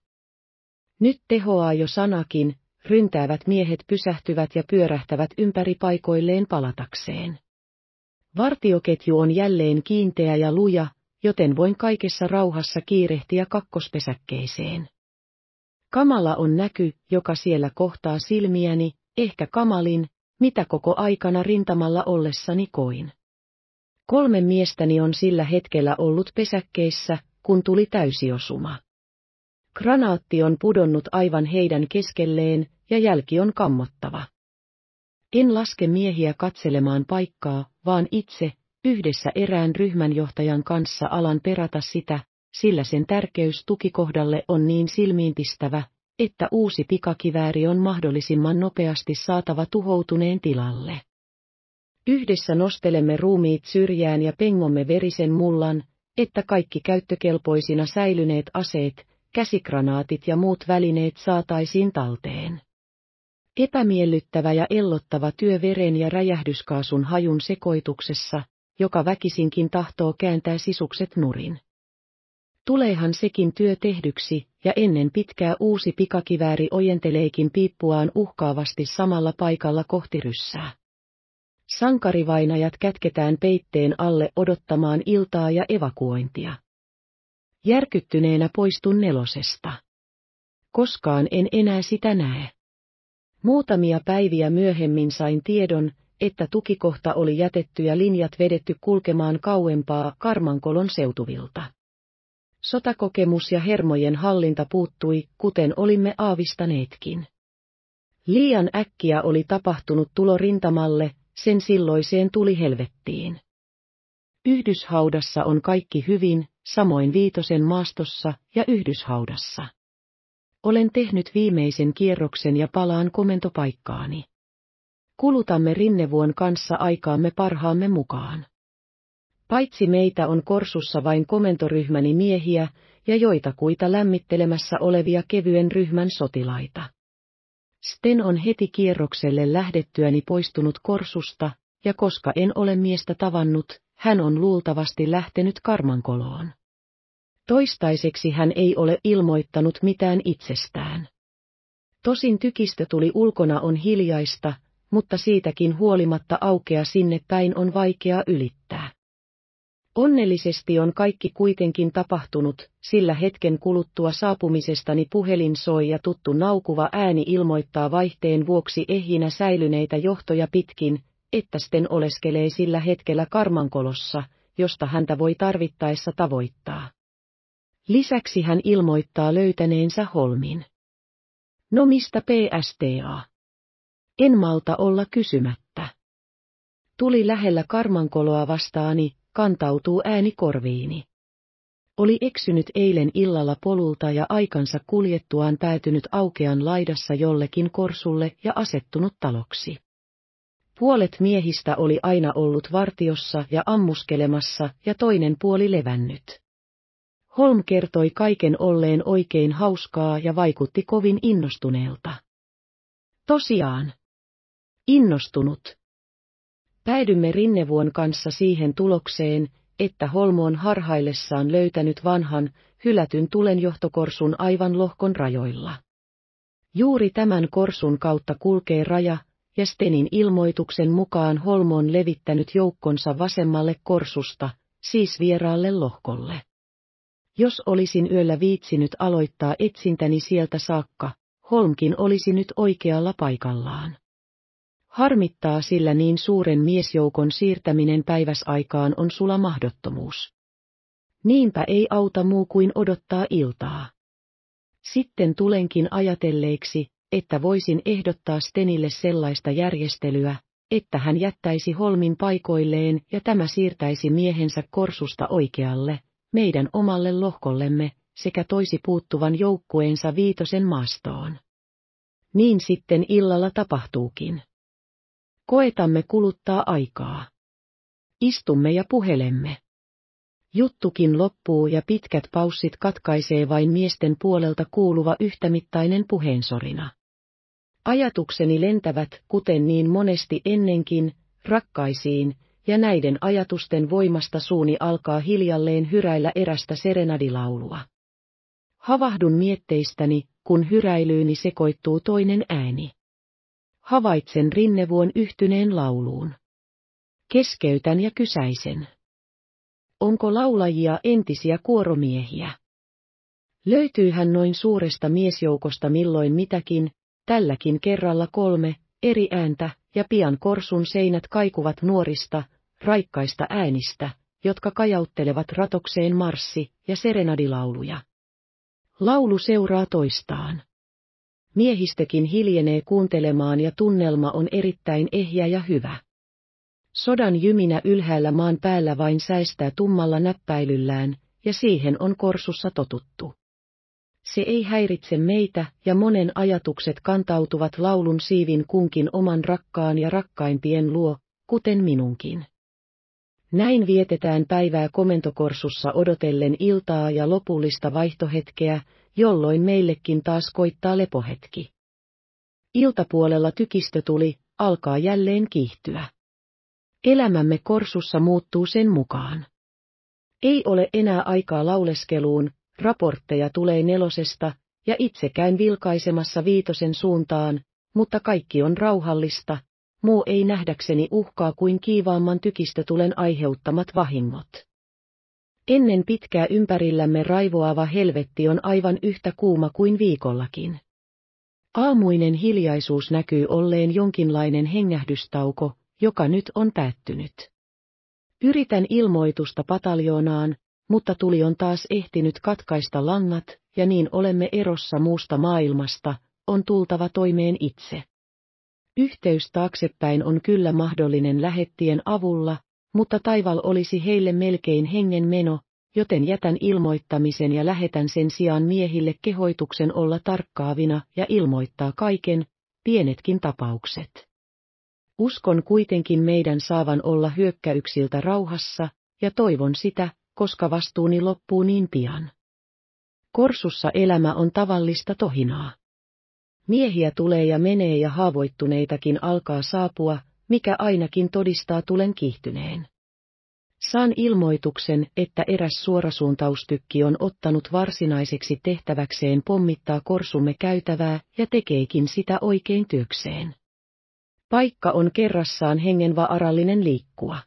Nyt tehoaa jo sanakin, ryntäävät miehet pysähtyvät ja pyörähtävät ympäri paikoilleen palatakseen. Vartioketju on jälleen kiinteä ja luja, joten voin kaikessa rauhassa kiirehtiä kakkospesäkkeeseen. Kamala on näky, joka siellä kohtaa silmiäni, ehkä kamalin, mitä koko aikana rintamalla ollessani koin. Kolme miestäni on sillä hetkellä ollut pesäkkeissä, kun tuli täysiosuma. Granaatti on pudonnut aivan heidän keskelleen, ja jälki on kammottava. En laske miehiä katselemaan paikkaa, vaan itse, yhdessä erään ryhmänjohtajan kanssa alan perata sitä, sillä sen tärkeys tukikohdalle on niin silmiinpistävä, että uusi pikakivääri on mahdollisimman nopeasti saatava tuhoutuneen tilalle. Yhdessä nostelemme ruumiit syrjään ja pengomme verisen mullan, että kaikki käyttökelpoisina säilyneet aseet, käsikranaatit ja muut välineet saataisiin talteen. Epämiellyttävä ja ellottava työ veren ja räjähdyskaasun hajun sekoituksessa, joka väkisinkin tahtoo kääntää sisukset nurin. Tuleehan sekin työ tehdyksi, ja ennen pitkää uusi pikakivääri ojenteleekin piippuaan uhkaavasti samalla paikalla kohti ryssää sankarivainajat kätketään peitteen alle odottamaan iltaa ja evakuointia. Järkyttyneenä poistun nelosesta. Koskaan en enää sitä näe. Muutamia päiviä myöhemmin sain tiedon, että tukikohta oli jätetty ja linjat vedetty kulkemaan kauempaa Karmankolon seutuvilta. Sotakokemus ja hermojen hallinta puuttui, kuten olimme aavistaneetkin. Liian äkkiä oli tapahtunut tulo rintamalle, sen silloiseen tuli helvettiin. Yhdyshaudassa on kaikki hyvin, samoin Viitosen maastossa ja Yhdyshaudassa. Olen tehnyt viimeisen kierroksen ja palaan komentopaikkaani. Kulutamme Rinnevuon kanssa aikaamme parhaamme mukaan. Paitsi meitä on korsussa vain komentoryhmäni miehiä ja joitakuita lämmittelemässä olevia kevyen ryhmän sotilaita. Sten on heti kierrokselle lähdettyäni poistunut korsusta, ja koska en ole miestä tavannut, hän on luultavasti lähtenyt karmankoloon. Toistaiseksi hän ei ole ilmoittanut mitään itsestään. Tosin tykistö tuli ulkona on hiljaista, mutta siitäkin huolimatta aukea sinne päin on vaikea ylittää. Onnellisesti on kaikki kuitenkin tapahtunut, sillä hetken kuluttua saapumisestani puhelin soi ja tuttu naukuva ääni ilmoittaa vaihteen vuoksi ehinä säilyneitä johtoja pitkin, että Sten oleskelee sillä hetkellä karmankolossa, josta häntä voi tarvittaessa tavoittaa. Lisäksi hän ilmoittaa löytäneensä Holmin. No mistä PSTA? En malta olla kysymättä. Tuli lähellä karmankoloa vastaani, kantautuu ääni korviini. Oli eksynyt eilen illalla polulta ja aikansa kuljettuaan päätynyt aukean laidassa jollekin korsulle ja asettunut taloksi. Puolet miehistä oli aina ollut vartiossa ja ammuskelemassa ja toinen puoli levännyt. Holm kertoi kaiken olleen oikein hauskaa ja vaikutti kovin innostuneelta. Tosiaan. Innostunut. Päädymme Rinnevuon kanssa siihen tulokseen, että Holmo on harhaillessaan löytänyt vanhan, hylätyn tulenjohtokorsun aivan lohkon rajoilla. Juuri tämän korsun kautta kulkee raja, ja Stenin ilmoituksen mukaan Holmo on levittänyt joukkonsa vasemmalle korsusta, siis vieraalle lohkolle. Jos olisin yöllä viitsinyt aloittaa etsintäni sieltä saakka, Holmkin olisi nyt oikealla paikallaan. Harmittaa sillä niin suuren miesjoukon siirtäminen päiväsaikaan on sula mahdottomuus. Niinpä ei auta muu kuin odottaa iltaa. Sitten tulenkin ajatelleeksi, että voisin ehdottaa Stenille sellaista järjestelyä, että hän jättäisi Holmin paikoilleen ja tämä siirtäisi miehensä korsusta oikealle, meidän omalle lohkollemme, sekä toisi puuttuvan joukkueensa viitosen maastoon. Niin sitten illalla tapahtuukin. Koetamme kuluttaa aikaa. Istumme ja puhelemme. Juttukin loppuu ja pitkät paussit katkaisee vain miesten puolelta kuuluva yhtämittainen puheensorina. Ajatukseni lentävät, kuten niin monesti ennenkin, rakkaisiin, ja näiden ajatusten voimasta suuni alkaa hiljalleen hyräillä erästä serenadilaulua. Havahdun mietteistäni, kun hyräilyyni sekoittuu toinen ääni. Havaitsen rinnevuon yhtyneen lauluun. Keskeytän ja kysäisen. Onko laulajia entisiä kuoromiehiä? Löytyyhän noin suuresta miesjoukosta milloin mitäkin, tälläkin kerralla kolme, eri ääntä, ja pian korsun seinät kaikuvat nuorista, raikkaista äänistä, jotka kajauttelevat ratokseen marssi- ja serenadilauluja. Laulu seuraa toistaan miehistökin hiljenee kuuntelemaan ja tunnelma on erittäin ehjä ja hyvä. Sodan jyminä ylhäällä maan päällä vain säistää tummalla näppäilyllään, ja siihen on korsussa totuttu. Se ei häiritse meitä, ja monen ajatukset kantautuvat laulun siivin kunkin oman rakkaan ja rakkaimpien luo, kuten minunkin. Näin vietetään päivää komentokorsussa odotellen iltaa ja lopullista vaihtohetkeä, jolloin meillekin taas koittaa lepohetki. Iltapuolella tykistö tuli, alkaa jälleen kiihtyä. Elämämme korsussa muuttuu sen mukaan. Ei ole enää aikaa lauleskeluun, raportteja tulee nelosesta, ja itsekään vilkaisemassa viitosen suuntaan, mutta kaikki on rauhallista, muu ei nähdäkseni uhkaa kuin kiivaamman tykistötulen aiheuttamat vahingot. Ennen pitkää ympärillämme raivoava helvetti on aivan yhtä kuuma kuin viikollakin. Aamuinen hiljaisuus näkyy olleen jonkinlainen hengähdystauko, joka nyt on päättynyt. Yritän ilmoitusta pataljoonaan, mutta tuli on taas ehtinyt katkaista langat, ja niin olemme erossa muusta maailmasta, on tultava toimeen itse. Yhteys taaksepäin on kyllä mahdollinen lähettien avulla, mutta taival olisi heille melkein hengenmeno, joten jätän ilmoittamisen ja lähetän sen sijaan miehille kehoituksen olla tarkkaavina ja ilmoittaa kaiken, pienetkin tapaukset. Uskon kuitenkin meidän saavan olla hyökkäyksiltä rauhassa, ja toivon sitä, koska vastuuni loppuu niin pian. Korsussa elämä on tavallista tohinaa. Miehiä tulee ja menee ja haavoittuneitakin alkaa saapua, mikä ainakin todistaa tulen kiihtyneen. Saan ilmoituksen, että eräs suorasuuntaustykki on ottanut varsinaiseksi tehtäväkseen pommittaa korsumme käytävää ja tekeekin sitä oikein työkseen. Paikka on kerrassaan hengenvaarallinen liikkua.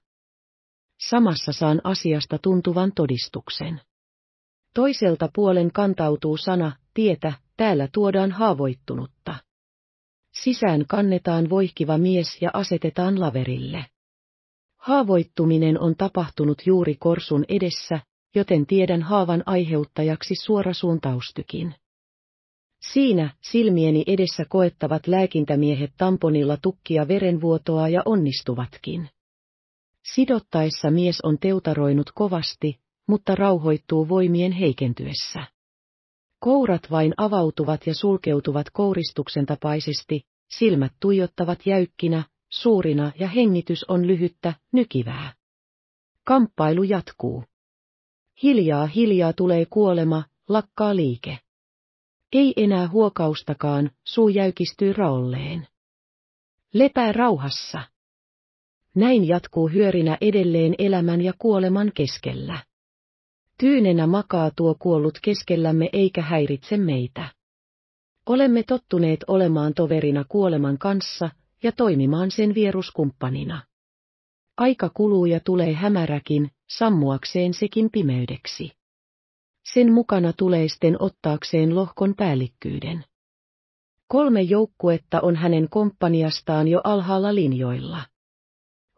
Samassa saan asiasta tuntuvan todistuksen. Toiselta puolen kantautuu sana, tietä, täällä tuodaan haavoittunutta. Sisään kannetaan voihkiva mies ja asetetaan laverille. Haavoittuminen on tapahtunut juuri korsun edessä, joten tiedän haavan aiheuttajaksi suorasuuntaustykin. Siinä silmieni edessä koettavat lääkintämiehet tamponilla tukkia verenvuotoa ja onnistuvatkin. Sidottaessa mies on teutaroinut kovasti, mutta rauhoittuu voimien heikentyessä. Kourat vain avautuvat ja sulkeutuvat kouristuksen tapaisesti, silmät tuijottavat jäykkinä, suurina ja hengitys on lyhyttä, nykivää. Kamppailu jatkuu. Hiljaa hiljaa tulee kuolema, lakkaa liike. Ei enää huokaustakaan, suu jäykistyy raolleen. Lepää rauhassa. Näin jatkuu hyörinä edelleen elämän ja kuoleman keskellä. Tyynenä makaa tuo kuollut keskellämme eikä häiritse meitä. Olemme tottuneet olemaan toverina kuoleman kanssa ja toimimaan sen vieruskumppanina. Aika kuluu ja tulee hämäräkin, sammuakseen sekin pimeydeksi. Sen mukana tulee sitten ottaakseen lohkon päällikkyyden. Kolme joukkuetta on hänen komppaniastaan jo alhaalla linjoilla.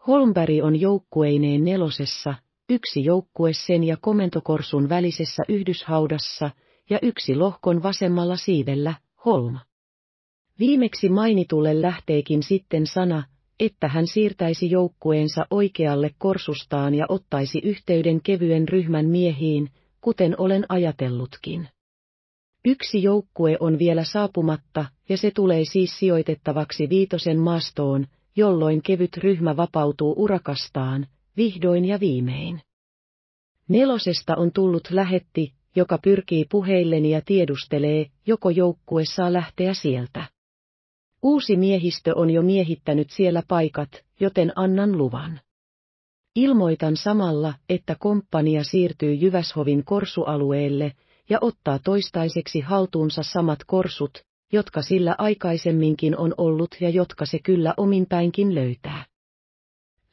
Holmberg on joukkueineen nelosessa, yksi joukkue sen ja komentokorsun välisessä yhdyshaudassa ja yksi lohkon vasemmalla siivellä, Holm. Viimeksi mainitulle lähteekin sitten sana, että hän siirtäisi joukkueensa oikealle korsustaan ja ottaisi yhteyden kevyen ryhmän miehiin, kuten olen ajatellutkin. Yksi joukkue on vielä saapumatta, ja se tulee siis sijoitettavaksi viitosen maastoon, jolloin kevyt ryhmä vapautuu urakastaan, vihdoin ja viimein. Nelosesta on tullut lähetti, joka pyrkii puheilleni ja tiedustelee, joko joukkue saa lähteä sieltä. Uusi miehistö on jo miehittänyt siellä paikat, joten annan luvan. Ilmoitan samalla, että komppania siirtyy Jyväshovin korsualueelle ja ottaa toistaiseksi haltuunsa samat korsut, jotka sillä aikaisemminkin on ollut ja jotka se kyllä ominpäinkin löytää.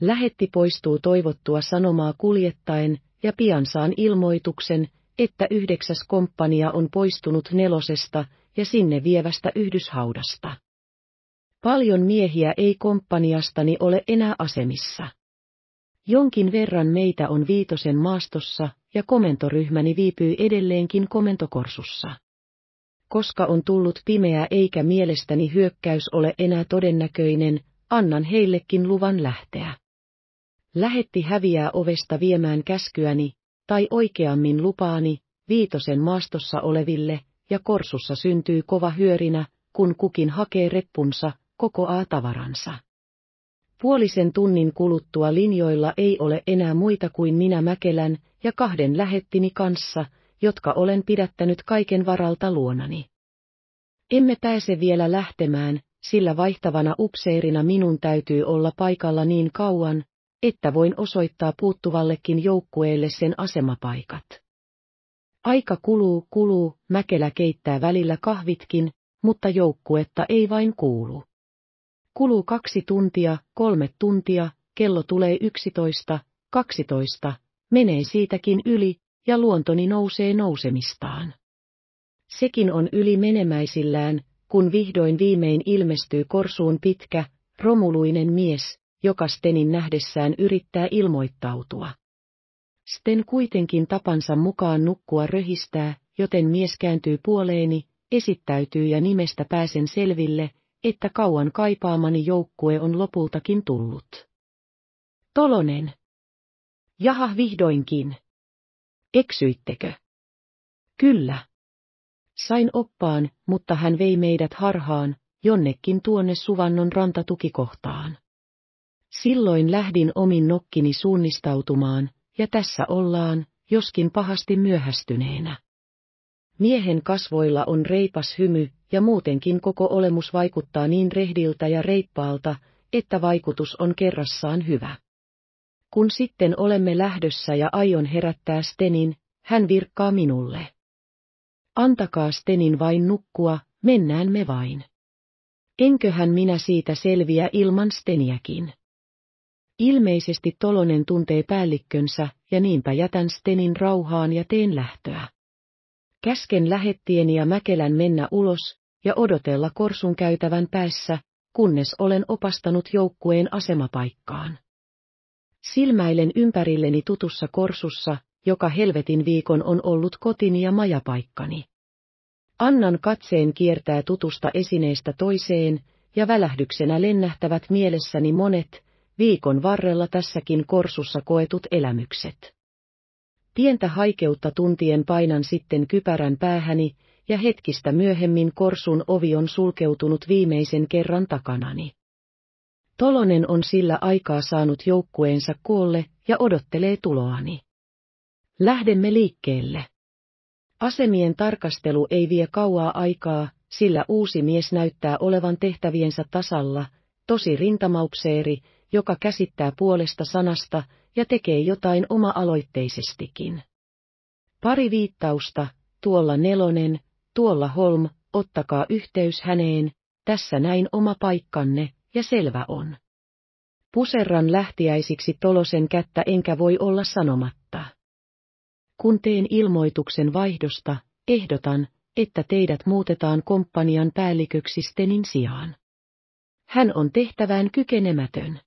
Lähetti poistuu toivottua sanomaa kuljettaen, ja pian saan ilmoituksen, että yhdeksäs komppania on poistunut nelosesta ja sinne vievästä yhdyshaudasta. Paljon miehiä ei komppaniastani ole enää asemissa. Jonkin verran meitä on viitosen maastossa, ja komentoryhmäni viipyy edelleenkin komentokorsussa. Koska on tullut pimeää eikä mielestäni hyökkäys ole enää todennäköinen, annan heillekin luvan lähteä. Lähetti häviää ovesta viemään käskyäni, tai oikeammin lupaani, viitosen maastossa oleville, ja korsussa syntyy kova hyörinä, kun kukin hakee reppunsa, koko tavaransa. Puolisen tunnin kuluttua linjoilla ei ole enää muita kuin minä Mäkelän ja kahden lähettini kanssa, jotka olen pidättänyt kaiken varalta luonani. Emme pääse vielä lähtemään, sillä vaihtavana upseerina minun täytyy olla paikalla niin kauan, että voin osoittaa puuttuvallekin joukkueelle sen asemapaikat. Aika kuluu, kuluu, Mäkelä keittää välillä kahvitkin, mutta joukkuetta ei vain kuulu. Kuluu kaksi tuntia, kolme tuntia, kello tulee yksitoista, kaksitoista, menee siitäkin yli, ja luontoni nousee nousemistaan. Sekin on yli menemäisillään, kun vihdoin viimein ilmestyy korsuun pitkä, romuluinen mies, joka Stenin nähdessään yrittää ilmoittautua. Sten kuitenkin tapansa mukaan nukkua röhistää, joten mies kääntyy puoleeni, esittäytyy ja nimestä pääsen selville, että kauan kaipaamani joukkue on lopultakin tullut. Tolonen. Jaha vihdoinkin. Eksyittekö? Kyllä. Sain oppaan, mutta hän vei meidät harhaan, jonnekin tuonne suvannon rantatukikohtaan. Silloin lähdin omin nokkini suunnistautumaan, ja tässä ollaan, joskin pahasti myöhästyneenä. Miehen kasvoilla on reipas hymy, ja muutenkin koko olemus vaikuttaa niin rehdiltä ja reippaalta, että vaikutus on kerrassaan hyvä. Kun sitten olemme lähdössä ja aion herättää Stenin, hän virkkaa minulle. Antakaa Stenin vain nukkua, mennään me vain. Enköhän minä siitä selviä ilman Steniäkin. Ilmeisesti Tolonen tuntee päällikkönsä, ja niinpä jätän Stenin rauhaan ja teen lähtöä. Käsken lähettieni ja Mäkelän mennä ulos, ja odotella korsun käytävän päässä, kunnes olen opastanut joukkueen asemapaikkaan. Silmäilen ympärilleni tutussa korsussa, joka helvetin viikon on ollut kotini ja majapaikkani. Annan katseen kiertää tutusta esineestä toiseen, ja välähdyksenä lennähtävät mielessäni monet, viikon varrella tässäkin korsussa koetut elämykset. Pientä haikeutta tuntien painan sitten kypärän päähäni, ja hetkistä myöhemmin korsun ovi on sulkeutunut viimeisen kerran takanani. Tolonen on sillä aikaa saanut joukkueensa kuolle ja odottelee tuloani. Lähdemme liikkeelle. Asemien tarkastelu ei vie kauaa aikaa, sillä uusi mies näyttää olevan tehtäviensä tasalla, tosi rintamaukseeri, joka käsittää puolesta sanasta ja tekee jotain oma-aloitteisestikin. Pari viittausta, tuolla nelonen, tuolla Holm, ottakaa yhteys häneen, tässä näin oma paikkanne, ja selvä on. Puserran lähtiäisiksi Tolosen kättä enkä voi olla sanomatta. Kun teen ilmoituksen vaihdosta, ehdotan, että teidät muutetaan komppanian päälliköksistenin sijaan. Hän on tehtävään kykenemätön.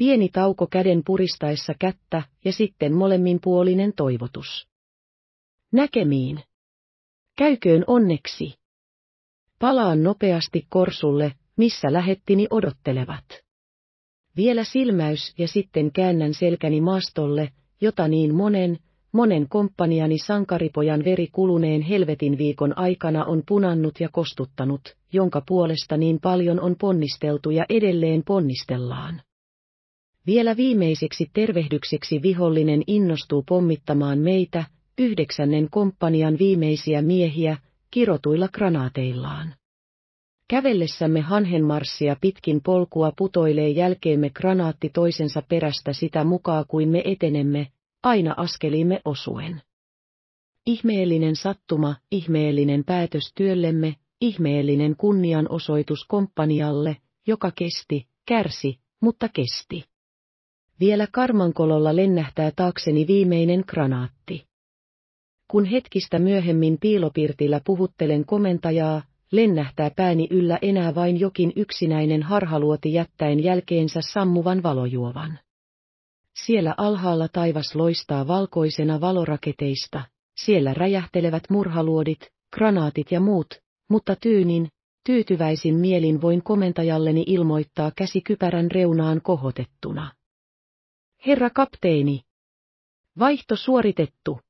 Pieni tauko käden puristaessa kättä ja sitten molemminpuolinen toivotus. Näkemiin. Käyköön onneksi. Palaan nopeasti korsulle, missä lähettini odottelevat. Vielä silmäys ja sitten käännän selkäni maastolle, jota niin monen, monen komppaniani sankaripojan veri kuluneen helvetin viikon aikana on punannut ja kostuttanut, jonka puolesta niin paljon on ponnisteltu ja edelleen ponnistellaan. Vielä viimeiseksi tervehdykseksi vihollinen innostuu pommittamaan meitä, yhdeksännen komppanian viimeisiä miehiä, kirotuilla granaateillaan. Kävellessämme hanhenmarssia pitkin polkua putoilee jälkeemme granaatti toisensa perästä sitä mukaa kuin me etenemme, aina askelimme osuen. Ihmeellinen sattuma, ihmeellinen päätös työllemme, ihmeellinen kunnianosoitus komppanialle, joka kesti, kärsi, mutta kesti. Vielä karmankololla lennähtää taakseni viimeinen granaatti. Kun hetkistä myöhemmin piilopirtillä puhuttelen komentajaa, lennähtää pääni yllä enää vain jokin yksinäinen harhaluoti jättäen jälkeensä sammuvan valojuovan. Siellä alhaalla taivas loistaa valkoisena valoraketeista, siellä räjähtelevät murhaluodit, granaatit ja muut, mutta tyynin, tyytyväisin mielin voin komentajalleni ilmoittaa käsikypärän reunaan kohotettuna. Herra kapteeni. Vaihto suoritettu.